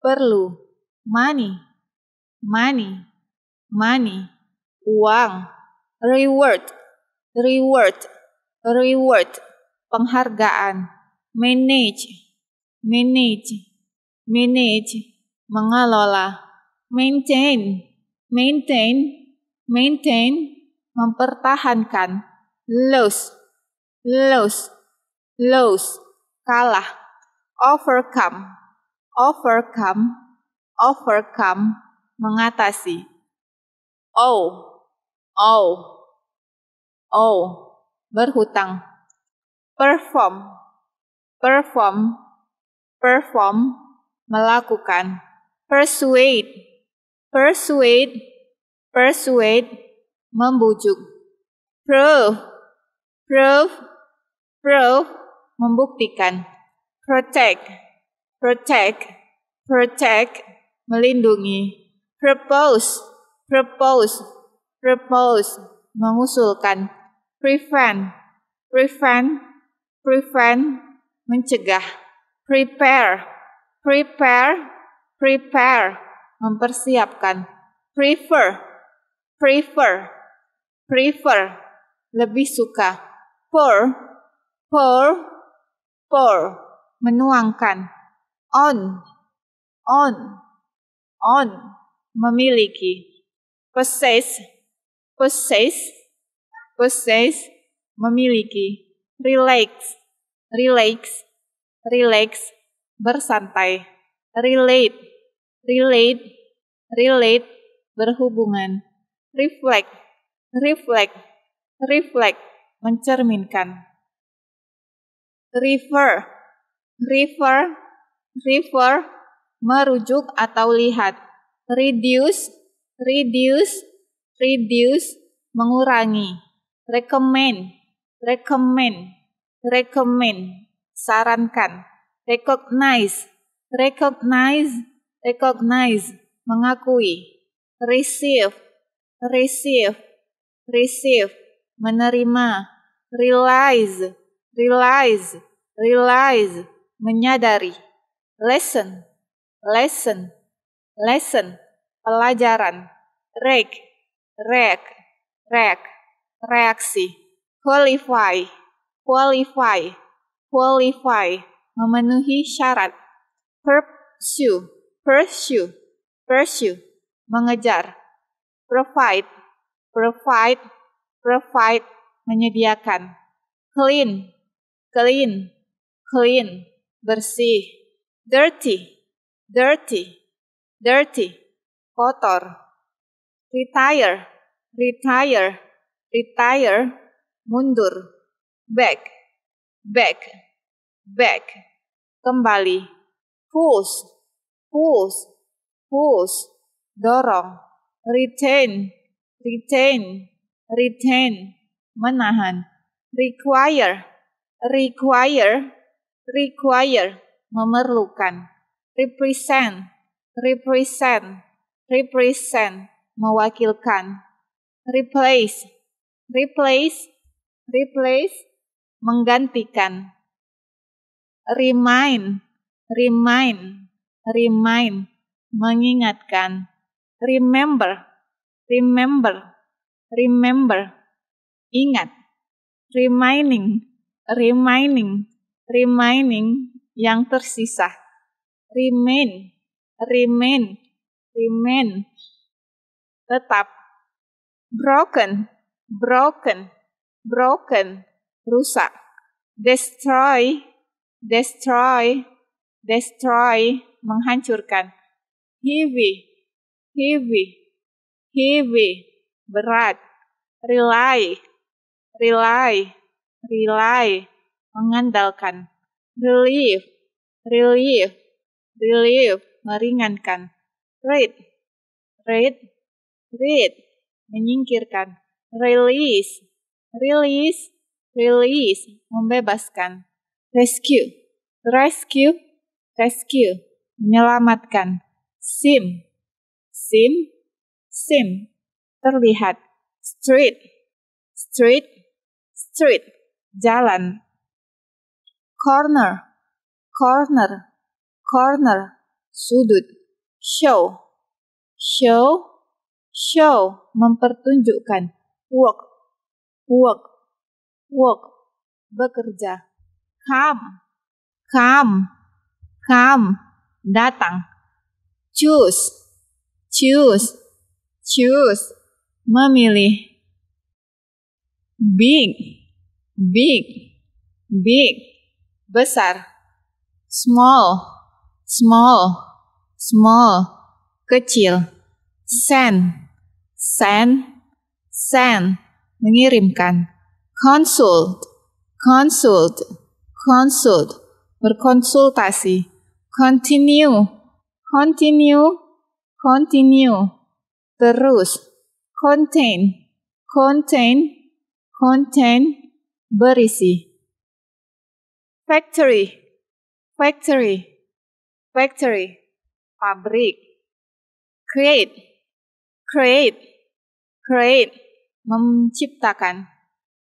[SPEAKER 1] perlu money money money uang reward reward reward penghargaan, manage, manage, manage, mengelola, maintain, maintain, maintain, mempertahankan, lose, lose, lose, kalah, overcome, overcome, overcome, mengatasi. Oh, oh, oh, berhutang perform, perform, perform, melakukan, persuade, persuade, persuade, membujuk, prove, prove, prove, membuktikan, protect, protect, protect, melindungi, propose, propose, propose, mengusulkan, prevent, prevent, prevent, mencegah, prepare, prepare, prepare, mempersiapkan, prefer, prefer, prefer, lebih suka, pour, pour, pour, menuangkan, on, on, on, memiliki, possess, possess, possess, memiliki, relax, relax, relax, bersantai, relate, relate, relate, berhubungan, reflect, reflect, reflect, mencerminkan, refer, refer, refer, merujuk atau lihat, reduce, reduce, reduce, mengurangi, recommend, recommend, recommend, sarankan, recognize, recognize, recognize, mengakui, receive, receive, receive, menerima, realize, realize, realize, menyadari, lesson, lesson, lesson, pelajaran, reg, reg, reg, reaksi qualify, qualify, qualify, memenuhi syarat. Pursue, pursue, pursue, mengejar. Provide, provide, provide, menyediakan. Clean, clean, clean, bersih. Dirty, dirty, dirty, kotor. Retire, retire, retire, mundur, back, back, back, kembali, push, push, push, dorong, retain, retain, retain, menahan, require, require, require, memerlukan, represent, represent, represent, mewakilkan, replace, replace, replace menggantikan remind remind remind mengingatkan remember remember remember ingat reminding reminding reminding yang tersisa remain remain remain tetap broken broken broken, rusak. Destroy, destroy, destroy, menghancurkan. Heavy, heavy, heavy, berat. Rely, rely, rely, mengandalkan. Relief, relief, relief, meringankan. Read, read, read, menyingkirkan. Release, release, release, membebaskan, rescue, rescue, rescue, menyelamatkan, sim,
[SPEAKER 2] sim, sim, terlihat, street, street, street, jalan, corner,
[SPEAKER 1] corner, corner, sudut, show, show, show, mempertunjukkan, walk, work, work, bekerja. Come, come, come, datang. Choose, choose, choose, memilih. Big, big, big, besar. Small, small, small, kecil. Sen, sen, sen mengirimkan. Consult, consult, consult, berkonsultasi. Continue, continue, continue, terus. Contain, contain,
[SPEAKER 2] contain, berisi.
[SPEAKER 1] Factory, factory, factory, pabrik. Create, create, create, menciptakan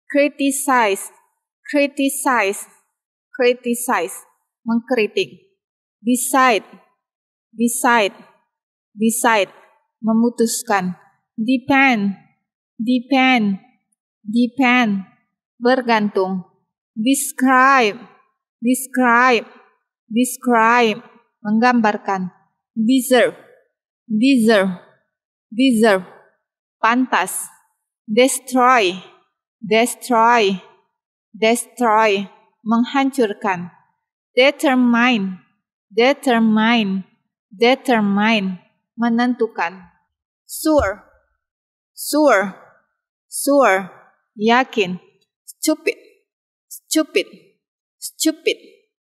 [SPEAKER 1] criticize criticize criticize mengkritik decide decide decide memutuskan depend depend depend bergantung describe describe describe menggambarkan deserve deserve deserve pantas destroy, destroy, destroy, menghancurkan. Determine, determine, determine, menentukan. Sure, sure, sure, yakin. Stupid, stupid, stupid,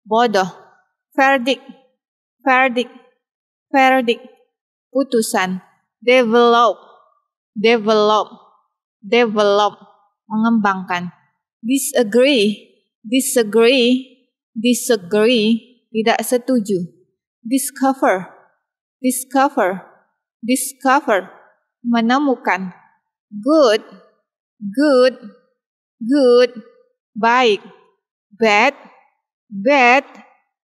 [SPEAKER 1] bodoh. Verdict, verdict, verdict, putusan. Develop, develop, develop, mengembangkan. Disagree, disagree, disagree, tidak setuju. Discover, discover, discover, menemukan. Good, good, good, baik. Bad, bad,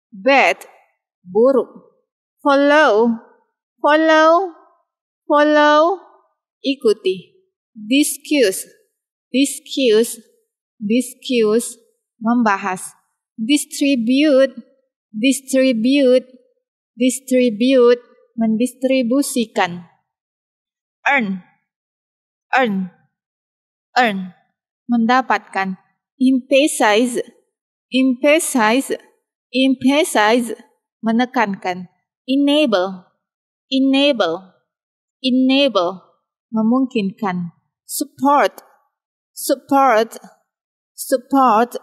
[SPEAKER 1] bad, buruk. Follow, follow, follow, ikuti discuss, discuss, discuss, membahas, distribute, distribute, distribute, mendistribusikan, earn, earn, earn, mendapatkan, emphasize, emphasize, emphasize, menekankan, enable, enable, enable, memungkinkan support support support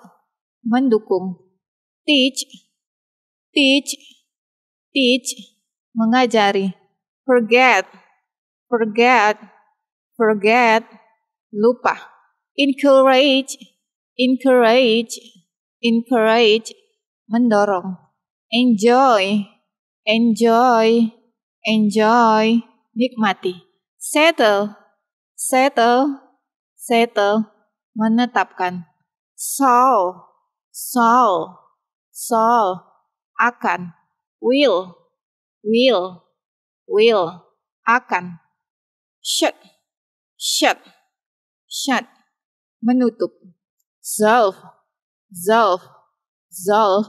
[SPEAKER 1] mendukung teach teach teach mengajari forget forget forget lupa encourage encourage encourage mendorong enjoy enjoy enjoy nikmati settle settle, settle, menetapkan. Solve, solve, solve, akan. Will, will, will, akan. Shut, shut, shut, menutup. Solve, solve, solve,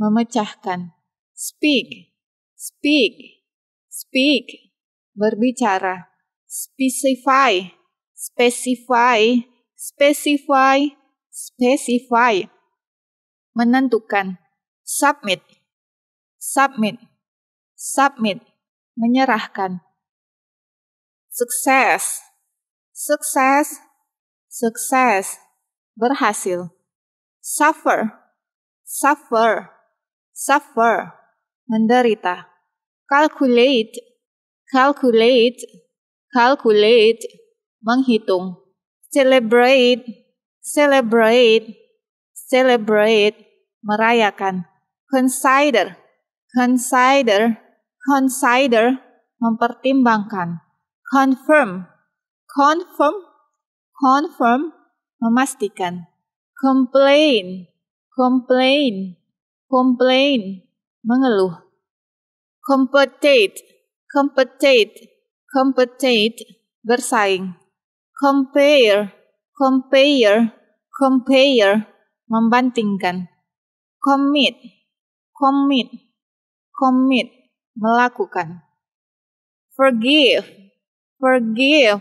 [SPEAKER 1] memecahkan. Speak, speak, speak, berbicara specify, specify, specify, specify. Menentukan. Submit, submit, submit. Menyerahkan. Sukses, sukses, sukses. Berhasil. Suffer, suffer, suffer. Menderita. Calculate, calculate, calculate menghitung celebrate celebrate celebrate merayakan consider consider consider mempertimbangkan confirm confirm confirm memastikan complain complain complain mengeluh compensate compensate compete, bersaing. Compare, compare, compare, membandingkan. Commit, commit, commit, melakukan. Forgive, forgive,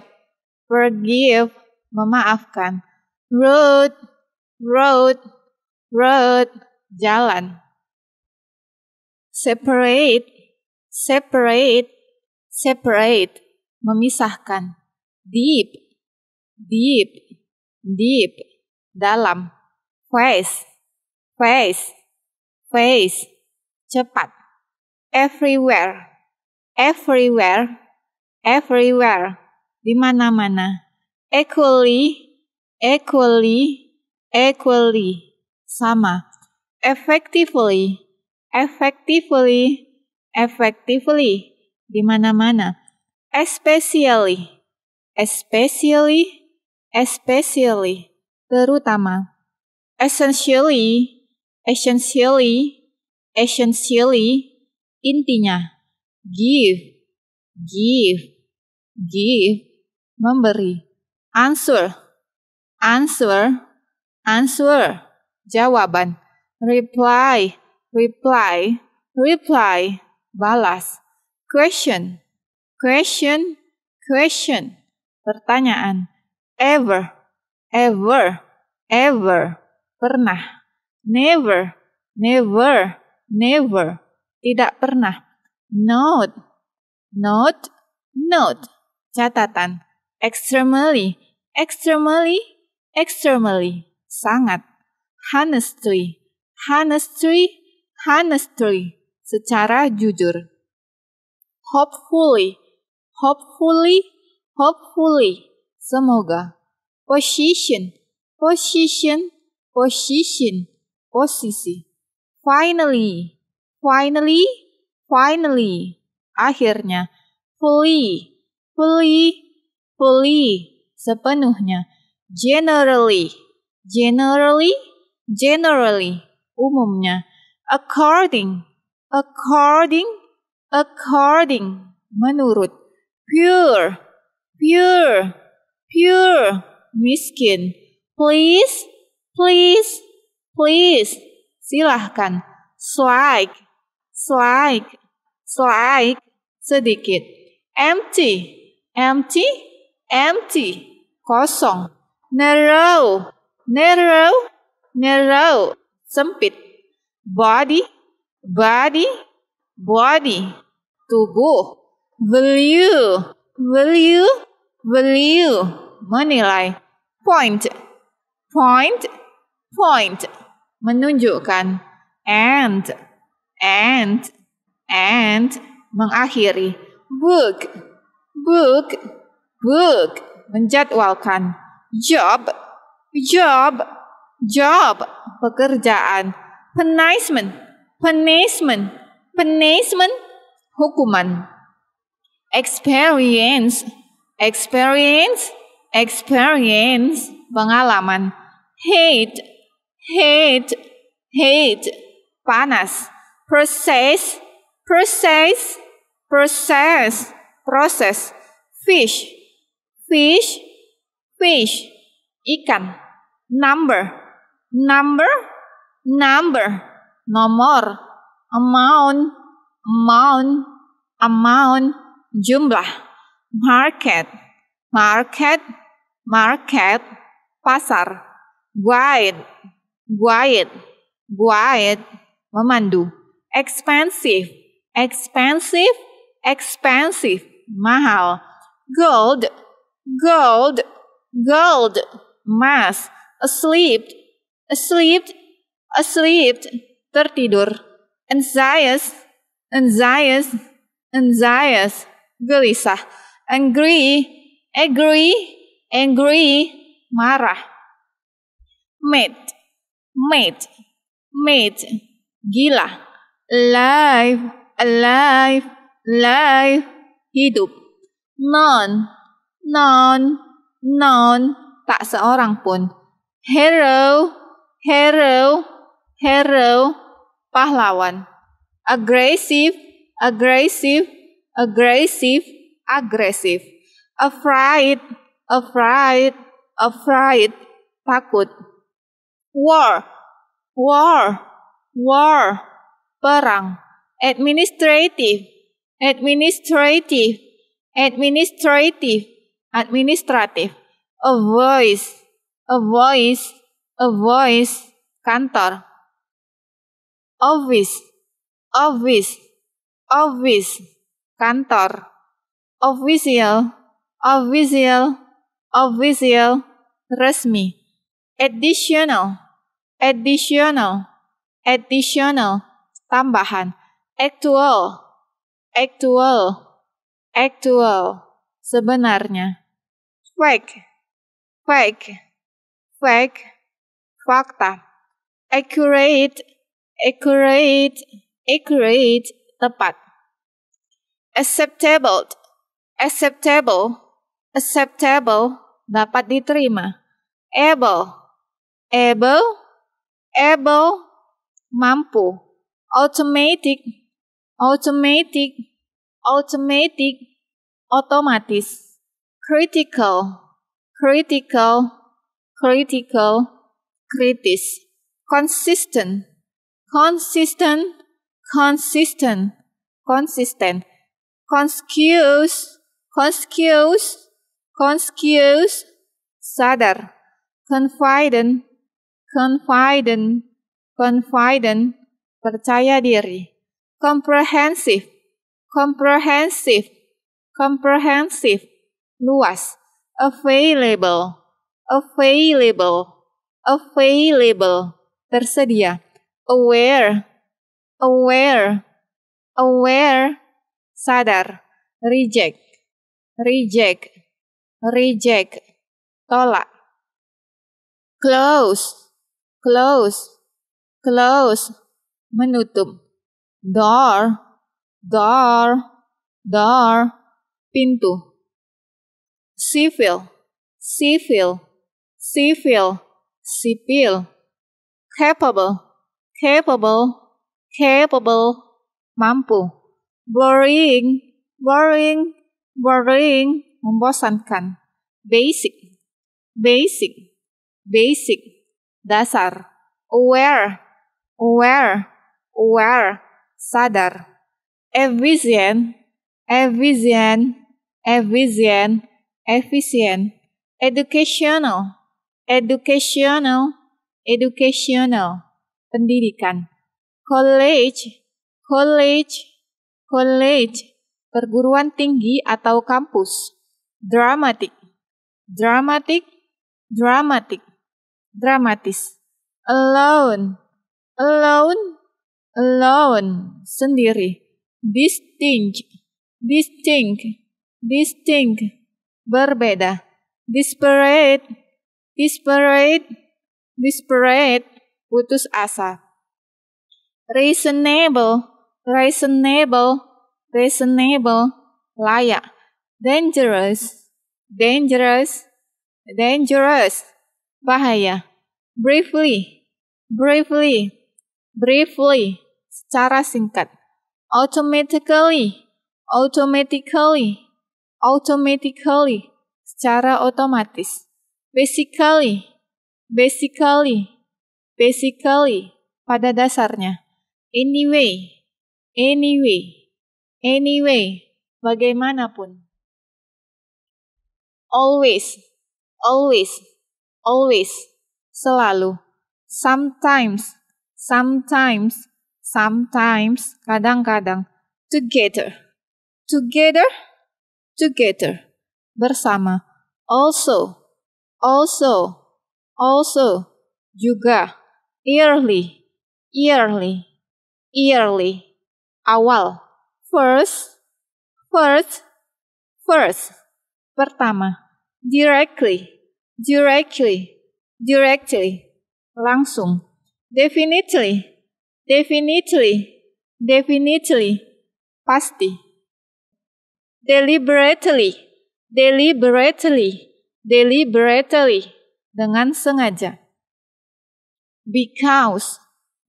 [SPEAKER 1] forgive, memaafkan. Road, road, road, jalan. Separate, separate, separate, memisahkan, deep, deep, deep, dalam, Face, face, face, cepat, everywhere, everywhere, everywhere, di mana-mana, equally, equally, equally, sama, effectively, effectively, effectively di mana-mana. Especially, especially, especially, terutama. Essentially, essentially, essentially, intinya. Give, give, give, memberi. Answer, answer, answer, jawaban. Reply, reply, reply, balas. Question, question, question. Pertanyaan. Ever, ever, ever. Pernah. Never, never, never. Tidak pernah. Note, note, note. Catatan. Extremely, extremely, extremely. Sangat. Honestly, honestly, honestly. Secara jujur hopefully, hopefully, hopefully, semoga. Position, position, position, posisi. Finally, finally, finally, akhirnya. Fully, fully, fully, sepenuhnya. Generally, generally, generally, umumnya. According, according, according menurut pure pure pure miskin please please please silahkan slide slide slide sedikit empty empty empty kosong narrow narrow narrow sempit body body body, tubuh, value, value, value, menilai, point, point, point, menunjukkan, and, and, and, mengakhiri, book, book, book, menjadwalkan, job, job, job, pekerjaan, punishment, punishment, Punishment, hukuman. Experience, experience, experience, pengalaman. Hate, hate, hate, panas. Process, process, process, proses. Fish, fish, fish, ikan. Number, number, number, nomor, amount, amount, amount, jumlah, market, market, market, pasar, guide, guide, guide, memandu, expensive, expensive, expensive, mahal, gold, gold, gold, emas, asleep, asleep, asleep, tertidur. Anxious, anxious, anxious. gelisah, angry, angry, angry, marah. Mad, mad, mad, gila, alive, alive, alive, hidup. Non, non, non, tak seorang pun. Hero, hero, hero, pahlawan. agresif, agresif, agresif, agresif. Afraid, afraid, afraid, takut. War, war, war, perang. Administrative, administrative, administrative, administrative. A voice, a voice, a voice, kantor office, office, office, kantor, official, official, official, resmi, additional, additional, additional, tambahan, actual, actual, actual, sebenarnya, fake, fake, fake, fakta, accurate, accurate, accurate, tepat. Acceptable, acceptable, acceptable, dapat diterima. Able, able, able, mampu. Automatic, automatic, automatic, otomatis. Critical, critical, critical, kritis. Consistent, consistent, consistent, consistent, conscious, conscious, conscious, sadar, confident, confident, confident, percaya diri, comprehensive, comprehensive, comprehensive, luas, available, available, available, tersedia, aware, aware, aware, sadar, reject, reject, reject, tolak, close, close, close, menutup, door, door, door, pintu, civil, civil, civil, sipil, capable, capable, capable, mampu. Boring, boring, boring, membosankan. Basic, basic, basic, dasar. Aware, aware, aware, sadar. Efficient, efficient, efficient, efficient. Educational, educational, educational pendidikan. College, college, college, perguruan tinggi atau kampus. Dramatic, dramatic, dramatic, dramatis. Alone, alone, alone, sendiri. Distinct, distinct, distinct, berbeda. Disparate, disparate, disparate, putus asa. Reasonable, reasonable, reasonable, layak. Dangerous, dangerous, dangerous, bahaya. Briefly, briefly, briefly, secara singkat. Automatically, automatically, automatically, secara otomatis. Basically, basically, basically, pada dasarnya, anyway, anyway, anyway, bagaimanapun. Always, always, always, selalu. Sometimes, sometimes, sometimes, kadang-kadang. Together, together, together, bersama. Also, also, also, juga Early, early, early, Awal. First, first, first. Pertama. Directly, directly, directly. Langsung. Definitely, definitely, definitely. Pasti. Deliberately, deliberately, deliberately. Dengan sengaja. because,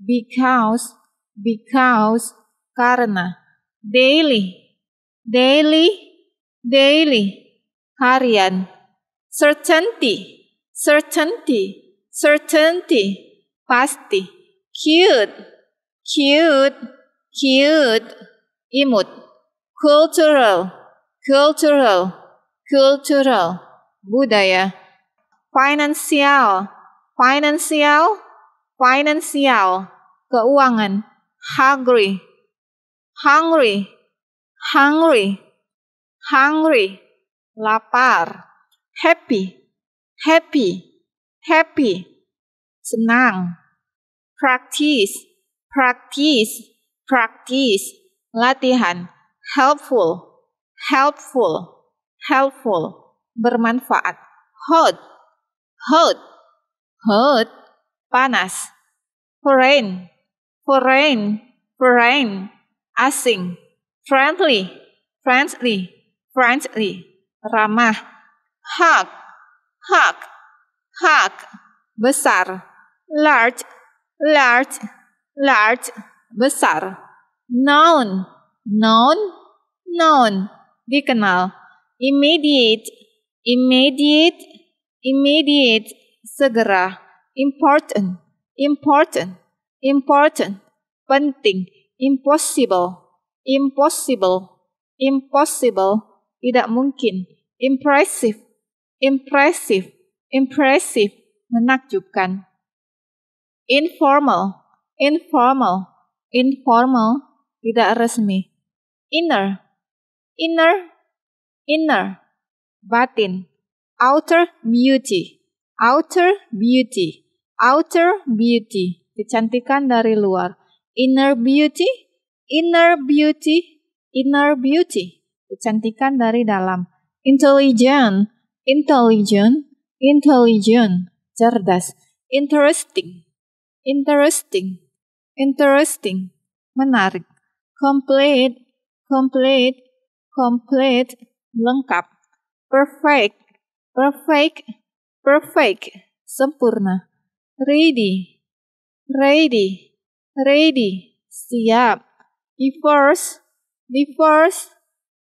[SPEAKER 1] because, because, karena, daily, daily, daily, harian, certainty, certainty, certainty, pasti, cute, cute, cute, imut, cultural, cultural, cultural, budaya, financial, financial, Financial, keuangan. Hungry, hungry, hungry, hungry, lapar. Happy, happy, happy, senang. Practice, practice, practice, latihan. Helpful, helpful, helpful, bermanfaat. Hot, hot, hot panas. Foreign, foreign, foreign, asing. Friendly, friendly, friendly, ramah. Hug, hug, hug, besar. Large, large, large, besar. known, known, known, dikenal. Immediate, immediate, immediate, segera important, important, important, penting, impossible, impossible, impossible, tidak mungkin, impressive, impressive, impressive, menakjubkan, informal, informal, informal, tidak resmi, inner, inner, inner, batin, outer beauty, outer beauty, outer beauty, kecantikan dari luar. Inner beauty, inner beauty, inner beauty, kecantikan dari dalam. Intelligent, intelligent, intelligent, cerdas. Interesting, interesting, interesting, menarik. Complete, complete, complete, lengkap. Perfect, perfect, perfect, sempurna ready, ready, ready, siap. Divorce, divorce,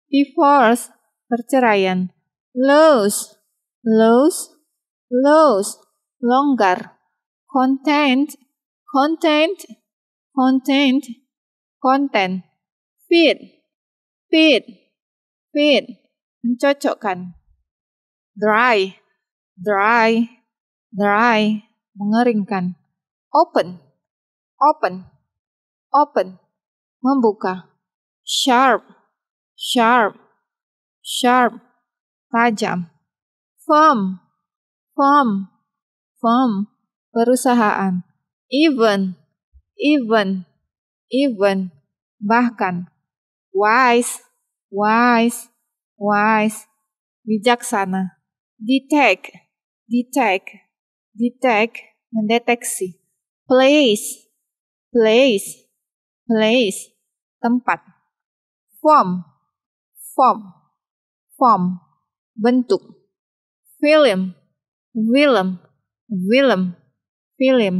[SPEAKER 1] divorce, perceraian. Lose, lose, lose, longgar. Content, content, content, content. Fit, fit, fit, mencocokkan. Dry, dry, dry, mengeringkan. Open, open, open, membuka. Sharp, sharp, sharp, tajam. Firm, firm, firm, perusahaan. Even, even, even, bahkan. Wise, wise, wise, bijaksana. Detect, detect, detect, mendeteksi. Place, place, place, tempat. Form, form, form, bentuk. Film, film, film, film.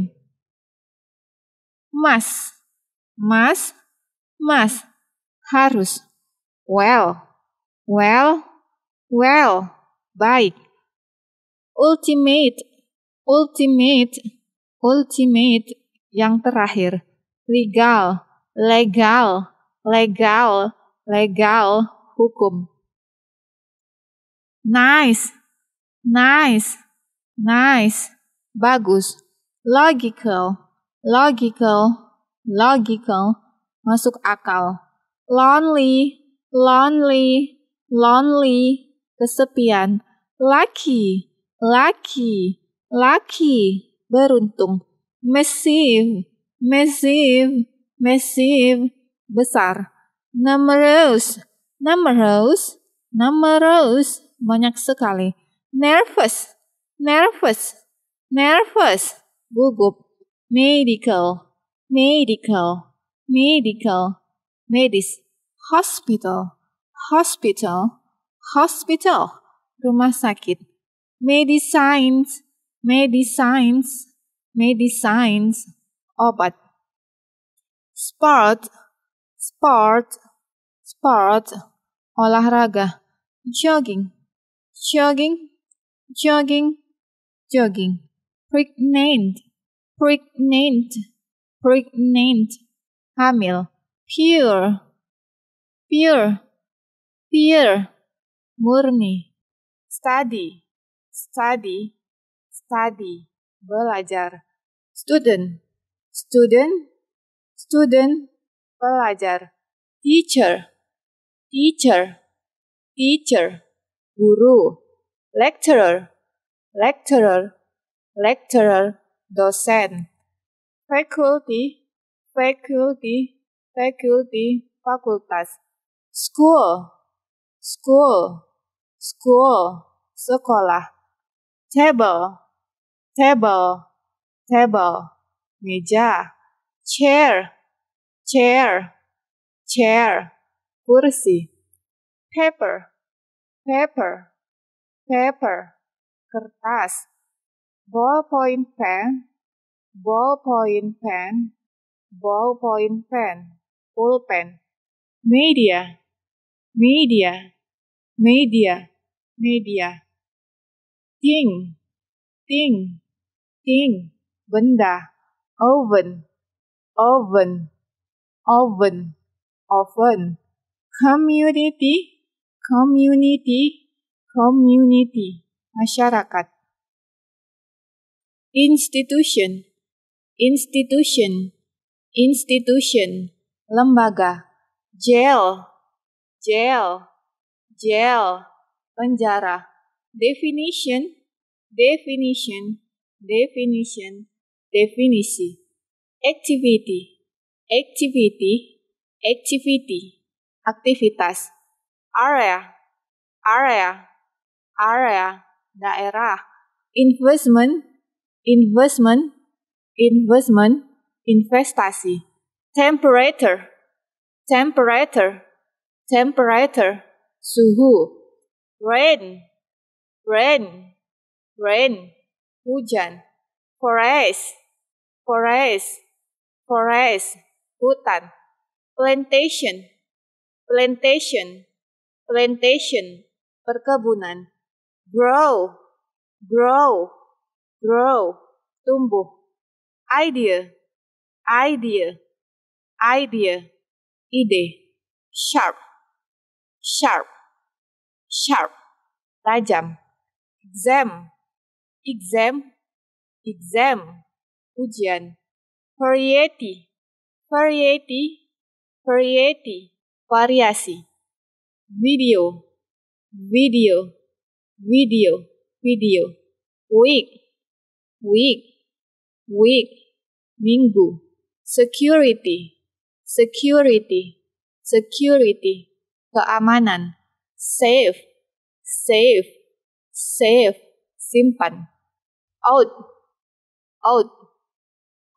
[SPEAKER 1] Mas, mas, mas, harus. Well, well, well, baik. Ultimate, ultimate, ultimate yang terakhir, legal, legal, legal, legal, hukum. Nice, nice, nice, bagus, logical, logical, logical, masuk akal. Lonely, lonely, lonely, kesepian. Lucky, lucky, laki, beruntung, massive, massive, massive, besar, numerous, numerous, numerous, banyak sekali, nervous, nervous, nervous, gugup, medical, medical, medical, medis, hospital, hospital, hospital, rumah sakit, medicines, May these signs, may these signs, oh but sport, sport, sport, olahraga, jogging, jogging, jogging, jogging, pregnant, pregnant, pregnant, hamil,
[SPEAKER 3] pure, pure, pure, murni, study, study, study,
[SPEAKER 1] belajar.
[SPEAKER 2] Student, student, student,
[SPEAKER 1] belajar. Teacher, teacher, teacher, guru. Lecturer, lecturer, lecturer, dosen. Faculty, faculty, faculty, fakultas. School, school, school, sekolah. Table, table,
[SPEAKER 3] table, meja, chair, chair, chair, kursi, paper, paper, paper, kertas, ballpoint
[SPEAKER 1] pen, ballpoint pen, ballpoint pen,
[SPEAKER 2] pulpen, media, media, media, media, thing, thing, thing, benda, oven, oven,
[SPEAKER 1] oven, oven, community, community,
[SPEAKER 2] community, masyarakat. Institution, institution, institution,
[SPEAKER 1] lembaga, jail, jail, jail, penjara. Definition, definition, Definition Definisi Activity Activity Activity Aktivitas Area Area Area Daerah Investment Investment Investment Investasi Temperature Temperature Temperature Suhu
[SPEAKER 3] Rain Rain Rain
[SPEAKER 1] hujan. Forest, forest, forest, hutan. Plantation, plantation, plantation,
[SPEAKER 3] perkebunan. Grow, grow, grow, tumbuh. Idea, idea, idea,
[SPEAKER 1] ide. Sharp, sharp, sharp, tajam. Exam, exam, exam, ujian. Variety, variety, variety, variasi. Video,
[SPEAKER 2] video, video, video. Week, week, week, minggu. Security,
[SPEAKER 1] security, security, keamanan. Safe,
[SPEAKER 2] safe, safe, simpan out, out,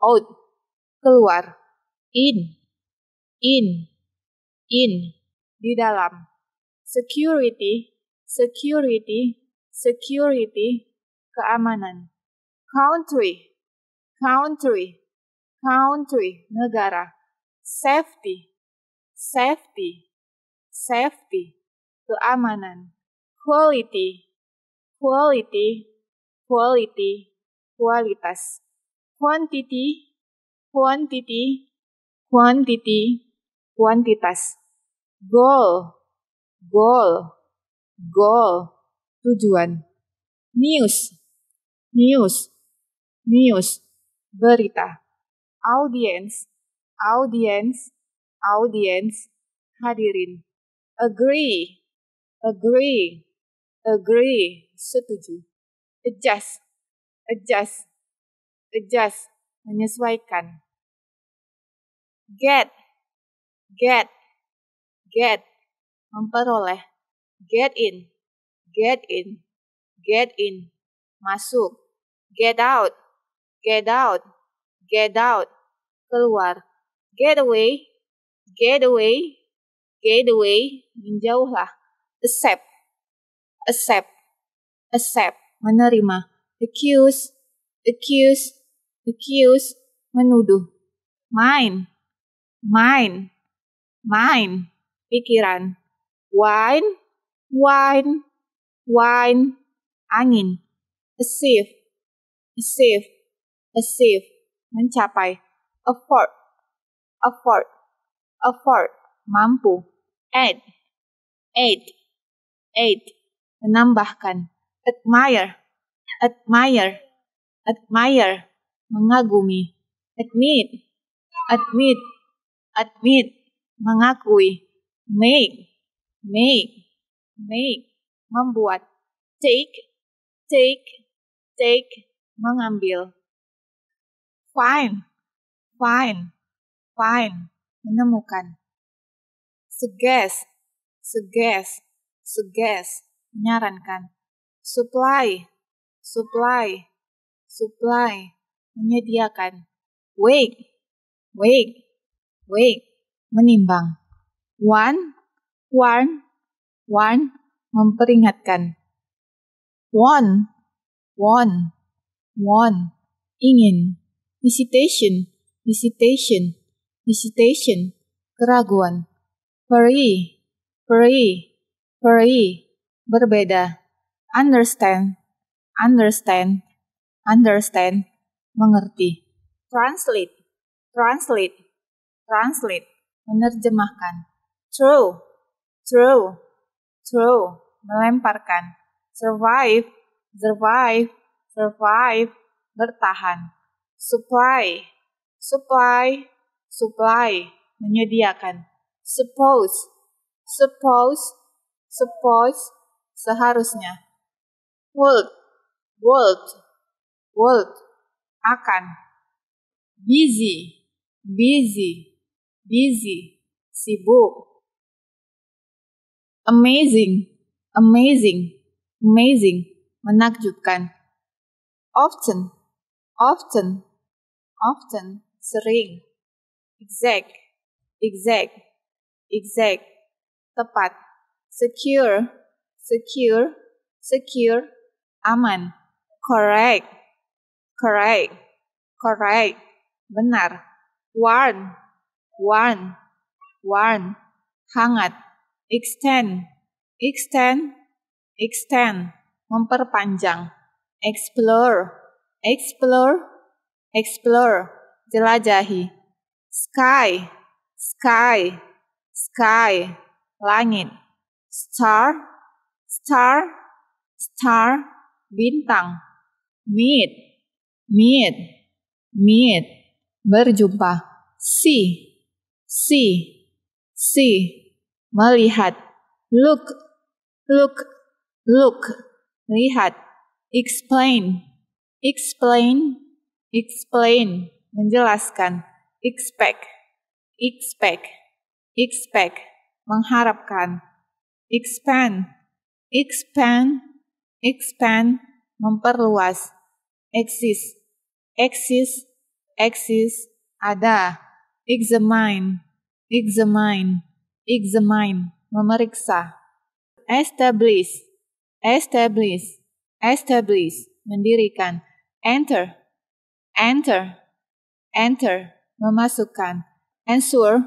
[SPEAKER 2] out, keluar, in, in, in, di dalam, security,
[SPEAKER 1] security, security, keamanan, country, country, country, negara, safety,
[SPEAKER 2] safety, safety, keamanan, quality, quality, quality, kualitas.
[SPEAKER 1] Quantity, quantity, quantity, kuantitas. Goal, goal, goal, tujuan. News, news, news, berita.
[SPEAKER 4] Audience, audience,
[SPEAKER 2] audience, hadirin. Agree, agree, agree, setuju adjust, adjust, adjust, menyesuaikan. Get, get, get, memperoleh. Get in, get in, get in, masuk. Get out,
[SPEAKER 1] get out, get out, keluar. Get away, get away, get away, menjauhlah. Accept, accept, accept
[SPEAKER 5] menerima,
[SPEAKER 1] accuse, accuse, accuse, menuduh, mind, mind, mind, pikiran, wine, wine, wine, angin, achieve, achieve, achieve, mencapai, afford, afford, afford, mampu,
[SPEAKER 2] add, add,
[SPEAKER 1] add, menambahkan, admire, admire, admire, mengagumi, admit, admit, admit, mengakui, make, make, make,
[SPEAKER 2] membuat, take, take, take, mengambil, find, find, find, menemukan, suggest, suggest, suggest,
[SPEAKER 1] menyarankan supply, supply, supply, menyediakan. Wake, wake, wake, menimbang. One, one, one, memperingatkan. One, one, one, ingin. Visitation, visitation, visitation, keraguan. Free, free, free, berbeda understand, understand, understand,
[SPEAKER 6] mengerti.
[SPEAKER 2] Translate, translate, translate,
[SPEAKER 5] menerjemahkan.
[SPEAKER 1] True, true, true, melemparkan. Survive, survive, survive, bertahan. Supply, supply, supply, menyediakan. Suppose, suppose, suppose,
[SPEAKER 2] seharusnya would, would, would, akan, busy, busy, busy,
[SPEAKER 7] sibuk,
[SPEAKER 2] amazing, amazing, amazing, menakjubkan, often,
[SPEAKER 1] often,
[SPEAKER 2] often, sering, exact,
[SPEAKER 1] exact, exact, tepat, secure, secure, secure, aman. Correct. Correct. Correct. Benar. Warm. Warm. Warm. Hangat. Extend. Extend. Extend. Memperpanjang. Explore. Explore. Explore. Jelajahi. Sky. Sky. Sky. Langit. Star. Star. Star bintang, meet, meet, meet, berjumpa, see, see, see, melihat, look, look, look, lihat, explain, explain, explain, menjelaskan, expect, expect, expect, mengharapkan, expand, expand, expand, memperluas, exist, exist, exist, ada, examine, examine, examine, memeriksa, establish, establish, establish, mendirikan, enter, enter, enter, memasukkan, ensure,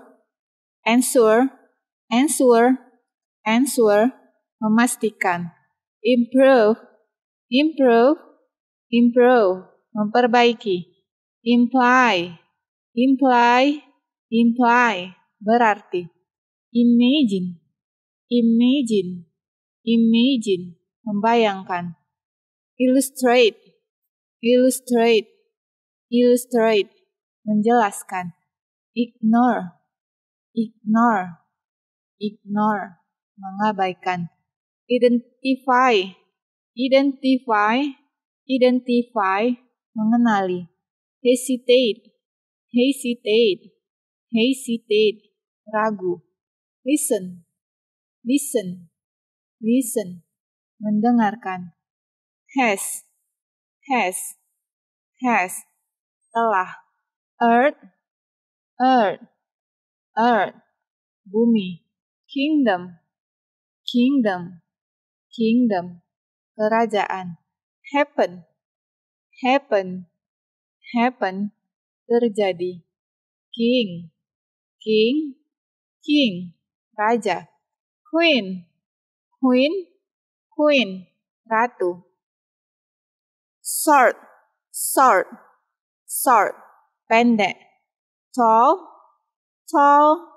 [SPEAKER 1] ensure, ensure, ensure, memastikan improve, improve, improve, memperbaiki, imply, imply, imply, berarti, imagine, imagine, imagine, membayangkan, illustrate, illustrate, illustrate, menjelaskan, ignore, ignore, ignore, mengabaikan identify, identify, identify, mengenali. Hesitate, hesitate, hesitate, ragu. Listen, listen, listen,
[SPEAKER 2] mendengarkan. Has, has, has, telah. Earth, earth, earth, bumi. Kingdom, kingdom, kingdom, kerajaan, happen, happen,
[SPEAKER 1] happen, terjadi, king, king,
[SPEAKER 2] king, raja, queen, queen,
[SPEAKER 3] queen, ratu, short, short, short, pendek, tall, tall,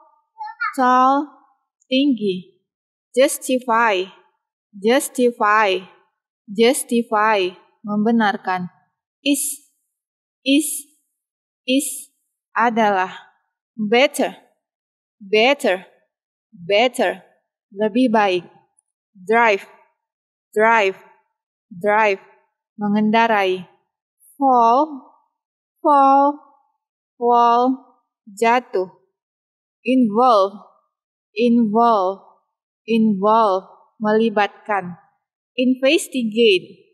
[SPEAKER 1] tall, tinggi, justify, justify, justify, membenarkan, is, is, is adalah better, better, better, lebih baik, drive,
[SPEAKER 8] drive, drive, mengendarai,
[SPEAKER 1] fall, fall, fall, jatuh, involve, involve, involve, melibatkan investigate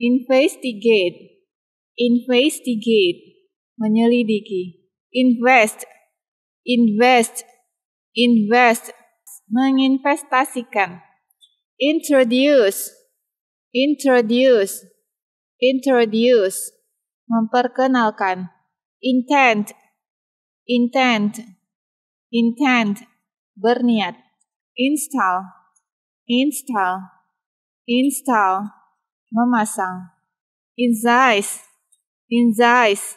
[SPEAKER 1] investigate investigate menyelidiki invest invest invest menginvestasikan introduce introduce introduce memperkenalkan intent intent intent berniat install install, install, memasang, incise, incise,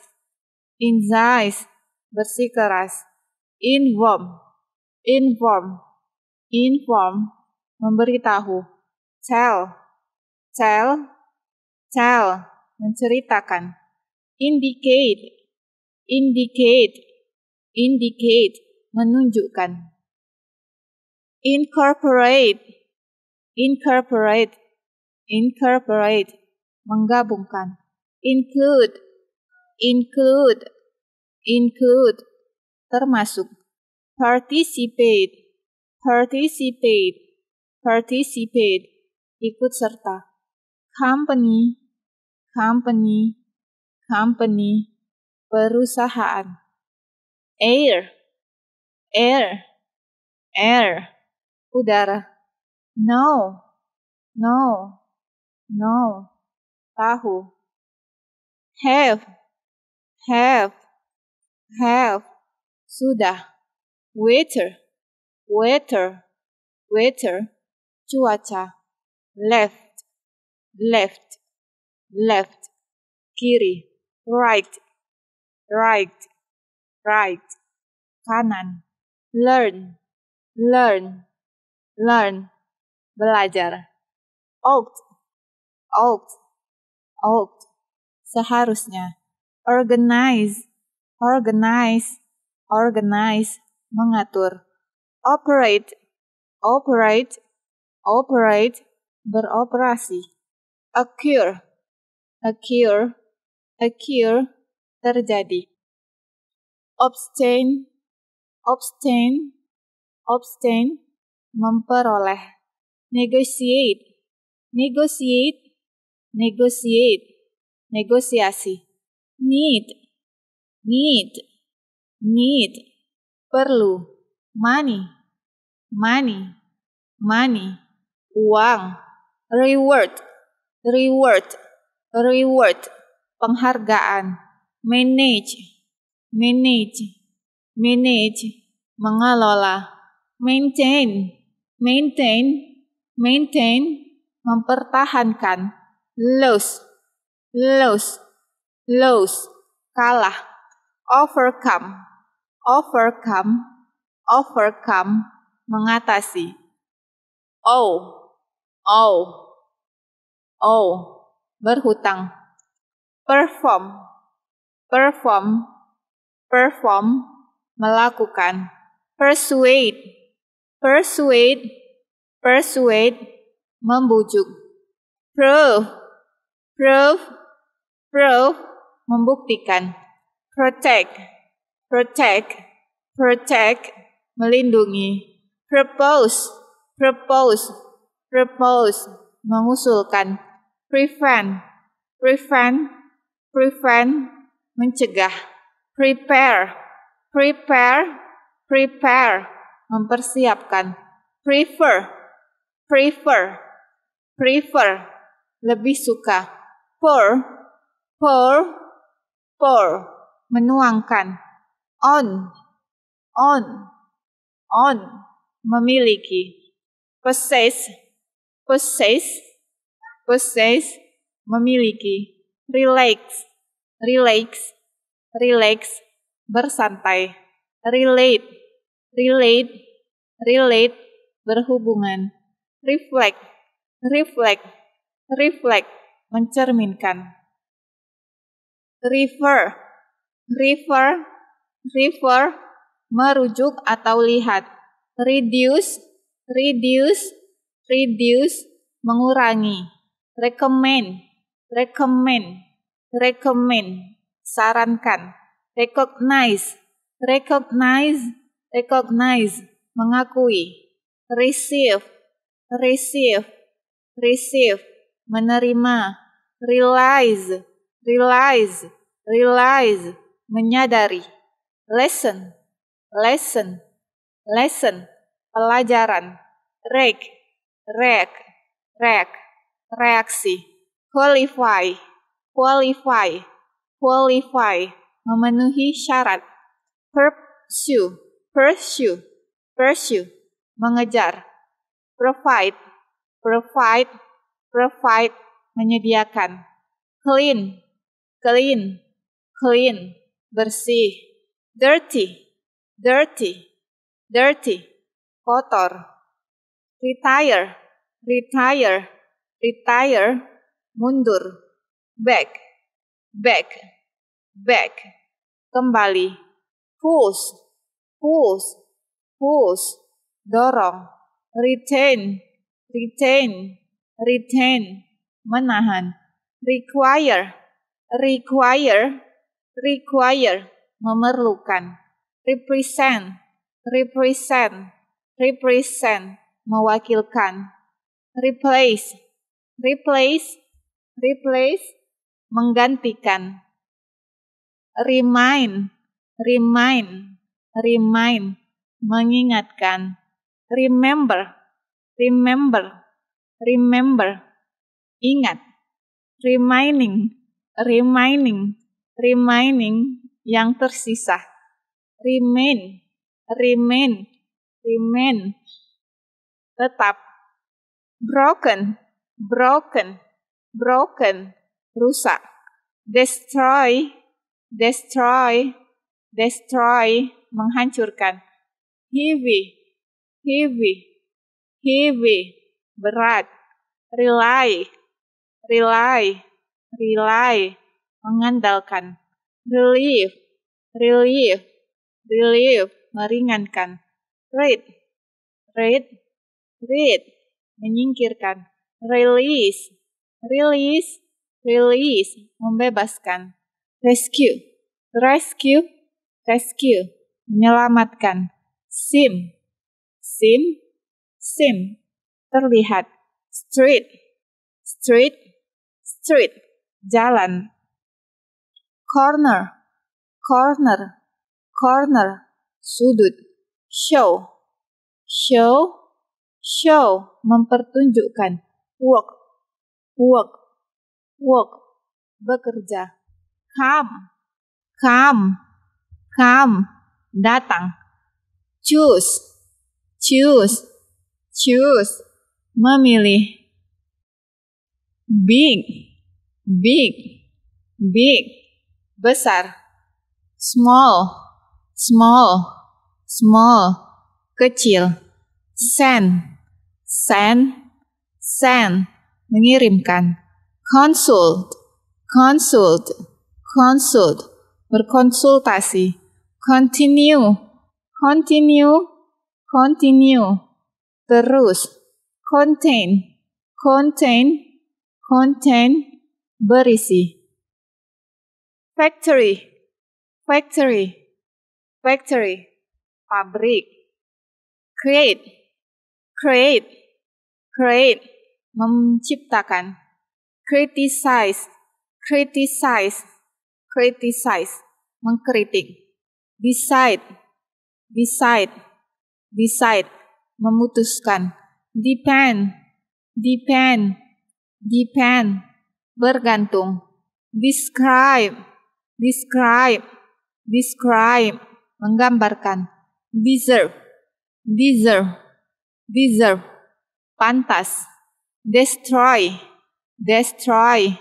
[SPEAKER 1] incise, bersih keras, inform, inform, inform, memberitahu, tell, tell, tell, menceritakan, indicate, indicate, indicate, menunjukkan, incorporate, incorporate incorporate menggabungkan include include include termasuk participate participate participate ikut
[SPEAKER 3] serta company company company perusahaan air air
[SPEAKER 2] air udara No,
[SPEAKER 3] no, no. Bahu. Have, have, have. Suda. Waiter,
[SPEAKER 1] waiter, waiter. Chuacha. Left, left, left. Kiri. Right,
[SPEAKER 9] right, right.
[SPEAKER 2] Kanan. Learn, learn, learn. Belajar. Ought. Ought. Ought. Seharusnya.
[SPEAKER 1] Organize. Organize. Organize. Mengatur. Operate. Operate. Operate.
[SPEAKER 2] Beroperasi. Occur. Occur. Occur. Terjadi. Obstain. Obstain. Obstain. Memperoleh negotiate,
[SPEAKER 1] negotiate, negotiate, negosiasi, need, need, need, perlu, money, money, money, uang, reward, reward, reward, penghargaan, manage, manage, manage, mengelola, maintain, maintain, maintain mempertahankan lose lose lose kalah overcome overcome overcome mengatasi oh oh oh berhutang perform perform perform melakukan persuade persuade persuade, membujuk. Prove, prove, prove, membuktikan. Protect, protect, protect, melindungi. Propose, propose, propose, mengusulkan. Prevent, prevent, prevent, mencegah. Prepare, prepare, prepare, mempersiapkan. Prefer, prefer, prefer, lebih suka. Pour, pour, pour, menuangkan. On, on, on, memiliki. Possess, possess, possess, memiliki. Relax, relax, relax, bersantai. Relate, relate, relate, berhubungan reflect, reflect, reflect, mencerminkan. Refer, refer, refer, merujuk atau lihat. Reduce, reduce, reduce, mengurangi. Recommend, recommend, recommend, sarankan. Recognize, recognize, recognize, mengakui. Receive, receive, receive, menerima, realize, realize, realize, menyadari, lesson, lesson, lesson, pelajaran, reg, reg, reg, reaksi, qualify, qualify, qualify, memenuhi syarat, pursue, pursue, pursue, mengejar, provide, provide, provide, menyediakan. Clean, clean, clean, bersih. Dirty, dirty, dirty, kotor. Retire, retire, retire, mundur. Back, back, back, kembali. Push, push, push, dorong retain, retain, retain, menahan. Require, require, require, memerlukan. Represent, represent, represent, mewakilkan. Replace, replace, replace, menggantikan. Remind, remind, remind, mengingatkan remember, remember, remember, ingat, remaining, remaining, remaining yang tersisa, remain, remain, remain, tetap, broken, broken, broken, rusak, destroy, destroy, destroy, menghancurkan, heavy, heavy, heavy, berat, rely, rely, rely, mengandalkan, relief, relief, relief, meringankan, read, read, read, menyingkirkan, release, release, release, membebaskan, rescue, rescue, rescue, menyelamatkan, sim,
[SPEAKER 2] seem, seem, terlihat, street, street, street, jalan, corner,
[SPEAKER 1] corner, corner, sudut, show, show, show, mempertunjukkan, work, work, work, bekerja, come, come, come, datang, choose, choose, choose, memilih. Big, big, big, besar. Small, small, small, kecil. Send, send, send, mengirimkan. Consult, consult, consult, berkonsultasi. Continue, continue, continue, terus, contain, contain, contain, berisi. Factory, factory, factory, pabrik. Create, create, create, menciptakan. Criticize, criticize, criticize, mengkritik. Decide, decide, decide, memutuskan, depend, depend, depend, bergantung, describe, describe, describe, menggambarkan, deserve, deserve, deserve, pantas, destroy, destroy,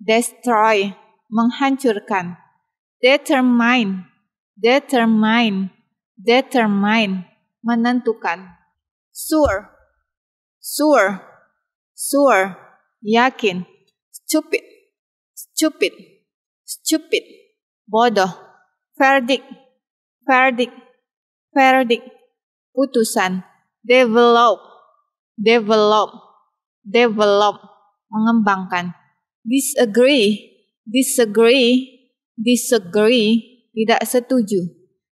[SPEAKER 1] destroy, menghancurkan, determine, determine, determine, menentukan. Sure, sure, sure, yakin. Stupid, stupid, stupid, bodoh. Verdict, verdict, verdict, putusan. Develop, develop, develop, mengembangkan. Disagree, disagree, disagree, tidak setuju.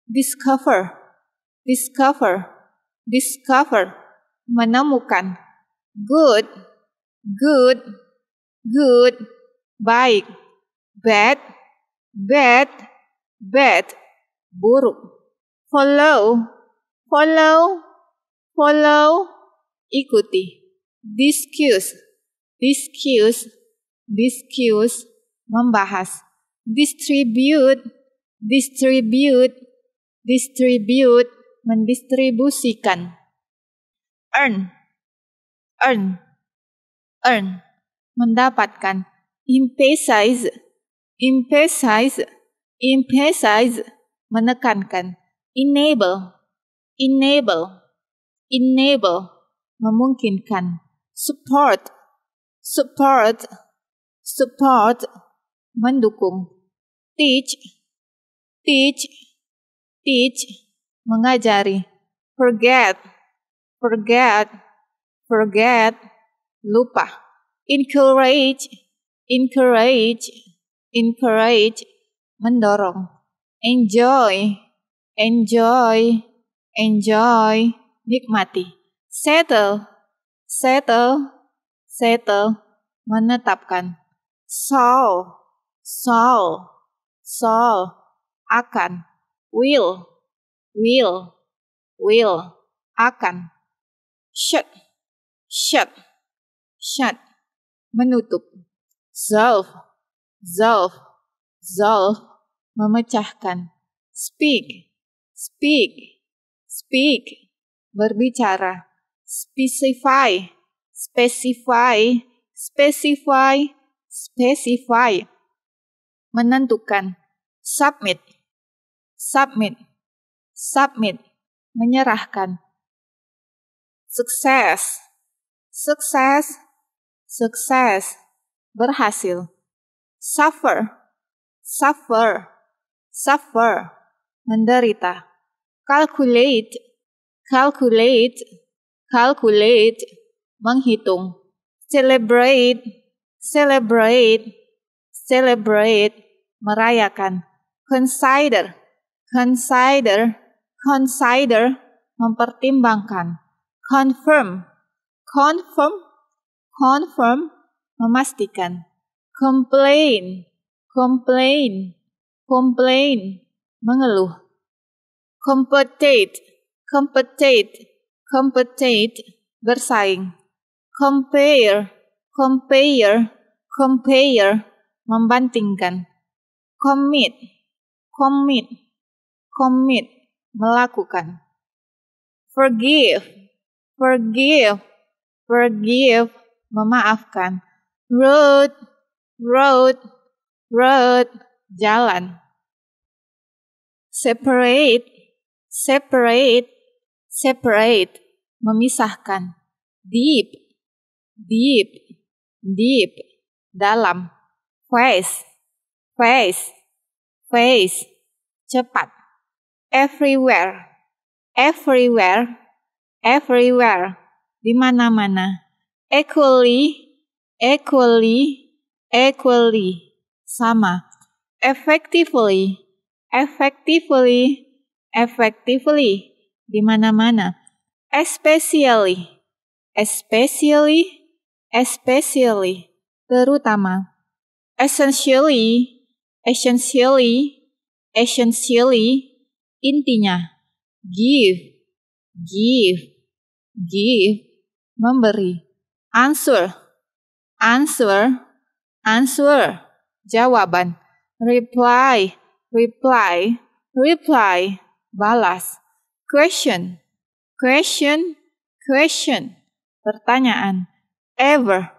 [SPEAKER 1] Discover, discover, discover, menemukan. Good, good, good, baik. Bad, bad, bad, buruk. Follow, follow, follow, ikuti. Discuss, discuss, discuss, membahas. Distribute, distribute, distribute, mendistribusikan earn earn earn mendapatkan emphasize emphasize emphasize menekankan enable enable enable memungkinkan support support support mendukung teach teach teach mengajari, forget, forget, forget, lupa, encourage, encourage, encourage, mendorong, enjoy, enjoy, enjoy, nikmati, settle, settle, settle, menetapkan, solve, solve, solve, akan, will, will, will, akan. Shut, shut, shut, menutup. Solve, solve, solve, memecahkan. Speak, speak, speak, berbicara. Specify, specify, specify, specify, menentukan. Submit, submit submit, menyerahkan. Sukses, sukses, sukses, berhasil. Suffer, suffer, suffer, menderita. Calculate, calculate, calculate, menghitung. Celebrate, celebrate, celebrate, merayakan. Consider, consider, consider mempertimbangkan, confirm, confirm, confirm memastikan, complain, complain, complain mengeluh, compete, compete, compete bersaing, compare, compare, compare membandingkan, commit, commit, commit melakukan. Forgive, forgive, forgive, memaafkan. Road, road, road, jalan. Separate, separate, separate, memisahkan. Deep, deep, deep, dalam. Face, face, face, cepat everywhere, everywhere, everywhere, di mana-mana. Equally, equally, equally, sama. Effectively, effectively, effectively, di mana-mana. Especially, especially, especially, terutama. Essentially, essentially, essentially, Intinya, give, give, give, memberi. Answer, answer, answer, jawaban. Reply, reply, reply, balas. Question, question, question, pertanyaan. Ever,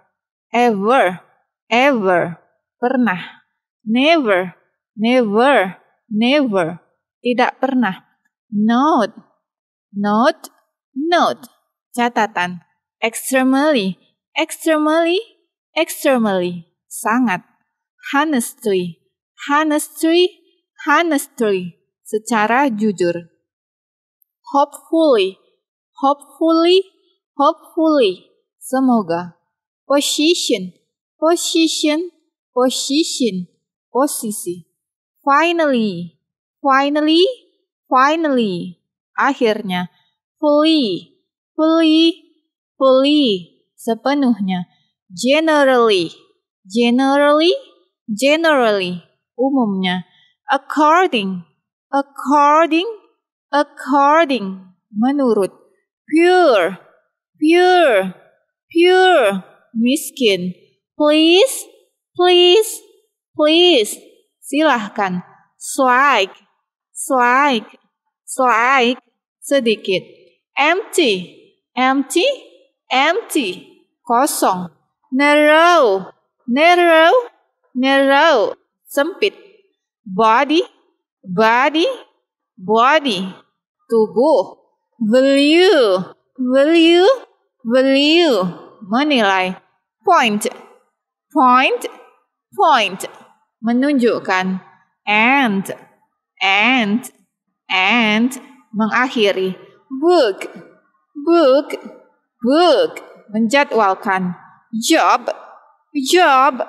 [SPEAKER 1] ever, ever, pernah. Never, never, never, tidak pernah. Note. Note. Note. Catatan. Extremely. Extremely. Extremely. Sangat. Honestly. Honestly. Honestly. Secara jujur. Hopefully. Hopefully. Hopefully. Semoga. Position. Position. Position. Posisi. Finally. Finally, finally, akhirnya. Fully, fully, fully, sepenuhnya. Generally, generally, generally, umumnya. According, according, according, menurut. Pure, pure, pure, miskin. Please, please, please, silahkan. Swag, Slight, slight, sedikit. Empty, empty, empty, kosong. Narrow, narrow, narrow, sempit. Body, body, body, tubuh. Value, value, value, menilai. Point, point, point, menunjukkan. And, and and mengakhiri book book book menjadwalkan job job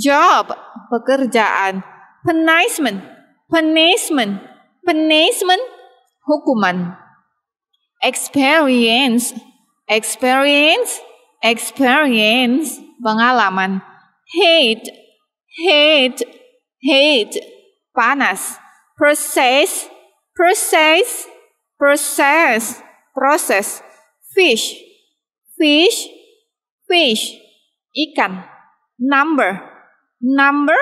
[SPEAKER 1] job pekerjaan punishment punishment punishment hukuman experience experience experience pengalaman hate hate hate panas process, process, process, process. fish, fish, fish, ikan, number, number,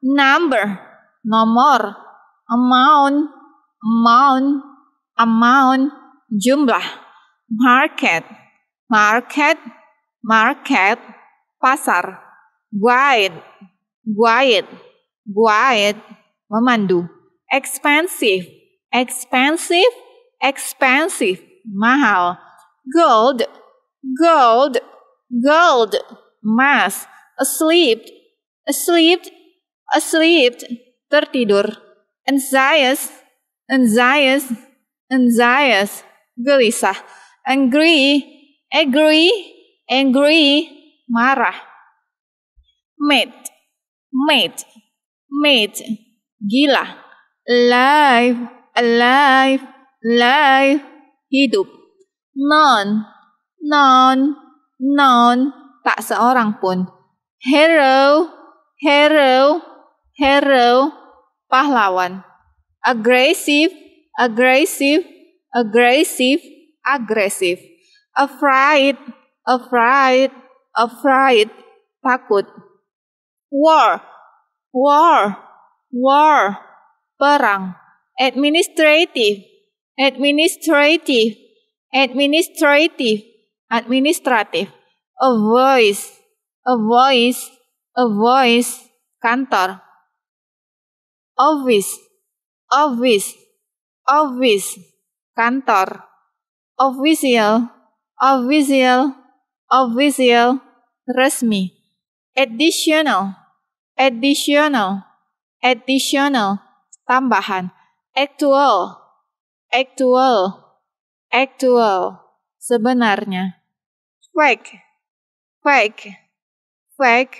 [SPEAKER 1] number, nomor, amount, amount, amount, jumlah, market, market, market, pasar, guide, guide, guide, memandu. expensive, expensive, expensive. Mahal. Gold, gold, gold. Mas. Asleep, asleep, asleep. Tertidur. Anxious, anxious, anxious. Gelisah. Angry, angry, angry. Marah. Mate, mate, mate.
[SPEAKER 8] Gila
[SPEAKER 1] alive, alive, live, hidup. Non, non, non, tak seorang pun. Hero, hero, hero, pahlawan. Aggressive, aggressive, aggressive, agresif. Afraid, afraid, afraid, takut. War, war, war perang. Administrative, administrative, administrative, administrative. A voice, a voice, a voice, kantor. Office, office, office, kantor. Official, official, official, resmi. Additional, additional, additional Tambahan actual, actual, actual, sebenarnya. Fake, fake, fake,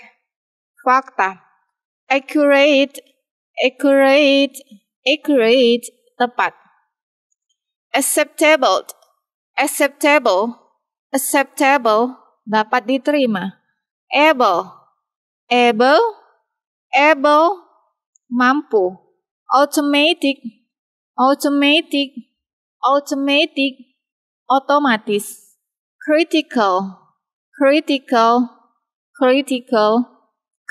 [SPEAKER 1] fakta. Accurate, accurate, accurate, tepat. Acceptable, acceptable, acceptable, dapat diterima. Able, able, able, mampu automatic, automatic, automatic, automatic, critical, critical, critical,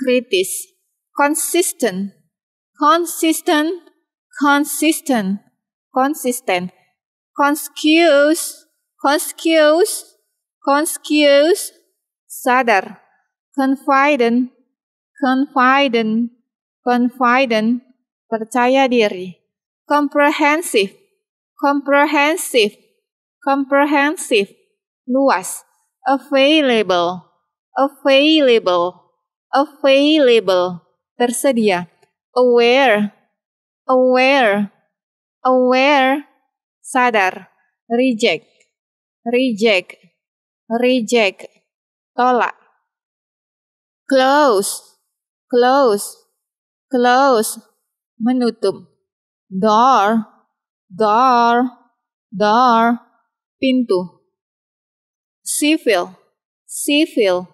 [SPEAKER 1] critis, consistent, consistent, consistent, consistent, conspicuous, conspicuous, conspicuous, sadar, confident, confident, confident, percaya diri, comprehensive, comprehensive, comprehensive, luas, available, available, available, tersedia, aware, aware, aware, sadar, reject, reject, reject, tolak, close, close, close, menutup. Door, door, door, pintu. Sipil, sipil,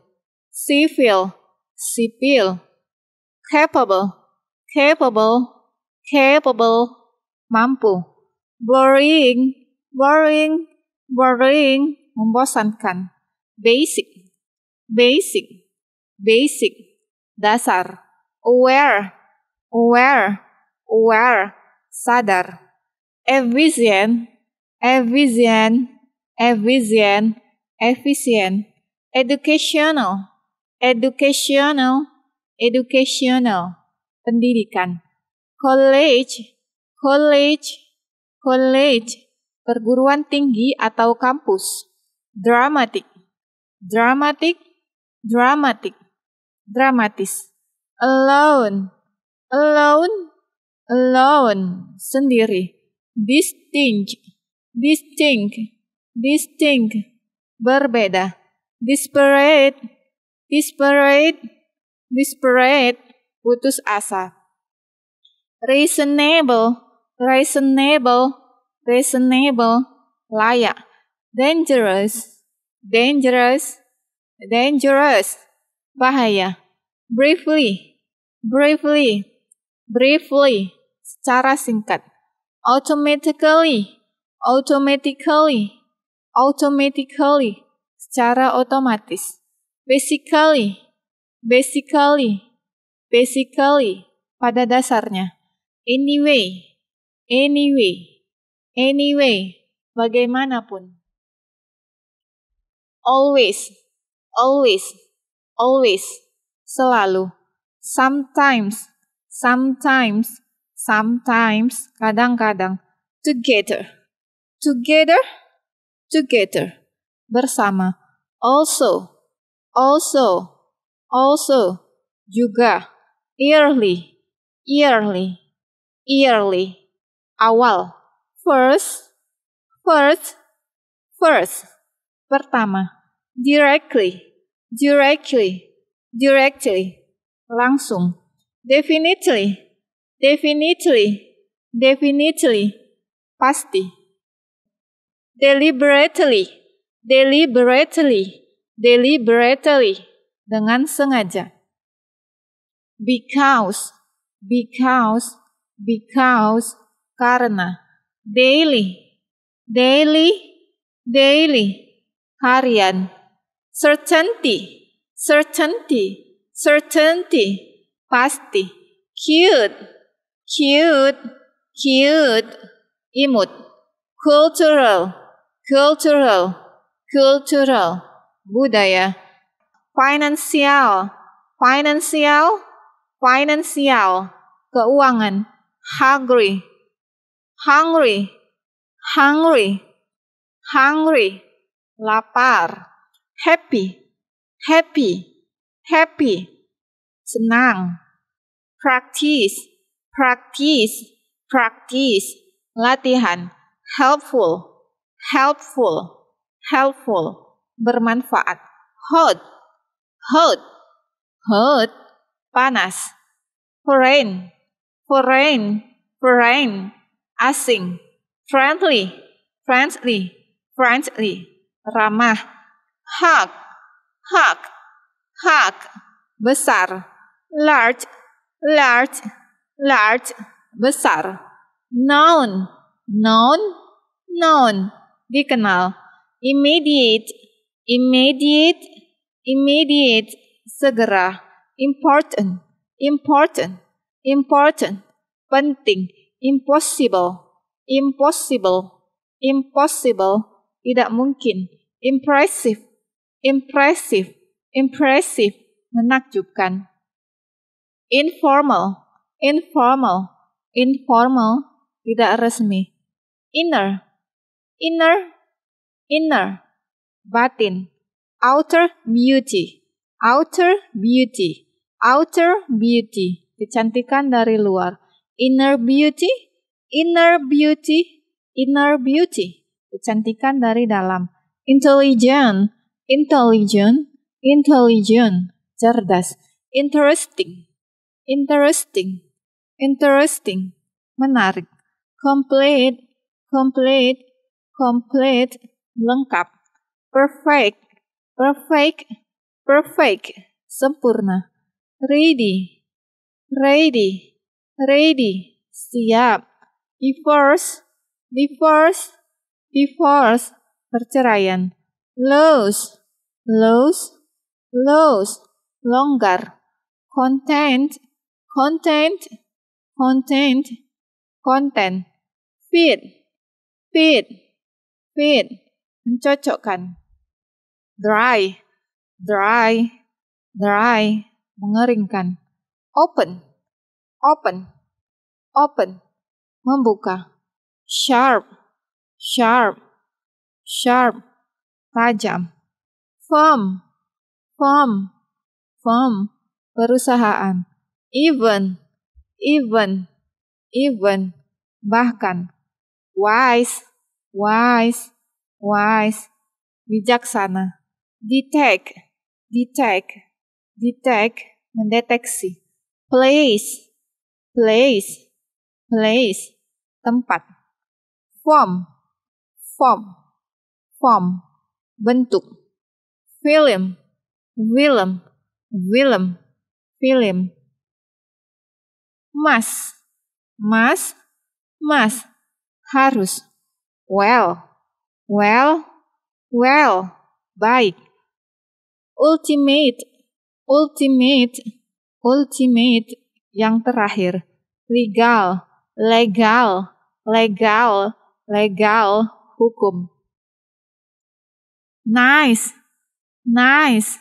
[SPEAKER 1] sipil, sipil. Capable, capable, capable, mampu. Boring, boring, boring, membosankan. Basic, basic, basic, dasar. Aware, aware, aware, sadar. Efficient, efficient, efficient, efficient. Educational, educational, educational. Pendidikan. College, college, college. Perguruan tinggi atau kampus. Dramatic, dramatic, dramatic. Dramatis. Alone, alone, alone sendiri distinct distinct distinct berbeda disparate disparate disparate putus asa reasonable reasonable reasonable layak dangerous dangerous dangerous bahaya briefly briefly briefly secara singkat. Automatically, automatically, automatically, secara otomatis. Basically, basically, basically, pada dasarnya. Anyway, anyway, anyway, bagaimanapun. Always, always, always, selalu. Sometimes, sometimes, sometimes, kadang-kadang, together, together, together, bersama, also, also, also, juga, early, early, early, awal, first, first, first, pertama, directly, directly, directly, langsung, definitely, Definitely, definitely, pasti. Deliberately, deliberately, deliberately, dengan sengaja. Because, because, because, karena. Daily, daily, daily, harian. Certainty, certainty, certainty, pasti. Cute, cute, cute, imut, cultural, cultural, cultural, budaya, financial, financial, financial, keuangan, hungry, hungry, hungry, hungry, lapar, happy, happy, happy, senang, practice, practice, practice, latihan, helpful, helpful, helpful, bermanfaat, hot, hot, hot, panas, foreign, foreign, foreign, asing, friendly, friendly, friendly, ramah, hug, hug, hug, besar, large, large, large besar noun noun noun dikenal immediate immediate immediate segera important important important penting impossible impossible impossible tidak mungkin impressive impressive impressive menakjubkan informal informal, informal, tidak resmi. Inner, inner, inner, batin. Outer beauty, outer beauty, outer beauty, kecantikan dari luar. Inner beauty, inner beauty, inner beauty, kecantikan dari dalam. Intelligent, intelligent, intelligent, cerdas. Interesting, interesting, interesting, menarik, complete, complete, complete, lengkap, perfect, perfect, perfect, sempurna, ready, ready, ready, siap, divorce, divorce, divorce, perceraian, lose, lose, lose, longgar, content, content, content, content, fit, fit, fit, mencocokkan. Dry, dry, dry, mengeringkan. Open, open, open, membuka. Sharp, sharp, sharp, tajam. Firm, firm, firm, perusahaan. Even, even, even, bahkan, wise, wise, wise, bijaksana, detect, detect, detect, mendeteksi, place, place, place, tempat, form, form, form, bentuk, film, film, film, film, Mas, mas, mas, harus. Well, well, well, baik. Ultimate, ultimate, ultimate, yang terakhir. Legal, legal, legal, legal, hukum. Nice, nice,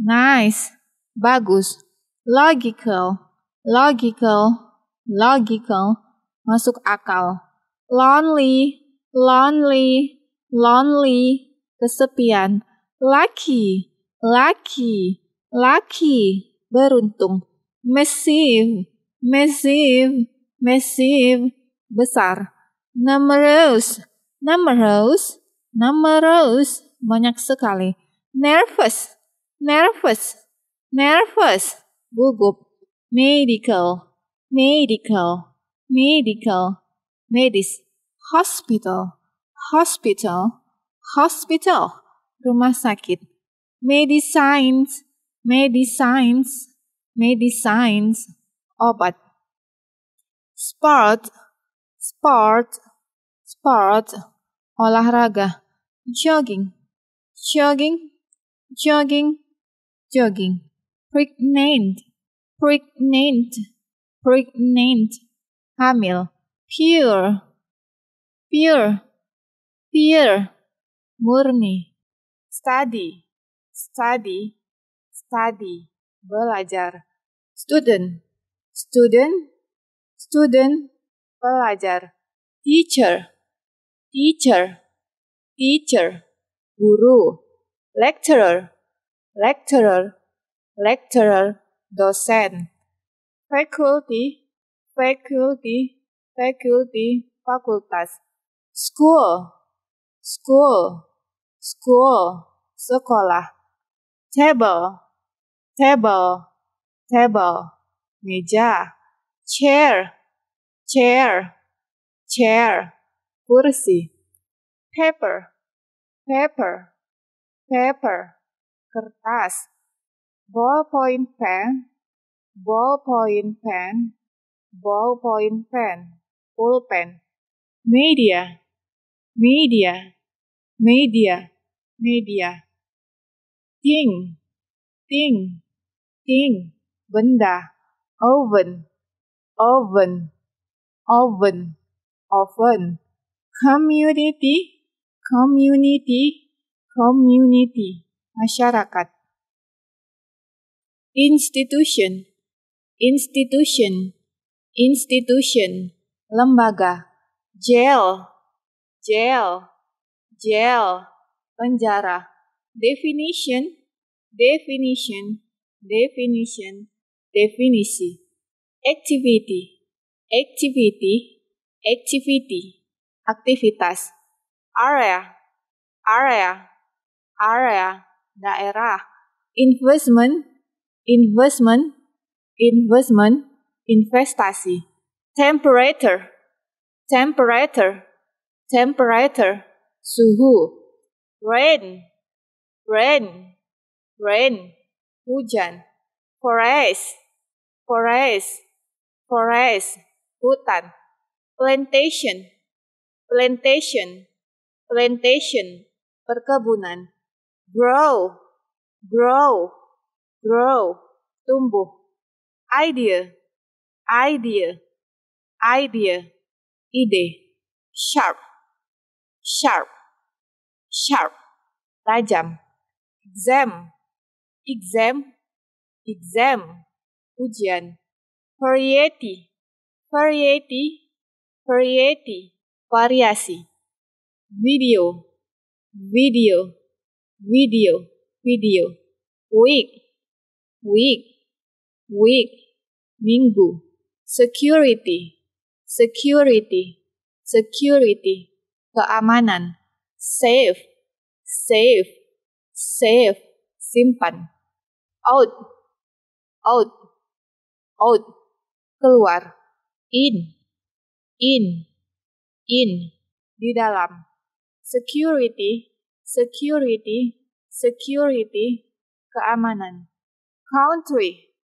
[SPEAKER 1] nice, bagus. Logical, logical, logical, masuk akal. Lonely, lonely, lonely, kesepian. Lucky, lucky, lucky, beruntung. Massive, massive, massive, besar. Numerous, numerous, numerous, banyak sekali. Nervous, nervous, nervous, gugup. medical, medical, medical, medis, hospital, hospital, hospital, rumah sakit, medicines, medicines, medicines, obat, sport, sport, sport, olahraga, jogging, jogging, jogging, jogging,
[SPEAKER 3] pregnant, pregnant, pregnant, hamil, pure, pure, pure, murni, study, study, study,
[SPEAKER 1] belajar, student, student, student, belajar, teacher, teacher, teacher, guru, lecturer, lecturer, lecturer, dosen faculty faculty faculty fakultas school school school sekolah table table table meja chair chair
[SPEAKER 3] chair kursi paper paper paper kertas ballpoint
[SPEAKER 1] pen, ballpoint pen, ballpoint pen,
[SPEAKER 2] pulpen. Media, media, media, media. thing, thing, thing, benda. Oven, oven, oven, oven. Community, community, community, masyarakat institution, institution, institution,
[SPEAKER 1] lembaga, jail, jail, jail, penjara, definition, definition, definition, definisi, activity, activity, activity, aktivitas, area, area, area, daerah, investment, investment, investment, investasi. Temperature, temperature, temperature, suhu.
[SPEAKER 3] Rain, rain, rain, hujan.
[SPEAKER 1] Forest, forest, forest, hutan. Plantation, plantation, plantation, perkebunan.
[SPEAKER 3] Grow, grow, grow,
[SPEAKER 2] tumbuh, idea, idea, idea, ide, sharp, sharp, sharp,
[SPEAKER 1] tajam, exam, exam, exam, ujian, variety, variety,
[SPEAKER 2] variety, variasi, video, video, video, video, week, week, week, minggu, security,
[SPEAKER 1] security, security, keamanan, safe,
[SPEAKER 2] safe, safe, simpan, out, out, out, keluar, in, in, in, di dalam, security,
[SPEAKER 1] security, security, keamanan country,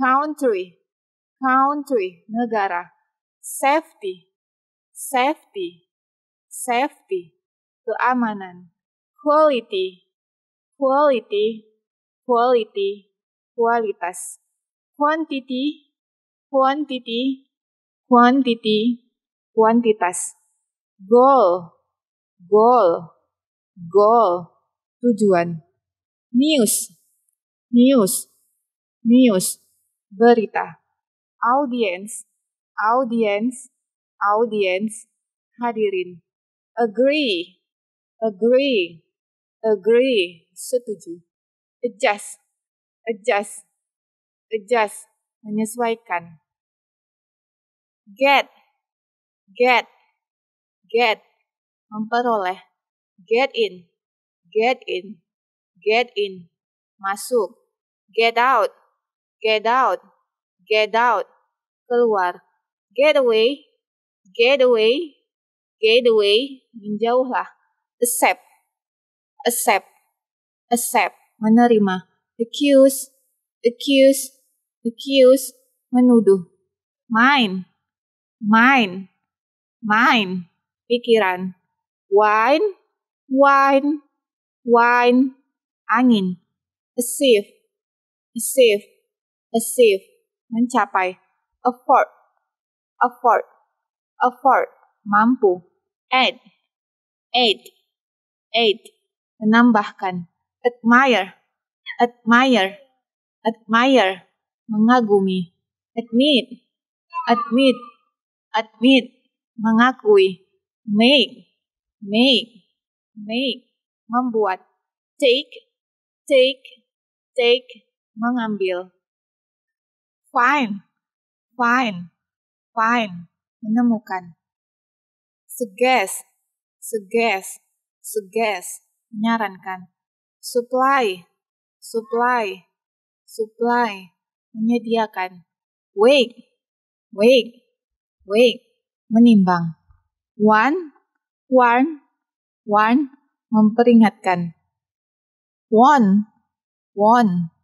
[SPEAKER 1] country, country, negara. Safety, safety, safety, keamanan. Quality, quality, quality, kualitas. Quantity, quantity, quantity, kuantitas. Goal, goal, goal, tujuan. News, news, news, berita.
[SPEAKER 4] Audience, audience,
[SPEAKER 2] audience, hadirin. Agree, agree, agree, setuju. Adjust, adjust, adjust, menyesuaikan. Get, get, get, memperoleh. Get in, get in, get in, masuk. Get out,
[SPEAKER 1] Get out. Get out. Keluar. Get away. Get away. Get away. Menjauhlah. Accept. Accept. Accept.
[SPEAKER 5] Menerima.
[SPEAKER 1] Accuse. Accuse. Accuse. Menuduh. Mind. Mind. Mind. Pikiran. Wine. Wine. Wine. Angin. As if achieve mencapai afford afford afford mampu add add add menambahkan admire admire admire mengagumi admit admit admit mengakui make make make
[SPEAKER 2] membuat take take take mengambil Find, find, find, menemukan.
[SPEAKER 1] Suggest, suggest, suggest, menyarankan. Supply, supply, supply, menyediakan. Wake, wake, wake, menimbang. One, one, one, memperingatkan. One, one,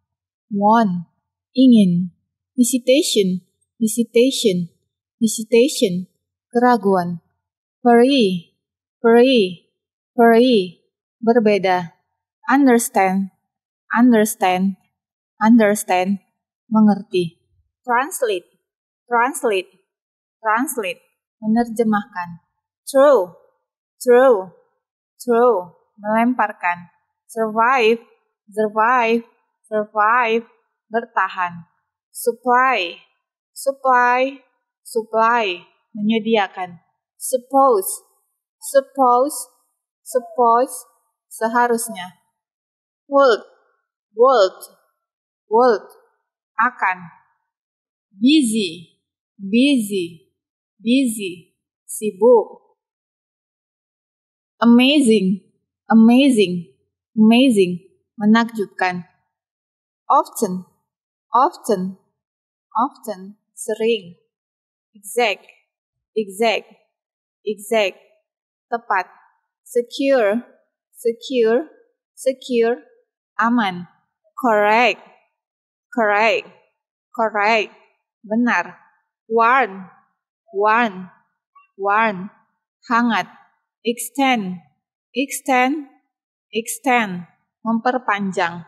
[SPEAKER 1] one, ingin visitation, visitation, visitation, keraguan, free, free, free, berbeda, understand, understand, understand,
[SPEAKER 6] mengerti,
[SPEAKER 2] translate, translate, translate,
[SPEAKER 5] menerjemahkan,
[SPEAKER 1] throw, throw, throw, melemparkan, survive, survive, survive, bertahan supply, supply, supply, menyediakan. Suppose, suppose, suppose, seharusnya. World, world, world,
[SPEAKER 3] akan. Busy, busy, busy, sibuk. Amazing, amazing,
[SPEAKER 2] amazing, menakjubkan. Often,
[SPEAKER 1] often, often,
[SPEAKER 2] sering,
[SPEAKER 1] exact, exact, exact, tepat, secure, secure, secure, aman, correct, correct, correct, benar, warn, warn, warn, hangat, extend, extend, extend, memperpanjang,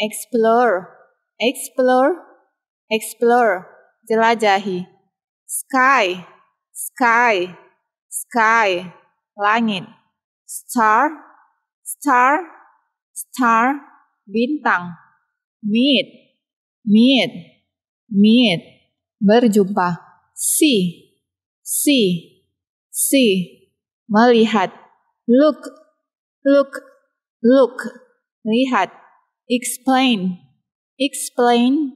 [SPEAKER 1] explore, explore, explore, jelajahi. Sky, sky, sky, langit. Star, star, star, bintang. Meet, meet, meet, berjumpa. See, see, see, melihat. Look, look, look, lihat. Explain, explain,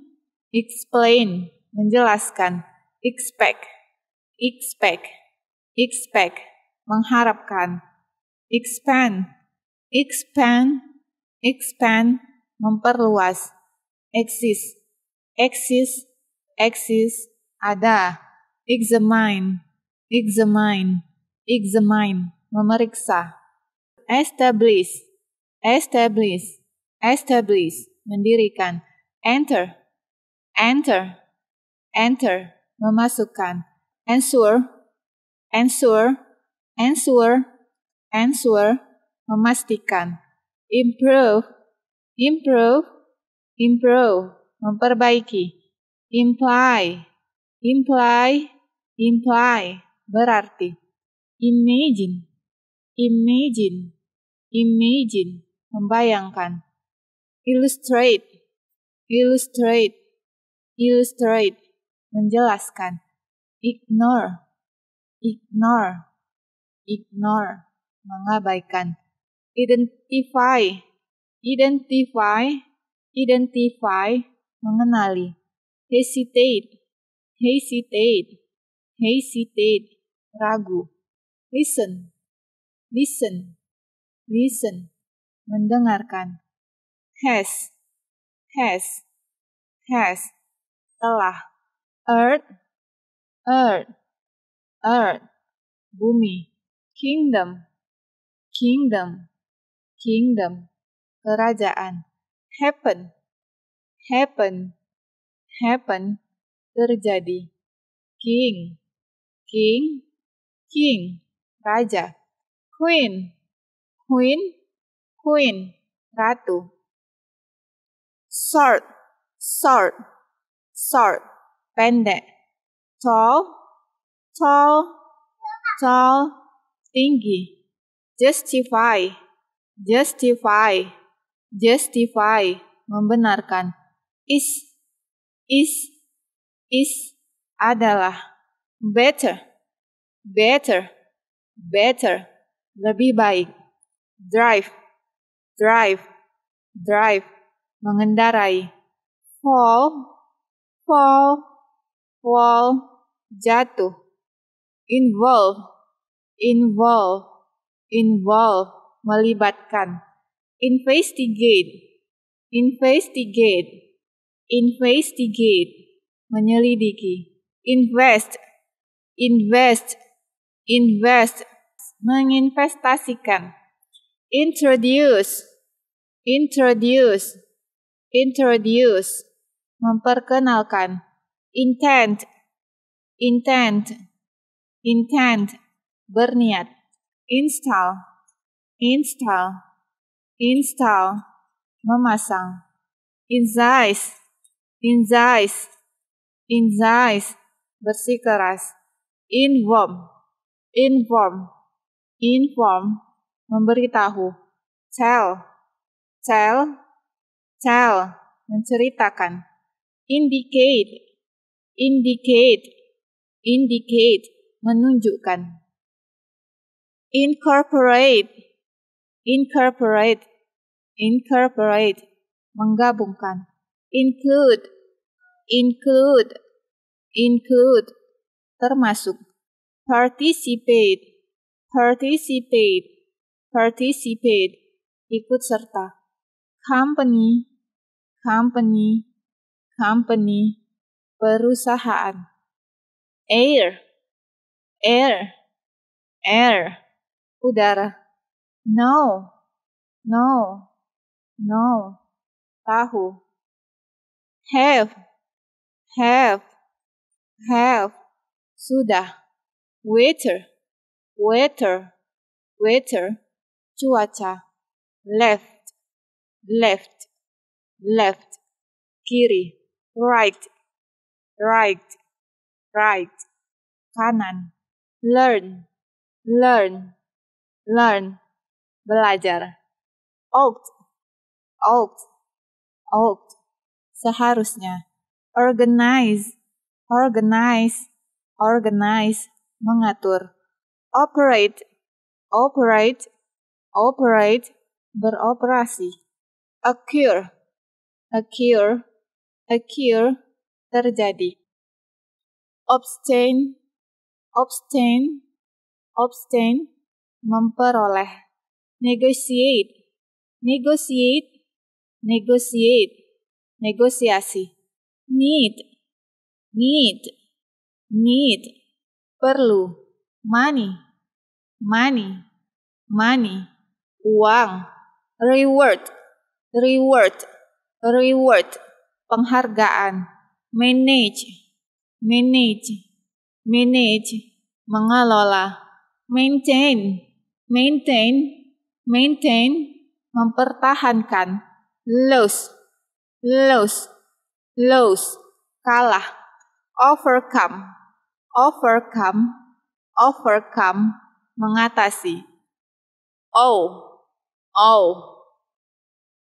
[SPEAKER 1] explain, menjelaskan, expect, expect, expect, mengharapkan, expand, expand, expand, memperluas, exist, exist, exist, ada, examine, examine, examine, memeriksa, establish, establish, establish, mendirikan, enter, Enter, enter, memasukkan. Answer, answer, answer, answer, memastikan. Improve, improve, improve, memperbaiki. Imply, imply, imply, berarti. Imagine, imagine, imagine, membayangkan. Illustrate, illustrate, illustrate menjelaskan ignore ignore ignore mengabaikan identify identify identify mengenali hesitate hesitate hesitate ragu listen listen listen
[SPEAKER 2] mendengarkan has has has telah earth earth earth bumi kingdom kingdom
[SPEAKER 1] kingdom kerajaan happen happen happen terjadi king king
[SPEAKER 2] king raja queen queen
[SPEAKER 3] queen ratu sort sort short, pendek, tall, tall,
[SPEAKER 1] tall, tinggi, justify, justify, justify, membenarkan, is, is, is, adalah, better, better, better, lebih baik, drive, drive, drive,
[SPEAKER 8] mengendarai,
[SPEAKER 1] fall, fall, fall, jatuh. Involve, involve, involve, melibatkan. Investigate, investigate, investigate, menyelidiki. Invest, invest, invest, menginvestasikan. Introduce, introduce, introduce, memperkenalkan intent intent intent berniat install install install memasang insize insize insize bersikeras inform inform inform memberitahu tell tell tell menceritakan indicate indicate indicate menunjukkan
[SPEAKER 3] incorporate incorporate incorporate menggabungkan include
[SPEAKER 1] include include termasuk participate participate participate ikut
[SPEAKER 3] serta company company company, perusahaan. Air, air,
[SPEAKER 2] air, udara. No, no, no, tahu. Have,
[SPEAKER 1] have, have, sudah. Waiter, waiter, waiter, cuaca. Left, left, left, kiri right,
[SPEAKER 9] right, right,
[SPEAKER 2] kanan, learn, learn, learn, belajar, ought, ought, ought, seharusnya,
[SPEAKER 1] organize, organize, organize, mengatur, operate, operate, operate,
[SPEAKER 2] beroperasi, occur, occur, occur terjadi obtain obtain obtain memperoleh negotiate
[SPEAKER 1] negotiate negotiate negosiasi need need need perlu money money money uang reward reward reward penghargaan, manage, manage, manage, mengelola, maintain, maintain, maintain, mempertahankan, lose, lose, lose, kalah, overcome, overcome, overcome, mengatasi. Oh, oh,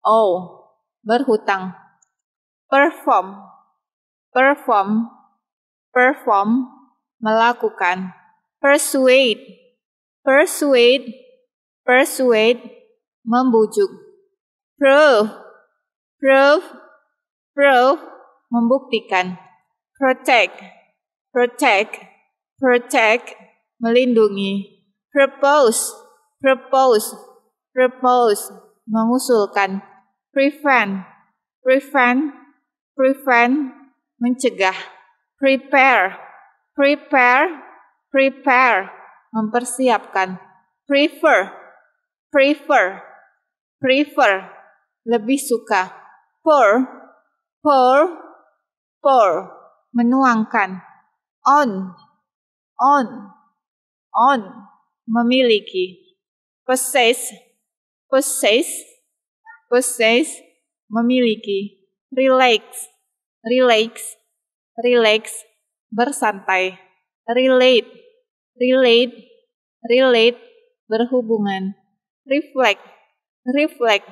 [SPEAKER 1] oh, berhutang perform, perform, perform, melakukan, persuade, persuade, persuade, membujuk, prove, prove, prove, membuktikan, protect, protect, protect, melindungi, propose, propose, propose, mengusulkan, prevent, prevent, prevent, mencegah, prepare, prepare, prepare, mempersiapkan, prefer, prefer, prefer, lebih suka, pour, pour, pour, menuangkan, on, on, on, memiliki, possess, possess, possess, memiliki, relax, relax, relax, bersantai, relate, relate, relate, berhubungan, reflect, reflect,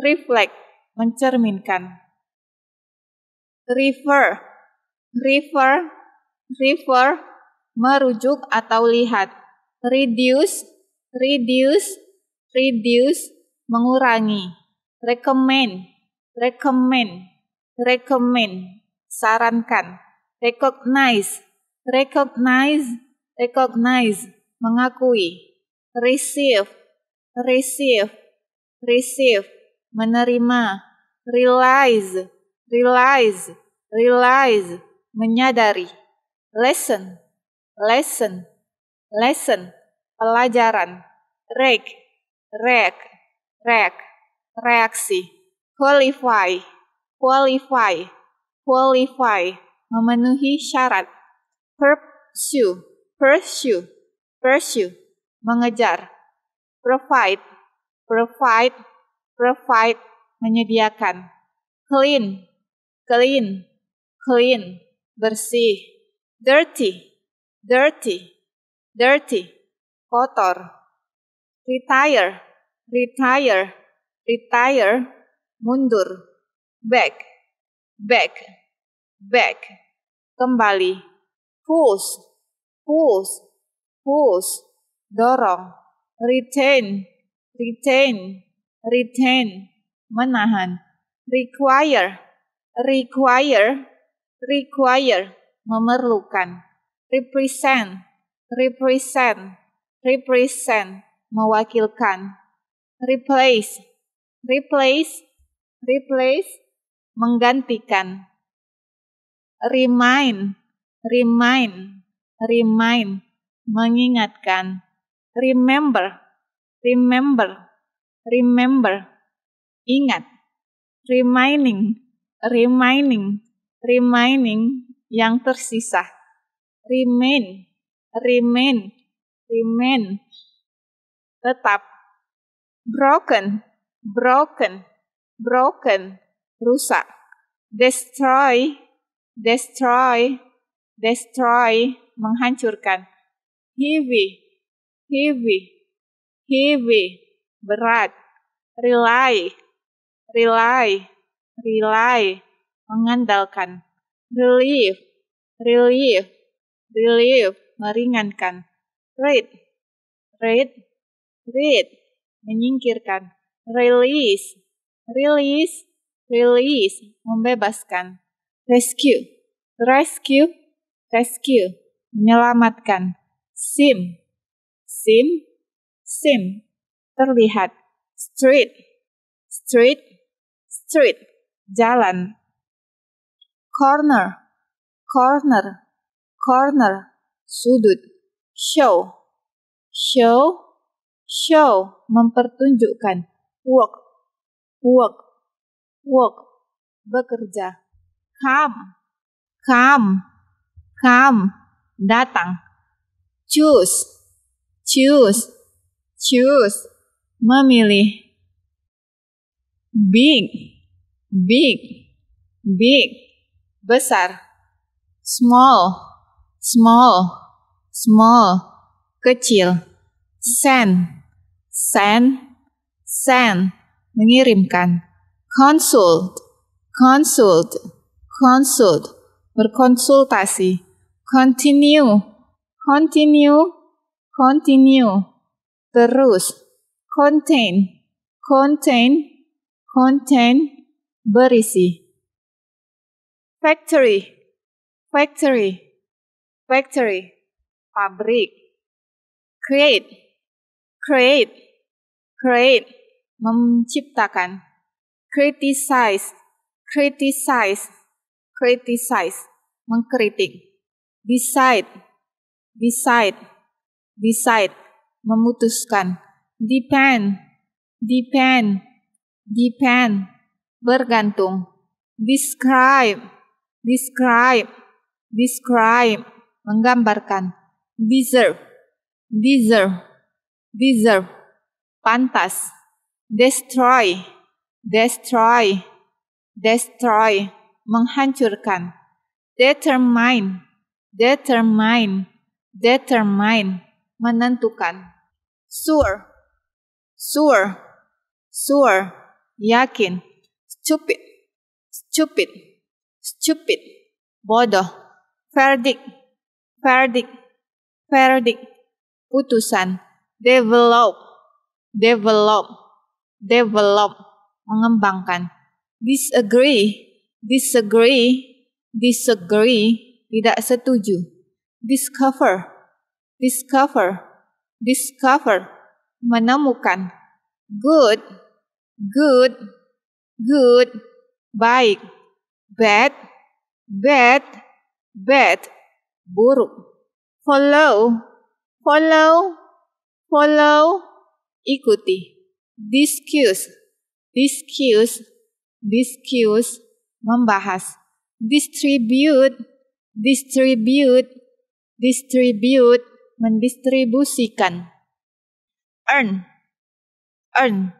[SPEAKER 1] reflect, mencerminkan, refer, refer, refer, merujuk atau lihat, reduce, reduce, reduce, mengurangi, recommend, recommend, recommend, sarankan, recognize, recognize, recognize, mengakui, receive, receive, receive, menerima, realize, realize, realize, menyadari, lesson, lesson, lesson, pelajaran, rek, rek, rek, reaksi, qualify, qualify, qualify, memenuhi syarat, pursue, pursue, pursue, mengejar, provide, provide, provide, menyediakan, clean, clean, clean, bersih, dirty, dirty, dirty, kotor, retire, retire, retire, mundur, back, back, back, kembali, push, push, push, dorong, retain, retain, retain, menahan, require, require, require, memerlukan, represent, represent, represent, mewakilkan, replace, replace, replace, menggantikan. Remind, remind, remind, mengingatkan. Remember, remember, remember, ingat. Reminding, reminding, reminding yang tersisa. Remain, remain, remain, tetap. Broken, broken, broken, rusak. Destroy, destroy, destroy, menghancurkan. Heavy, heavy, heavy, berat. Rely, rely, rely, mengandalkan. Relief, relief, relief, meringankan. Read, read, read, menyingkirkan. Release, release, release, membebaskan, rescue, rescue, rescue, menyelamatkan, sim,
[SPEAKER 2] sim, sim, terlihat, street, street, street, jalan, corner,
[SPEAKER 1] corner, corner, sudut, show, show, show, mempertunjukkan, Walk, walk work bekerja come come come datang choose choose choose memilih big big big besar small small small kecil send send send mengirimkan consult, consult, consult, berkonsultasi. Continue, continue, continue, terus. Contain, contain, contain, berisi. Factory, factory, factory, pabrik. Create, create, create, menciptakan criticize, criticize, criticize, mengkritik. Decide, decide, decide, memutuskan. Depend, depend, depend, bergantung. Describe, describe, describe, menggambarkan. Deserve, deserve, deserve, pantas. Destroy, destroy, destroy, menghancurkan, determine, determine, determine, menentukan, sure, sure, sure, yakin, stupid, stupid, stupid, bodoh, verdict, verdict, verdict, putusan, develop, develop, develop mengembangkan. Disagree, disagree, disagree, tidak setuju. Discover, discover, discover, menemukan. Good, good, good, baik. Bad, bad, bad, buruk. Follow, follow, follow, ikuti. Discuss, discuss, discuss, membahas, distribute, distribute, distribute, mendistribusikan, earn, earn,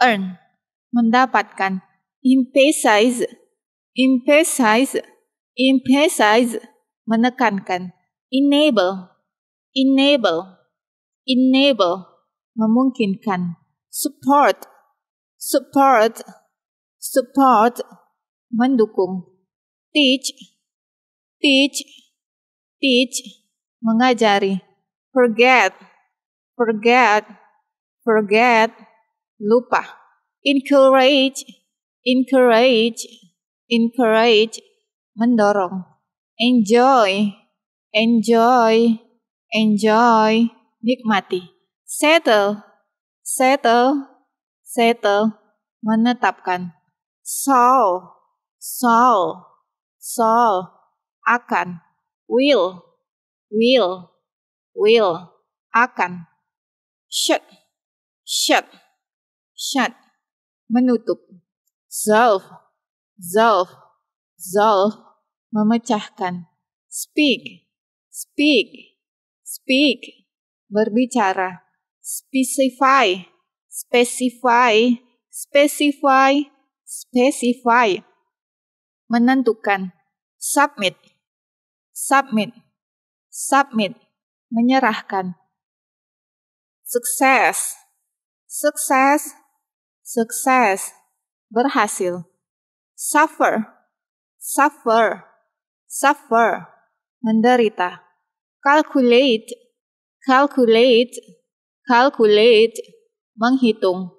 [SPEAKER 1] earn, mendapatkan, emphasize, emphasize, emphasize, menekankan, enable, enable, enable, memungkinkan, support, support support mendukung teach teach teach mengajari forget forget forget lupa encourage encourage encourage mendorong enjoy enjoy enjoy nikmati settle settle settle, menetapkan. Saul, Saul, Saul, akan. Will, will, will, akan. Shut, shut, shut, menutup. Solve, solve, solve, memecahkan. Speak, speak, speak, berbicara. Specify, specify, specify, specify. Menentukan. Submit, submit, submit. Menyerahkan. Sukses, sukses, sukses. Berhasil. Suffer, suffer, suffer. Menderita. Calculate, calculate, calculate menghitung.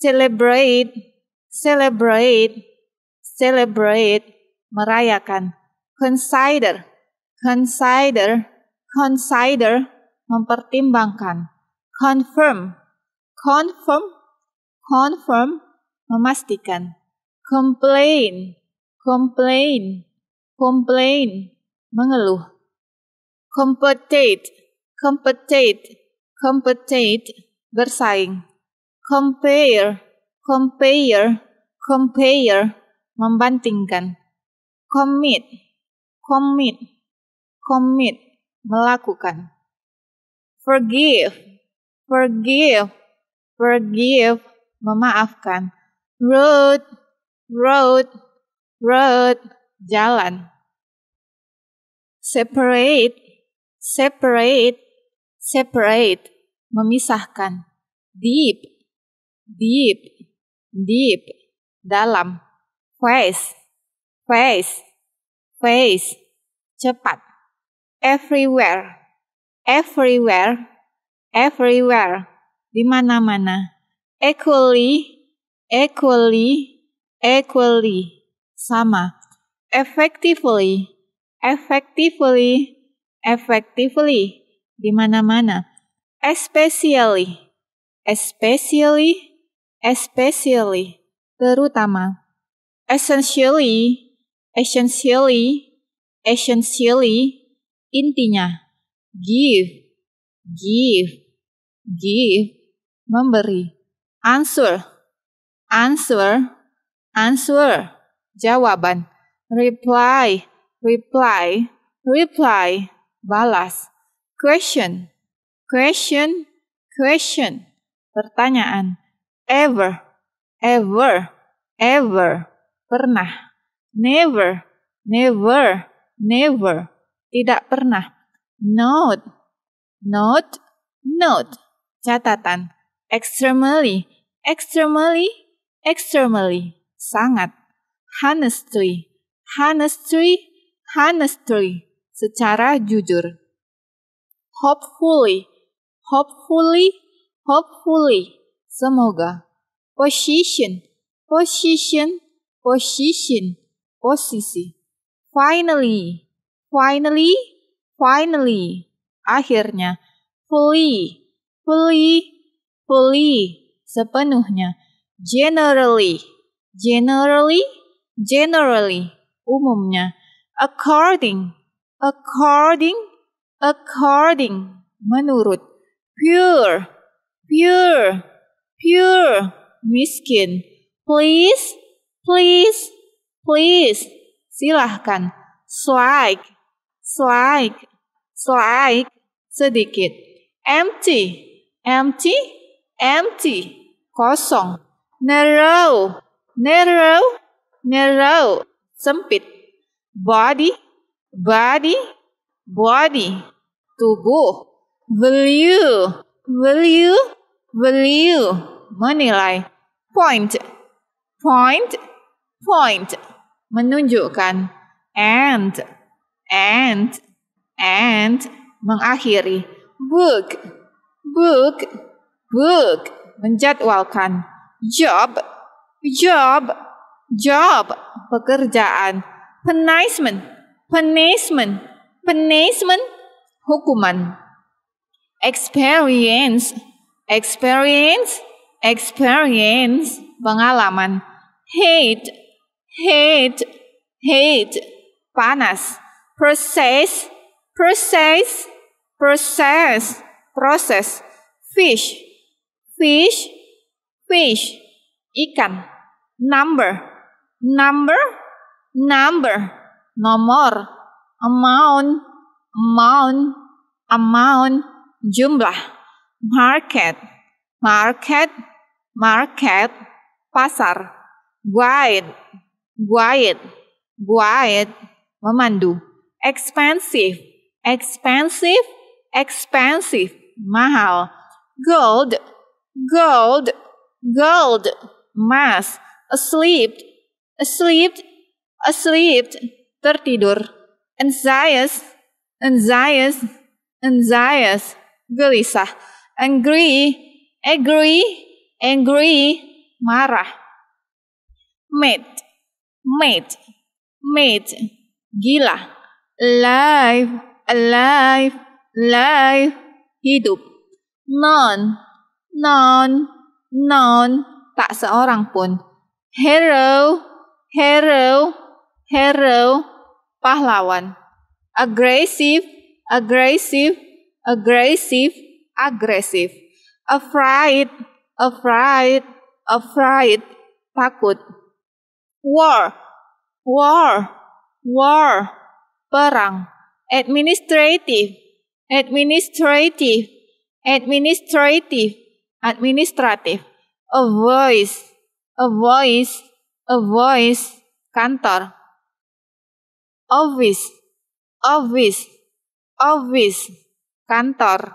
[SPEAKER 1] Celebrate, celebrate, celebrate, merayakan. Consider, consider, consider, mempertimbangkan. Confirm, confirm, confirm, memastikan. Complain, complain, complain, mengeluh. Compete, compete, compete, bersaing compare, compare, compare, membandingkan. Commit, commit, commit, melakukan. Forgive, forgive, forgive, memaafkan. Road, road, road, jalan. Separate, separate, separate, memisahkan. Deep, deep, deep, dalam, fast, fast, fast, cepat, everywhere, everywhere, everywhere, di mana-mana, equally, equally, equally, sama, effectively, effectively, effectively, di mana-mana, especially, especially, especially, terutama. Essentially, essentially, essentially, intinya. Give, give, give, memberi. Answer, answer, answer, jawaban. Reply, reply, reply, balas. Question, question, question, pertanyaan ever, ever, ever, pernah, never, never, never, tidak pernah, not, not, not, catatan, extremely, extremely, extremely, sangat, honestly, honestly, honestly, secara jujur, hopefully, hopefully, hopefully, Semoga. Position, position, position, posisi. Finally, finally, finally. Akhirnya. Fully, fully, fully. Sepenuhnya. Generally, generally, generally. Umumnya. According, according, according. Menurut. Pure, pure, pure, miskin. Please, please, please. Silahkan. Slide, slide, slide. Sedikit. Empty, empty, empty. Kosong. Narrow, narrow, narrow. Sempit. Body, body, body. Tubuh. Will you, will you? value menilai point point point menunjukkan and and and mengakhiri book book book menjadwalkan job job job pekerjaan punishment punishment punishment hukuman experience experience, experience, pengalaman. Heat, heat, heat, panas. Process, process, process, process. Fish, fish, fish, ikan. Number, number, number, nomor, amount, amount, amount, jumlah market, market, market, pasar, guide, guide, guide, memandu, expensive, expensive, expensive, mahal, gold, gold, gold, emas, asleep, asleep, asleep, tertidur, anxious, anxious, anxious, gelisah, Angry, agree, angry, marah. Mad, mad, mad, gila. Alive, alive, alive, hidup. Non, non, non, tak seorang pun. Hero, hero, hero, pahlawan. Aggressive, aggressive, aggressive. agresif. Afraid, afraid, afraid, takut. War, war, war, perang. Administrative, administrative, administrative, administrative. A voice, a voice, a voice, kantor. Office, office, office, kantor.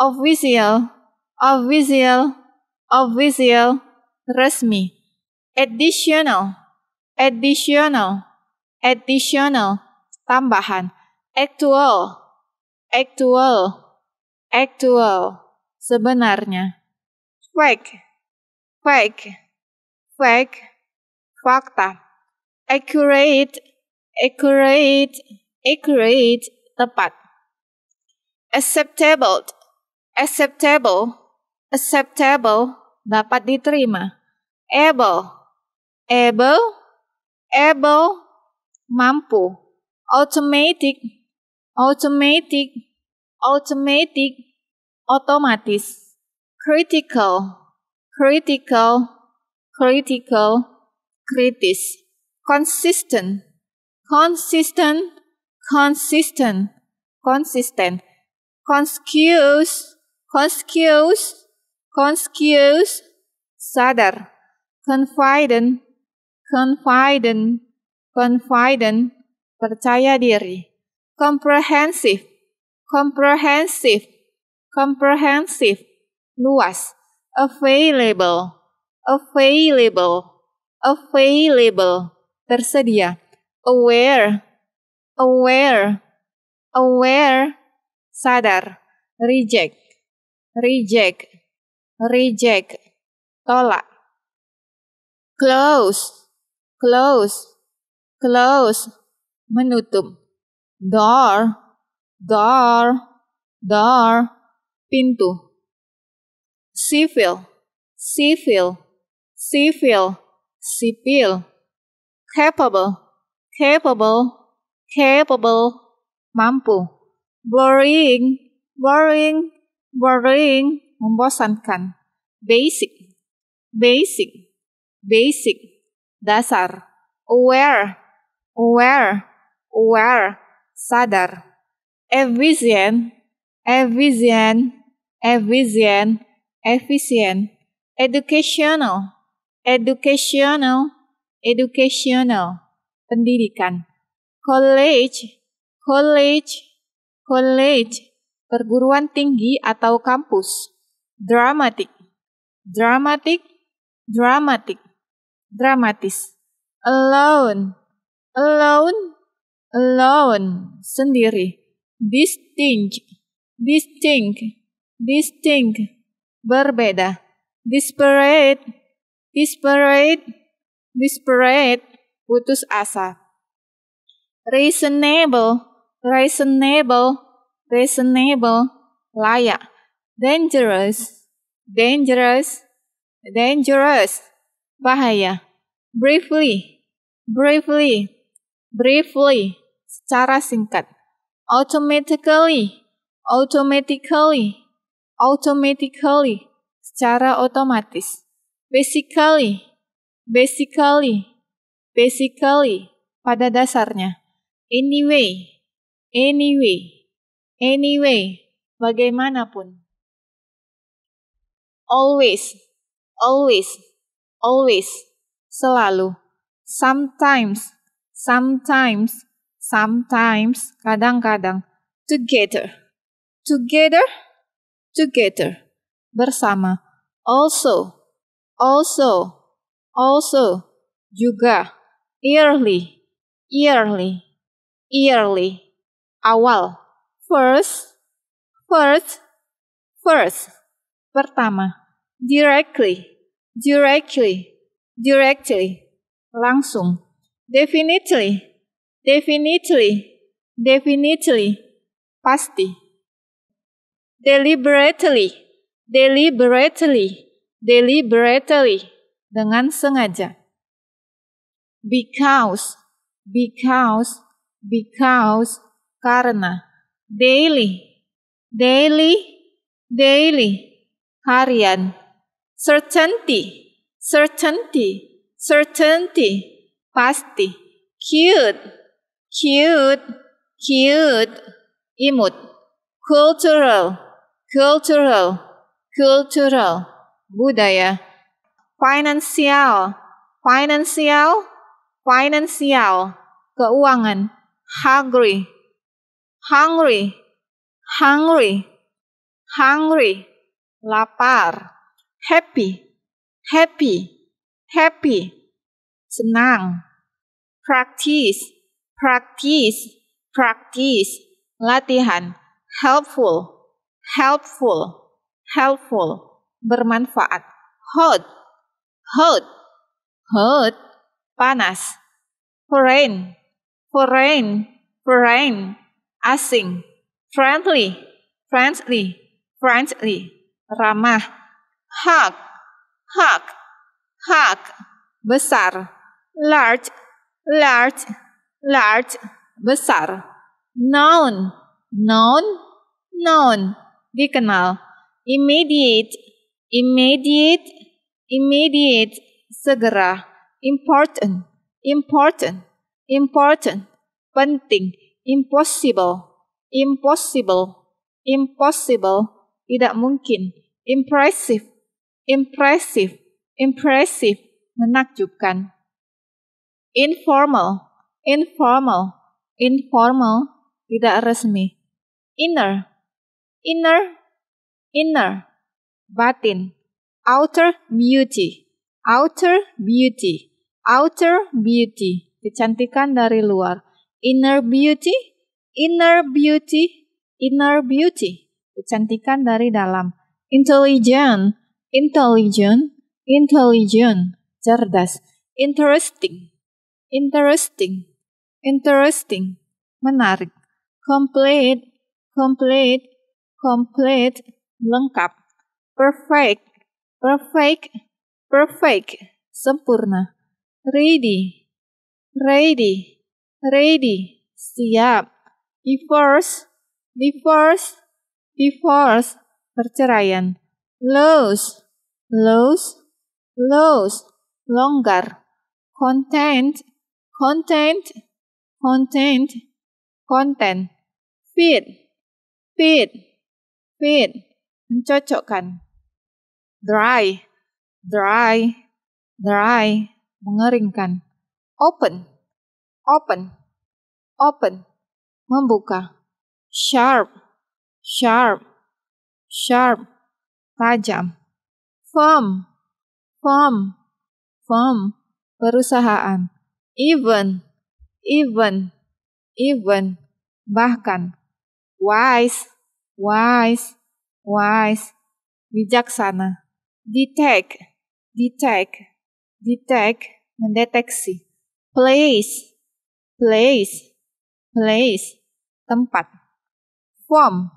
[SPEAKER 1] official, official, official, resmi. Additional, additional, additional, tambahan. Actual, actual, actual, sebenarnya. Fake, fake, fake, fakta. Accurate, accurate, accurate, tepat. Acceptable, acceptable, acceptable dapat diterima. Able, able, able mampu. Automatic, automatic, automatic, otomatis. Critical, critical, critical, kritis. Consistent, consistent, consistent, consistent. Conscious, conscious, conscious, sadar, confident, confident, confident, percaya diri, comprehensive, comprehensive, comprehensive, luas, available, available, available, tersedia, aware, aware, aware, sadar, reject, reject, reject, tolak. Close, close, close, menutup. Door, door, door, pintu. Civil, civil, civil, sipil. Capable, capable, capable, mampu. Boring, boring. Boring, membosankan. Basic, basic, basic, dasar. Aware, aware, aware, sadar. Efficient, efficient, efficient, efficient. Educational, educational, educational. Pendidikan. College, college, college perguruan tinggi atau kampus, dramatik, dramatik, dramatik, dramatis, alone, alone, alone, sendiri, distinct, distinct, distinct, berbeda, disparate, disparate, disparate, putus asa, reasonable, reasonable, reasonable, layak, dangerous, dangerous, dangerous, bahaya, briefly, briefly, briefly, secara singkat, automatically, automatically, automatically, secara otomatis, basically, basically, basically, pada dasarnya, anyway, anyway, Anyway, bagaimanapun. Always, always, always, selalu. Sometimes, sometimes, sometimes, kadang-kadang. Together, together, together, bersama. Also, also, also, juga. Yearly, yearly, yearly, awal First, first, first. Pertama, directly, directly, directly. Langsung. Definitely, definitely, definitely. Pasti. Deliberately, deliberately, deliberately. Dengan sengaja. Because, because, because, karena daily, daily, daily, harian, certainty, certainty, certainty, pasti, cute, cute, cute, imut, cultural, cultural, cultural, budaya, financial, financial, financial, keuangan, hungry, hungry, hungry, hungry, lapar, happy, happy, happy, senang, practice, practice, practice, latihan, helpful, helpful, helpful, bermanfaat, hot, hot, hot, panas, foreign, foreign, foreign, asing, friendly, friendly, friendly, ramah, hug, hug, hug, besar, large, large, large, besar, known, known, known, dikenal, immediate, immediate, immediate, segera, important, important, important, penting, impossible, impossible, impossible, tidak mungkin, impressive, impressive, impressive, menakjubkan. Informal, informal, informal, tidak resmi. Inner, inner, inner, batin. Outer beauty, outer beauty, outer beauty, kecantikan dari luar. Inner beauty, inner beauty, inner beauty. Kecantikan dari dalam. Intelligent, intelligent, intelligent. Cerdas. Interesting, interesting, interesting. Menarik. Complete, complete, complete. Lengkap. Perfect, perfect, perfect. Sempurna. Ready, ready, ready, siap. Divorce, divorce, divorce, perceraian. Loose, loose, loose, longgar. Content, content, content, content. Fit, fit, fit, mencocokkan. Dry, dry, dry, mengeringkan. Open, open, open, membuka, sharp, sharp, sharp, tajam, firm, firm, firm, perusahaan, even, even, even, bahkan, wise, wise, wise, bijaksana, detect, detect, detect, mendeteksi, place, place place tempat form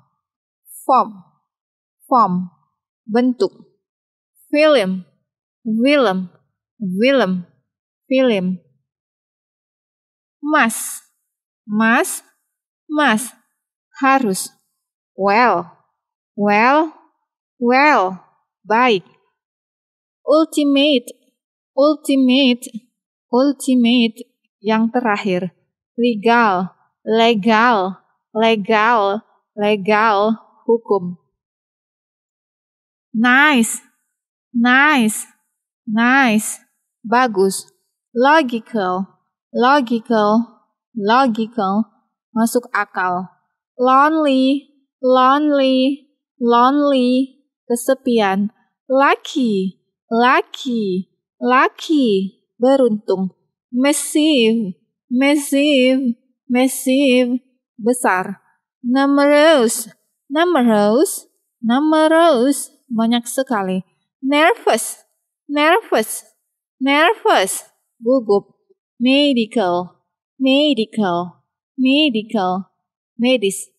[SPEAKER 1] form form bentuk film film film film mas mas mas harus well well well baik ultimate ultimate ultimate yang terakhir, legal, legal, legal, legal, hukum. Nice, nice, nice, bagus. Logical, logical, logical, masuk akal. Lonely, lonely, lonely, kesepian. Lucky, lucky, lucky, beruntung massive, massive, massive, besar. Numerous, numerous, numerous, banyak sekali. Nervous, nervous, nervous, gugup. Medical, medical, medical, medis.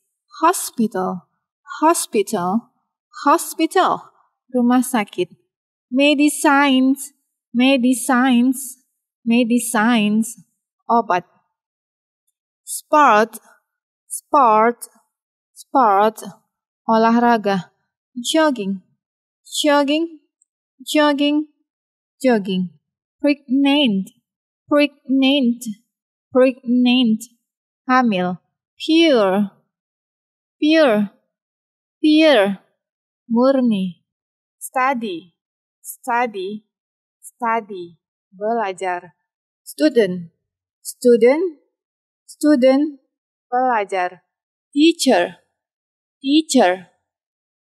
[SPEAKER 1] Hospital, hospital, hospital, rumah sakit. Medicines, medicines, made these signs all oh, but sport, sport, sport, olahraga, jogging, jogging, jogging, jogging, pregnant, pregnant, pregnant, hamil,
[SPEAKER 3] pure, pure, pure, murni, study, study, study.
[SPEAKER 1] belajar.
[SPEAKER 2] Student, student, student,
[SPEAKER 1] belajar. Teacher, teacher,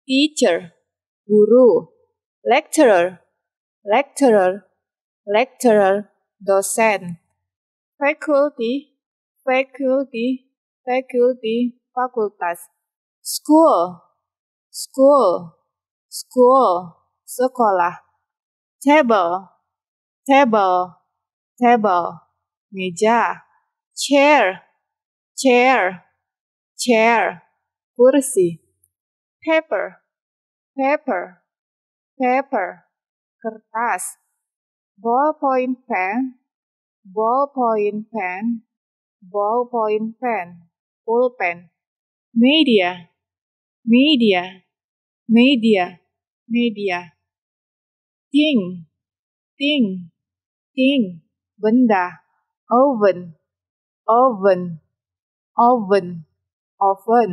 [SPEAKER 1] teacher, guru. Lecturer, lecturer, lecturer, dosen. Faculty, faculty, faculty, fakultas. School, school, school, sekolah. Table, table, table, meja, chair, chair,
[SPEAKER 3] chair, kursi, paper, paper, paper, kertas, ballpoint
[SPEAKER 1] pen, ballpoint pen, ballpoint pen,
[SPEAKER 2] pulpen, media, media, media, media, thing, thing, thing, benda, oven, oven, oven, oven,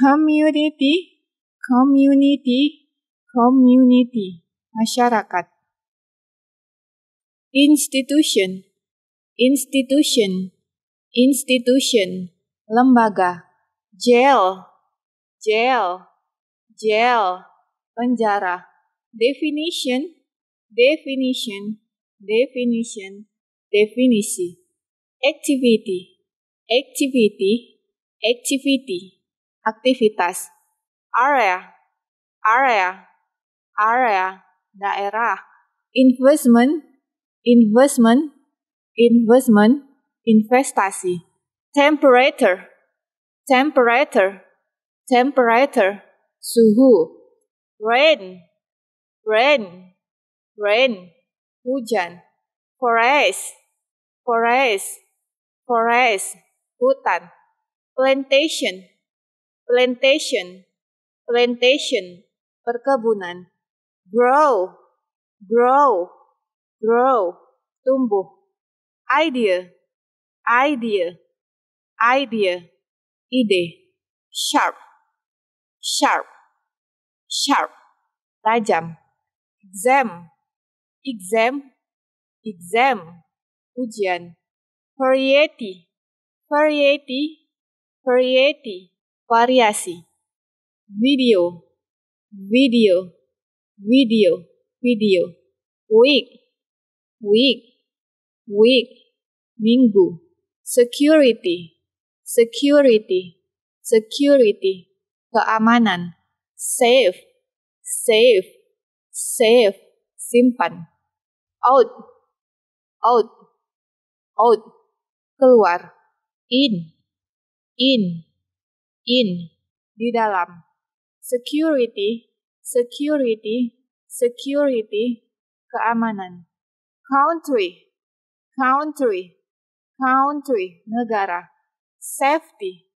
[SPEAKER 2] community, community, community, masyarakat. Institution, institution, institution,
[SPEAKER 1] lembaga, jail, jail, jail, penjara. Definition, definition, Definition Definisi Activity Activity Activity Aktivitas Area Area Area Daerah Investment Investment Investment Investasi Temperature Temperature Temperature Suhu
[SPEAKER 3] Rain
[SPEAKER 1] Rain Rain hujan, forest, forest, forest, hutan, plantation, plantation, plantation, perkebunan,
[SPEAKER 3] grow, grow, grow,
[SPEAKER 2] tumbuh, idea, idea, idea, ide, sharp, sharp, sharp,
[SPEAKER 1] tajam, exam, exam, exam, ujian. Variety, variety,
[SPEAKER 2] variety, variasi. Video, video, video, video. Week, week, week, minggu. Security,
[SPEAKER 1] security, security, keamanan. Safe,
[SPEAKER 2] safe, safe, simpan out, out, out, keluar, in, in, in, di dalam, security,
[SPEAKER 1] security, security, keamanan, country, country, country, negara, safety,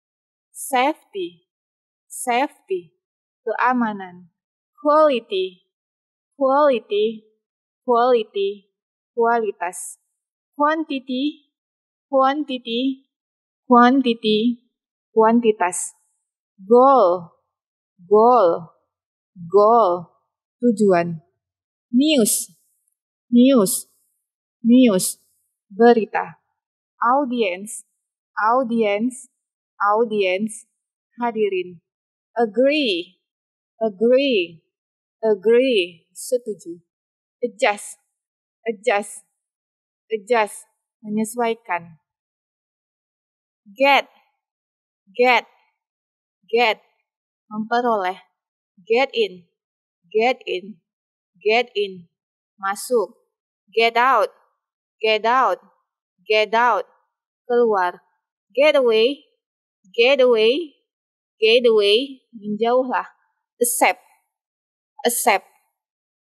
[SPEAKER 2] safety, safety, keamanan, quality, quality, quality, kualitas.
[SPEAKER 1] Quantity, quantity, quantity, kuantitas. Goal, goal, goal, tujuan. News, news, news, berita.
[SPEAKER 4] Audience, audience, audience, hadirin. Agree, agree,
[SPEAKER 2] agree, setuju adjust, adjust, adjust, menyesuaikan. Get, get, get, memperoleh. Get in, get in, get in, masuk. Get out,
[SPEAKER 1] get out, get out, keluar. Get away, get away, get away, menjauhlah. Accept, accept,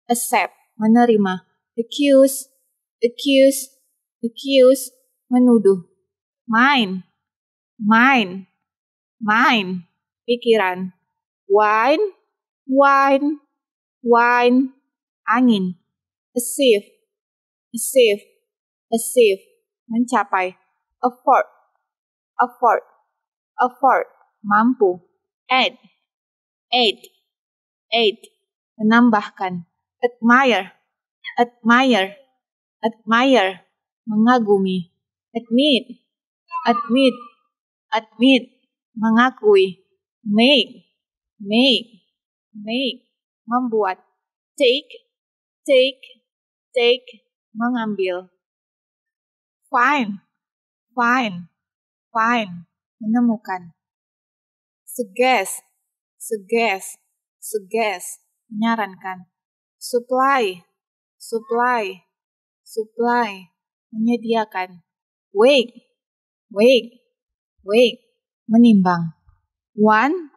[SPEAKER 1] accept
[SPEAKER 5] menerima,
[SPEAKER 1] accuse, accuse, accuse, menuduh, mind, mind, mind, pikiran, wine, wine, wine, angin, achieve, achieve, achieve, mencapai, afford, afford, afford, mampu,
[SPEAKER 2] add, add, add,
[SPEAKER 1] menambahkan, admire, admire, admire, mengagumi, admit, admit, admit, mengakui, make, make, make,
[SPEAKER 2] membuat, take, take, take, mengambil, find, find, find, menemukan, suggest, suggest, suggest,
[SPEAKER 1] menyarankan, supply, supply, supply, menyediakan. weigh, weigh, weigh
[SPEAKER 6] menimbang. One,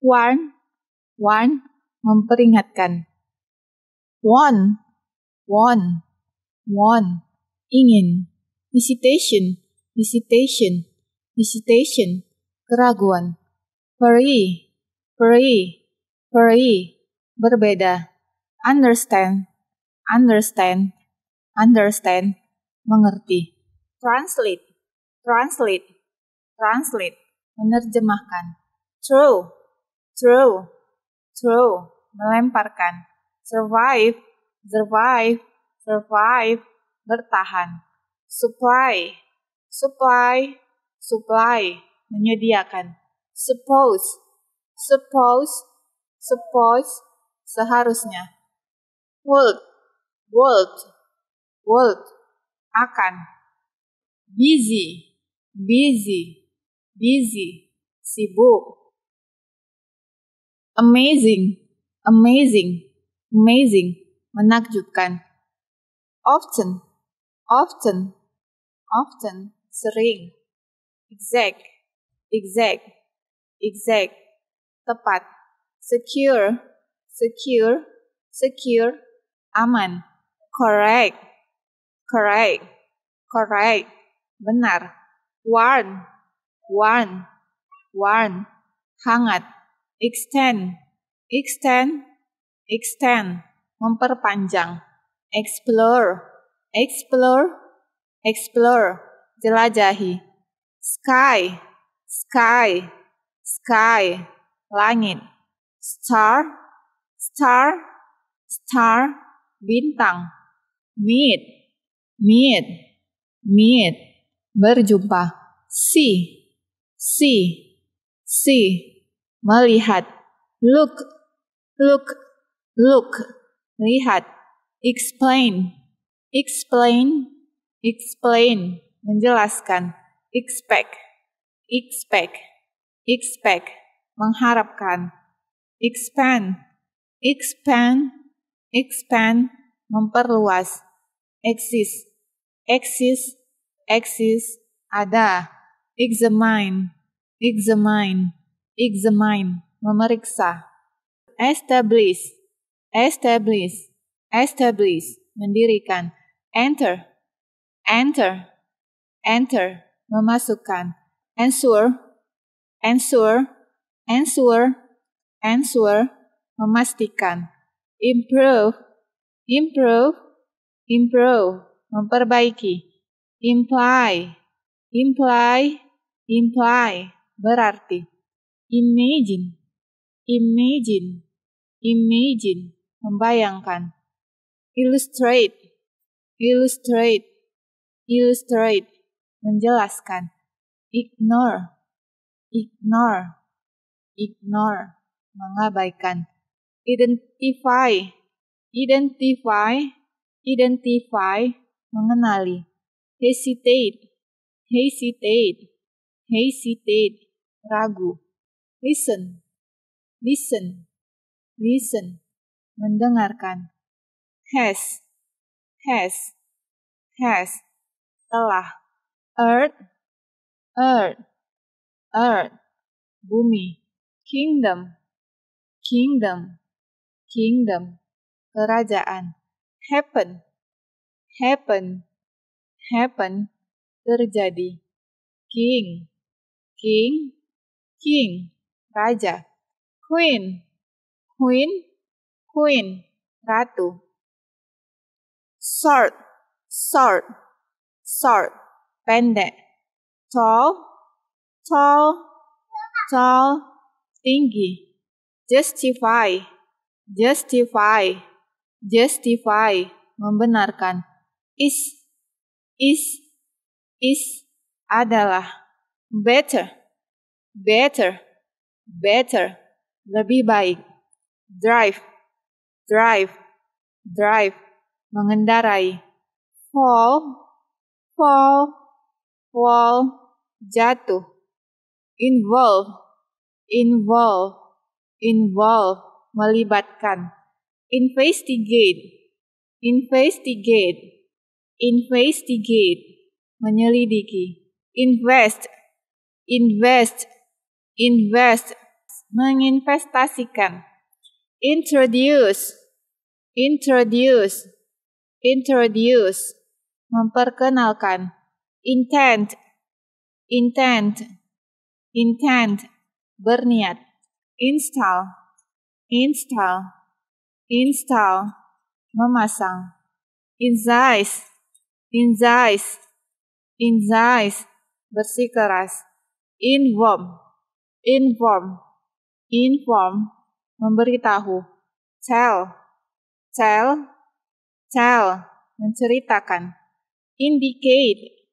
[SPEAKER 1] one, one, memperingatkan. One, one, one, ingin. Visitation, visitation, visitation, keraguan. Free, free, free, berbeda understand, understand, understand,
[SPEAKER 6] mengerti.
[SPEAKER 2] Translate, translate, translate,
[SPEAKER 5] menerjemahkan.
[SPEAKER 1] Throw, throw, throw, melemparkan. Survive, survive, survive, bertahan. Supply, supply, supply, menyediakan. Suppose, suppose, suppose,
[SPEAKER 2] seharusnya would, would, would, akan, busy, busy, busy,
[SPEAKER 7] sibuk,
[SPEAKER 2] amazing, amazing, amazing, menakjubkan, often,
[SPEAKER 1] often, often, sering, exact, exact, exact, tepat, secure, secure, secure, aman. Correct. Correct. Correct. Benar. Warm. Warm. Warm. Hangat. Extend. Extend. Extend. Memperpanjang. Explore. Explore. Explore. Jelajahi. Sky. Sky. Sky. Langit. Star. Star. Star bintang, meet, meet, meet, berjumpa, see, see, see, melihat, look, look, look, lihat, explain, explain, explain, menjelaskan, expect, expect, expect, mengharapkan, expand, expand, expand, memperluas, exist, exist, exist, ada, examine, examine, examine, memeriksa, establish, establish, establish, mendirikan, enter, enter, enter, memasukkan, ensure, ensure, ensure, ensure, memastikan improve, improve, improve, memperbaiki, imply, imply, imply, berarti, imagine, imagine, imagine, membayangkan, illustrate, illustrate, illustrate, menjelaskan, ignore, ignore, ignore, mengabaikan identify, identify, identify, mengenali. Hesitate, hesitate, hesitate, ragu. Listen, listen, listen,
[SPEAKER 2] mendengarkan. Has, has, has, telah. Earth, earth, earth, bumi. Kingdom, kingdom,
[SPEAKER 1] kingdom, kerajaan, happen, happen, happen, terjadi, king, king,
[SPEAKER 2] king, raja, queen, queen,
[SPEAKER 3] queen, ratu, short, short, short, pendek, tall, tall,
[SPEAKER 1] tall, tinggi, justify, justify, justify, membenarkan, is, is, is adalah better, better, better, lebih baik, drive,
[SPEAKER 8] drive, drive, mengendarai,
[SPEAKER 1] fall, fall, fall, jatuh, involve, involve, involve, melibatkan investigate investigate investigate menyelidiki invest invest invest menginvestasikan introduce introduce introduce memperkenalkan intent intent intent berniat install install, install, memasang, incise, incise, incise, bersih keras, inform, inform, inform, memberitahu, tell, tell, tell, menceritakan, indicate,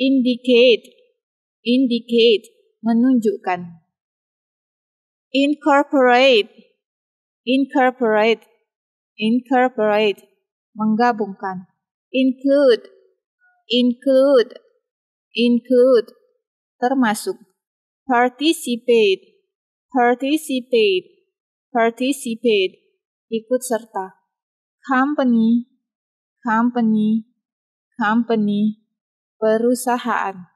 [SPEAKER 1] indicate, indicate, menunjukkan, incorporate, incorporate incorporate menggabungkan include include include termasuk participate participate participate ikut serta company company company
[SPEAKER 2] perusahaan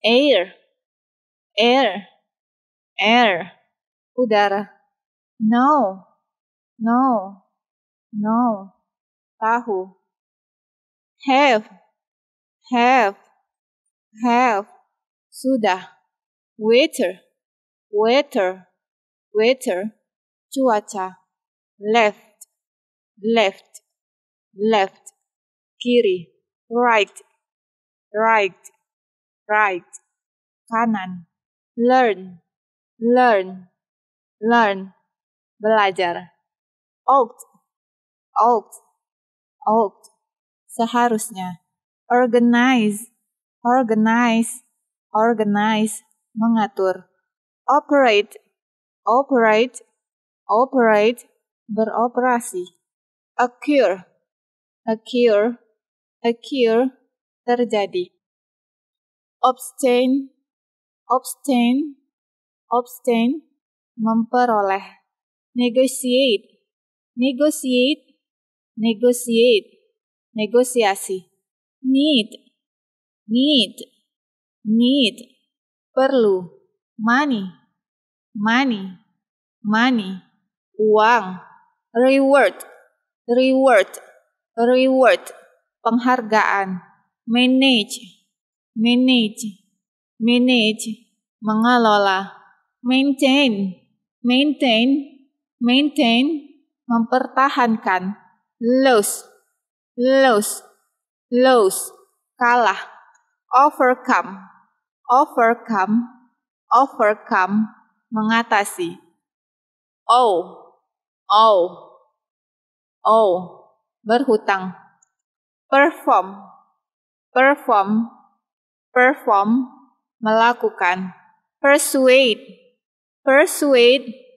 [SPEAKER 2] air air air udara No,
[SPEAKER 3] no, no. Bahu. Have, have, have. Suda. Waiter,
[SPEAKER 1] waiter, waiter. Cuaca. Left, left, left. Kiri. Right,
[SPEAKER 9] right, right.
[SPEAKER 2] Kanan. Learn, learn, learn. Belajar. Ought. Ought. Ought. Seharusnya.
[SPEAKER 1] Organize. Organize. Organize. Mengatur. Operate. Operate. Operate.
[SPEAKER 2] Beroperasi. Occur. Occur. Occur. Terjadi. Obstain. Obstain. Obstain. Memperoleh negotiate,
[SPEAKER 1] negotiate, negotiate, negosiasi, need, need, need, perlu, money, money, money, uang, reward, reward, reward, penghargaan, manage, manage, manage, mengelola, maintain, maintain, maintain mempertahankan lose lose lose kalah overcome overcome overcome mengatasi oh oh oh berhutang perform perform perform melakukan persuade persuade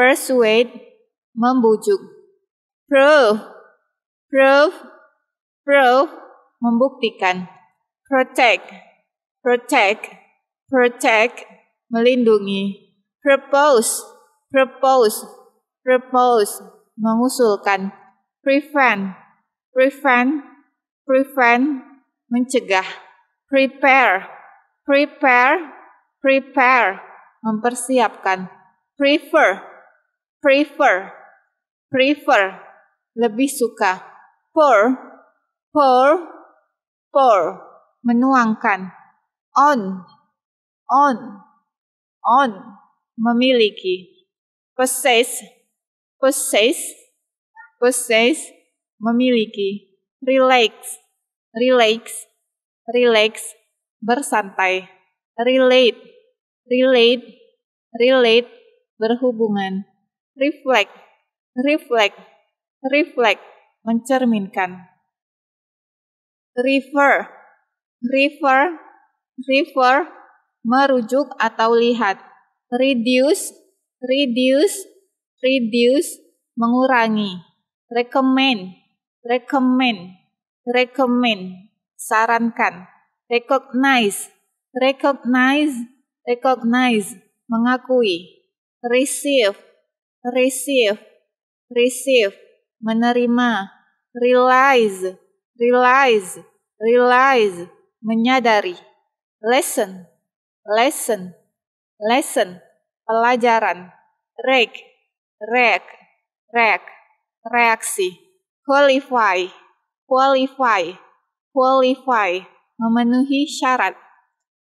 [SPEAKER 1] persuade, membujuk. Prove, prove, prove, membuktikan. Protect, protect, protect, melindungi. Propose, propose, propose, mengusulkan. Prevent, prevent, prevent, mencegah. Prepare, prepare, prepare, mempersiapkan. Prefer, prefer, prefer, lebih suka. Pour, pour, pour, menuangkan. On, on, on, memiliki. Possess, possess, possess, memiliki. Relax, relax, relax, bersantai. Relate, relate, relate, berhubungan reflect, reflect, reflect, mencerminkan. Refer, refer, refer, merujuk atau lihat. Reduce, reduce, reduce, mengurangi. Recommend, recommend, recommend, sarankan. Recognize, recognize, recognize, mengakui. Receive, receive, receive, menerima, realize, realize, realize, menyadari, lesson, lesson, lesson, pelajaran, reg, reg, reg, reaksi, qualify, qualify, qualify, memenuhi syarat,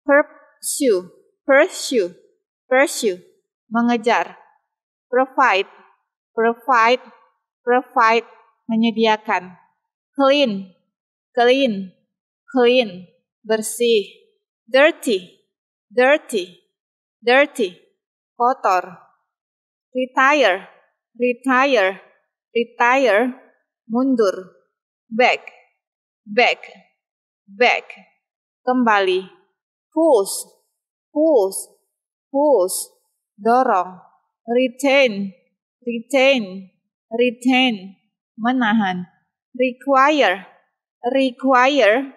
[SPEAKER 1] pursue, pursue, pursue, mengejar, provide, provide, provide, menyediakan. Clean, clean, clean, bersih. Dirty, dirty, dirty, kotor. Retire, retire, retire, mundur. Back, back, back, kembali. Push, push, push, dorong retain, retain, retain, menahan. Require, require,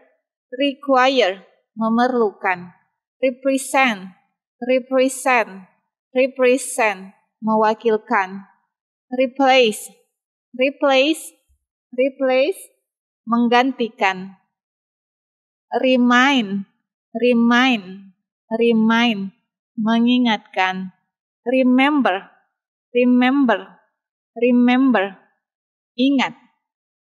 [SPEAKER 1] require, memerlukan. Represent, represent, represent, mewakilkan. Replace, replace, replace, menggantikan. Remind, remind, remind, mengingatkan remember, remember, remember, ingat,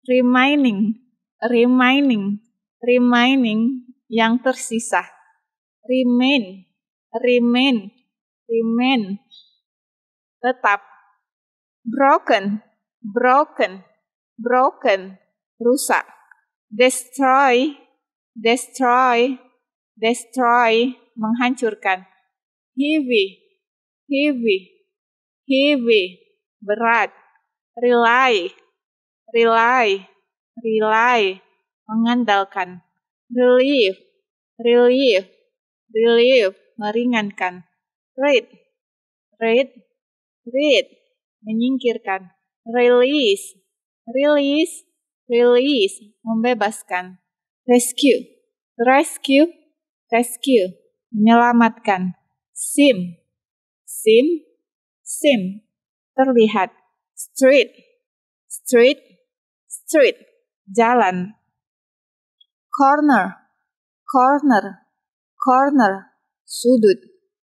[SPEAKER 1] reminding, reminding, reminding yang tersisa, remain, remain, remain, tetap, broken, broken, broken, rusak, destroy, destroy, destroy, menghancurkan, heavy,
[SPEAKER 8] heavy, heavy, berat, rely, rely, rely, mengandalkan,
[SPEAKER 1] relief, relief, relief, meringankan, read, read, read, menyingkirkan, release, release, release, membebaskan, rescue, rescue, rescue, menyelamatkan, sim,
[SPEAKER 2] seem, seem, terlihat, street, street, street, jalan, corner,
[SPEAKER 1] corner, corner, sudut,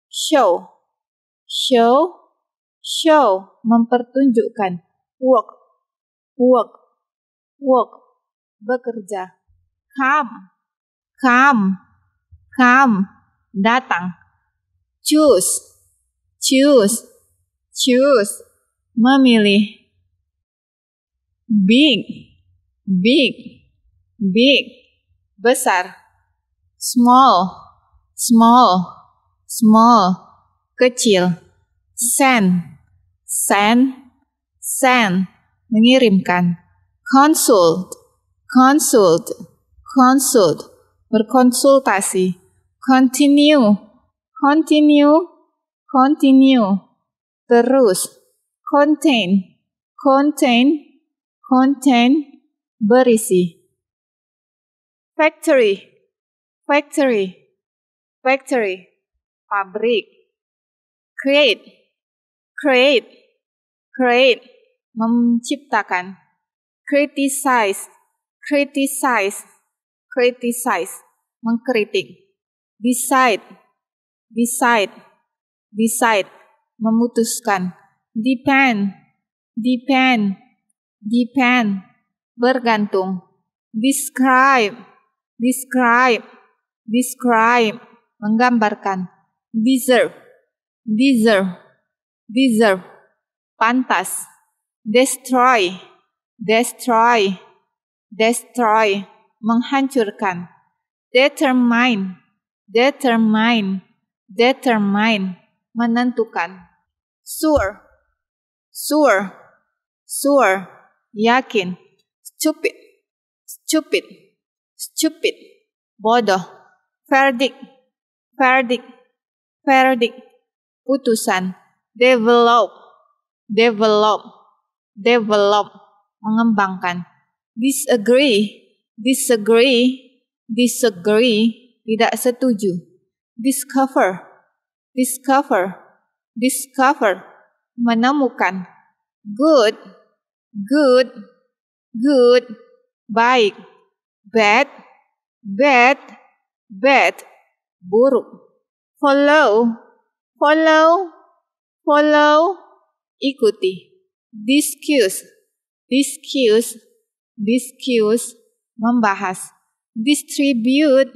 [SPEAKER 1] show, show, show, mempertunjukkan, work, work, work, bekerja, come, come, come, datang, choose, Choose. Choose. Memilih. Big. Big. Big. Besar. Small. Small. Small. Kecil. Send. Send. Send. Mengirimkan. Consult. Consult. Consult. Berkonsultasi. Continue. Continue continue, terus, contain, contain, contain, berisi. Factory, factory, factory, pabrik. Create, create, create, menciptakan. Criticize, criticize, criticize, mengkritik. Decide, decide, decide, memutuskan, depend, depend, depend, bergantung, describe, describe, describe, menggambarkan, deserve, deserve, deserve, pantas, destroy, destroy, destroy, menghancurkan, determine, determine, determine, menentukan. Sure, sure, sure, yakin. Stupid, stupid, stupid, bodoh. Verdict, verdict, verdict, putusan. Develop, develop, develop, mengembangkan. Disagree, disagree, disagree, tidak setuju. Discover, discover, discover, menemukan. Good, good, good, baik. Bad, bad, bad, buruk. Follow, follow, follow, ikuti. Discuss, discuss, discuss, membahas. Distribute,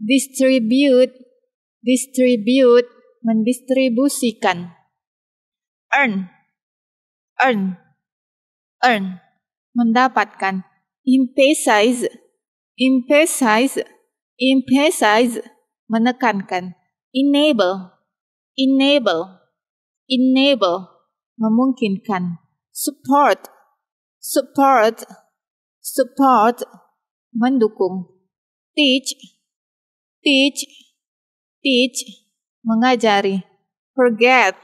[SPEAKER 1] distribute, distribute, mendistribusikan earn earn earn mendapatkan emphasize emphasize emphasize menekankan enable enable enable memungkinkan support support support mendukung teach teach teach mengajari. Forget,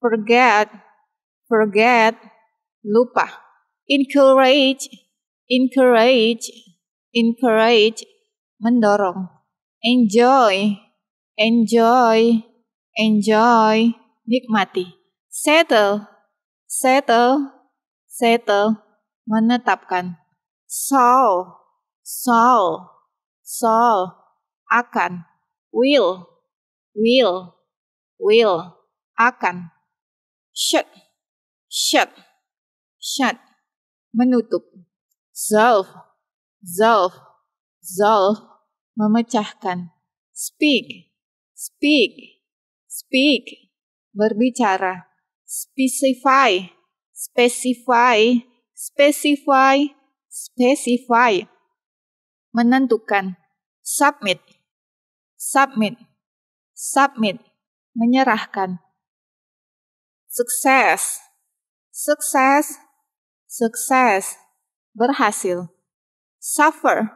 [SPEAKER 1] forget, forget, lupa. Encourage, encourage, encourage, mendorong. Enjoy, enjoy, enjoy, nikmati. Settle, settle, settle, menetapkan. Solve, solve, solve, akan. Will, will, will, akan, shut, shut, shut, menutup, solve, solve, solve, memecahkan, speak, speak, speak, berbicara, specify, specify, specify, specify, menentukan, submit, submit, submit, menyerahkan. Sukses, sukses, sukses, berhasil. Suffer,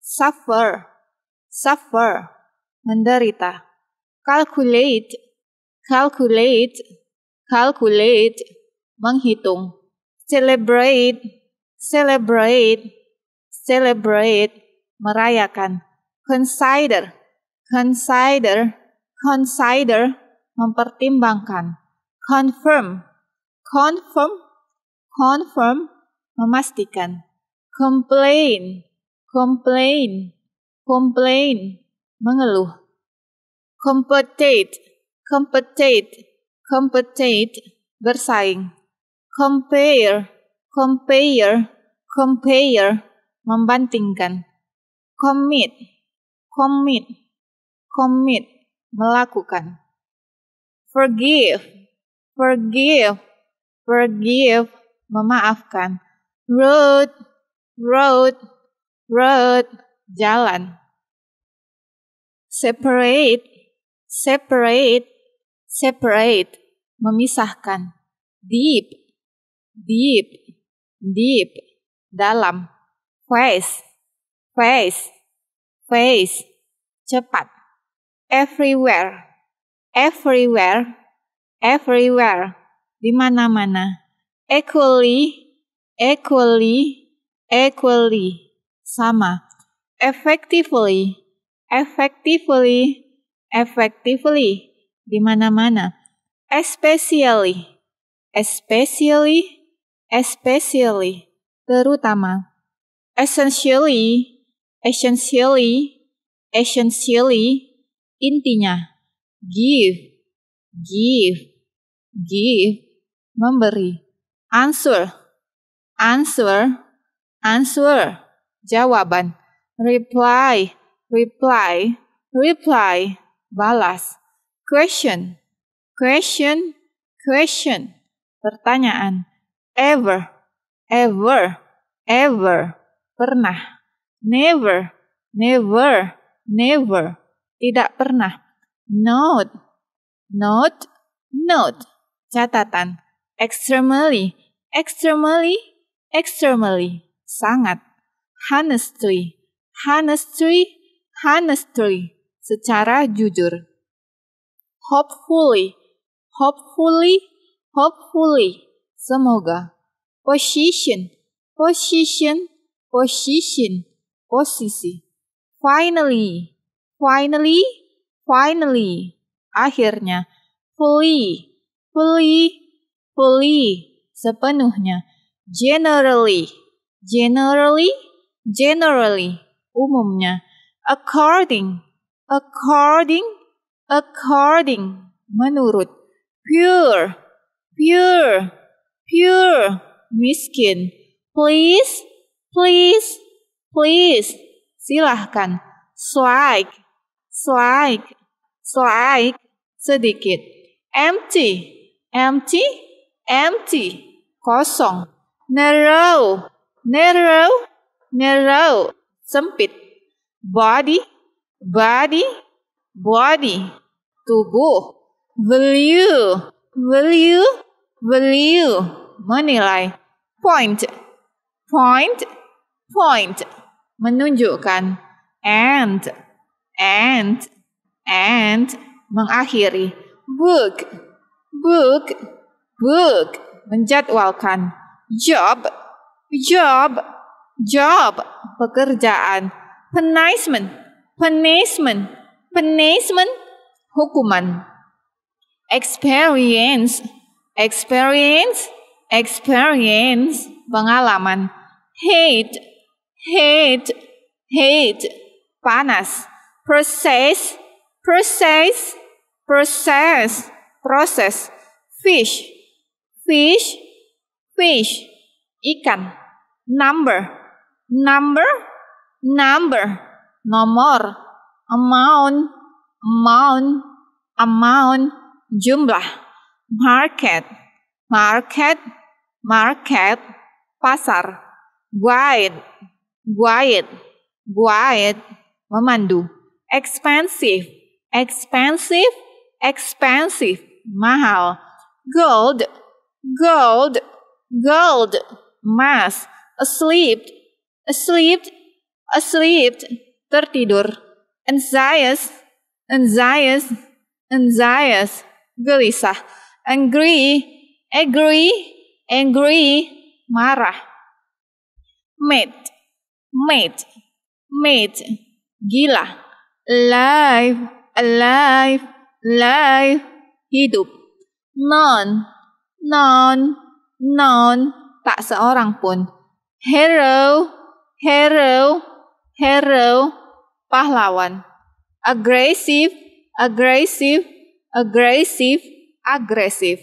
[SPEAKER 1] suffer, suffer, menderita. Calculate, calculate, calculate, menghitung. Celebrate, celebrate, celebrate, merayakan. Consider, consider, consider mempertimbangkan, confirm, confirm, confirm memastikan, complain, complain, complain mengeluh, compete, compete, compete bersaing, compare, compare, compare membandingkan, commit, commit, commit melakukan. Forgive, forgive, forgive, memaafkan. Road, road, road, jalan. Separate, separate, separate, memisahkan. Deep, deep, deep, dalam. Face, face, face, cepat everywhere, everywhere, everywhere, di mana-mana. Equally, equally, equally, sama. Effectively, effectively, effectively, di mana-mana. Especially, especially, especially, terutama. Essentially, essentially, essentially, Intinya, give, give, give, memberi. Answer, answer, answer, jawaban. Reply, reply, reply, balas. Question, question, question, pertanyaan. Ever, ever, ever, pernah. Never, never, never, tidak pernah. Note. Note. Note. Catatan. Extremely. Extremely. Extremely. Sangat. Honestly. Honestly. Honestly. Secara jujur. Hopefully. Hopefully. Hopefully. Semoga. Position. Position. Position. Posisi. Finally. Finally, finally, akhirnya, fully, fully, fully, sepenuhnya, generally, generally, generally, umumnya, according, according, according, menurut, pure, pure, pure, miskin, please, please, please, silahkan, Swag. Slight, slight, sedikit. Empty, empty, empty, kosong. Narrow, narrow, narrow, sempit. Body, body, body, tubuh. Value, value, value, menilai. Point, point, point, menunjukkan. And, and and mengakhiri book book book menjadwalkan job job job pekerjaan punishment punishment punishment hukuman experience experience experience pengalaman hate hate hate panas process, process, process, process. fish, fish, fish, ikan, number, number, number, nomor, amount, amount, amount, jumlah, market, market, market, pasar, guide, guide, guide, memandu. expensive, expensive, expensive, mahal. Gold, gold, gold, mas, asleep, asleep, asleep, tertidur, anxious, anxious, anxious, gelisah, angry, angry, angry, marah, mate, mate, mate, gila, Alive, alive, life, hidup. None, none, none, tak seorang pun. Hero, hero, hero, pahlawan. Aggressive, aggressive, aggressive, agresif.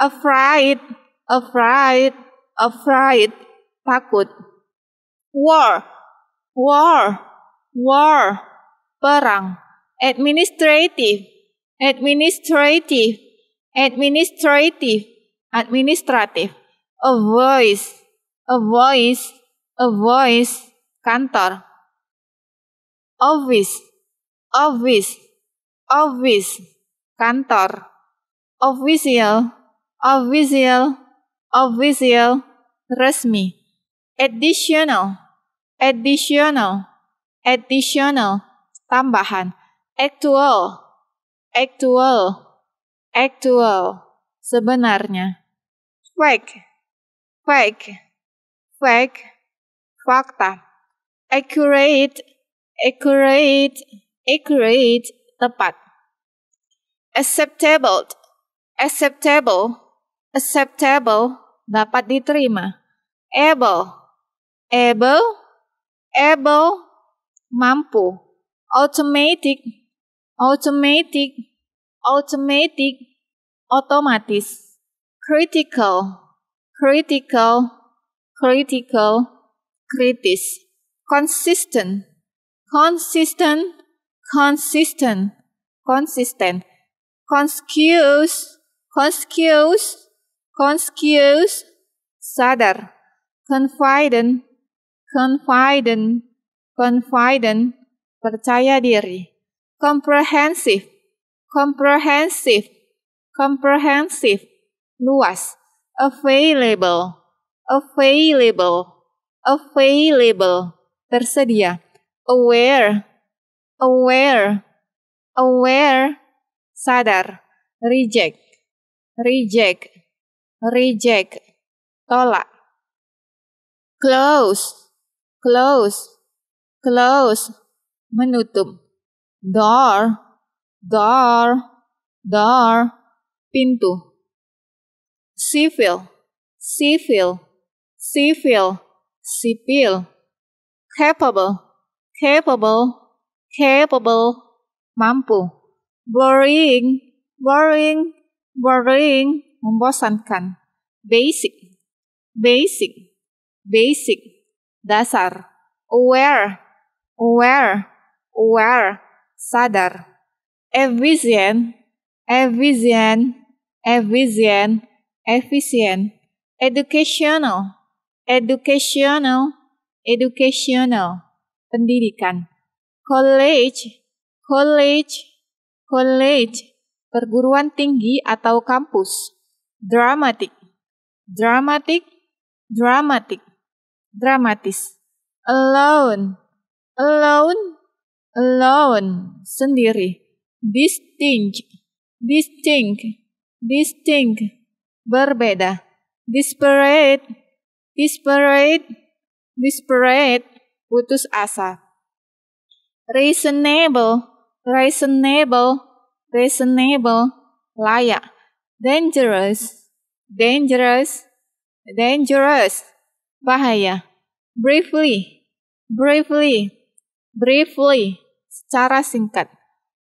[SPEAKER 1] Afraid, afraid, afraid, takut. War, war, war, perang. Administrative, administrative, administrative, administrative. A voice, a voice, a voice, kantor. Office, office, office, kantor. Official, official, official, resmi. Additional, additional, additional, Tambahan actual, actual, actual, sebenarnya. Fake, fake, fake, fakta. Accurate, accurate, accurate, tepat. Acceptable, acceptable, acceptable, dapat diterima. Able, able, able, mampu automatic, automatic, automatic, automatic, critical, critical, critical, critic, consistent, consistent, consistent, consistent, conspicuous, conspicuous, conspicuous, sadar, confident, confident, confident, percaya diri, comprehensive, comprehensive, comprehensive, luas, available, available, available, tersedia, aware, aware, aware, sadar, reject, reject, reject, tolak, close, close, close, menutup. Door, door, door, pintu. Sipil, sipil, sipil, sipil. Capable, capable, capable, mampu. boring, boring, boring, membosankan. Basic, basic, basic, dasar. Aware, aware, aware, sadar. Efficient, efficient, efficient, efficient. Educational, educational, educational. Pendidikan. College, college, college. Perguruan tinggi atau kampus. Dramatic, dramatic, dramatic. Dramatis. Alone, alone, alone sendiri distinct distinct distinct berbeda disparate disparate disparate putus asa reasonable reasonable reasonable layak dangerous dangerous dangerous bahaya briefly briefly briefly, secara singkat,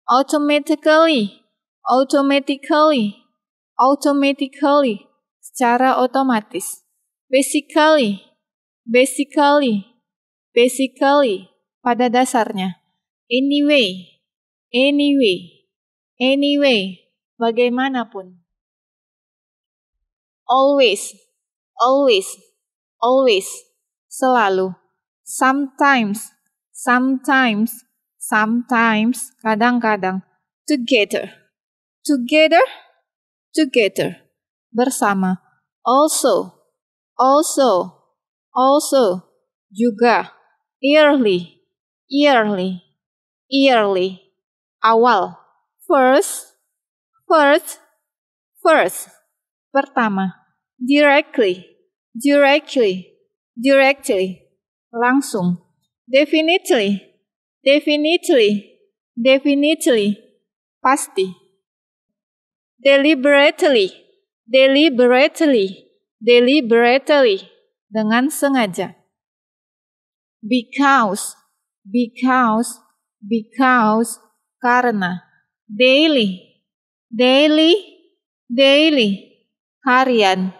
[SPEAKER 1] automatically, automatically, automatically, secara otomatis, basically, basically, basically, pada dasarnya, anyway, anyway, anyway, bagaimanapun. Always, always, always, selalu, sometimes, sometimes, sometimes, kadang-kadang, together, together, together, bersama, also, also, also, juga, yearly, yearly, yearly, awal, first, first, first, pertama, directly, directly, directly, langsung, Definitely, definitely, definitely, pasti. Deliberately, deliberately, deliberately, dengan sengaja. Because, because, because, karena. Daily, daily, daily, harian.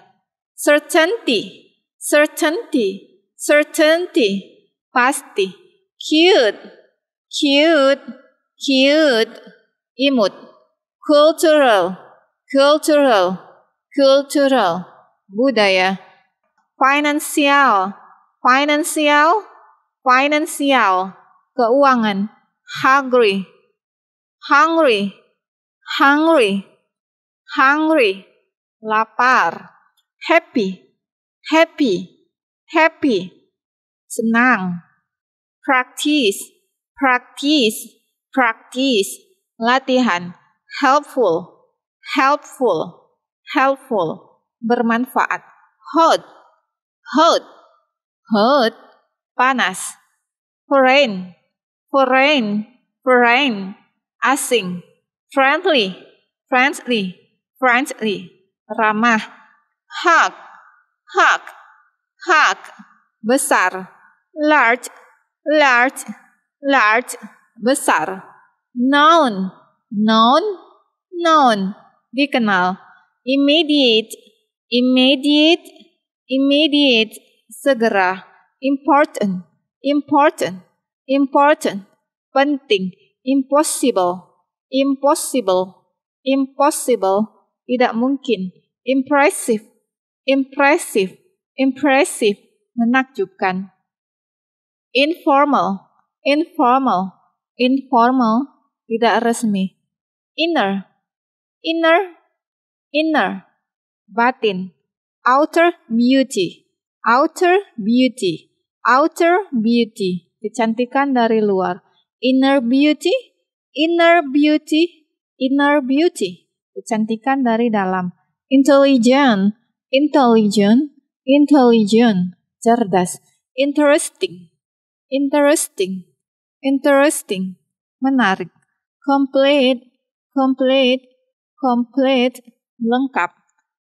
[SPEAKER 1] Certainty, certainty, certainty, pasti, cute, cute, cute, imut, cultural, cultural, cultural, budaya, financial, financial, financial, keuangan, hungry, hungry, hungry, hungry, lapar, happy, happy, happy, senang, practice, practice, practice, latihan, helpful, helpful, helpful, bermanfaat, hot, hot, hot, panas, foreign, foreign, foreign, asing, friendly, friendly, friendly, ramah, Hug, hug, hug, besar, large, large large besar Known, known, known, dikenal immediate immediate immediate segera important important important penting impossible impossible impossible tidak mungkin impressive impressive impressive menakjubkan informal, informal, informal, tidak resmi. Inner, inner, inner, batin. Outer beauty, outer beauty, outer beauty, kecantikan dari luar. Inner beauty, inner beauty, inner beauty, kecantikan dari dalam. Intelligent, intelligent, intelligent, cerdas. Interesting, Interesting. Interesting. Menarik. Complete. Complete. Complete. Lengkap.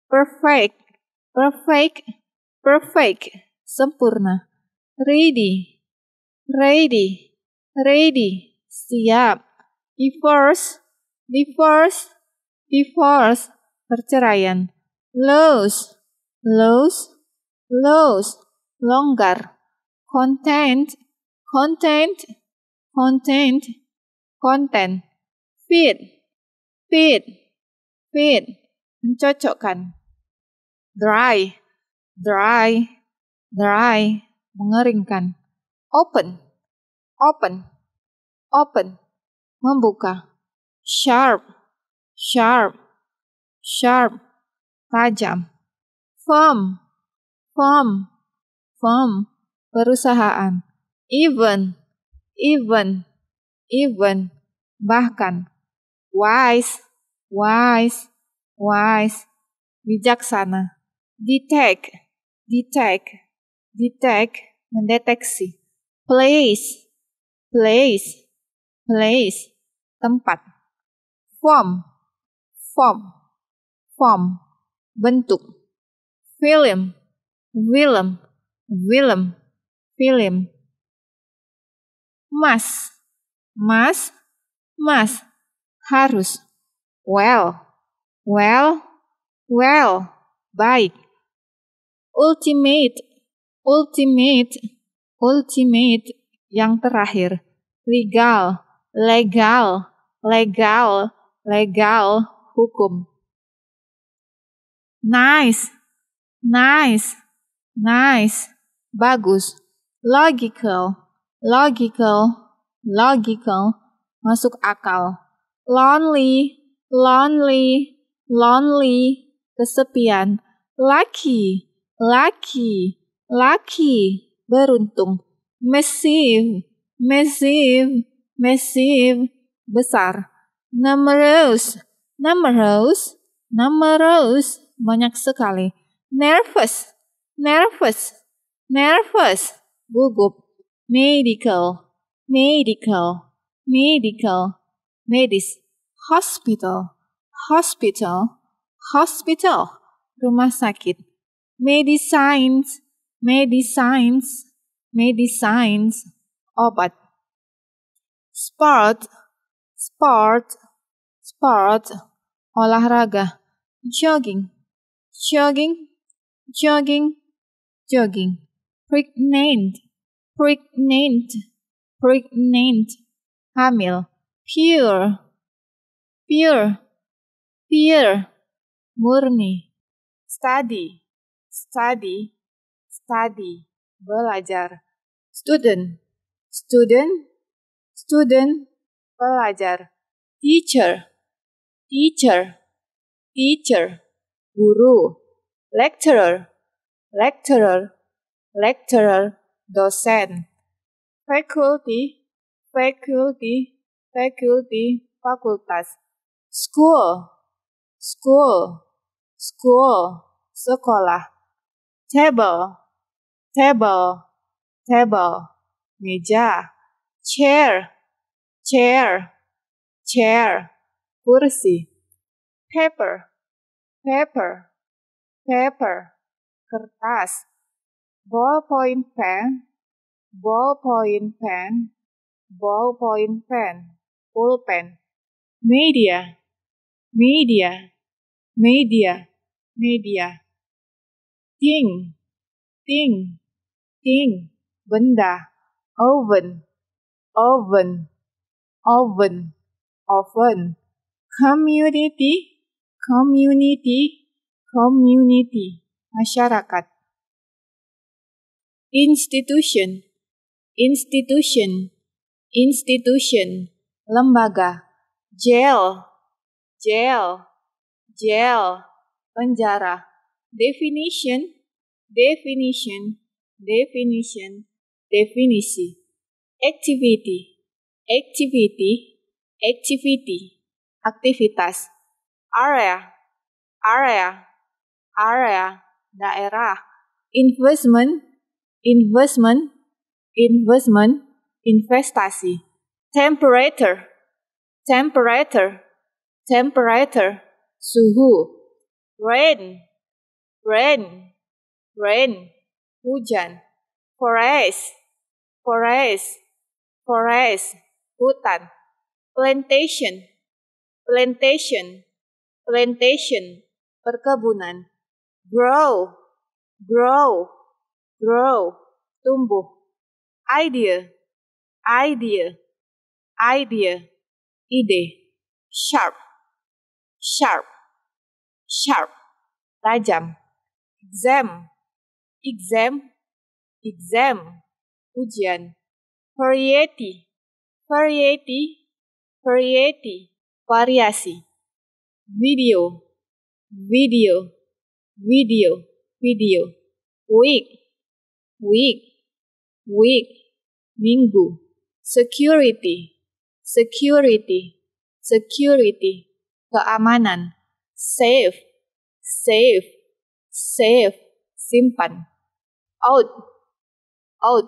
[SPEAKER 1] Perfect. Perfect. Perfect. Sempurna. Ready. Ready. Ready. Siap. Divorce. Divorce. Divorce. Perceraian. lose, lose, lose, Longgar. Content content, content, content, feed, feed, feed, mencocokkan, dry, dry, dry, mengeringkan, open, open, open, membuka, sharp, sharp, sharp, tajam, firm, firm, firm, perusahaan, even, even, even, bahkan, wise, wise, wise, bijaksana, detect, detect, detect, mendeteksi, place, place, place, tempat, form, form, form, bentuk, film, film, film, film Mas, mas, mas, harus. Well, well, well, baik. Ultimate, ultimate, ultimate, yang terakhir. Legal, legal, legal, legal, hukum. Nice, nice, nice, bagus. Logical, logical, logical, masuk akal. Lonely, lonely, lonely, kesepian. Lucky, lucky, lucky, beruntung. Massive, massive, massive, besar. Numerous, numerous, numerous, banyak sekali. Nervous, nervous, nervous, gugup. medical, medical, medical, medis, hospital, hospital, hospital, rumah sakit, medicines, medicines, medicines, obat, sport, sport, sport, olahraga, jogging, jogging, jogging, jogging,
[SPEAKER 2] pregnant, pregnant, pregnant, hamil, pure, pure, pure,
[SPEAKER 1] murni, study, study, study, belajar, student, student, student, belajar, teacher, teacher, teacher,
[SPEAKER 7] guru,
[SPEAKER 1] lecturer, lecturer, lecturer, dosen faculty faculty faculty fakultas school school school sekolah table table table meja chair chair
[SPEAKER 3] chair kursi paper paper paper kertas ballpoint
[SPEAKER 1] pen, ballpoint pen, ballpoint pen,
[SPEAKER 2] pulpen. Media, media, media, media. Thing, thing, thing, benda. Oven, oven, oven, oven. Community, community, community, masyarakat institution, institution, institution,
[SPEAKER 1] lembaga, jail, jail, jail, penjara, definition, definition, definition, definisi, activity, activity, activity, aktivitas, area, area, area, daerah, investment, investment, investment, investasi. Temperature, temperature, temperature, suhu.
[SPEAKER 3] Rain, rain, rain,
[SPEAKER 1] hujan. Forest, forest, forest, hutan. Plantation, plantation, plantation, perkebunan.
[SPEAKER 3] Grow, grow, grow,
[SPEAKER 1] tumbuh, idea, idea, idea, ide, sharp, sharp, sharp, tajam, exam, exam, exam, ujian, variety, variety,
[SPEAKER 2] variety, variasi, video, video, video, video, week, week, week, minggu, security,
[SPEAKER 1] security, security, keamanan, save,
[SPEAKER 2] save, save, simpan, out, out,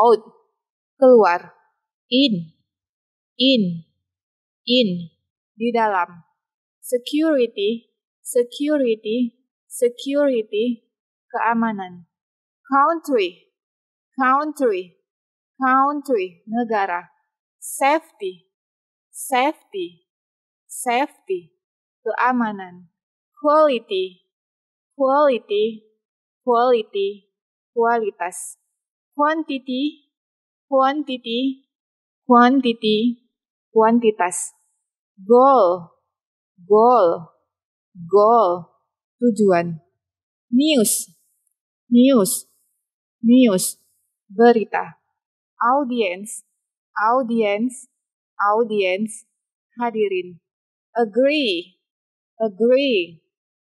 [SPEAKER 2] out, keluar, in, in, in, di dalam, security,
[SPEAKER 1] security, security, keamanan country, country, country, negara. Safety,
[SPEAKER 2] safety, safety, keamanan. Quality, quality, quality, kualitas.
[SPEAKER 1] Quantity, quantity, quantity, kuantitas. Goal, goal, goal, tujuan. News, news, news, berita,
[SPEAKER 4] audience, audience,
[SPEAKER 2] audience, hadirin, agree, agree,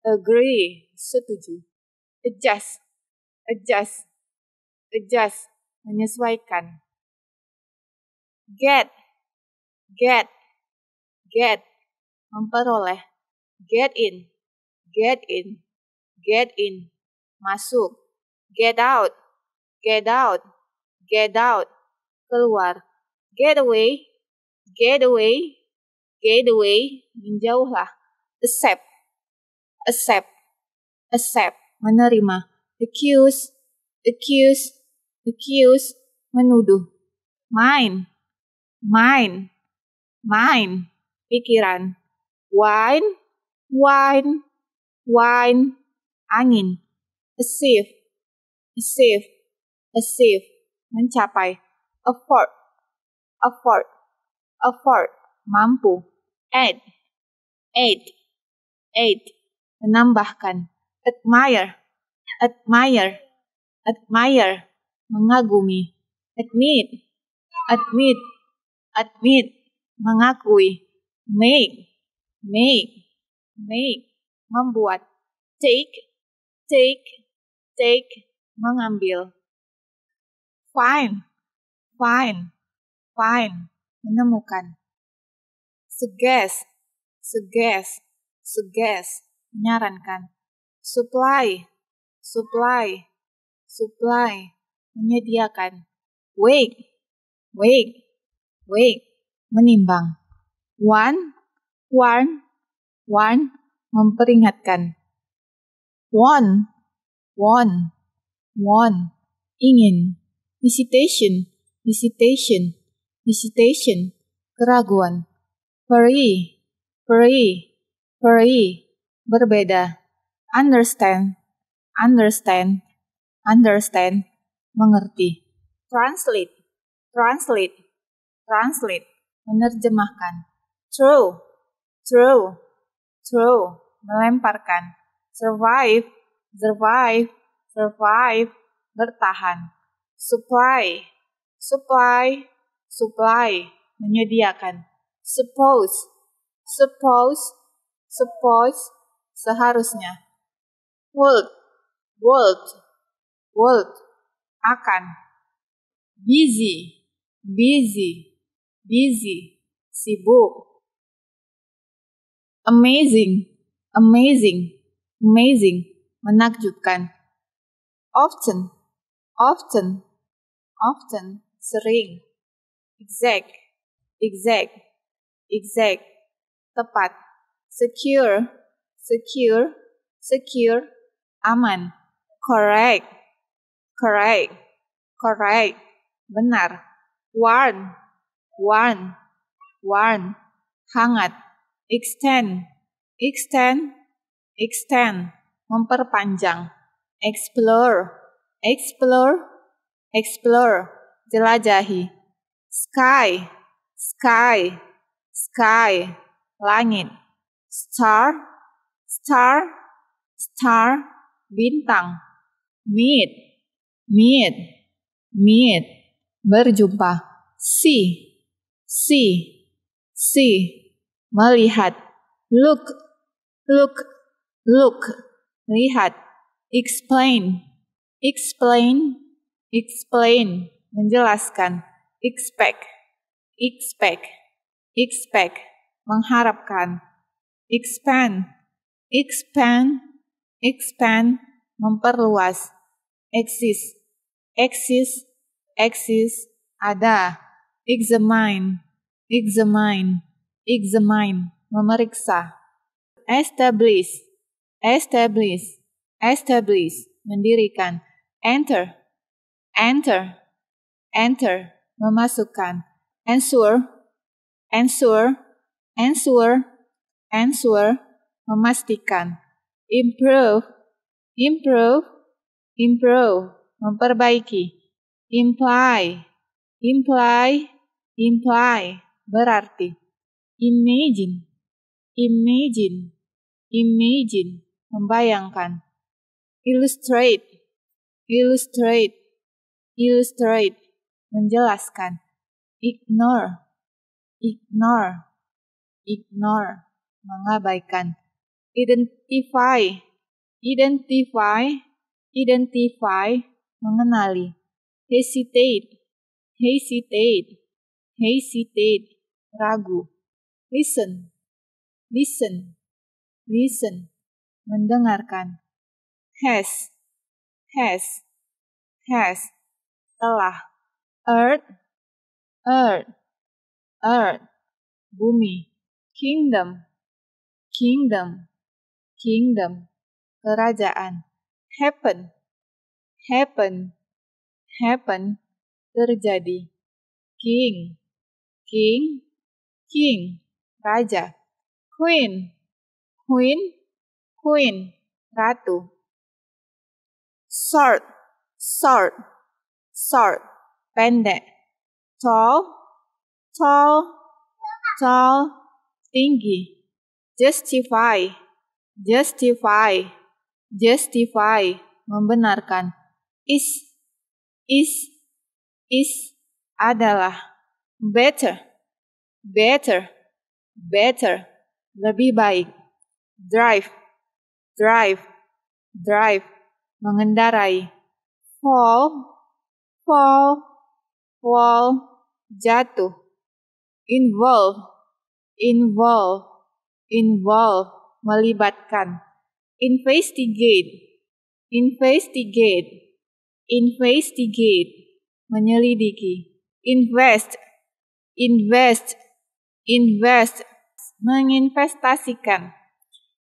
[SPEAKER 2] agree, setuju, adjust, adjust, adjust, menyesuaikan, get, get, get, memperoleh, get in, get in, get in, masuk, get out,
[SPEAKER 1] get out, get out, keluar, get away, get away, get away, menjauhlah, accept, accept, accept,
[SPEAKER 5] menerima,
[SPEAKER 1] accuse, accuse, accuse, menuduh, mind, mind, mind, pikiran, wine, wine, wine, angin, a sieve, achieve mencapai afford afford afford mampu
[SPEAKER 2] add add
[SPEAKER 1] add menambahkan admire admire admire mengagumi admit admit admit
[SPEAKER 2] mengakui make make make membuat take take take mengambil Find, find, find, menemukan. Suggest, suggest, suggest,
[SPEAKER 1] menyarankan. Supply, supply, supply, menyediakan. Wake, wake, wake,
[SPEAKER 6] menimbang. One,
[SPEAKER 1] warn, warn memperingatkan. One, one, one, ingin, visitation, visitation, visitation, keraguan, peri, peri, peri, berbeda, understand, understand, understand,
[SPEAKER 6] mengerti,
[SPEAKER 2] translate, translate, translate,
[SPEAKER 5] menerjemahkan,
[SPEAKER 1] true, true, true, melemparkan, survive, survive, survive, bertahan supply, supply, supply, menyediakan. Suppose, suppose, suppose,
[SPEAKER 2] seharusnya. Would, would, would,
[SPEAKER 3] akan. Busy, busy, busy,
[SPEAKER 7] sibuk.
[SPEAKER 3] Amazing,
[SPEAKER 2] amazing, amazing, menakjubkan. Often,
[SPEAKER 1] often, often, sering. Exact, exact, exact, tepat. Secure, secure, secure, aman. Correct, correct, correct, benar. Warn, warn, warn, hangat. Extend, extend, extend, memperpanjang. Explore, explore, explore, jelajahi. Sky, sky, sky, langit. Star, star, star, bintang. Meet, meet, meet, berjumpa. See, see, see, melihat. Look, look, look, lihat. Explain, explain, explain, menjelaskan, expect, expect, expect, mengharapkan, expand, expand, expand, memperluas, exist, exist, exist, ada, examine, examine, examine, memeriksa, establish, establish, establish, mendirikan, enter, Enter, enter, memasukkan. Answer, answer, answer, answer, memastikan. Improve, improve, improve, memperbaiki. Imply, imply, imply, berarti. Imagine, imagine, imagine, membayangkan. Illustrate, illustrate, illustrate menjelaskan ignore ignore ignore mengabaikan identify identify identify mengenali hesitate hesitate hesitate
[SPEAKER 2] ragu listen listen listen mendengarkan has has has telah earth earth earth bumi kingdom kingdom
[SPEAKER 1] kingdom kerajaan happen happen happen terjadi king king
[SPEAKER 2] king raja queen queen
[SPEAKER 3] queen ratu sort sort short, pendek. Tall, tall,
[SPEAKER 1] tall, tinggi. Justify, justify, justify, membenarkan. Is, is, is, adalah. Better,
[SPEAKER 8] better, better, lebih baik. Drive, drive, drive, mengendarai. Fall,
[SPEAKER 1] fall, fall, jatuh. Involve, involve, involve, melibatkan. Investigate, investigate, investigate, menyelidiki. Invest, invest, invest, menginvestasikan.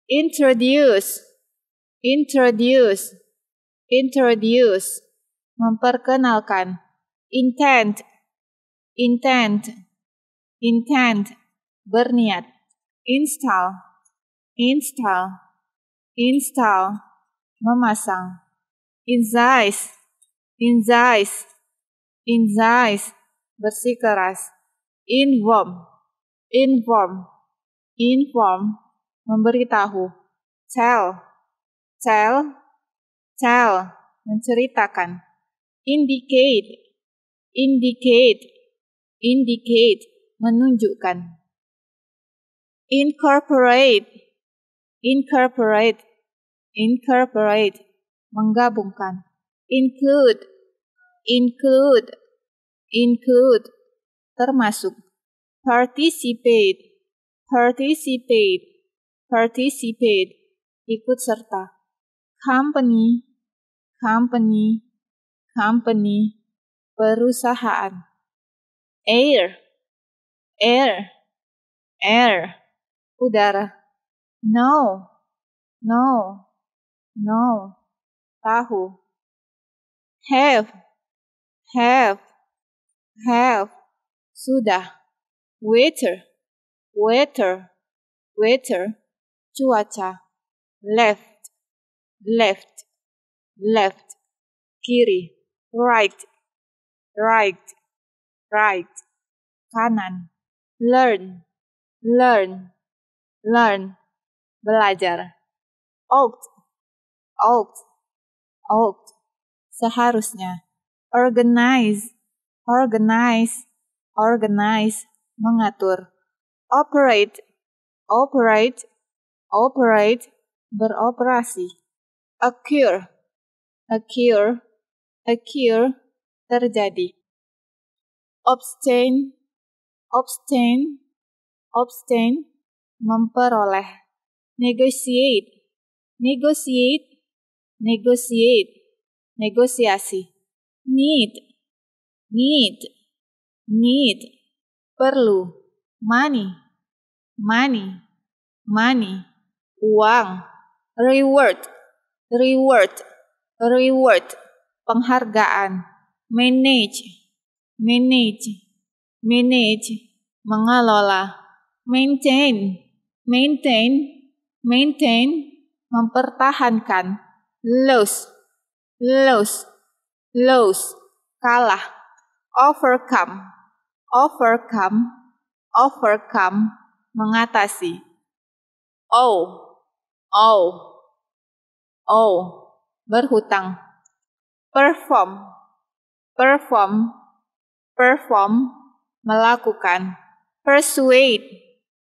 [SPEAKER 1] Introduce, introduce, introduce, Memperkenalkan. Intent. Intent. Intent. Berniat. Install. Install. Install. Memasang. insize insize Incise. Bersikeras. Inform. Inform. Inform. Memberitahu. Tell. Tell. Tell. Menceritakan indicate indicate indicate menunjukkan incorporate incorporate incorporate menggabungkan include include include termasuk participate participate participate ikut
[SPEAKER 3] serta company company company, perusahaan. Air, air,
[SPEAKER 2] air, udara. No, no, no, tahu. Have,
[SPEAKER 1] have, have, sudah. Waiter, waiter, waiter, cuaca. Left, left, left, kiri right,
[SPEAKER 9] right, right,
[SPEAKER 2] kanan, learn, learn, learn, belajar, ought, ought, ought, seharusnya,
[SPEAKER 1] organize, organize, organize, mengatur, operate, operate, operate, beroperasi, occur, occur, occur
[SPEAKER 2] terjadi obtain obtain obtain memperoleh negotiate
[SPEAKER 1] negotiate negotiate negosiasi need need need perlu money money money uang reward reward reward penghargaan, manage, manage, manage, mengelola, maintain, maintain, maintain, mempertahankan, lose, lose, lose, kalah, overcome, overcome, overcome, mengatasi. Oh, oh, oh, berhutang perform, perform, perform, melakukan, persuade,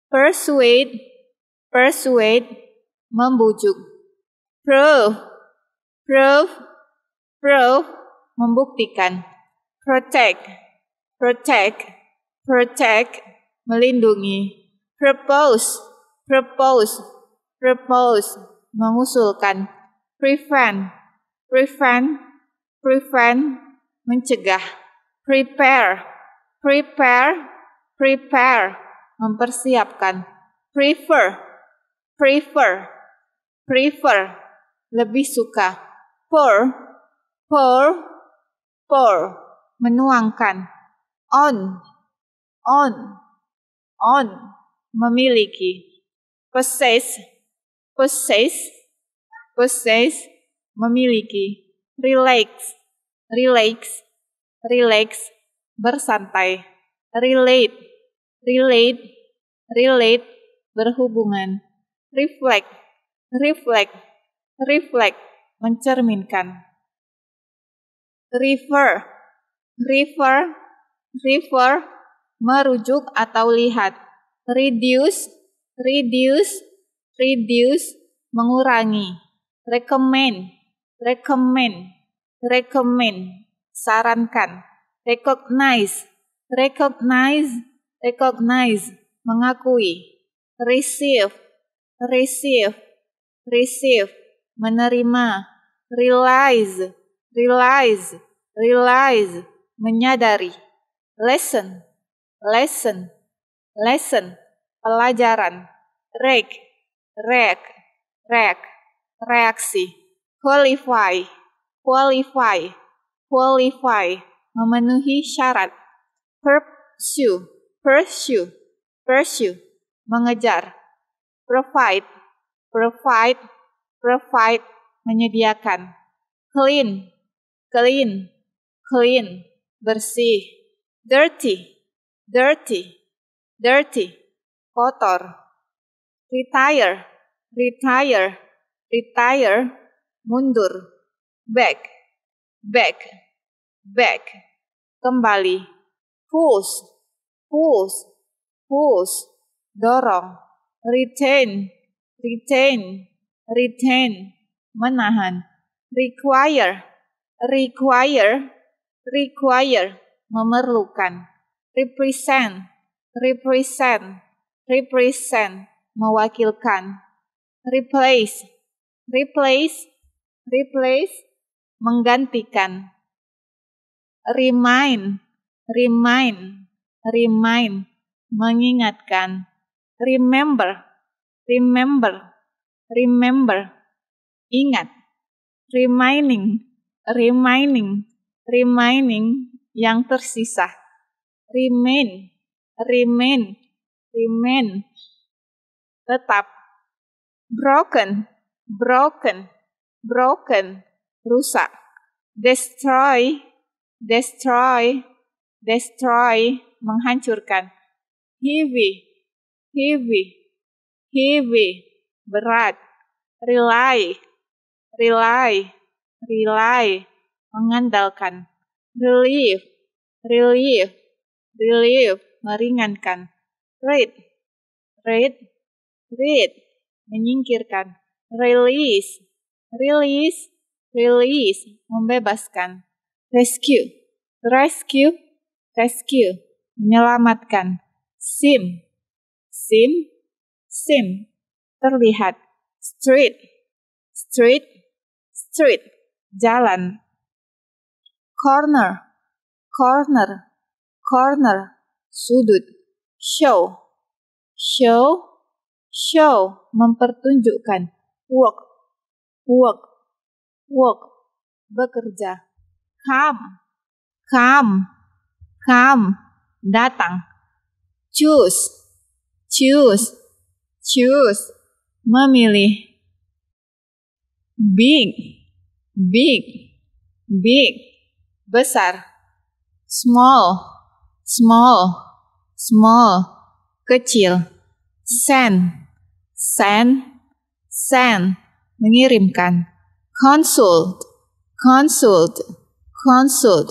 [SPEAKER 1] persuade, persuade, membujuk, prove, prove, prove, membuktikan, protect, protect, protect, melindungi, propose, propose, propose, mengusulkan, prevent, prevent, prevent mencegah, prepare, prepare, prepare mempersiapkan, prefer, prefer, prefer lebih suka, pour, pour, pour menuangkan, on, on, on memiliki, possess, possess, possess memiliki relax, relax, relax, bersantai, relate, relate, relate, berhubungan, reflect, reflect, reflect, mencerminkan, refer, refer, refer, merujuk atau lihat, reduce, reduce, reduce, mengurangi, recommend, recommend, recommend, sarankan, recognize, recognize, recognize, mengakui, receive, receive, receive, menerima, realize, realize, realize, menyadari, lesson, lesson, lesson, pelajaran, reg, reg, reg, reaksi qualify, qualify, qualify, memenuhi syarat. Pursue, pursue, pursue, mengejar. Provide, provide, provide, menyediakan. Clean, clean, clean, bersih. Dirty, dirty, dirty, kotor. Retire, retire, retire, mundur, back, back, back, kembali, push, push, push, dorong, retain, retain, retain, menahan, require, require, require, memerlukan, represent, represent, represent, mewakilkan, replace, replace, replace menggantikan remind remind remind mengingatkan remember remember remember ingat reminding reminding reminding yang tersisa remain remain remain tetap broken broken broken, rusak. Destroy, destroy, destroy, menghancurkan. Heavy, heavy, heavy, berat. Rely, rely, rely, mengandalkan. Relief, relief, relief, meringankan. Read, read, read, menyingkirkan. Release, release, release, membebaskan, rescue, rescue, rescue, menyelamatkan, sim,
[SPEAKER 2] sim, sim, terlihat, street, street, street, jalan, corner,
[SPEAKER 1] corner, corner, sudut, show, show, show, mempertunjukkan, walk, work, work, bekerja. Come, come, come, datang. Choose, choose, choose, memilih. Big, big, big, besar. Small, small, small, kecil. Sen, sen, sen mengirimkan. Consult, consult, consult,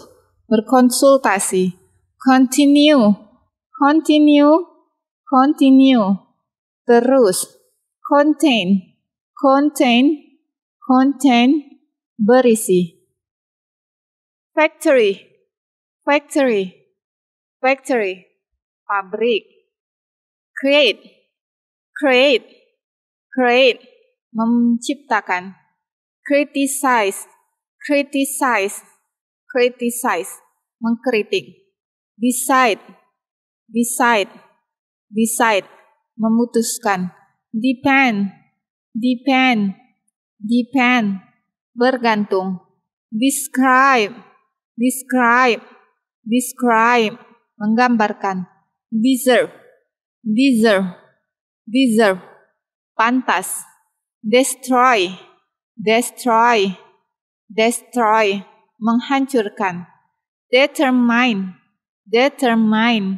[SPEAKER 1] berkonsultasi. Continue, continue, continue, terus. Contain, contain,
[SPEAKER 2] contain, berisi.
[SPEAKER 1] Factory, factory, factory, pabrik. Create, create, create, menciptakan criticize criticize criticize mengkritik decide decide decide memutuskan depend depend depend bergantung describe describe describe menggambarkan deserve deserve deserve pantas destroy, destroy, destroy, menghancurkan. Determine, determine,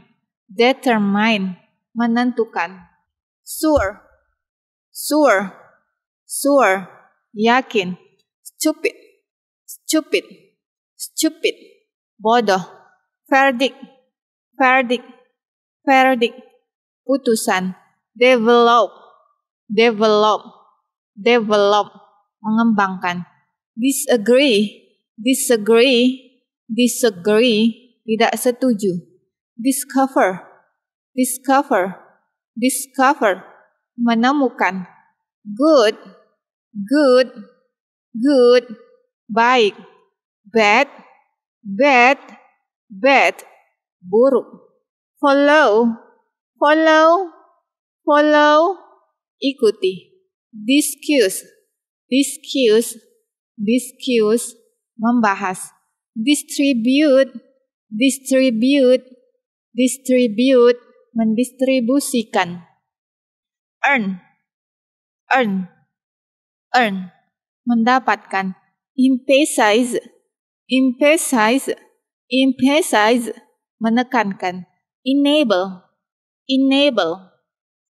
[SPEAKER 1] determine, menentukan. Sure, sure, sure, yakin. Stupid, stupid, stupid, bodoh. Verdict, verdict, verdict, putusan. Develop, develop, develop, mengembangkan. Disagree, disagree, disagree, tidak setuju. Discover, discover, discover, menemukan. Good, good, good, baik. Bad, bad, bad, buruk. Follow, follow, follow, ikuti discuss, discuss, discuss, membahas, distribute, distribute, distribute, mendistribusikan, earn, earn, earn, mendapatkan, emphasize, emphasize, emphasize, menekankan, enable, enable,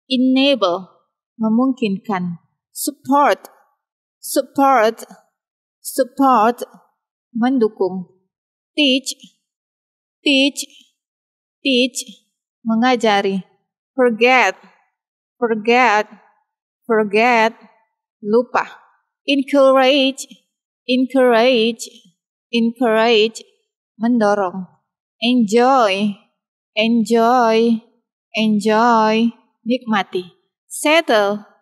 [SPEAKER 1] enable, memungkinkan support support support mendukung teach teach teach mengajari forget forget forget lupa encourage encourage encourage mendorong enjoy enjoy enjoy nikmati settle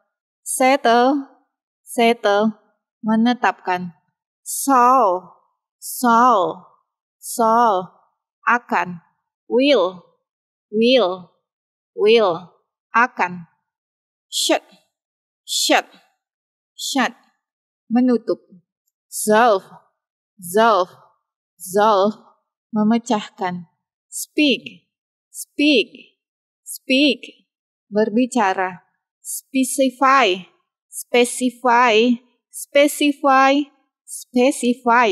[SPEAKER 1] settle, settle, menetapkan. Solve, solve, solve, akan. Will, will, will, akan. Shut, shut, shut, menutup. Solve, solve, solve, memecahkan. Speak, speak, speak, berbicara specify, specify, specify, specify.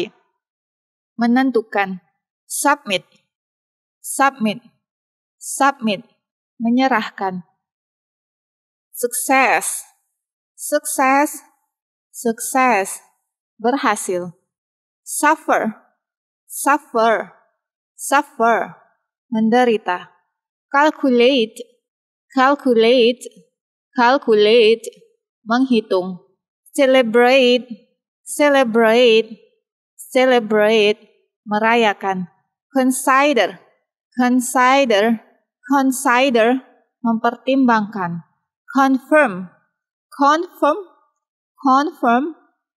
[SPEAKER 1] Menentukan. Submit, submit, submit. Menyerahkan. Sukses, sukses, sukses, Berhasil. Suffer, suffer, suffer. Menderita. Calculate, calculate, calculate menghitung celebrate celebrate celebrate merayakan consider consider consider mempertimbangkan confirm confirm confirm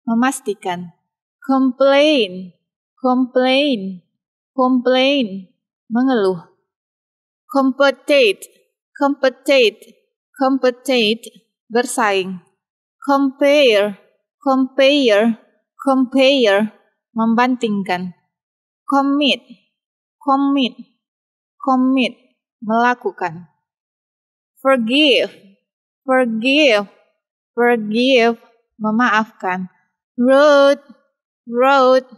[SPEAKER 1] memastikan complain complain complain mengeluh compensate compensate compete bersaing compare compare compare membandingkan commit commit commit melakukan forgive forgive forgive memaafkan road road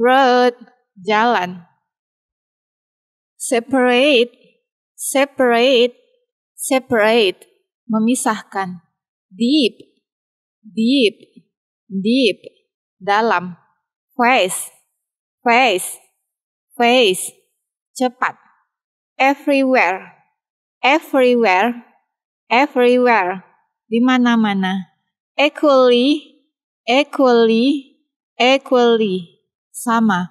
[SPEAKER 1] road jalan separate separate separate, memisahkan, deep, deep, deep, dalam, Face, face, face, cepat, everywhere, everywhere, everywhere, di mana-mana, equally, equally, equally, sama,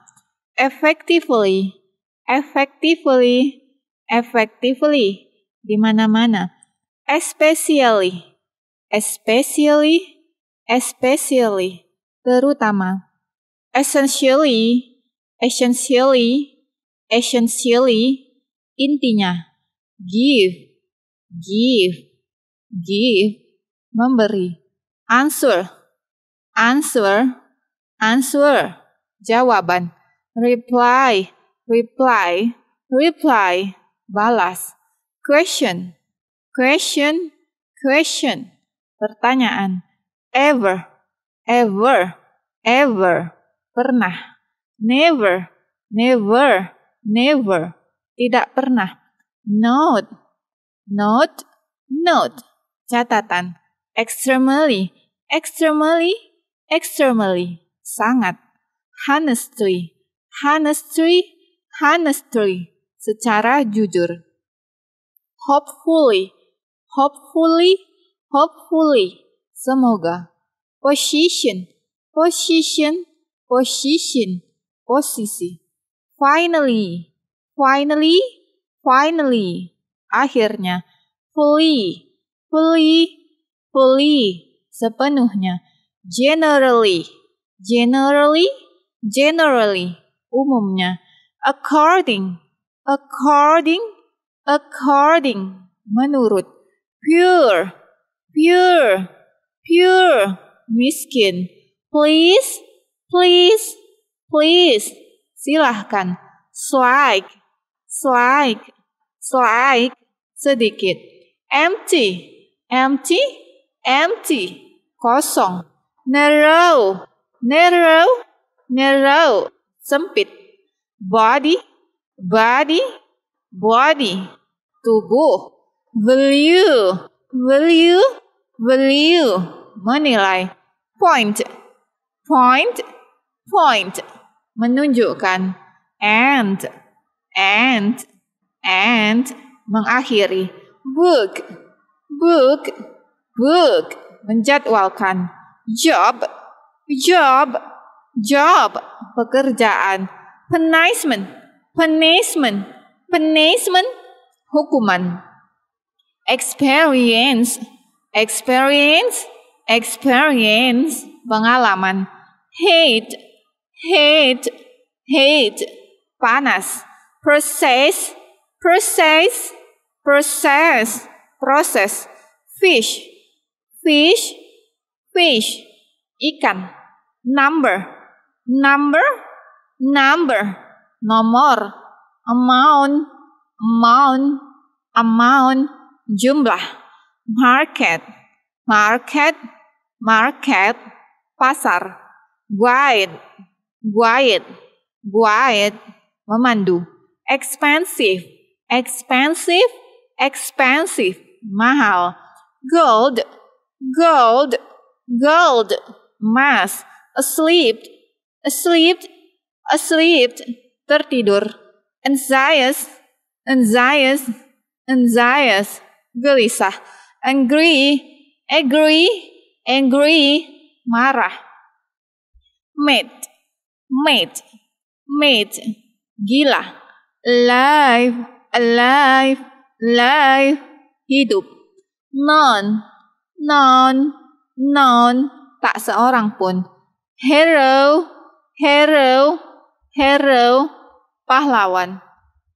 [SPEAKER 1] effectively, effectively, effectively, di mana-mana. Especially, especially, especially, terutama. Essentially, essentially, essentially, intinya. Give, give, give, memberi. Answer, answer, answer, jawaban. Reply, reply, reply, balas. Question, question, question. Pertanyaan. Ever, ever, ever. Pernah. Never, never, never. Tidak pernah. Note, note, note. Catatan. Extremely, extremely, extremely. Sangat. Honestly, honestly, honestly. Secara jujur hopefully, hopefully, hopefully, semoga. Position, position, position, posisi. Finally, finally, finally, akhirnya. Fully, fully, fully, sepenuhnya. Generally, generally, generally, umumnya. According, according, according menurut pure pure pure miskin please please please silahkan slide slide slide sedikit empty empty empty kosong narrow narrow narrow sempit body body body, tubuh. Value, value, value, menilai. Point, point, point, menunjukkan. And, and, and, mengakhiri. Book, book, book, menjadwalkan. Job, job, job, pekerjaan. Punishment, punishment, Punishment, hukuman. Experience, experience, experience, pengalaman. Hate, hate, hate, panas. Process, process, process, process Fish, fish, fish, ikan. Number, number, number, nomor amount, amount, amount, jumlah, market, market, market, pasar, guide, guide, guide, memandu, expensive, expensive, expensive, mahal, gold, gold, gold, emas, asleep, asleep, asleep, tertidur and anxious, and and gelisah, angry, angry, angry, marah. Mad, mad, mad, gila, alive, alive, live, hidup, non, non, non, tak seorang pun, hero, hero, hero, pahlawan.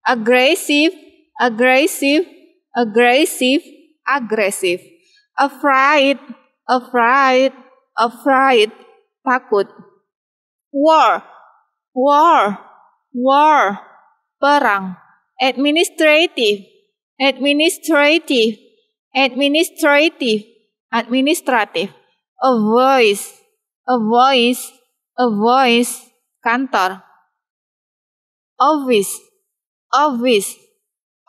[SPEAKER 1] agresif, agresif, agresif, agresif. Afraid, afraid, afraid, takut. War, war, war, perang. Administrative, administrative, administrative, administrative. A voice, a voice, a voice, kantor office, office,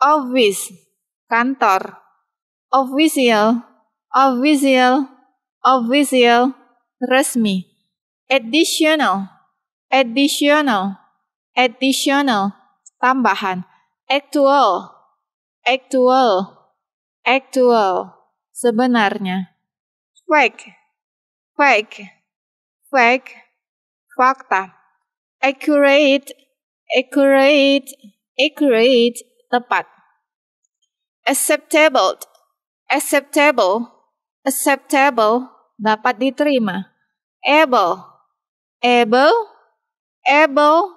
[SPEAKER 1] office, kantor, official, official, official, resmi, additional, additional, additional, tambahan, actual, actual, actual, sebenarnya, fake, fake, fake, fakta, accurate, accurate accurate tepat acceptable acceptable acceptable dapat diterima able able able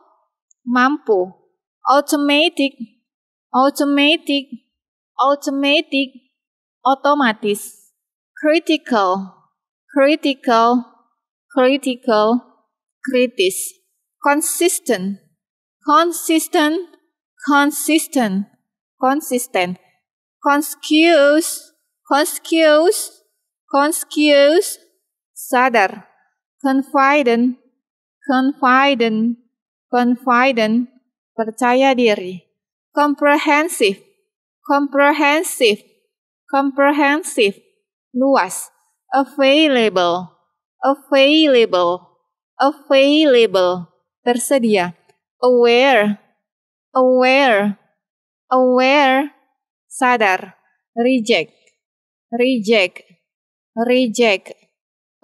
[SPEAKER 1] mampu automatic automatic automatic otomatis critical critical critical kritis consistent consistent, consistent, consistent, conscious, conscious, conscious, sadar, confident, confident, confident, percaya diri, comprehensive, comprehensive, comprehensive, luas, available, available, available, tersedia aware, aware, aware, sadar, reject, reject, reject,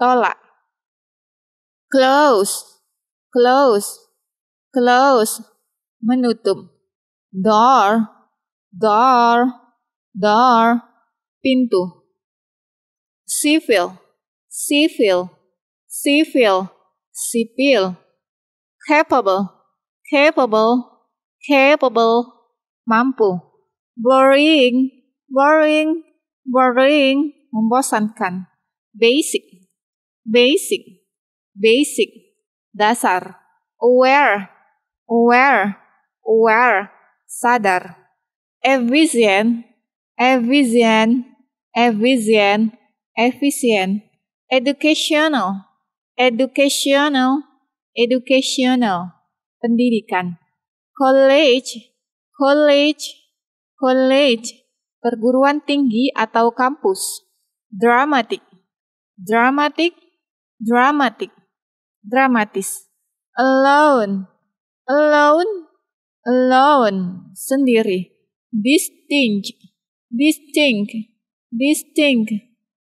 [SPEAKER 1] tolak, close, close, close, menutup, door, door, door, pintu, civil, civil, civil, sipil, capable, capable, capable, mampu. Boring, boring, boring, membosankan. Basic, basic, basic, dasar. Aware, aware, aware, sadar. Efficient, efficient, efficient, efficient. Educational, educational, educational pendidikan. College, college, college, perguruan tinggi atau kampus. Dramatic, dramatic, dramatic, dramatis. Alone, alone, alone, sendiri. Distinct, distinct, distinct,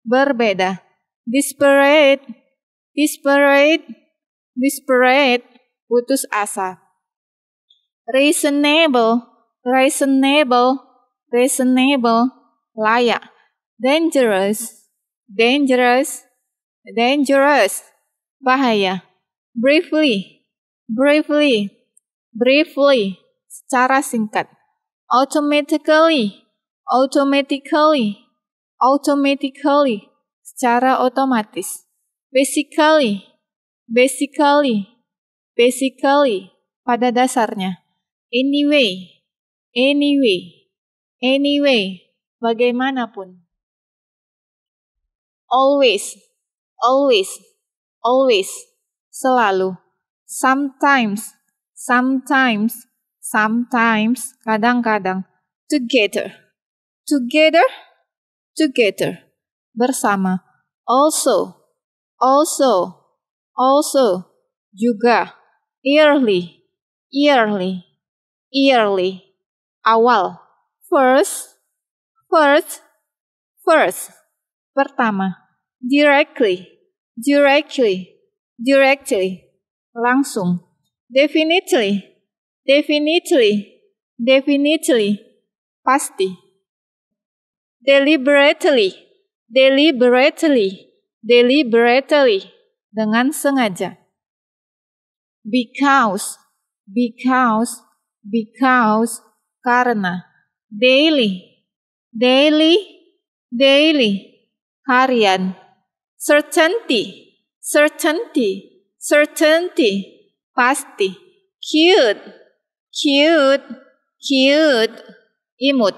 [SPEAKER 1] berbeda. Disparate, disparate, disparate, putus asa. Reasonable, reasonable, reasonable, layak. Dangerous, dangerous, dangerous, bahaya. Briefly, briefly, briefly, secara singkat. Automatically, automatically, automatically, secara otomatis. Basically, basically, basically, pada dasarnya, anyway, anyway, anyway, bagaimanapun. Always, always, always, selalu. Sometimes, sometimes, sometimes, kadang-kadang. Together, together, together, bersama. Also, also, also, juga Early, early, early, Awal. First, first, first. Pertama. Directly, directly, directly. Langsung. Definitely, definitely, definitely. Pasti. Deliberately, deliberately, deliberately. Dengan sengaja. because, because, because, karena, daily, daily, daily, harian, certainty, certainty, certainty, pasti, cute, cute, cute, imut,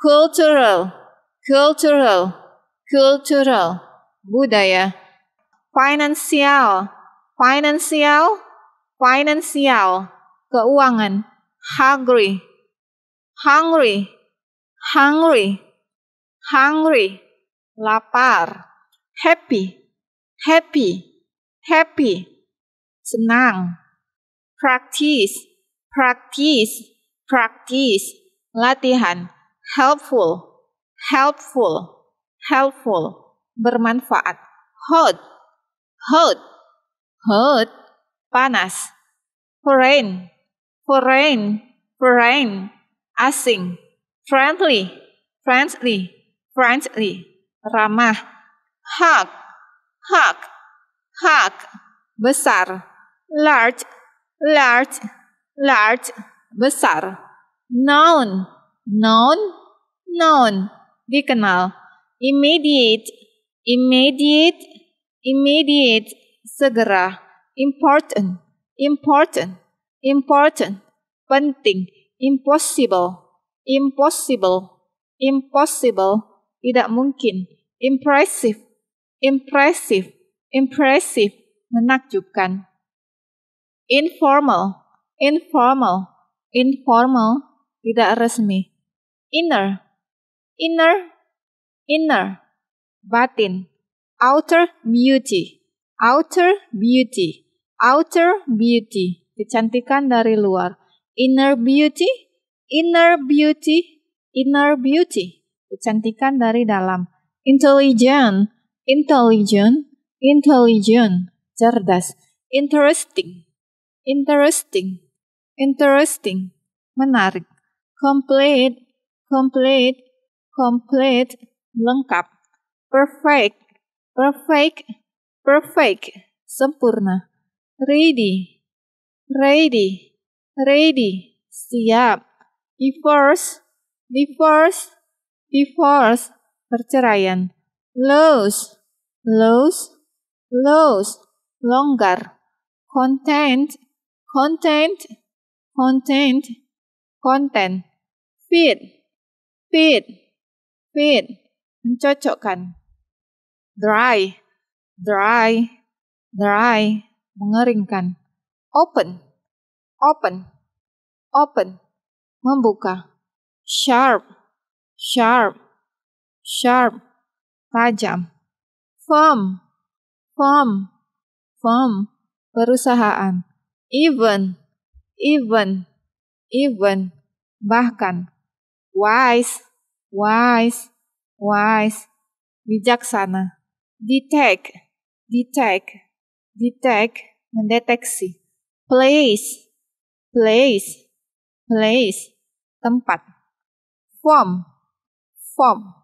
[SPEAKER 1] cultural, cultural, cultural, budaya, financial, financial, Financial, keuangan. Hungry, hungry, hungry, hungry, lapar. Happy, happy, happy, senang. Practice, practice, practice, latihan. Helpful, helpful, helpful, bermanfaat. Hot, hot, hot panas. Foreign, foreign, foreign, asing. Friendly, friendly, friendly, ramah. hug, hug, hug, besar. Large, large, large, besar. known, known, known, dikenal. Immediate, immediate, immediate, segera important, important, important, penting, impossible, impossible, impossible, tidak mungkin, impressive, impressive, impressive, menakjubkan, informal, informal, informal, tidak resmi, inner, inner, inner, batin, outer beauty, outer beauty, outer beauty, kecantikan dari luar. Inner beauty, inner beauty, inner beauty, kecantikan dari dalam. Intelligent, intelligent, intelligent, cerdas. Interesting, interesting, interesting, menarik. Complete, complete, complete, lengkap. Perfect, perfect, perfect, sempurna ready, ready, ready, siap. Divorce, divorce, divorce, perceraian. Loose, loose, loose, longgar. Content, content, content, content. Fit, fit, fit, mencocokkan. Dry, dry, dry, mengeringkan. Open, open, open, membuka. Sharp, sharp, sharp, tajam. Firm, firm, firm, perusahaan. Even, even, even, bahkan. Wise, wise, wise, bijaksana. Detect, detect, detect, mendeteksi. Place, place, place, tempat. Form, form,